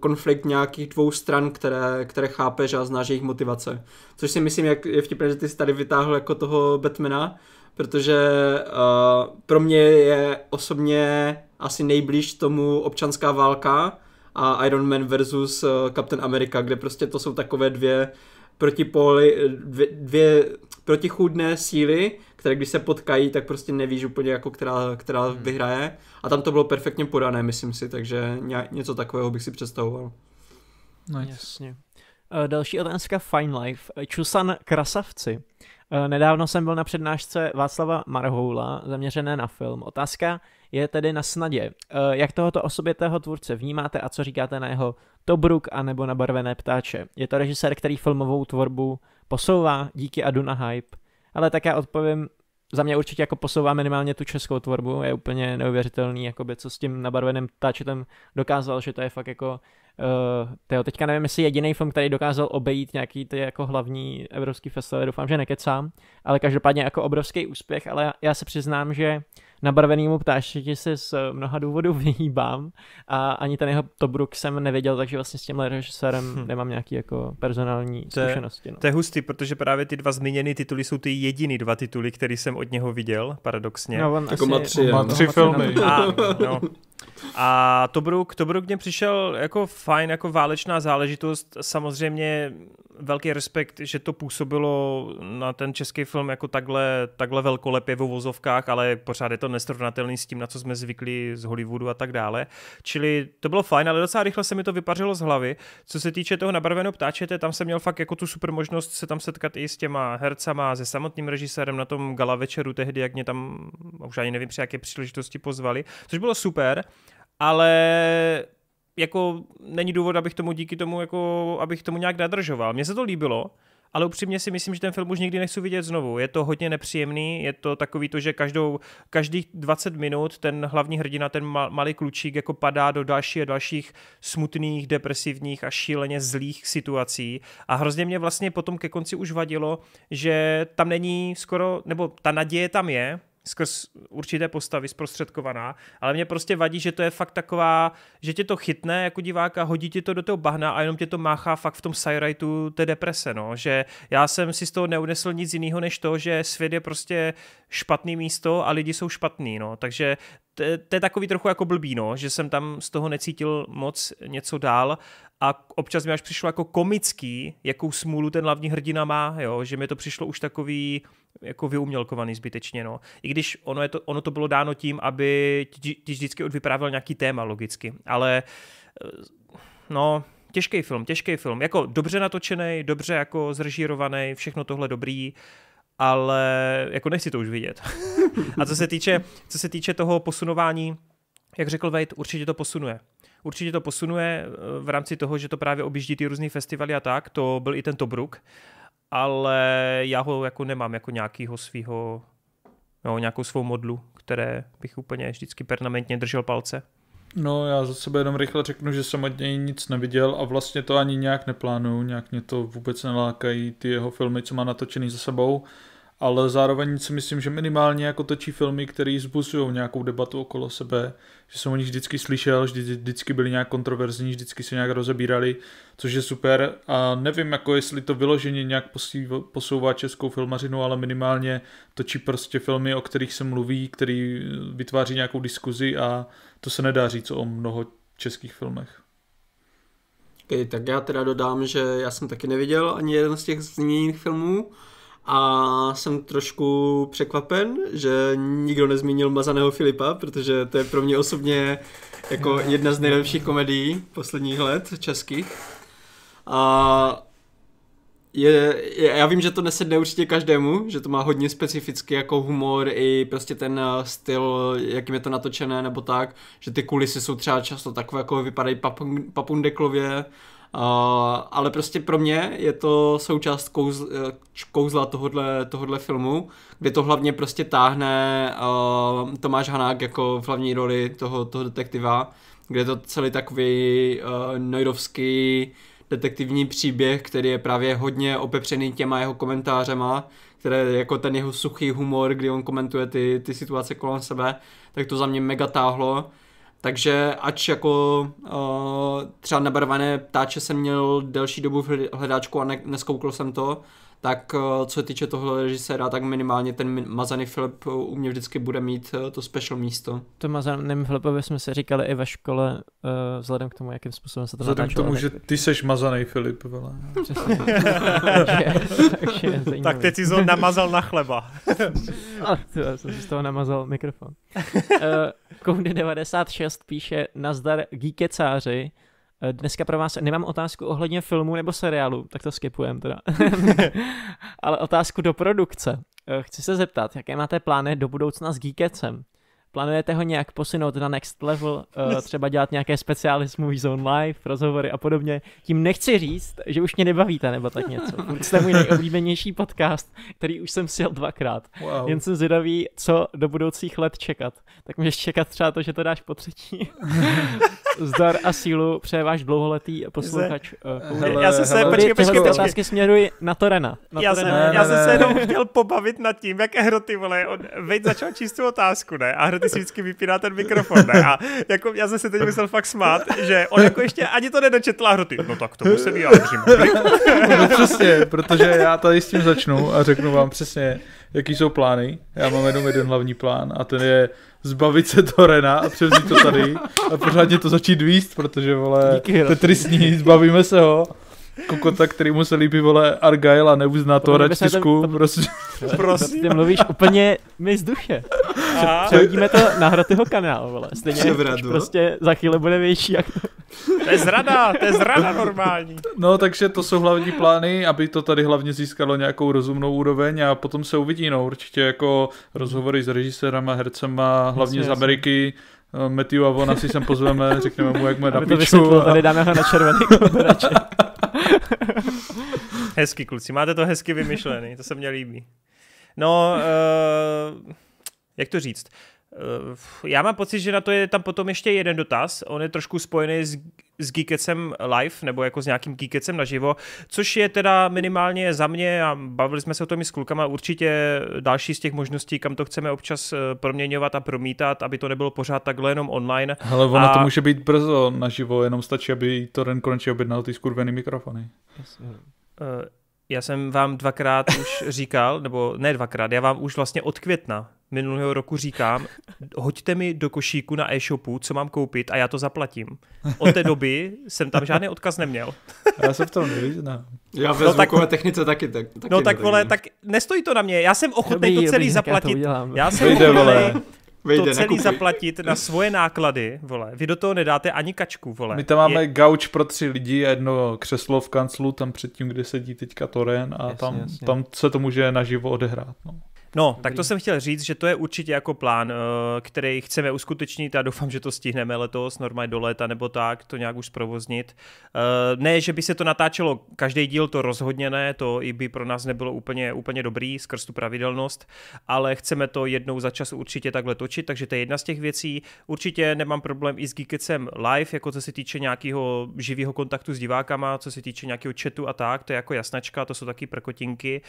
konflikt nějakých dvou stran, které, které chápeš a znáš jejich motivace. Což si myslím, jak je vtipné, že ty jsi tady vytáhl jako toho Batmana, protože uh, pro mě je osobně asi nejblíž tomu občanská válka a Iron Man versus eh, Captain America, kde prostě to jsou takové dvě protipóly, dvě, dvě protichůdné síly, které když se potkají, tak prostě nevíš úplně, jako která, která hmm. vyhraje. A tam to bylo perfektně podané, myslím si, takže něco takového bych si představoval. Nice. Jasně. Eh, další otázka Fine Life. Eh, Čusan Krasavci. Eh, nedávno jsem byl na přednášce Václava Marhoula, zaměřené na film. Otázka je tedy na snadě. Jak tohoto osobitého tvůrce vnímáte a co říkáte na jeho Tobruk a nebo na barvené ptáče? Je to režisér, který filmovou tvorbu posouvá díky Adu na hype. Ale tak já odpovím, za mě určitě jako posouvá minimálně tu českou tvorbu, je úplně neuvěřitelný, jakoby, co s tím nabarveným táčetem dokázal, že to je fakt jako, uh, tyjo, teďka nevím, jestli jediný film, který dokázal obejít nějaký ty jako hlavní evropský festival, doufám, že nekecám, ale každopádně jako obrovský úspěch, ale já, já se přiznám, že uh, nabarvenému ptášti se z eh, mnoha důvodů vyhýbám a ani ten jeho Tobruk jsem nevěděl, takže vlastně s tímhle režisérem hm. nemám nějaký jako personální to, zkušenosti. No. To je hustý, protože právě ty dva zmíněné tituly jsou ty jediný dva tituly, který jsem od něho viděl, paradoxně. No, on jako asi, má tři, má tři no, filmy. A, no. A Tobruk, Tobruk mě přišel jako fajn, jako válečná záležitost. Samozřejmě velký respekt, že to působilo na ten český film jako takhle, takhle velkolepě v uvozovkách, ale pořád je to nesrovnatelný s tím, na co jsme zvykli z Hollywoodu a tak dále. Čili to bylo fajn, ale docela rychle se mi to vypařilo z hlavy. Co se týče toho nabarveného ptáčete, tam jsem měl fakt jako tu super možnost se tam setkat i s těma hercama, se samotným režisérem na tom gala večeru tehdy, jak mě tam, už ani nevím při jaké příležitosti pozvali, což bylo super, ale jako není důvod, abych tomu díky tomu, jako abych tomu nějak nadržoval. Mně se to líbilo, ale upřímně si myslím, že ten film už nikdy nechci vidět znovu. Je to hodně nepříjemný, je to takový to, že každou, každých 20 minut ten hlavní hrdina, ten malý klučík, jako padá do dalších a dalších smutných, depresivních a šíleně zlých situací. A hrozně mě vlastně potom ke konci už vadilo, že tam není skoro, nebo ta naděje tam je, skrz určité postavy zprostředkovaná, ale mě prostě vadí, že to je fakt taková, že tě to chytne jako diváka, hodí tě to do toho bahna a jenom tě to máchá fakt v tom sajrajtu té deprese, no, že já jsem si z toho neunesl nic jiného, než to, že svět je prostě špatný místo a lidi jsou špatný, no, takže to je takový trochu jako blbý, no, že jsem tam z toho necítil moc něco dál a občas mi až přišlo jako komický, jakou smůlu ten hlavní hrdina má, jo? že mi to přišlo už takový jako vyumělkovaný zbytečně. No. I když ono, je to, ono to bylo dáno tím, aby ti, ti vždycky odvyprávěl nějaký téma logicky, ale eh, no, těžký film, těžký film. Jako dobře natočený, dobře jako zrežírovaný, všechno tohle dobrý, ale jako nechci to už vidět. a co se týče, co se týče toho posunování, jak řekl Vejt, určitě to posunuje určitě to posunuje eh, v rámci toho, že to právě objíždí ty různé festivaly a tak, to byl i ten Tobruk, ale já ho jako nemám jako nějakýho svého, no, nějakou svou modlu, které bych úplně vždycky permanentně držel palce. No já za sebe jenom rychle řeknu, že jsem od něj nic neviděl a vlastně to ani nějak neplánuju, nějak mě to vůbec nelákají ty jeho filmy, co má natočený za sebou ale zároveň si myslím, že minimálně jako točí filmy, které zbuzují nějakou debatu okolo sebe, že jsem o nich vždycky slyšel, vždy, vždycky byly nějak kontroverzní, vždycky se nějak rozebírali, což je super a nevím, jako jestli to vyloženě nějak posouvá českou filmařinu, ale minimálně točí prostě filmy, o kterých se mluví, který vytváří nějakou diskuzi a to se nedá říct o mnoho českých filmech. Okay, tak já teda dodám, že já jsem taky neviděl ani jeden z těch zmíněných filmů, a jsem trošku překvapen, že nikdo nezmínil Mazaného Filipa, protože to je pro mě osobně jako jedna z nejlepších komedií posledních let českých. A je, je, já vím, že to nesedne určitě každému, že to má hodně specifický jako humor i prostě ten eh, styl, jakým je to natočené nebo tak, že ty kulisy jsou třeba často takové, jako vypadají papundeklově, ale prostě pro mě je to součást eh, kouzla tohodle, tohodle filmu, kde to hlavně prostě táhne uh, Tomáš Hanák jako v hlavní roli toho, toho detektiva, kde je to celý takový uh, nojdovský detektivní příběh, který je právě hodně opepřený těma jeho komentářema, které jako ten jeho suchý humor, kdy on komentuje ty, ty situace kolem sebe, tak to za mě mega táhlo. Takže ač jako uh, třeba nebarvané ptáče jsem měl delší dobu v hledáčku a ne, neskoukl jsem to, tak eh, co se týče toho režiséra, tak minimálně ten Mazany Filip eh, u mě vždycky bude mít eh, to special místo. To Mazaným Filipovi jsme se říkali i ve škole, vzhledem k tomu, jakým způsobem se to Vzhledem k tomu, že ty seš Mazaný Filip, vole. tak teď jsi to namazal na chleba. A ty, jsem si z toho namazal mikrofon. Uh, Koundy 96 píše, nazdar geekecáři, Eh, dneska pro vás nemám otázku ohledně filmu nebo seriálu, tak to skipujem teda. Ale otázku do produkce. Eh, chci se zeptat, jaké máte plány do budoucna s Geekecem? Plánujete ho nějak posunout na next level, eh, třeba dělat nějaké speciály s Movie Zone Live, rozhovory a podobně. Tím nechci říct, že už mě nebavíte nebo tak něco. Furt jste můj nejoblíbenější podcast, který už jsem sjel dvakrát. Wow. Jen jsem zvědavý, co do budoucích let čekat. Tak můžeš čekat třeba to, že to dáš po třetí. Zdar a sílu přeje váš dlouholetý posluchač. Uh, já jsem se, hele, počkej, počkej, počkej. otázky směruji na Torena. Na já, Torena. Jsem, já jsem se jenom chtěl pobavit nad tím, jak hroty vole, on, začal číst tu otázku, ne? A ty si vždycky vypíná ten mikrofon, ne? A jako já jsem se teď musel fakt smát, že on jako ještě ani to nedočetla hroty. no tak to musím vyjádřím. no přesně, protože já tady s tím začnu a řeknu vám přesně, jaký jsou plány. Já mám jenom jeden hlavní plán a ten je zbavit se to Rena a převzít to tady a pořádně to začít výst, protože vole, Tetris zbavíme se ho kokota, který mu se líbí, vole, Argyle a neuzná to hrač Tam... Prostě. prostě. Ty mluvíš úplně mi z duše. Přehodíme to na hratyho kanál, vole. Stejně prostě za chvíli bude větší. Jak... To je zrada, to je zrada normální. No, takže to jsou hlavní plány, aby to tady hlavně získalo nějakou rozumnou úroveň a potom se uvidí, no, určitě jako rozhovory s režisérama, hercema, hlavně Jasně, z Ameriky, eh, Matthew on asi sem pozveme, řekneme mu, jak má na to vysvětlo, A... tady dáme ho na červený Hezky kluci, máte to hezky vymyšlený, to se mně líbí. No, uh, jak to říct? Eh, já mám pocit, že na to je tam potom ještě jeden dotaz. On je trošku spojený s, s Geekecem live, nebo jako s nějakým Geekecem naživo, což je teda minimálně za mě, a bavili jsme se o tom i s klukama, určitě další z těch možností, kam to chceme občas eh, proměňovat a promítat, aby to nebylo pořád takhle jenom online. Ale ono a... to může být brzo naživo, jenom stačí, aby to Ren konečně objednal ty skurvený mikrofony. No. Eh, já jsem vám dvakrát už říkal, nebo ne dvakrát, já vám už vlastně od května minulého roku říkám, hoďte mi do košíku na e-shopu, co mám koupit a já to zaplatím. Od té doby jsem tam žádný odkaz neměl. já jsem v tom nevyznám. Já no ve no zvukové tak, technice taky, tak, taky No tak nevím. vole, tak nestojí to na mě, já jsem ochotný to celý dobrý, zaplatit. Já, to já jsem Vyjde, vole. Vyjde, to celý zaplatit na svoje náklady, vole. Vy do toho nedáte ani kačku, vole. My tam máme je... gauč pro tři lidi a jedno křeslo v kanclu, tam předtím, kde sedí teďka Toren a jasně, tam, jasně. tam se to může naživo odehrát, no. No, Dobrý. tak to jsem chtěl říct, že to je určitě jako plán, eh, který chceme uskutečnit a doufám, že to stihneme letos, normálně do léta nebo tak, to nějak už zprovoznit. Eh, ne, že by se to natáčelo každý díl, to rozhodně ne, to i by pro nás nebylo úplně, úplně dobrý skrz tu pravidelnost, ale chceme to jednou za čas určitě takhle točit, takže to je jedna z těch věcí. Určitě nemám problém i s Geekecem live, jako co se týče nějakého živého kontaktu s divákama, co se týče nějakého chatu a tak, to je jako jasnačka, to jsou taky prkotinky.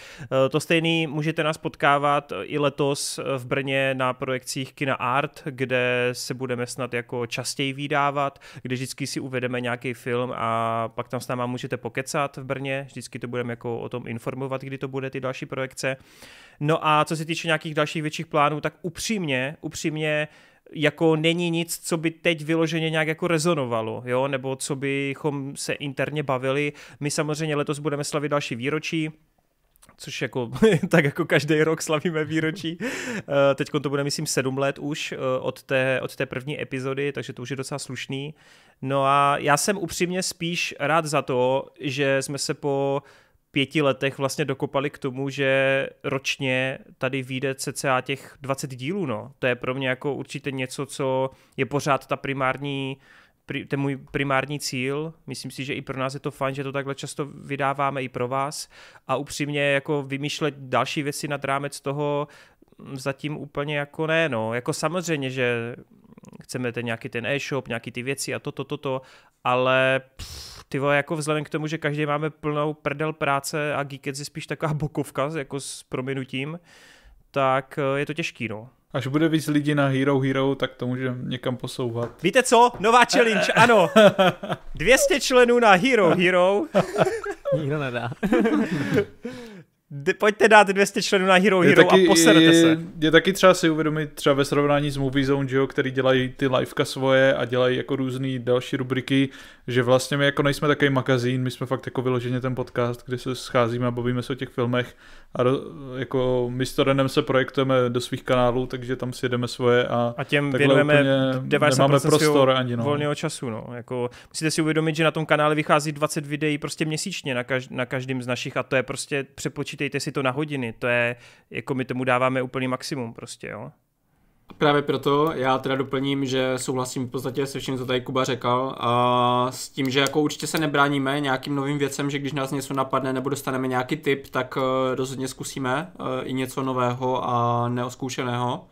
Eh, to stejný můžete nás potkávat podívat i letos v Brně na projekcích Kina Art, kde se budeme snad jako častěji vydávat, kde vždycky si uvedeme nějaký film a pak tam s náma můžete pokecat v Brně, vždycky to budeme jako o tom informovat, kdy to bude ty další projekce. No a co se týče nějakých dalších větších plánů, tak upřímně, upřímně jako není nic, co by teď vyloženě nějak jako rezonovalo, jo, nebo co bychom se interně bavili. My samozřejmě letos budeme slavit další výročí, což jako, tak jako každý rok slavíme výročí. Eh, teď to bude, myslím, sedm let už eh, od té, od té první epizody, takže to už je docela slušný. No a já jsem upřímně spíš rád za to, že jsme se po pěti letech vlastně dokopali k tomu, že ročně tady vyjde cca těch 20 dílů, no. To je pro mě jako určitě něco, co je pořád ta primární uh, ten můj primární cíl. Myslím si, že i pro nás je to fajn, že to takhle často vydáváme i pro vás. A upřímně jako vymýšlet další věci nad rámec toho mm, zatím úplně jako ne, no. Jako samozřejmě, že chceme ten nějaký ten e-shop, nějaký ty věci a toto, toto, to, ale pff, ty vole, jako vzhledem k tomu, že každý máme plnou prdel práce a Geekets je spíš taková bokovka, jako s prominutím, tak eh, je to těžký, no. Až bude víc lidí na Hero Hero, tak to můžeme někam posouvat. Víte co? Nová challenge, ano. 200 členů na Hero Hero. Nikdo nedá. pojďte dát 200 členů na Hero Hero taky, a poserete se. Je taky třeba si uvědomit třeba ve srovnání s Movie Zone, že jo, který dělají ty liveka svoje a dělají jako různé další rubriky, že vlastně my jako nejsme takový magazín, my jsme fakt jako vyloženě ten podcast, kde se scházíme a bavíme se o těch filmech a do, jako my s Torenem se projektujeme do svých kanálů, takže tam si jedeme svoje a, a těm věnujeme 90% nemáme prostor ani, no. volného času. No. Jako, musíte si uvědomit, že na tom kanále vychází 20 videí prostě měsíčně na, na každém z našich a to je prostě přepočít nepočítejte si to na hodiny, to je, jako my tomu dáváme úplný maximum prostě, jo. Právě proto já teda doplním, že souhlasím v podstatě se vším, co tady Kuba řekl a s tím, že jako určitě se nebráníme nějakým novým věcem, že když nás něco napadne nebo dostaneme nějaký tip, tak eh, rozhodně zkusíme eh, i něco nového a neoskoušeného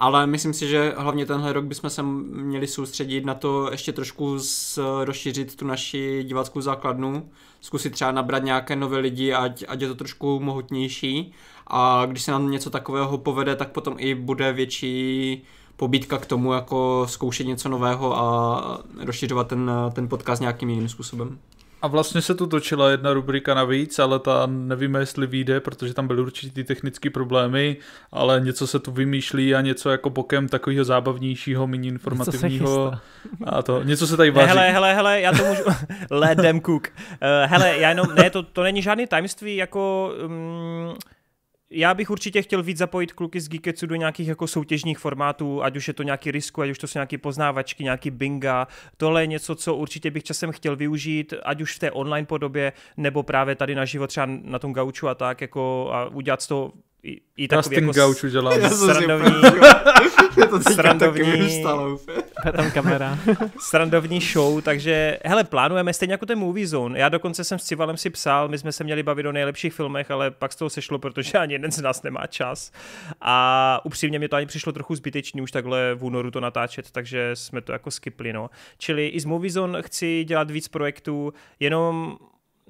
ale myslím si, že hlavně tenhle rok bychom se měli soustředit na to ještě trošku z, rozšířit tu naši diváckou základnu, zkusit třeba nabrat nějaké nové lidi, ať, ať je to trošku mohutnější a když se nám něco takového povede, tak potom i bude větší pobídka k tomu, jako zkoušet něco nového a rozšiřovat ten, ten podcast nějakým jiným způsobem. A vlastně se tu točila jedna rubrika navíc, ale ta nevíme, jestli vyjde, protože tam byly určitý technické problémy, ale něco se tu vymýšlí a něco jako bokem takového zábavnějšího, méně informativního. A to, něco se tady vaří. Hele, hele, hele, já to můžu... Let them cook. Uh, hele, já jenom, ne, to, to není žádný tajemství, jako... Um, já bych určitě chtěl víc zapojit kluky z Geeketsu do nějakých jako soutěžních formátů, ať už je to nějaký risku, ať už to jsou nějaké poznávačky, nějaký binga. Tohle je něco, co určitě bych časem chtěl využít, ať už v té online podobě, nebo právě tady na život třeba na tom gauču a tak, jako a udělat z toho i, i takový Casting jako gauč Já srandovní, to srandovní, tam kamera. srandovní show, takže hele, plánujeme stejně jako ten Movie Zone. Já dokonce jsem s Civalem si psal, my jsme se měli bavit o nejlepších filmech, ale pak z toho sešlo, protože ani jeden z nás nemá čas. A upřímně mě to ani přišlo trochu zbytečný už takhle v únoru to natáčet, takže jsme to jako skipli, no. Čili i z Movie Zone chci dělat víc projektů, jenom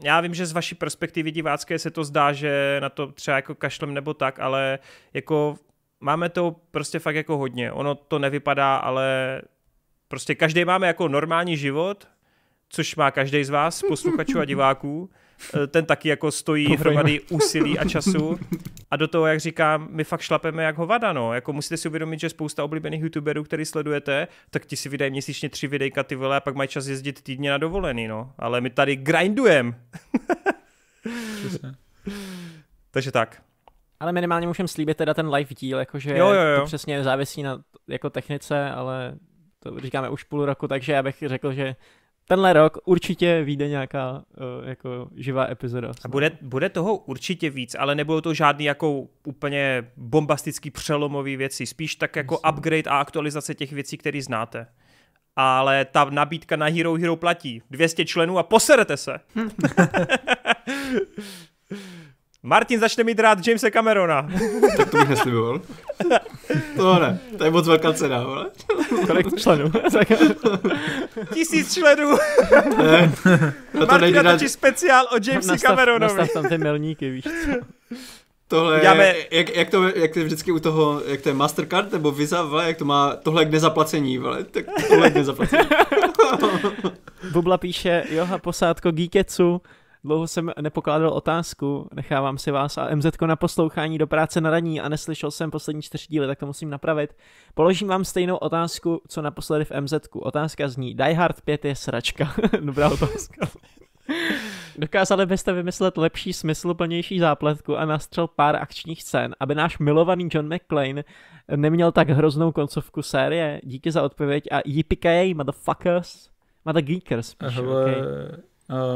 já vím, že z vaší perspektivy divácké se to zdá, že na to třeba jako kašlem nebo tak, ale jako máme to prostě fakt jako hodně. Ono to nevypadá, ale prostě každý máme jako normální život, což má každý z vás, posluchačů a diváků. Eh, ten taky jako stojí hromady úsilí a času. A do toho, jak říkám, my fakt šlapeme jak hovada, no. Jako musíte si uvědomit, že spousta oblíbených youtuberů, který sledujete, tak ti si vydají měsíčně tři videjka ty vole a pak mají čas jezdit týdně na dovolený, no. Ale my tady grindujeme. Takže tak. Ale minimálně můžeme slíbit teda ten live díl, jakože jo, jo, jo. to přesně závisí na jako technice, ale to říkáme už půl roku, takže já bych řekl, že tenhle rok určitě vyjde nějaká uh, jako živá epizoda. A bude, bude toho určitě víc, ale nebudou to žádný jako úplně bombastický přelomový věci, spíš tak jako Myslím. upgrade a aktualizace těch věcí, které znáte. Ale ta nabídka na Hero Hero platí. 200 členů a poserete se. Martin začne mít rád Jamesa Camerona. tak to bych nesliboval. To ne, to je moc velká cena, ale. Kolik členů? Tisíc členů. Ne, to Martin natočí na... speciál o Jamesi nastav, Cameronovi. Nastav tam ty milníky, víš co. Tohle, Děláme... jak, jak, to, jak to je vždycky u toho, jak to je Mastercard nebo Visa, vle, jak to má, tohle k nezaplacení, vle, tak tohle k nezaplacení. Bubla píše, Joha posádko Geeketsu, Dlouho jsem nepokládal otázku, nechávám si vás a MZ na poslouchání do práce na raní a neslyšel jsem poslední čtyři díly, tak to musím napravit. Položím vám stejnou otázku, co naposledy v MZ. Otázka zní, Die Hard 5 je sračka. Dobrá otázka. Dokázali byste vymyslet lepší smysluplnější zápletku a nastřel pár akčních scén, aby náš milovaný John McClane neměl tak hroznou koncovku série? Díky za odpověď a yippee motherfuckers. Mother geekers. Píšu, Hele, okay.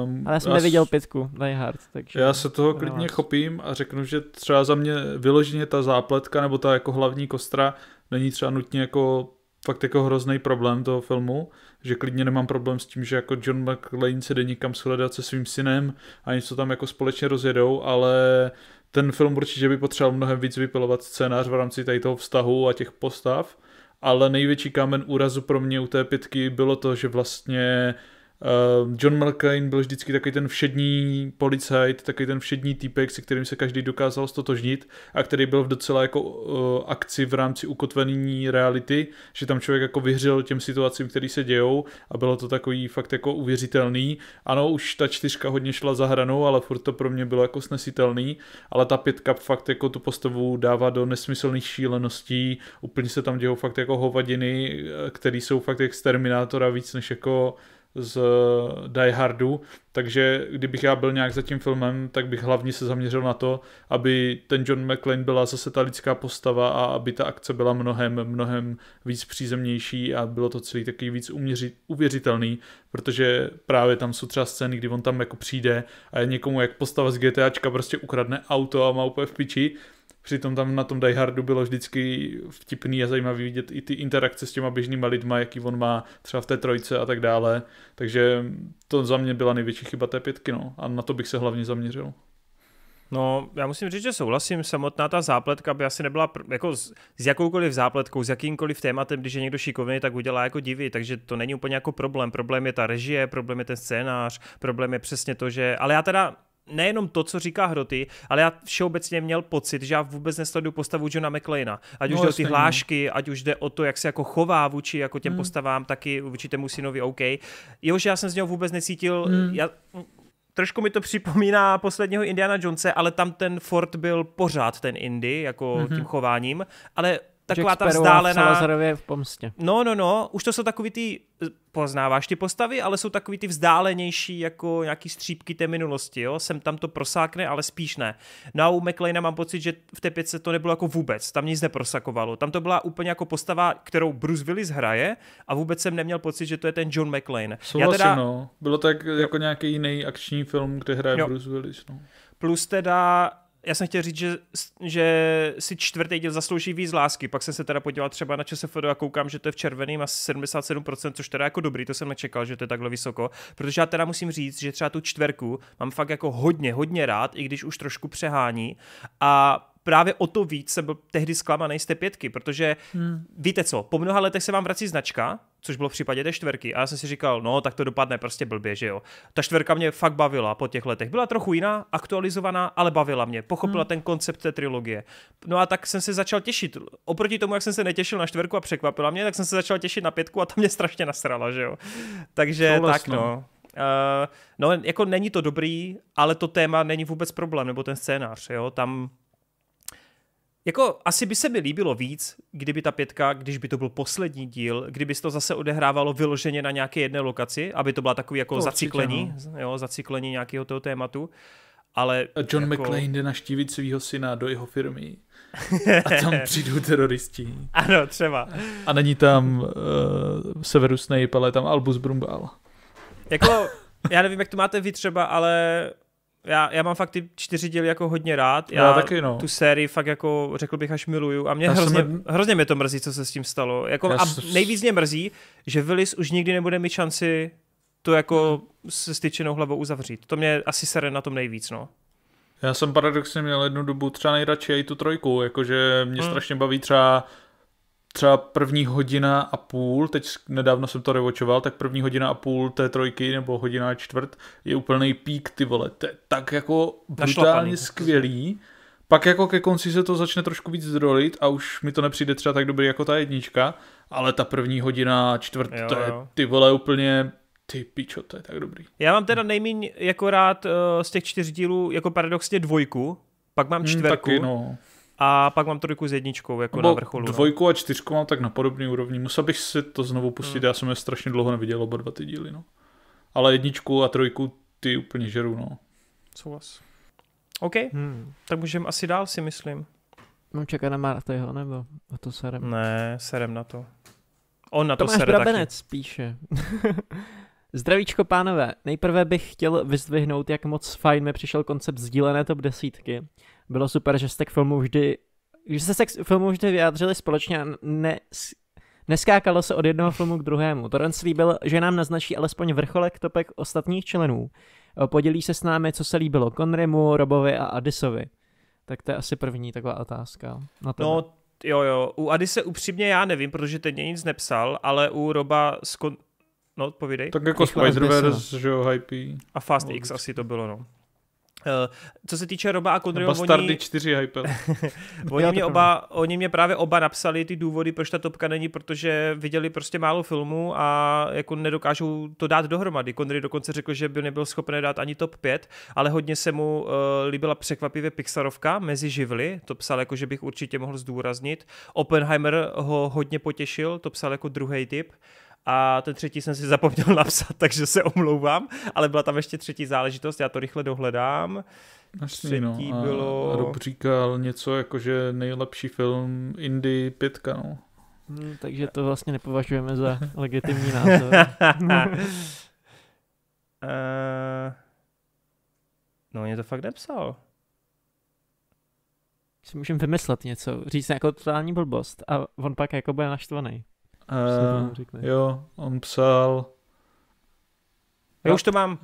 Um, Ale já jsem já neviděl pětku Die Hard, takže... Já se toho klidně chopím a řeknu, že třeba za mě vyloženě ta zápletka nebo ta jako hlavní kostra není třeba nutně jako fakt jako hrozný problém toho filmu, že klidně nemám problém s tím, že jako John McLean se jde někam shledat se svým synem a něco tam jako společně rozjedou, ale ten film určitě by potřeboval mnohem víc vypilovat scénář v rámci tady toho vztahu a těch postav, ale největší kámen úrazu pro mě u té pitky bylo to, že vlastně uh, Eh, John McClane byl vždycky takový ten všední policajt, takový ten všední týpek, se kterým se každý dokázal stotožnit a který byl v docela jako uh, akci v rámci ukotvení reality, že tam člověk jako vyhřel těm situacím, které se dějou a bylo to takový fakt jako uvěřitelný. Ano, už ta čtyřka hodně šla za hranou, ale furt to pro mě bylo jako snesitelný, ale ta pětka fakt jako tu postavu dává do nesmyslných šíleností, úplně se tam dějou fakt jako hovadiny, eh, které jsou fakt jak z Terminátora víc než jako z Die Hardu, takže kdybych já byl nějak za tím filmem, tak bych hlavně se zaměřil na to, aby ten John McClane byla zase ta lidská postava a aby ta akce byla mnohem, mnohem víc přízemnější a bylo to celý takový víc uměři, uvěřitelný, protože právě tam jsou třeba scény, kdy on tam jako přijde a je někomu jak postava z GTAčka prostě ukradne auto a má úplně v piči, Přitom tam na tom Die Hardu bylo vždycky vtipný a zajímavý vidět i ty interakce s těma běžnýma lidma, jaký on má třeba v té trojce a tak dále. Takže to za mě byla největší chyba té pětky, no. A na to bych se hlavně zaměřil. No, já musím říct, že souhlasím. Samotná ta zápletka by asi nebyla pr- jako s, s jakoukoliv zápletkou, s jakýmkoliv tématem, když je někdo šikovný, tak udělá jako divy, takže to není úplně jako problém. Problém je ta režie, problém je ten scénář, problém je přesně to, že. Ale já teda nejenom to, co říká Hroty, ale já všeobecně měl pocit, že já vůbec nesleduju postavu Johna McLeana. Ať no, už jde o ty no. hlášky, ať už jde o to, jak se jako chová vůči jako těm hmm. postavám, taky vůči tomu synovi OK. Jo, že já jsem z něho vůbec necítil, hmm. já, trošku mi to připomíná posledního Indiana Jonese, ale tam ten Ford byl pořád ten Indy, jako mm-hmm. tím chováním, ale taková ta vzdálená... V, v pomstě. No, no, no, už to jsou takový ty, poznáváš ty postavy, ale jsou takový ty vzdálenější jako nějaký střípky té minulosti, jo, sem tam to prosákne, ale spíš ne. No u McLeana mám pocit, že v té pětce to nebylo jako vůbec, tam nic neprosakovalo, tam to byla úplně jako postava, kterou Bruce Willis hraje a vůbec jsem neměl pocit, že to je ten John McLean. Souhlasím, Já teda... no. Bylo tak jako nějaký jiný akční film, kde hraje jo. Bruce Willis, no. Plus teda já jsem chtěl říct, že, že si čtvrtý díl zaslouží víc lásky. Pak jsem se teda podíval třeba na ČSFD a koukám, že to je v červeném asi 77%, což teda jako dobrý, to jsem nečekal, že to je takhle vysoko. Protože já teda musím říct, že třeba tu čtverku mám fakt jako hodně, hodně rád, i když už trošku přehání. A právě o to víc jsem byl tehdy zklamaný z té pětky, protože hmm. víte co, po mnoha letech se vám vrací značka, což bylo v případě té čtverky. A já jsem si říkal, no, tak to dopadne prostě blbě, že jo. Ta čtverka mě fakt bavila po těch letech. Byla trochu jiná, aktualizovaná, ale bavila mě. Pochopila hmm. ten koncept té trilogie. No a tak jsem se začal těšit. Oproti tomu, jak jsem se netěšil na čtverku a překvapila mě, tak jsem se začal těšit na pětku a tam mě strašně nasrala, že jo. Takže Souhlasno. tak no. Uh, no, jako není to dobrý, ale to téma není vůbec problém, nebo ten scénář, jo. Tam jako asi by se mi líbilo víc, kdyby ta pětka, když by to byl poslední díl, kdyby se to zase odehrávalo vyloženě na nějaké jedné lokaci, aby to byla takový jako to zaciklení, určitě, no. jo, zaciklení nějakého toho tématu. Ale a John jako... McClane jde naštívit svého syna do jeho firmy a tam přijdou teroristi. ano, třeba. A není tam uh, eh, Severus Snape, ale je tam Albus Brumbal. Jako, já nevím, jak to máte vy třeba, ale já, já mám fakt ty čtyři díly jako hodně rád. Já, já taky, no. tu sérii fakt jako, řekl bych, až miluju. A mě hrozně, jsem... hrozně mě to mrzí, co se s tím stalo. Jako, a nejvíc mě mrzí, že Willis už nikdy nebude mít šanci to jako hmm. se styčenou hlavou uzavřít. To mě asi sere na tom nejvíc, no. Já jsem paradoxně měl jednu dobu třeba nejradši i tu trojku, jakože mě hmm. strašně baví třeba třeba první hodina a půl, teď nedávno jsem to revočoval, tak první hodina a půl té trojky nebo hodina a čtvrt je úplný pík, ty vole, to je tak jako brutálně skvělý. Pak jako ke konci se to začne trošku víc zdrolit a už mi to nepřijde třeba tak dobrý jako ta jednička, ale ta první hodina a čtvrt, jo, to je jo. ty vole úplně ty pičo, to je tak dobrý. Já mám teda nejmín jako rád uh, z těch čtyř dílů jako paradoxně dvojku, pak mám čtvrtku. Hmm, taky, no a pak mám trojku s jedničkou jako Nebo na vrcholu. No. Dvojku no. a čtyřku mám tak na podobný úrovni. Musel bych si to znovu pustit, hmm. já jsem je strašně dlouho neviděl oba dva ty díly, no. Ale jedničku a trojku ty úplně žeru, no. Co vás? OK, hmm. tak můžeme asi dál si myslím. No čeká na Martyho, nebo na to serem? Ne, serem na to. On na to, to máš sere Brabenec taky. spíše. Zdravíčko, pánové. Nejprve bych chtěl vyzdvihnout, jak moc fajn mi přišel koncept sdílené top desítky bylo super, že jste k filmu vždy, že jste se k filmu vždy vyjádřili společně a ne, neskákalo se od jednoho filmu k druhému. Torrent slíbil, že nám naznačí alespoň vrcholek topek ostatních členů. Podělí se s námi, co se líbilo Conrymu, Robovi a Adisovi. Tak to je asi první taková otázka. Na to. no, jo, jo. U Adise upřímně já nevím, protože teď mě nic nepsal, ale u Roba skon... No, odpovídej. Tak jako, jako Spider-Verse, no. že jo, hype. A Fast no, X asi to bylo, no. Eh, co se týče Roba a Conroyho, oni... 4 hype. oni, mě oba, oni mě právě oba napsali ty důvody, proč ta topka není, protože viděli prostě málo filmů a jako nedokážou to dát dohromady. Kondry dokonce řekl, že by nebyl schopen dát ani top 5, ale hodně se mu uh, líbila překvapivě Pixarovka mezi živly, to psal jako, že bych určitě mohl zdůraznit. Oppenheimer ho hodně potěšil, to psal jako druhý typ a ten třetí jsem si zapomněl napsat, takže se omlouvám, ale byla tam ještě třetí záležitost, já to rychle dohledám. Jasný, třetí no, a, bylo... A Rob říkal něco jako, že nejlepší film Indy 5, no. Hmm, takže to vlastně nepovažujeme za legitimní názor. uh... No, mě to fakt nepsal. Si můžeme vymyslet něco, říct jako totální blbost a on pak jako bude naštvaný. Uh, jo, on psal... Já už to mám.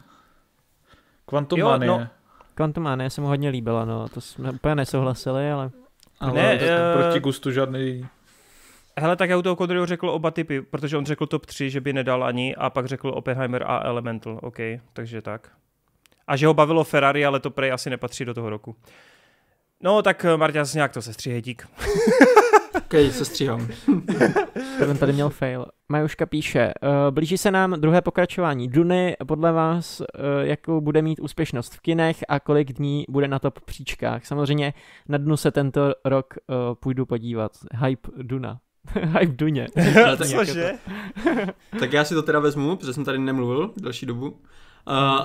Kvantumanie. Jo, no. Kvantumanie se mu hodně líbila, no, to jsme úplně nesouhlasili, ale... Ale ne, to, uh... proti gustu žádný Hele, tak já u toho Kodryho řekl oba typy, protože on řekl top 3, že by nedal ani, a pak řekl Oppenheimer a Elemental. OK, takže tak. A že ho bavilo Ferrari, ale to prej asi nepatří do toho roku. No, tak eh, Marťas, nějak to sestřihej, dík. OK, se stříhám. Ten tady měl fail. Majuška píše, uh, blíží se nám druhé pokračování Duny, podle vás, uh, jakou bude mít úspěšnost v kinech a kolik dní bude na top příčkách. Samozřejmě na dnu se tento rok uh, půjdu podívat. Hype Duna. Hype Duně. tak, to. tak já si to teda vezmu, protože jsem tady nemluvil další dobu. Uh,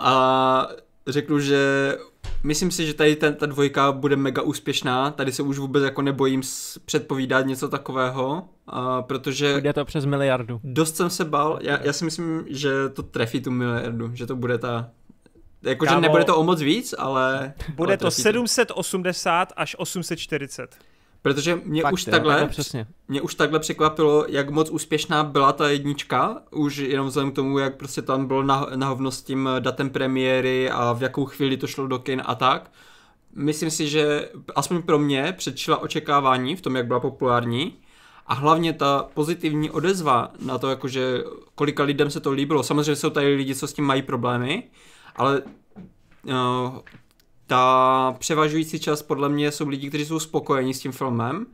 a řeknu, že Myslím si, že tady ten, ta dvojka bude mega úspěšná, tady se už vůbec jako nebojím předpovídat něco takového, a protože... Jde to přes miliardu. Dost jsem se bál, já, já si myslím, že to trefí tu miliardu, že to bude ta Jakože nebude to o moc víc, ale... Bude ale to 780 to. až 840. Protože mě Fakt, už je, takhle, takhle jako přesně. mě už takhle překvapilo, jak moc úspěšná byla ta jednička, už jenom vzhledem k tomu, jak prostě tam byl na, hovno s tím datem premiéry a v jakou chvíli to šlo do kin a tak. Myslím si, že aspoň pro mě předčila očekávání v tom, jak byla populární a hlavně ta pozitivní odezva na to, jakože kolika lidem se to líbilo. Samozřejmě jsou tady lidi, co s tím mají problémy, ale eh, ta převažující čas podle mě jsou lidi, kteří jsou spokojeni s tím filmem.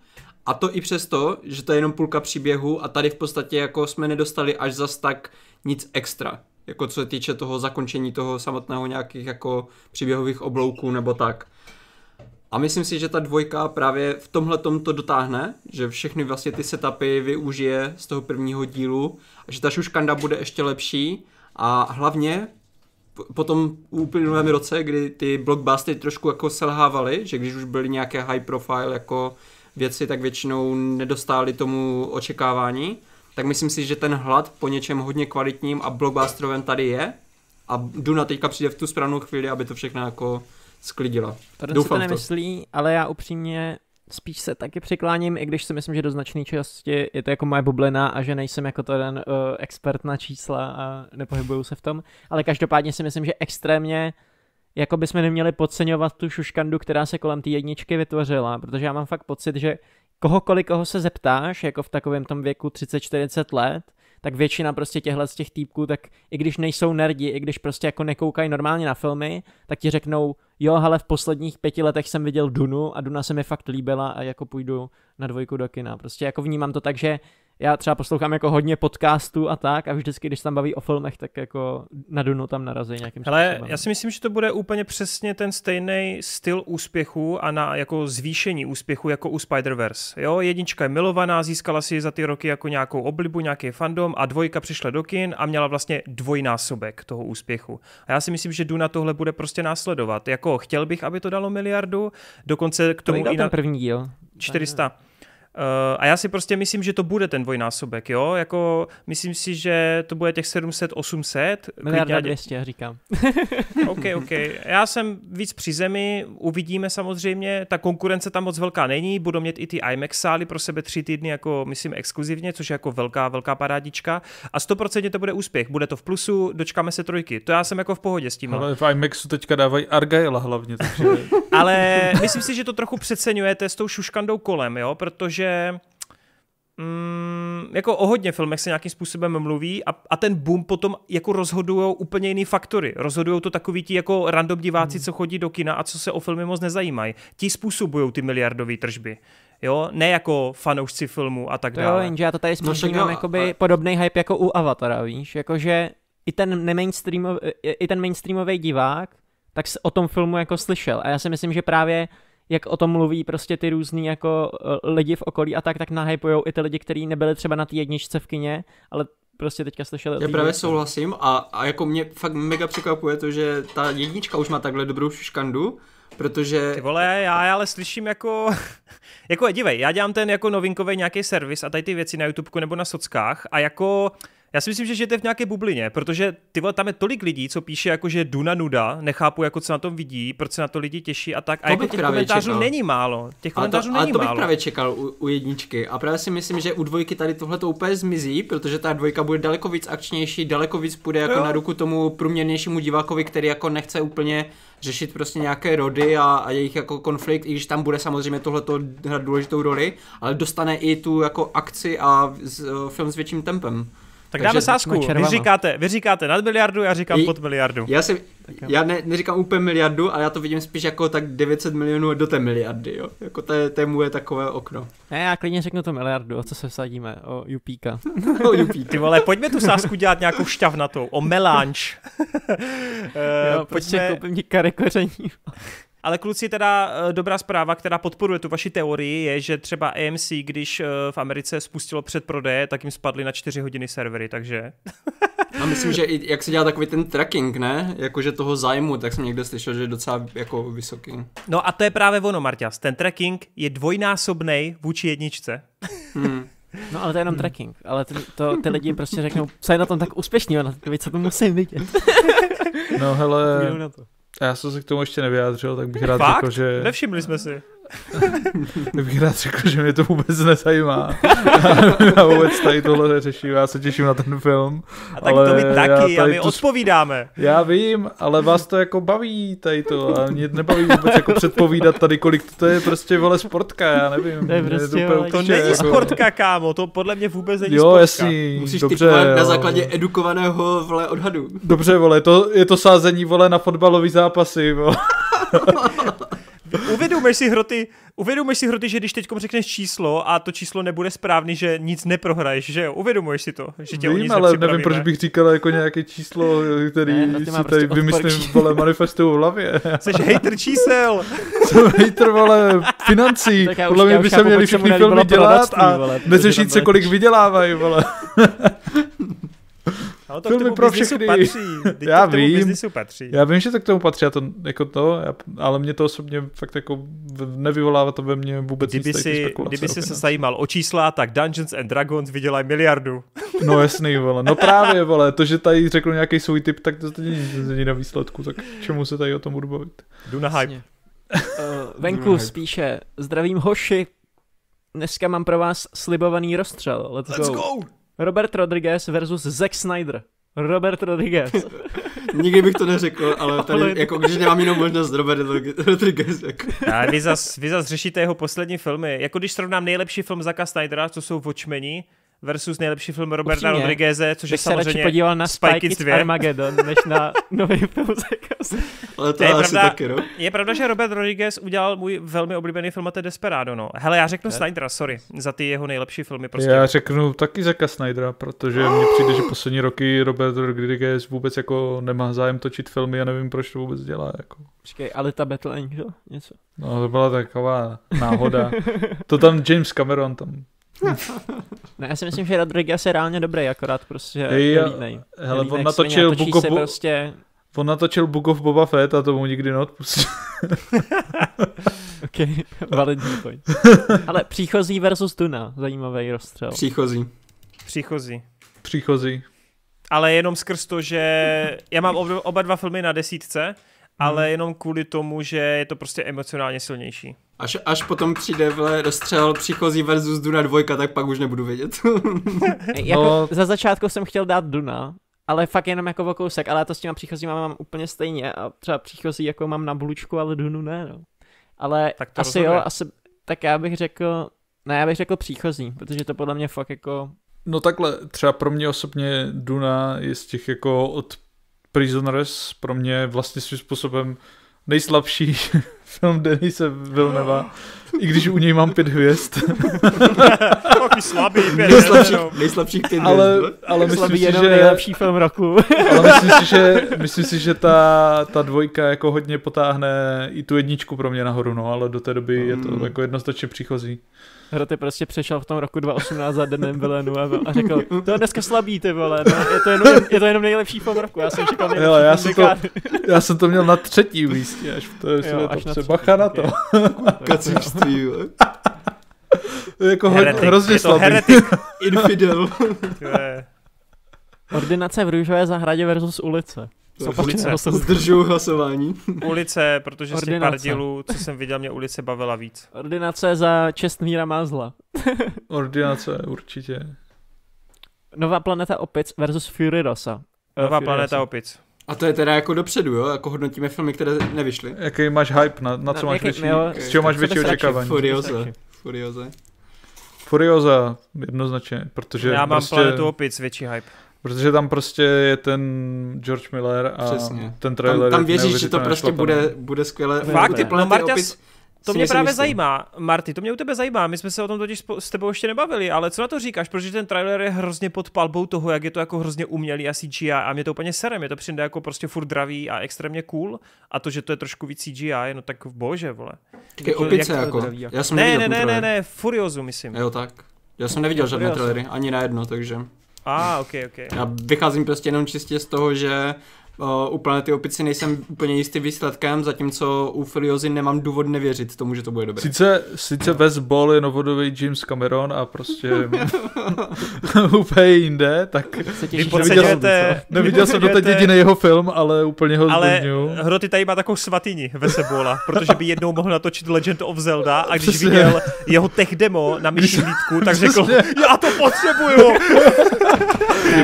A to i přesto, že to je jenom půlka příběhu a tady v podstatě jako jsme nedostali až zas tak nic extra. Jako co se týče toho zakončení toho samotného nějakých jako příběhových oblouků nebo tak. A myslím si, že ta dvojka právě v tomhle to dotáhne, že všechny vlastně ty setupy využije z toho prvního dílu, že ta šuškanda bude ještě lepší a hlavně po tom úplném roce, kdy ty blockbustery trošku jako selhávaly, že když už byly nějaké high profile jako věci, tak většinou nedostály tomu očekávání, tak myslím si, že ten hlad po něčem hodně kvalitním a blockbusterovém tady je a Duna teďka přijde v tu správnou chvíli, aby to všechno jako sklidila. Pardon, Doufám si to nemyslí, ale já upřímně spíš se taky přikláním, i když si myslím, že do značné části je to jako moje bublina a že nejsem jako to ten uh, eh, expert na čísla a nepohybuju se v tom, ale každopádně si myslím, že extrémně jako jsme neměli podceňovat tu šuškandu, která se kolem té jedničky vytvořila, protože já mám fakt pocit, že kohokoliv, koho se zeptáš, jako v takovém tom věku 30-40 let, tak většina prostě těchhle z těch týpků, tak i když nejsou nerdi, i když prostě jako nekoukají normálně na filmy, tak ti řeknou, jo, ale v posledních pěti letech jsem viděl Dunu a Duna se mi fakt líbila a jako půjdu na dvojku do kina. Prostě jako vnímám to tak, že já třeba poslouchám jako hodně podcastů a tak a vždycky, když tam baví o filmech, tak jako na Dunu tam narazí nějakým Ale já si myslím, že to bude úplně přesně ten stejný styl úspěchu a na jako zvýšení úspěchu jako u Spider-Verse. Jo, jednička je milovaná, získala si za ty roky jako nějakou oblibu, nějaký fandom a dvojka přišla do kin a měla vlastně dvojnásobek toho úspěchu. A já si myslím, že Duna tohle bude prostě následovat. Jako chtěl bych, aby to dalo miliardu, dokonce k tomu to i na... ten první díl. 400. Tak, Eh, a já si prostě myslím, že to bude ten dvojnásobek, jo? Jako, myslím si, že to bude těch 700, 800. Miliarda 200, já říkám. OK, OK. Já jsem víc při zemi, uvidíme samozřejmě. Ta konkurence tam moc velká není, budou mít i ty IMAX sály pro sebe tři týdny, jako myslím, exkluzivně, což je jako velká, velká parádička. A 100% to bude úspěch, bude to v plusu, dočkáme se trojky. To já jsem jako v pohodě s tím. No. Ale v IMAXu teďka dávají Argyla hlavně, takže... Ale myslím si, že to trochu přeceňujete s tou šuškandou kolem, jo? Protože že mm, jako o hodně filmech se nějakým způsobem mluví a, a ten boom potom jako rozhodují úplně jiný faktory. Rozhodují to takový ti jako random diváci, hmm. co chodí do kina a co se o filmy moc nezajímají. Ti způsobují ty miliardové tržby. Jo, ne jako fanoušci filmu a tak to dále. Jo, jenže já to tady spíš no, jakoby a... podobný hype jako u Avatara, víš, jakože i ten, i ten mainstreamový divák tak o tom filmu jako slyšel. A já si myslím, že právě jak o tom mluví prostě ty různý jako eh, lidi v okolí a tak, tak nahypujou i ty lidi, kteří nebyli třeba na té jedničce v kině, ale prostě teďka slyšeli. Já právě souhlasím a, a jako mě fakt mega překvapuje to, že ta jednička už má takhle dobrou škandu, protože... Ty vole, já, já ale slyším jako... jako dívej, já dělám ten jako novinkový nějaký servis a tady ty věci na YouTube nebo na sockách a jako já si myslím, že žijete v nějaké bublině, protože ty vole, tam je tolik lidí, co píše jako, že Duna nuda, nechápu, jako co na tom vidí, proč se na to lidi těší a tak. A to jako těch komentářů čekal. není málo. Těch komentářů a to, není a to bych málo. právě čekal u, u, jedničky. A právě si myslím, že u dvojky tady tohle to úplně zmizí, protože ta dvojka bude daleko víc akčnější, daleko víc půjde jako jo. na ruku tomu průměrnějšímu divákovi, který jako nechce úplně řešit prostě nějaké rody a, a jejich jako konflikt, i když tam bude samozřejmě tohleto hrát důležitou roli, ale dostane i tu jako akci a z, eh, film s větším tempem. Tak dáme sásku. Vy říkáte, vy říkáte nad miliardu, já říkám I, pod miliardu. Já, si, já ne, neříkám úplně miliardu, ale já to vidím spíš jako tak 900 milionů do té miliardy, jo. Jako to je, je moje takové okno. Ne, já klidně řeknu to miliardu, o co se vsadíme, o Jupíka. o Jupíka. Ty vole, pojďme tu sásku dělat nějakou šťavnatou, o melanč. uh, jo, eh, prostě pojďme... koupím ti koření. Ale kluci, teda eh, dobrá zpráva, která podporuje tu vaši teorii, je, že třeba AMC, když eh, v Americe spustilo předprodeje, tak jim spadly na 4 hodiny servery, takže... A myslím, že i jak se dělá takový ten tracking, ne? Jakože toho zájmu, tak jsem někde slyšel, že je docela jako vysoký. No a to je právě ono, Marťas. Ten tracking je dvojnásobný vůči jedničce. Hmm. No ale to je jenom hmm. tracking, ale to, to, ty lidi prostě řeknou, co je na tom tak to co to musím vidět. No hele, já jsem se k tomu ještě nevyjádřil, tak bych rád Fakt? řekl, že... Nevšimli jsme si. bych rád řekl, že mě to vůbec nezajímá. já vůbec tady tohle řeším, já se těším na ten film. A tak ale to my taky, a my tu... odpovídáme. Já vím, ale vás to jako baví tady to a mě nebaví vůbec jako předpovídat tady, kolik to je prostě vole sportka, já nevím. To, je prostě, to, to není jako... sportka, kámo, to podle mě vůbec není jo, sportka. Jasný, Musíš dobře, jo. na základě edukovaného vole odhadu. Dobře, vole, to, je to sázení vole na fotbalový zápasy, vole. Uvědomíš si hroty, uvědomíš si hroty, že když teď řekneš číslo a to číslo nebude správný, že nic neprohraješ, že jo? Uvědomuješ si to, že tě Vím, ale nevím, proč bych říkal jako nějaké číslo, který ne, no si tady prostě vymyslím, vole, manifestu v hlavě. Jsi hater čísel. Jsem hater, vole, financí. Tak Podle mě by se měli všechny filmy dělat a neřešit se, kolik vydělávají, vole. Ale to filmy pro všechny. Patří. Teď já to vím. patří. Já vím, že to k tomu patří, a to, jako to, já, ale mě to osobně fakt jako nevyvolává to ve mně vůbec kdyby nic si, Kdyby si se zajímal o čísla, tak Dungeons and Dragons vydělají miliardu. No jasný, vole. No právě, vole, to, že tady řekl nějaký svůj typ, tak to není na výsledku, tak čemu se tady o tom budu bavit? Jdu na hype. Uh, venku hype. spíše, zdravím hoši, dneska mám pro vás slibovaný rozstřel. Let's, Let's go. go. Robert Rodriguez versus Zack Snyder. Robert Rodriguez. Nikdy bych to neřekl, ale tady, jako, když nemám jinou možnost, Robert Rodriguez. Jako. A vy zas, vy zas řešíte jeho poslední filmy. Jako když srovnám nejlepší film Zaka Snydera, co jsou Watchmeni, versus nejlepší film Roberta Rodrigueze, což je samozřejmě se podíval na Spike, Spike 2. Armageddon, než na nový film Ale to je, pravda, taky, no? je pravda, že Robert Rodriguez udělal můj velmi oblíbený film a to je Desperado, no. Hele, já řeknu Snydera, sorry, za ty jeho nejlepší filmy prostě. Já řeknu taky Zeka Snydera, protože mně přijde, že poslední roky Robert Rodriguez vůbec jako nemá zájem točit filmy, já nevím, proč to vůbec dělá, jako. Počkej, ale ta Battle Angel, něco? No, to byla taková náhoda. to tam James Cameron tam ne, já si myslím, že Rodriguez je reálně dobrý, akorát prostě je línej. Hele, línej, on natočil Book of, prostě... on natočil Book of Boba Fett a tomu nikdy neodpustil. ok, validní point. Ale příchozí versus Duna, zajímavý rozstřel. Příchozí. Příchozí. Příchozí. Ale jenom skrz to, že já mám oba, oba dva filmy na desítce, hmm. ale jenom kvůli tomu, že je to prostě emocionálně silnější. Až, až potom přijde vle, dostřel příchozí versus Duna 2, tak pak už nebudu vědět. jako, no. Za začátku jsem chtěl dát Duna, ale fakt jenom jako o kousek, ale já to s těma příchozíma mám úplně stejně a třeba příchozí jako mám na bulučku, ale Dunu ne, no. Ale tak to asi rozumím. jo, asi, tak já bych řekl, ne, já bych řekl příchozí, protože to podle mě fakt jako... No takhle, třeba pro mě osobně Duna je z těch jako od Prisoners pro mě vlastně svým způsobem nejslabší film Denise Vilneva. i když u něj mám pět hvězd. Taky slabý, pět nejslabších, nejslabších pět hvězd. Ale, ale myslím si, že... nejlepší film roku. ale myslím si, že, myslím si, že ta, ta dvojka jako hodně potáhne i tu jedničku pro mě nahoru, no, ale do té doby je to hmm. jako jednoznačně příchozí. Hroty prostě přešel v tom roku 2018 za Denem Vilenu a, a řekl, to je dneska slabý ty vole, no, je, to jenom, je to jenom nejlepší film roku, já jsem říkal nejlepší Hele, já, jsem to, já jsem to měl na třetí místě, až to, jo, to až na třetí, bacha na to. jo. jako hrozně slabý. Heretik. Infidel. Ordinace v Růžové zahradě versus ulice. Ulice. Zdržuju hlasování. Ulice, protože Ordinace. z těch pár dílů, co jsem viděl, mě ulice bavila víc. Ordinace za čest míra mázla. Ordinace, určitě. Nová planeta opic versus Fury Rosa. Eh, Nová Fury planeta Rosa. opic. A to je teda jako dopředu, jo? Jako hodnotíme filmy, které nevyšly. Jaký máš hype, na, na co na, máš větší, jo, z čeho máš větší očekávání? Furioza. Furioza. Furioza, jednoznačně, protože Já mám prostě... planetu opic větší hype. Protože tam prostě je ten George Miller a Přesně. ten trailer. Tam, tam věříš, že to prostě bude, bude skvěle. Fakt, ty no, Marťas, opět... To mě právě myslím. zajímá, Marty, to mě u tebe zajímá. My jsme se o tom totiž s tebou ještě nebavili, ale co na to říkáš? Protože ten trailer je hrozně pod palbou toho, jak je to jako hrozně umělý a CGI a mě to úplně sere, mě to přijde jako prostě furt dravý a extrémně cool a to, že to je trošku víc CGI, no tak v bože, vole. Také opice jak jako. Jako. jako. Já jsem ne, ne, ne, ne, ne, Furiozu myslím. Jo tak. Já jsem neviděl žádné trailery, ani na jedno, takže... A, ah, ok, ok. Já vycházím prostě jenom čistě z toho, že Eh, u planety opici nejsem úplně jistý výsledkem, zatímco u Filiozy nemám důvod nevěřit tomu, že to bude dobré. Sice, sice West Ball je novodový James Cameron a prostě úplně jinde, tak neviděl, jsem, neviděl jsem doteď jediný jeho film, ale úplně ho Ale zbudňu. Hroty tady má takovou svatyni Vesebola, protože by jednou mohl natočit Legend of Zelda a když Přesně. viděl jeho tech demo na myší tak řekl, já to potřebuju!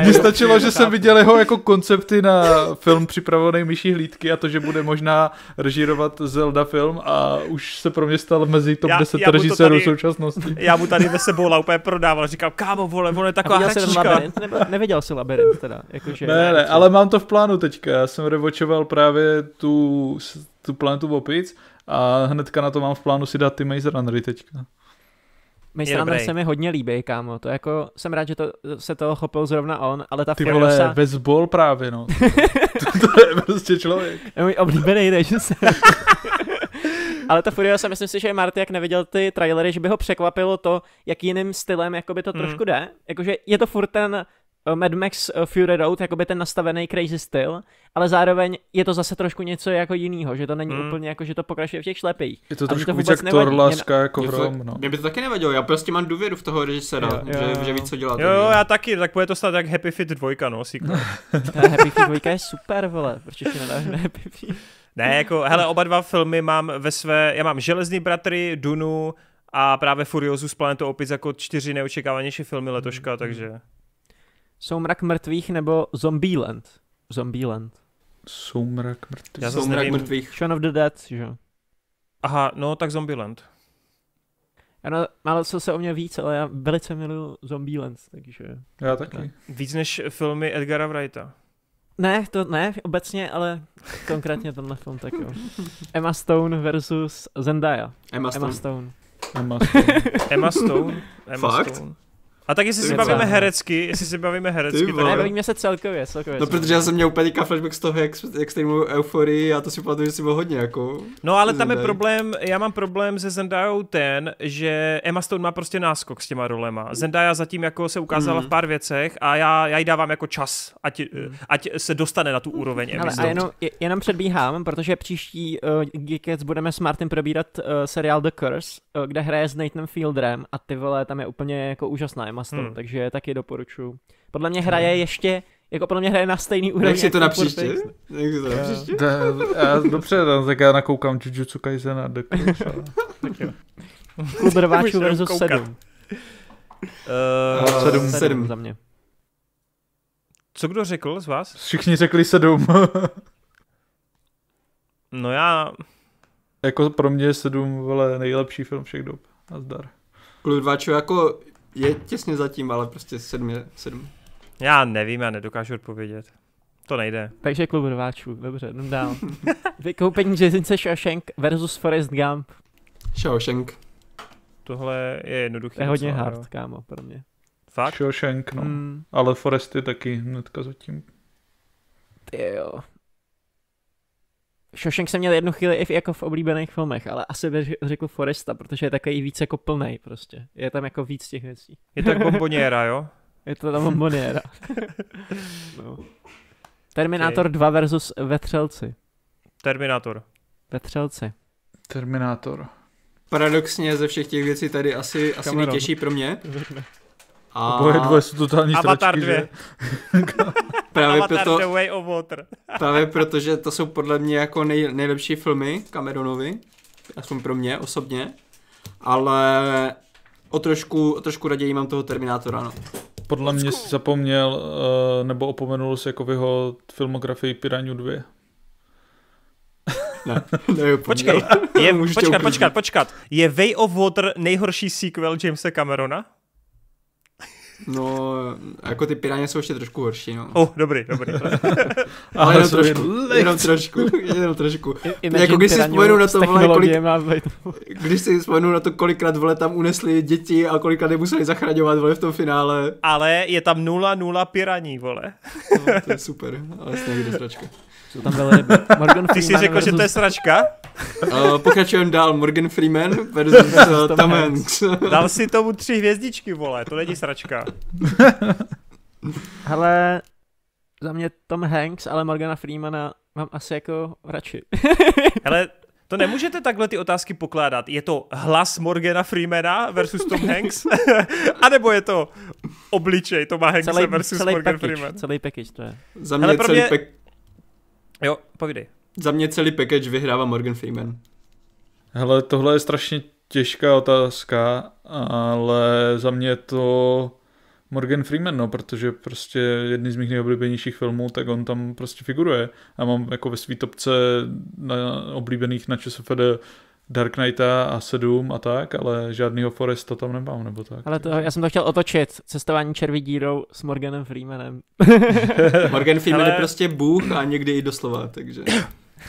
Mně stačilo, že jsem viděl jeho jako koncepty na film připravovaný myší hlídky a to, že bude možná režírovat Zelda film a už se pro mě stal mezi top já, 10 režisérů to současnosti. Já mu tady ve sebou úplně prodával, říkal, kámo, vole, vole, taková hračička. Nebo, neviděl jsi labirint teda. že ne, ne, ale mám to v plánu teďka. Já jsem revočoval právě tu, tu planetu Vopic a hnedka na to mám v plánu si dát ty Maze Runnery teďka. Mejstrander se mi hodně líbí, kámo. To jako, jsem rád, že to, se toho chopil zrovna on, ale ta Ty Furiosa... vole, bol právě, no. to, to, je prostě člověk. Je můj oblíbený se... Ale ta Furiosa, myslím si, že Marty, jak neviděl ty trailery, že by ho překvapilo to, jak jiným stylem jakoby to hmm. trošku jde. Jakože je to furt ten Eh, Mad Max eh, Fury Road, jako by ten nastavený crazy styl, ale zároveň je to zase trošku něco jako jiného, že to není mm. úplně jako, že to pokračuje v těch šlepejích. Je to trošku víc jak Torlaska, jako hrom, no. Mě by to taky nevadilo, já prostě mám důvěru v toho režisera, jo, že, jo. že, ví, co dělá. Jo, jo, já taky, tak bude to snad jak Happy Fit 2, no, eh, Happy Fit 2 je super, vole, proč ještě nedáš Happy Fit? Ne, jako, hele, oba dva filmy mám ve své, já mám Železný bratry, Dunu a právě Furiozu z planetou opět jako čtyři neočekávanější filmy letoška, hmm. takže... Soumrak mrtvých nebo Zombieland? Zombieland. Soumrak mrtvých. Soumrak mrtvých. Shaun of the Dead, že Aha, no tak Zombieland. Ano, málo co se o mě víc, ale já velice miluju Zombieland, takže... Já taky. Ne. Víc než filmy Edgara Wrighta. Ne, to ne, obecně, ale konkrétně tenhle film, tak jo. Emma Stone versus Zendaya. Emma Stone. Emma Stone. Emma Stone. Emma Stone. Emma Fakt? Stone. A tak jestli si bavíme herecky, jestli si bavíme herecky, tak... Ne, bavíme se celkově, celkově. No protože já jsem měl úplně flashback z toho, jak, jak jste mluvil euforii a to si pamatuju, že si byl hodně jako... No ale tam je problém, já mám problém se Zendayou ten, že Emma Stone má prostě náskok s těma rolema. Zendaya zatím jako se ukázala mm. v mhm. pár věcech a já, já jí dávám jako čas, ať, mhm. ať se dostane na tu úroveň Emma Stone. jenom, jenom předbíhám, protože příští uh, Geekets budeme s Martin probírat uh, seriál The Curse, uh, kde hraje s Nathanem Fielderem a ty vole, tam je úplně jako úžasná remaster, hmm. takže taky doporučuju. Podle mě hraje ještě, jako podle mě hraje na stejný úrovni. Jak si jako to napříště? příště? Jak si to na Já, dobře, tak já nakoukám Jujutsu Kaisen a The Crush. Klub rváčů versus 7. Uh, 7. 7. 7 za mě. Co kdo řekl z vás? Všichni řekli 7. no já... Jako pro mě 7 vole nejlepší film všech dob. Nazdar. Klub rváčů jako je těsně zatím, ale prostě sedm je sedm. Já nevím, já nedokážu odpovědět. To nejde. Takže klub rváčů, dobře, jdem dál. Vykoupení žezince Shawshank versus Forest Gump. Shawshank. Tohle je jednoduché. Je hodně hard, jo. No. kámo, pro mě. Fakt? Shawshank, no. Mm. Ale Foresty taky hnedka zatím. Ty jo. Shawshank jsem měl jednu chvíli i jako v oblíbených filmech, ale asi bych řekl Foresta, protože je takový víc jako plný prostě. Je tam jako víc těch věcí. Je to bomboniera, jo? je to tam bomboniera. no. Terminátor okay. 2 versus Vetřelci. Terminátor. Vetřelci. Terminátor. Paradoxně ze všech těch věcí tady asi, asi nejtěžší pro mě. A... Oboje dvoje jsou totální Avatar stračky, 2. právě Avatar proto, The Way of Water. právě protože to jsou podle mě jako nej, nejlepší filmy Cameronovi, aspoň pro mě osobně, ale o trošku, o trošku raději mám toho Terminátora, no. Podle mě si zapomněl, eh, nebo opomenul si jako v jeho filmografii Piranha 2. Ne, ne počkej, je, počkat, počkat, počkat. Je Way of Water nejhorší sequel Jamesa Camerona? No, jako ty piráně jsou ještě trošku horší, no. Oh, dobrý, dobrý. Ale jenom trošku, jenom trošku, jenom jako trošku. Imagine jako když si vzpomenu na to, vole, kolik, když si vzpomenu na to, kolikrát, vole, tam unesli děti a kolikrát je museli zachraňovat, vole, v tom finále. Ale je tam 0-0 piraní, vole. no, to je super, ale snad jde jsou tam velryby. Morgan Freeman Ty jsi řekl, že to je sračka? Uh, Pokračujeme dál. Morgan Freeman versus uh, Tom, eh, Tom Hanks. Dal si tomu tři hvězdičky, vole. To není sračka. Hele, za mě Tom Hanks, ale Morgana Freemana mám asi jako radši. Hele, to nemůžete takhle ty otázky pokládat. Je to hlas Morgana Freemana versus Tom Hanks? a nebo je to obličej Toma Hanks versus celý Morgan package, Freeman? Celý package to je. Za mě, Hele, celý, mě... Pe- Jo, povídej. Za mě celý package vyhrává Morgan Freeman. Hele, tohle je strašně těžká otázka, ale za mě to Morgan Freeman, no, protože prostě jedný z mých nejoblíbenějších filmů, tak on tam prostě figuruje. a mám jako ve svý topce na oblíbených na ČSFD Dark Knighta a 7 a tak, ale žádného Foresta tam nemám, nebo tak. Ale to, já jsem to chtěl otočit, cestování červí dírou s Morganem Freemanem. Morgan Freeman ale... je prostě bůh a někdy i doslova, takže...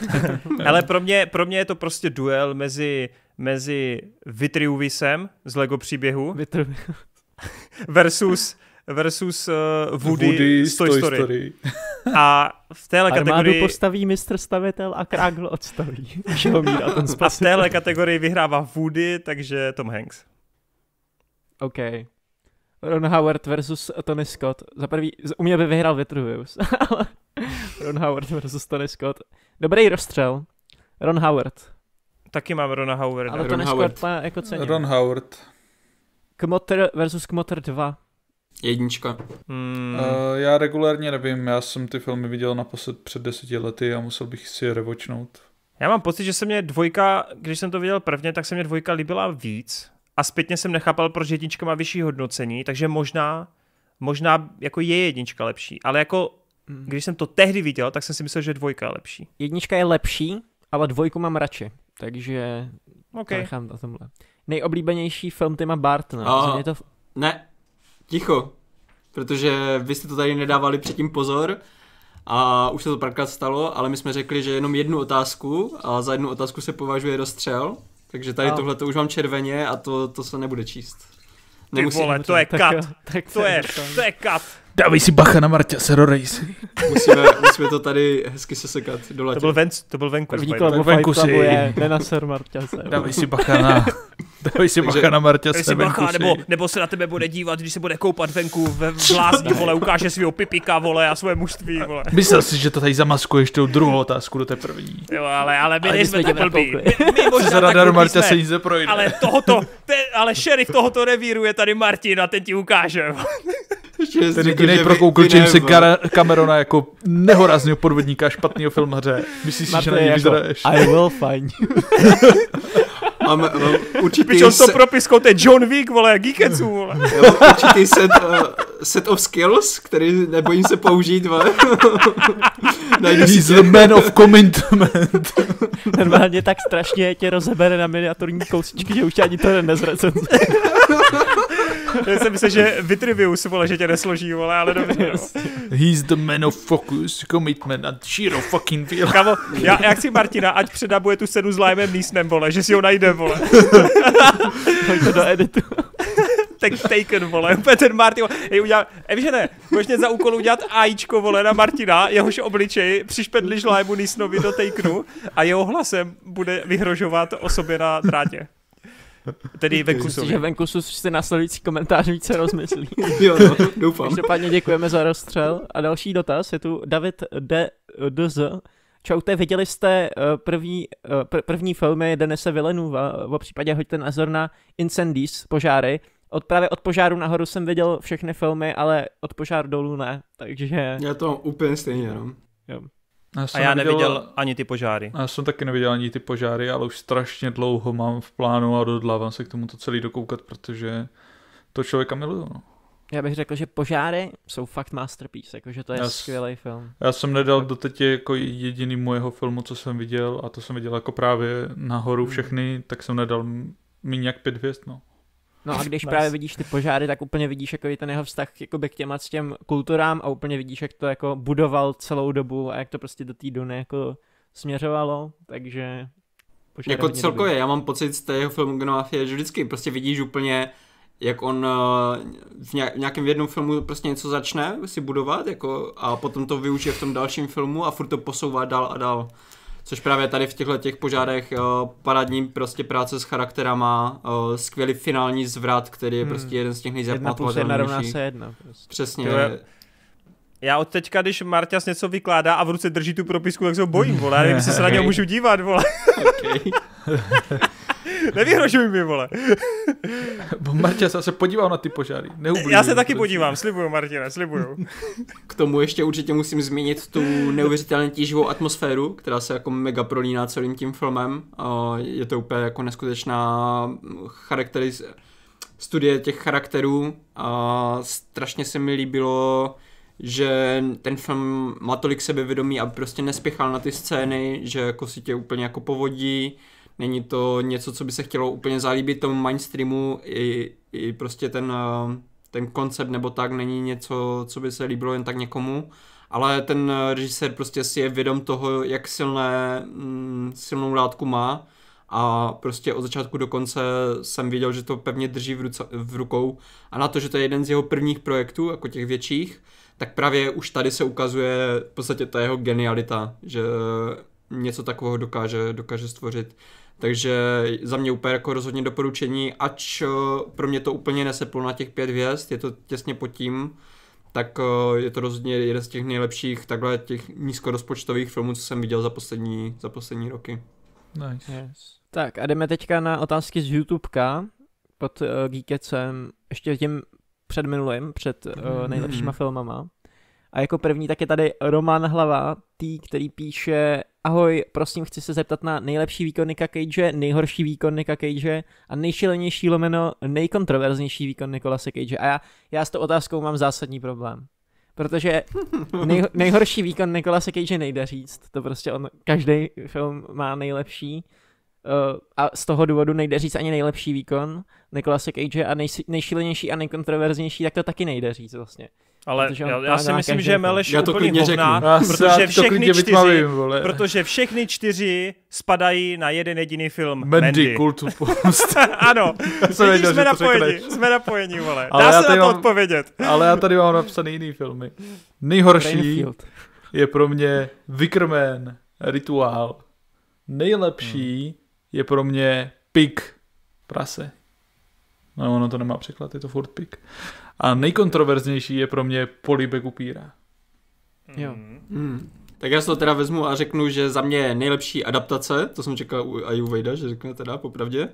ale pro mě, pro mě je to prostě duel mezi, mezi Vitriuvisem z Lego příběhu Vitru... versus versus uh, Woody, Woody z Toy Story. Story. A v téhle Armádu kategorii... postaví mistr stavitel a Kragl odstaví. a, ten a v téhle kategorii vyhrává Woody, takže Tom Hanks. OK. Ron Howard versus Tony Scott. Za prvý, u mě by vyhrál Vitruvius, ale Ron Howard versus Tony Scott. Dobrý rozstřel. Ron Howard. Taky mám Rona Howarda. Ale Ron Tony Howard. Scott má jako Ron Howard. Kmotr versus Kmotr 2. Jednička. Hmm. Uh, já regulárně nevím, já jsem ty filmy viděl naposled před deseti lety a musel bych si je revočnout. Já mám pocit, že se mě dvojka, když jsem to viděl prvně, tak se mě dvojka líbila víc a zpětně jsem nechápal, proč jednička má vyšší hodnocení, takže možná, možná jako je jednička lepší, ale jako hmm. když jsem to tehdy viděl, tak jsem si myslel, že dvojka je lepší. Jednička je lepší, ale dvojku mám radši, takže okay. to nechám na tomhle. Nejoblíbenější film Tima Bartna, oh. Ah. je to... Ne, ticho, protože vy jste to tady nedávali předtím pozor a už se to párkrát stalo, ale my jsme řekli, že jenom jednu otázku a za jednu otázku se považuje rozstřel, takže tady no. tohle to už mám červeně a to, to se nebude číst. Nemusím... Ty vole, to je kat, tak, tak to, je, to je kat. Dávej si bacha na Marta, se Musíme, musíme to tady hezky sesekat do latě. To byl, ven, to byl venku. První kolabo venku si. ne na Sero Martě, Dávej si bacha na... Dávej si bacha na Martě, Sero si bacha, nebo, nebo se na tebe bude dívat, když se bude koupat venku ve blázni, vole, ukáže svého pipika, vole, a svoje mužství, vole. Myslel si, že to tady zamaskuješ tou druhou otázku do té první. Jo, ale, ale my ale nejsme tak blbí. My, my možná Zradar tak Martě se nic neprojde. Ale tohoto, te, ale šerif tohoto revíru je tady Martin a ten ti ukáže. Ještě pro Google Jamesa Car- Camerona jako nehorázného podvodníka, špatného filmaře. Myslíš si, že na něj jako, vyzeráš? I will find you. Mám, mám určitý on to propiskou, to je John Wick, vole, geeketsu, vole. Jo, určitý set, uh, set of skills, který nebojím se použít, vole. He's the man of commitment. Normálně tak strašně tě rozebere na miniaturní kousičky, že už ani to nezrecenzuje. Já jsem myslel, že Vitrivius, vole, že tě nesloží, vole, ale dobře. No. He's the man of focus, commitment and sheer of fucking will. Kamo, já, já chci Martina, ať předabuje tu scénu s Limem Neesnem, vole, že si ho najde, vole. Pojď to do editu tak taken, vole, úplně ten Martin, hej, udělal, hej, že ne, možná za úkol udělat ajíčko, vole, na Martina, jehož obličej přišpedliš Lajmu Nisnovi do takenu a jeho hlasem bude vyhrožovat osobě na drátě. Tedy Venkusu. že Venkusu si následující komentář více rozmyslí. jo, no, doufám. Každopádně děkujeme za rozstřel. A další dotaz je tu David D. DZ. Čaute, viděli jste eh, první, eh, pr- první filmy Denise Villeneuve, v případě Hoďte názor na Incendies, požáry. Od, právě od požáru nahoru jsem viděl všechny filmy, ale od požáru dolů ne, takže... Já to úplně stejně, no. Jo. Já a já neviděl, neviděl ani ty požáry. Já jsem taky neviděl ani ty požáry, ale už strašně dlouho mám v plánu a dodlávám se k tomu to celý dokoukat, protože to člověka miluje. No. Já bych řekl, že požáry jsou fakt masterpiece, jakože to je skvělý film. Já jsem nedal do teď jako jediný mojeho filmu, co jsem viděl, a to jsem viděl jako právě nahoru mm. všechny, tak jsem nedal míň jak pět hvězd, no. No a když nice. právě vidíš ty požáry, tak úplně vidíš jako ten jeho vztah jakoby k těma s těm kulturám a úplně vidíš, jak to jako budoval celou dobu a jak to prostě do té Duny jako směřovalo, takže požáry Jako celkově, dobrý. já mám pocit z té jeho filmografie, že vždycky prostě vidíš úplně jak on eh, v nějakém jednom filmu prostě něco začne si budovat jako, a potom to využije v tom dalším filmu a furt to posouvá dál a dál což právě tady v těchto těch požárech uh, eh, parádní prostě práce s charakterama, uh, skvělý finální zvrat, který je hmm. prostě jeden z těch nejzapamatovatelnějších. Jedna plus jedna se jedna. Prostě. Přesně. Je... Já od teďka, když Marťas něco vykládá a v ruce drží tu propisku, tak se ho bojím, vole. Já nevím, jestli se na něj můžu dívat, vole. Nevyhrožuj mi, vole. Martina se podíval na ty požáry. Neublížím, Já se taky prostě. podívám, slibuju, Martina, slibuju. K tomu ještě určitě musím zmínit tu neuvěřitelně tíživou atmosféru, která se jako mega prolíná celým tím filmem. Je to úplně jako neskutečná charakteriz... studie těch charakterů a strašně se mi líbilo že ten film má tolik sebevědomí a prostě nespěchal na ty scény, že jako si tě úplně jako povodí, Není to něco, co by se chtělo úplně zalíbit tomu mainstreamu, i, i prostě ten, eh, ten koncept nebo tak není něco, co by se líbilo jen tak někomu, ale ten eh, režisér prostě si je vědom toho, jak silné, mm, silnou látku má a prostě od začátku do konce jsem viděl, že to pevně drží v, ruce, v rukou a na to, že to je jeden z jeho prvních projektů, jako těch větších, tak právě už tady se ukazuje v podstatě ta jeho genialita, že eh, něco takového dokáže, dokáže stvořit. Takže za mě úplně jako rozhodně doporučení, ač eh, pro mě to úplně neseplo na těch pět hvězd, je to těsně pod tím, tak eh, je to rozhodně jeden z těch nejlepších takhle těch nízkorozpočtových filmů, co jsem viděl za poslední, za poslední roky. Nice. Yes. Tak a jdeme teďka na otázky z YouTubeka pod uh, Geekecem, ještě tím minulým, před uh, nejlepšíma mm. filmama. A jako první tak je tady Roman Hlava, tý, který píše Ahoj, prosím, chci se zeptat na nejlepší výkon Nika Cage, nejhorší výkon Nika Cage a nejšilenější lomeno nejkontroverznější výkon Nikola Cage. A já, já s tou otázkou mám zásadní problém. Protože nej, nejhorší výkon Nikola Cage nejde říct. To prostě on, každý film má nejlepší. Uh, a z toho důvodu nejde říct ani nejlepší výkon Nikola Cage a nej, nejšilenější a nejkontroverznější, tak to taky nejde říct vlastně. Ale já, já si myslím, že Meleš je to úplně hovná, protože, všechny čtyři, vytmavím, vole. protože všechny čtyři spadají na jeden jediný film. Mandy, Mandy. post. Ano, Jsme věděl, jsme napojeni, jsme napojeni, vole. Ale Dá já se na to mám, odpovědět. ale já tady mám napsané jiný filmy. Nejhorší Rainfield. je pro mě Vikrmen Rituál. Nejlepší hmm. je pro mě Pik prase. No, ono to nemá překlad, je to furt pik. A nejkontroverznější je pro mě políbek upíra. Jo. Mm. Hmm. Tak já se to teda vezmu a řeknu, že za mě nejlepší adaptace, to jsem čekal u Ayurveda, že řekne teda popravdě.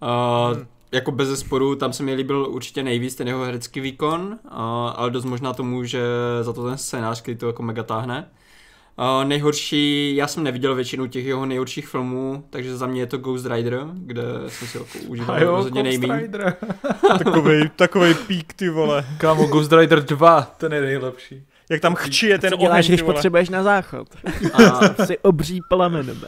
Uh, hmm. Jako bez zesporu, tam se mi líbil určitě nejvíc ten jeho herecký výkon, uh, ale dost možná tomu, že za to ten scénář, který to jako mega táhne nejhorší, já jsem neviděl většinu těch jeho nejhorších filmů, takže za mě je to Ghost Rider, kde jsem si ho jako užíval jo, rozhodně nejméně. takovej, takovej pík, ty vole. Kámo, Ghost Rider 2, ten je nejlepší. Jak tam chči je ten děláš, když potřebuješ na záchod? A si obří plamen.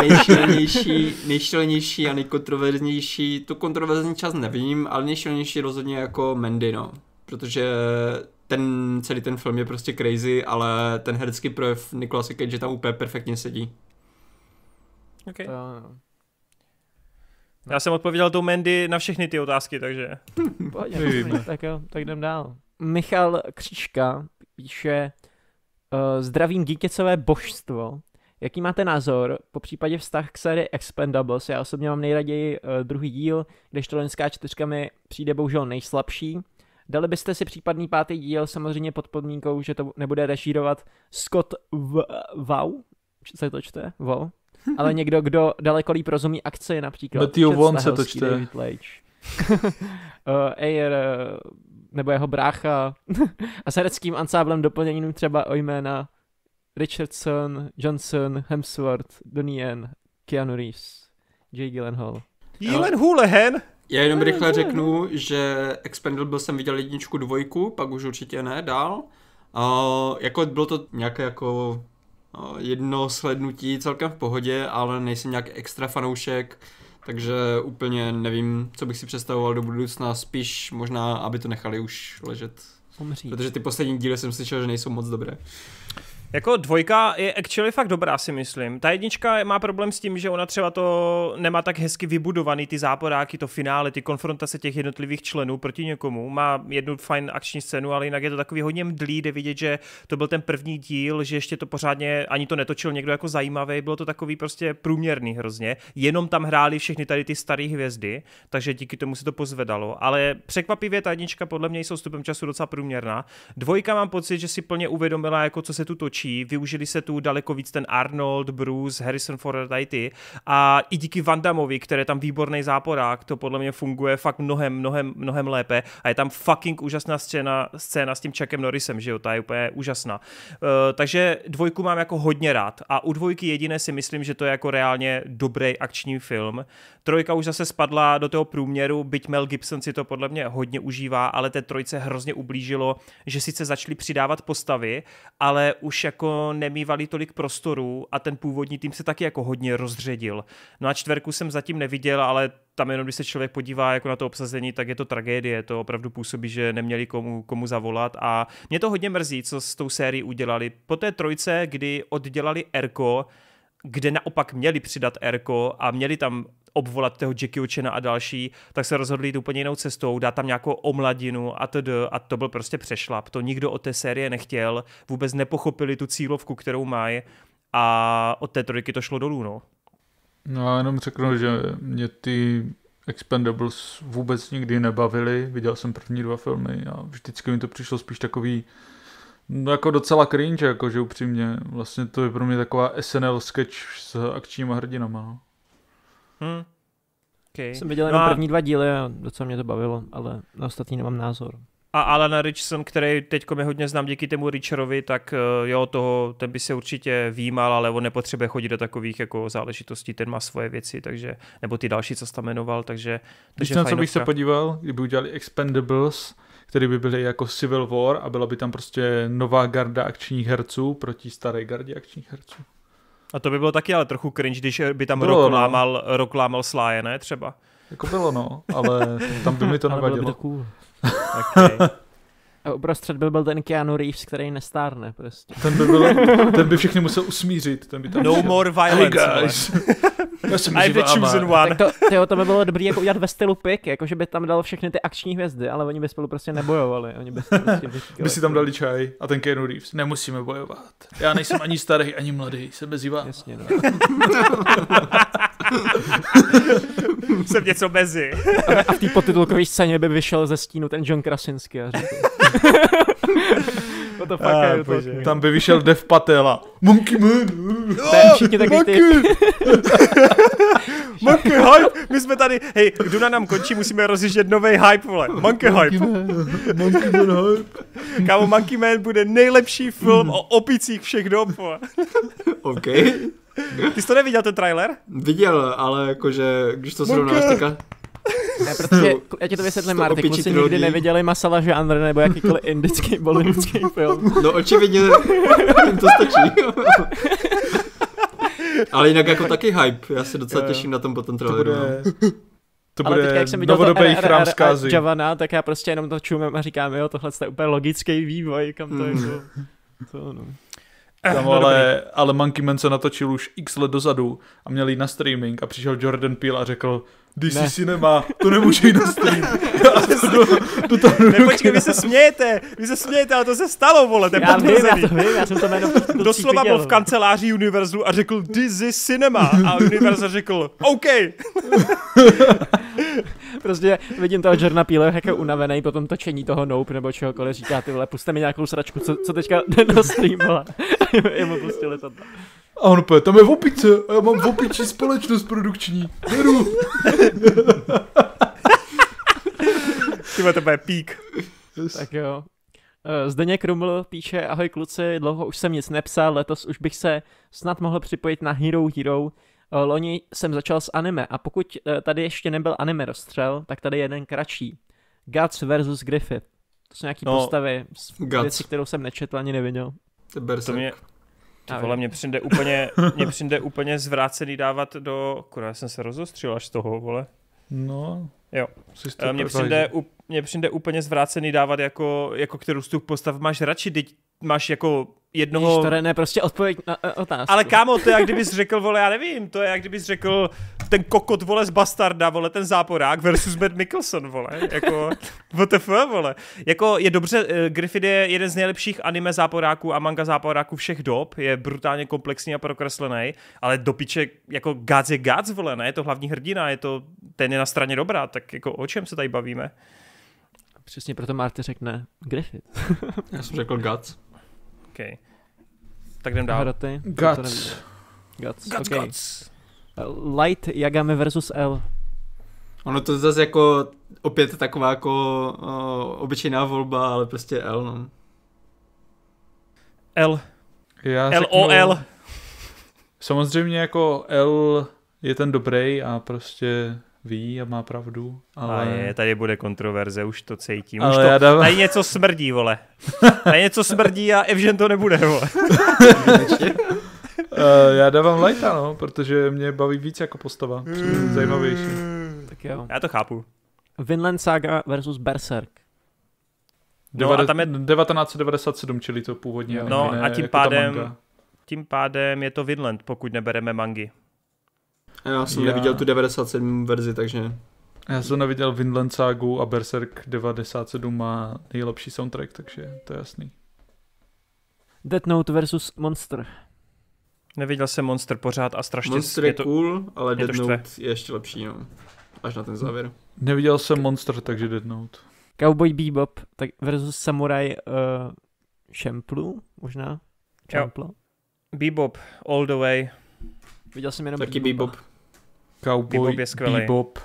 nejšilnější, nejšilnější a nejkontroverznější, tu kontroverzní čas nevím, ale nejšilnější rozhodně jako Mendy, no. Protože ten celý ten film je prostě crazy, ale ten herecký projev Nikolase Cage tam úplně perfektně sedí. Okay. To, no. Já jsem odpověděl tou Mandy na všechny ty otázky, takže... Pohodě, tak jo, tak jdem dál. Michal Křížka píše uh, Zdravím dítěcové božstvo. Jaký máte názor, po případě vztah k sérii Expendables? Já osobně mám nejraději uh, druhý díl, kdežto loňská čtyřka mi přijde bohužel nejslabší. Dali byste si případný pátý díl samozřejmě pod podmínkou, že to nebude rešírovat Scott v- co se to čte? Vau? Ale někdo, kdo daleko líp rozumí akce, například. Matthew Vaughn se to čte. David Lage. uh, Ayer, eh, nebo jeho brácha a s hereckým ansáblem doplněním třeba o jména Richardson, Johnson, Hemsworth, Donnie Keanu Reeves, Jay Gyllenhaal. Jelen Hulehen? Já jenom rychle řeknu, že Expendable jsem viděl jedničku, dvojku, pak už určitě ne, dál. Uh, jako bylo to nějaké jako uh, jedno slednutí celkem v pohodě, ale nejsem nějak extra fanoušek, takže úplně nevím, co bych si představoval do budoucna, spíš možná, aby to nechali už ležet. Umřít. Protože ty poslední díly jsem slyšel, že nejsou moc dobré. Jako dvojka je actually fakt dobrá, si myslím. Ta jednička má problém s tím, že ona třeba to nemá tak hezky vybudovaný, ty záporáky, to finále, ty konfrontace těch jednotlivých členů proti někomu. Má jednu fajn akční scénu, ale jinak je to takový hodně mdlý, jde vidět, že to byl ten první díl, že ještě to pořádně ani to netočil někdo jako zajímavý, bylo to takový prostě průměrný hrozně. Jenom tam hráli všechny tady ty staré hvězdy, takže díky tomu se to pozvedalo. Ale překvapivě ta jednička podle mě jsou stupem času docela průměrná. Dvojka mám pocit, že si plně uvědomila, jako co se tu točí větší, využili se tu daleko víc ten Arnold, Bruce, Harrison Ford a ty. A i díky Vandamovi, který je tam výborný záporák, to podle mě funguje fakt mnohem, mnohem, mnohem lépe. A je tam fucking úžasná scéna, scéna s tím Chuckem Norrisem, že jo, ta je úplně úžasná. Uh, takže dvojku mám jako hodně rád. A u dvojky jediné si myslím, že to je jako reálně dobrý akční film. Trojka už zase spadla do toho průměru, byť Mel Gibson si to podle mě hodně užívá, ale té trojce hrozně ublížilo, že sice začali přidávat postavy, ale už jako jako nemývali tolik prostoru a ten původní tým se taky jako hodně rozředil. No a čtverku jsem zatím neviděl, ale tam jenom když se člověk podívá jako na to obsazení, tak je to tragédie, to opravdu působí, že neměli komu, komu zavolat a mě to hodně mrzí, co s tou sérií udělali. Po té trojce, kdy oddělali Erko, kde naopak měli přidat Erko a měli tam obvolat toho Jackie Chena a další, tak se rozhodli jít úplně jinou cestou, dát tam nějakou omladinu a td. A to byl prostě přešlap. To nikdo od té série nechtěl, vůbec nepochopili tu cílovku, kterou mají a od té trojky to šlo dolů, no. No a jenom řeknu, že mě ty Expendables vůbec nikdy nebavili. Viděl jsem první dva filmy a vždycky mi to přišlo spíš takový No, jako docela cringe, jakože upřímně. Vlastně to je pro mě taková SNL sketch s akčníma hrdinama. No. Hmm. Okay. Jsem viděl no a... první dva díly a docela mě to bavilo, ale na ostatní nemám názor. A Alan Richson, který teď mě hodně znám díky tomu Richerovi, tak eh, jo, toho, ten by se určitě výmal, ale on nepotřebuje chodit do takových jako záležitostí, ten má svoje věci, takže, nebo ty další, co jste jmenoval, takže... takže Víš, na co bych se podíval, kdyby udělali Expendables, který by byly jako Civil War a byla by tam prostě nová garda akčních herců proti staré gardě akčních herců. A to by bylo taky ale trochu cringe, když by tam bylo, rok, no. lámal, rok lámal sláje, ne třeba? Jako bylo, no, ale tam by mi to nevadilo. Ale bylo by to cool. okay. A uprostřed by byl ten Keanu Reeves, který nestárne prostě. Ten by, byl, ten by všechny musel usmířit. Ten by tam no šel. more violence. Hey guys, já jsem I've the chosen one. Tak to, tyjo, to by bylo dobrý jako udělat ve stylu pik, jako že by tam dal všechny ty akční hvězdy, ale oni by spolu prostě nebojovali. Oni by, prostě by si tam dali čaj a ten Keanu Reeves. Nemusíme bojovat. Já nejsem ani starý, ani mladý, jsem mezi Jasně, no. jsem něco mezi. a v té potitulkové scéně by vyšel ze stínu ten John Krasinski a řekl. What the fuck ah, Tam by vyšel Dev Patel Monkey Man. Ten všichni taky Monkey. ty. Monkey Hype, my jsme tady, hej, Duna nám končí, musíme rozjíždět nový hype, vole. Monkey, Monkey Hype. Man. Monkey Man Hype. Kámo, Monkey Man bude nejlepší film o opicích všech dob, vole. OK. Ty jsi to neviděl, ten trailer? Viděl, ale jakože, když to srovnáš, tak ne, protože, já ti to vysvětlím, Marty, kluci nikdy neviděli Masala žánr nebo jakýkoliv indický bollywoodský film. No očividně jim to stačí. Ale jinak jako taky hype, já se docela těším na tom potom trailer. To bude... No. To bude Ale teďka, jak jsem viděl to to chrám a Javana, tak já prostě jenom to čumím a říkám, jo, tohle je úplně logický vývoj, kam to mm. je. No. To, no. Tam eh, no, no ale, ale Monkey Man se natočil už x let dozadu a měl jít na streaming a přišel Jordan Peele a řekl, DC ne. si nemá, to nemůže jít na stream. do, do toho ne, počkej, vy se smějete, vy se smějete, ale to se stalo, vole, to je já vím, já to vím, já jsem to jméno Doslova byl v kanceláři Univerzu a řekl DC Cinema a Universal řekl OK. prostě vidím toho Jorna Píle, jak je unavený po tom točení toho Nope nebo čehokoliv, říká ty vole, puste mi nějakou sračku, co, co teďka jde na stream, vole. Jemu pustili to. A on úplně, tam je opice, a já mám opici společnost produkční. Jedu. Ty to bude pík. Yes. Tak jo. Eh, Zdeněk Ruml píše, ahoj kluci, dlouho už jsem nic nepsal, letos už bych se snad mohl připojit na Hero Hero. Eh, Loni jsem začal s anime a pokud eh, tady ještě nebyl anime rozstřel, tak tady jeden kratší. Guts versus Griffith. To jsou nějaký no, postavy, věci, kterou jsem nečetl ani neviděl. To, to mě, to vole, mě přijde úplně, mě přijde úplně zvrácený dávat do... Kurva, já jsem se rozostřil až z toho, vole. No. Jo. Eh, Mně přijde, mně přijde úplně zvrácený dávat jako, jako kterou z těch postav máš radši, teď máš jako jednoho... Ježiš, to ne, prostě odpověď na uh, otázku. Ale kámo, to je jak kdybys řekl, vole, já nevím, to je jak kdybys řekl ten kokot, vole, z Bastarda, vole, ten záporák versus Matt Mickelson, vole, jako, WTF, vole. Jako je dobře, eh, Griffith je jeden z nejlepších anime záporáků a manga záporáků všech dob, je brutálně komplexní a prokreslený, ale do piče, jako Gac je Gac, vole, ne, je to hlavní hrdina, je to, ten je na straně dobrá, tak jako o čem se tady bavíme? Přesně proto Marty řekne Griffith. Já jsem řekl Guts. OK. Tak jdem dál. Hroty. Guts. Guts. Guts, okay. Guts. Eh, Light Yagami versus L. Ono to zase jako opět taková jako uh, obyčejná volba, ale prostě L, no. L. Já L-O-L. Řeknu, samozřejmě jako L je ten dobrý a prostě ví a má pravdu. Ale... A je, tady bude kontroverze, už to cítím. Ale už to, dám... Tady něco smrdí, vole. Tady něco smrdí a Evžen to nebude, vole. uh, já dávám Lighta, no, protože mě baví víc jako postava. zajímavější. Mm. Tak jo. Já to chápu. Vinland Saga versus Berserk. No, Deva- a tam je... 1997, čili to původně. No ne, a tím jako pádem tím pádem je to Vinland, pokud nebereme mangy. Já jsem já... neviděl tu 97 verzi, takže... Já jsem neviděl Vinland Sagu a Berserk 97 má nejlepší soundtrack, takže to je jasný. Death Note versus Monster. Neviděl jsem Monster pořád a strašně... Monster je, je to, cool, ale Death Note je ještě lepší, no. Až na ten závěr. Neviděl jsem Monster, takže Death Note. Cowboy Bebop tak versus Samurai uh, možná? Shamplu? Bebop, all the way. Viděl jsem jenom Taky Bebop. Bebop. Cowboy, Bebop je skvělý. Bebop.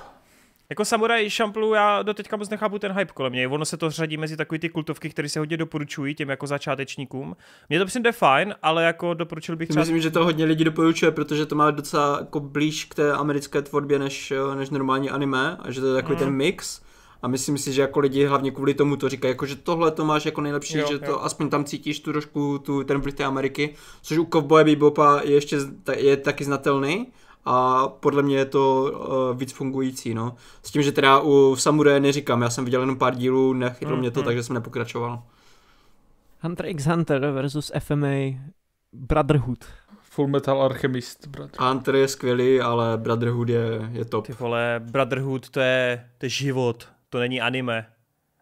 Jako Samurai Champloo já do teďka moc nechápu ten hype kolem něj. Ono se to řadí mezi takový ty kultovky, které se hodně doporučují těm jako začátečníkům. Mně to přijde fajn, ale jako doporučil bych třeba... Myslím, že to hodně lidí doporučuje, protože to má docela jako blíž k té americké tvorbě než, eh, než normální anime a že to je takový mm. ten mix. A myslím si, že jako lidi hlavně kvůli tomu to říkají, jako že tohle to máš jako nejlepší, jo, že jo. to aspoň tam cítíš tu trošku tu ten vliv té Ameriky, což u Cowboy Bebopa je ještě je taky znatelný, a podle mě je to uh, víc fungující, no. S tím, že teda u Samuraje neříkám, já jsem viděl jenom pár dílů, nechytlo mm, mě to, mm. takže jsem nepokračoval. Hunter x Hunter versus FMA Brotherhood. Full Metal Archemist bratr. Hunter je skvělý, ale Brotherhood je, je top. Ty vole, Brotherhood to je, to je život, to není anime.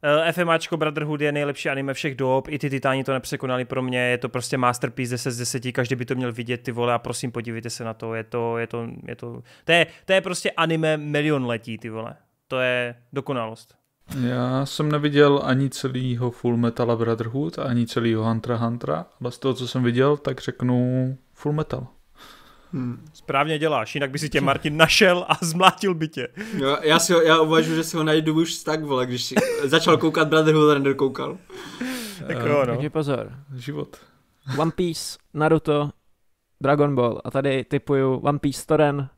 Eh, FMAčko Brotherhood je nejlepší anime všech dob, i ty Titáni to nepřekonali pro mě, je to prostě masterpiece 10 z 10, každý by to měl vidět, ty vole, a prosím podívejte se na to, je to, je to, je to, to je, to je prostě anime milion letí, ty vole, to je dokonalost. Já jsem neviděl ani celýho Full Metal Brotherhood, ani celýho Huntera Huntera, ale z toho, co jsem viděl, tak řeknu Full Metal. Hmm. Správně děláš, jinak by si tě Martin našel a zmlátil by tě. Jo, já, si ho, já uvažuji, že si ho najdu už tak, vole, když si začal koukat Brotherhood Render koukal. tak jo, no. Takže pozor. Život. One Piece, Naruto, Dragon Ball a tady typuju One Piece Toren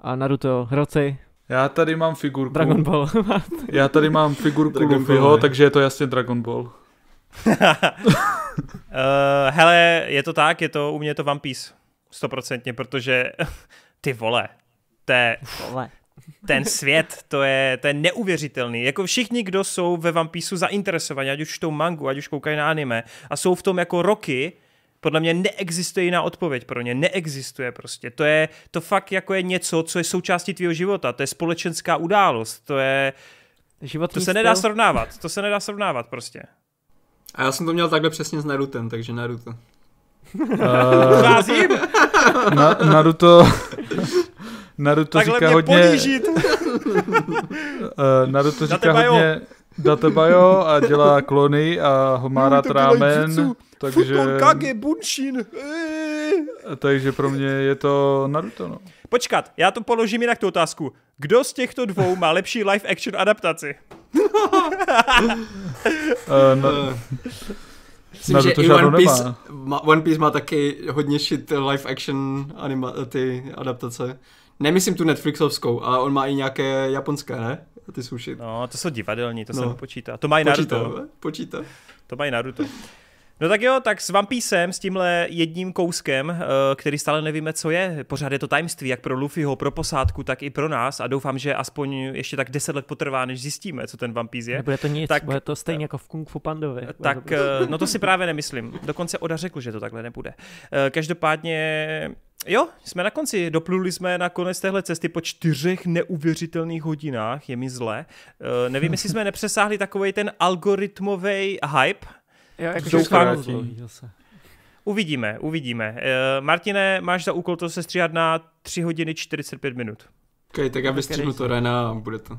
a Naruto Hroci. Já tady mám figurku. Dragon Ball. já tady mám figurku Luffyho, takže je to jasně Dragon Ball. uh, hele, je to tak, je to u mě je to One Piece stoprocentně, protože ty vole, to je, ten svět, to je, to je neuvěřitelný. Jako všichni, kdo jsou ve One Piece zainteresovaní, ať už tou mangu, ať už koukají na anime a jsou v tom jako roky, podle mě neexistuje jiná odpověď pro ně, neexistuje prostě. To je, to fakt jako je něco, co je součástí tvého života, to je společenská událost, to je, Životní to se styl. nedá srovnávat, to se nedá srovnávat prostě. A já jsem to měl takhle přesně s Narutem, takže Naruto. Vázím? Eh, na, Naruto... Naruto Takhle říká hodně... Podížit. Eh, Naruto říká Databayo. hodně Databayo a dělá klony a Homara rád Tramen. Takže... Kage Bunshin. Eh. Takže pro mě je to Naruto, no. Počkat, já to položím jinak tu otázku. Kdo z těchto dvou má lepší live action adaptaci? uh, no. Myslím, že i One Piece, nemá. One Piece má taky hodně shit live action anima, ty adaptace. Nemyslím tu Netflixovskou, ale on má i nějaké japonské, ne? Ty jsou shit. No, to jsou divadelní, to no. se počítá. To mají počítá, Naruto. Počítá. To mají Naruto. No tak jo, tak s Vampísem, s tímhle jedním kouskem, eh, který stále nevíme, co je, pořád je to tajemství, jak pro Luffyho, pro posádku, tak i pro nás a doufám, že aspoň ještě tak deset let potrvá, než zjistíme, co ten Vampís je. Bude to nic, tak, bude to stejně jako v Kung Fu Pandovi. Tak, prostě- eh, no to si právě nemyslím. Dokonce Oda řekl, že to takhle nebude. Eh, každopádně Jo, jsme na konci. Dopluli jsme na konec téhle cesty po čtyřech neuvěřitelných hodinách, je mi zle. nevím, jestli jsme nepřesáhli takový ten algoritmový hype, Jo, jako Doufám, Uvidíme, uvidíme. Uh, Martine, máš za úkol to se stříhat na 3 hodiny 45 minut. Ok, tak já vystřihnu to Rena a bude to.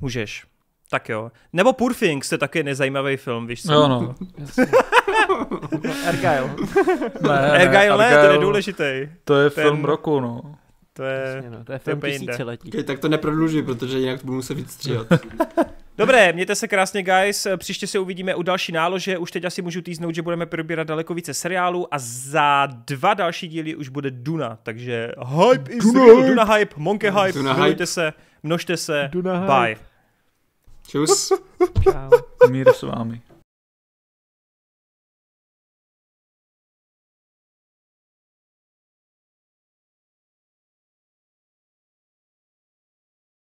Můžeš. Tak jo. Nebo Poor Things, to je taky nezajímavý film, víš co? Jo, no. Argyle. Ne, ne, ne, to je důležitý. To je Ten... film roku, no. To je, Jasně, no, to je film to je tisíciletí. Okay, tak to neprodluží, protože jinak to budu muset víc stříhat. Dobré, mějte se krásně, guys. Příště se uvidíme u další nálože. Už teď asi můžu týznout, že budeme probírat daleko více seriálů a za dva další díly už bude Duna. Takže hype is Duna, real. Duna hype, Monkey hype. Duna hype. se, množte se. Duna Bye. Hype. Čus. Čau. Mír s vámi.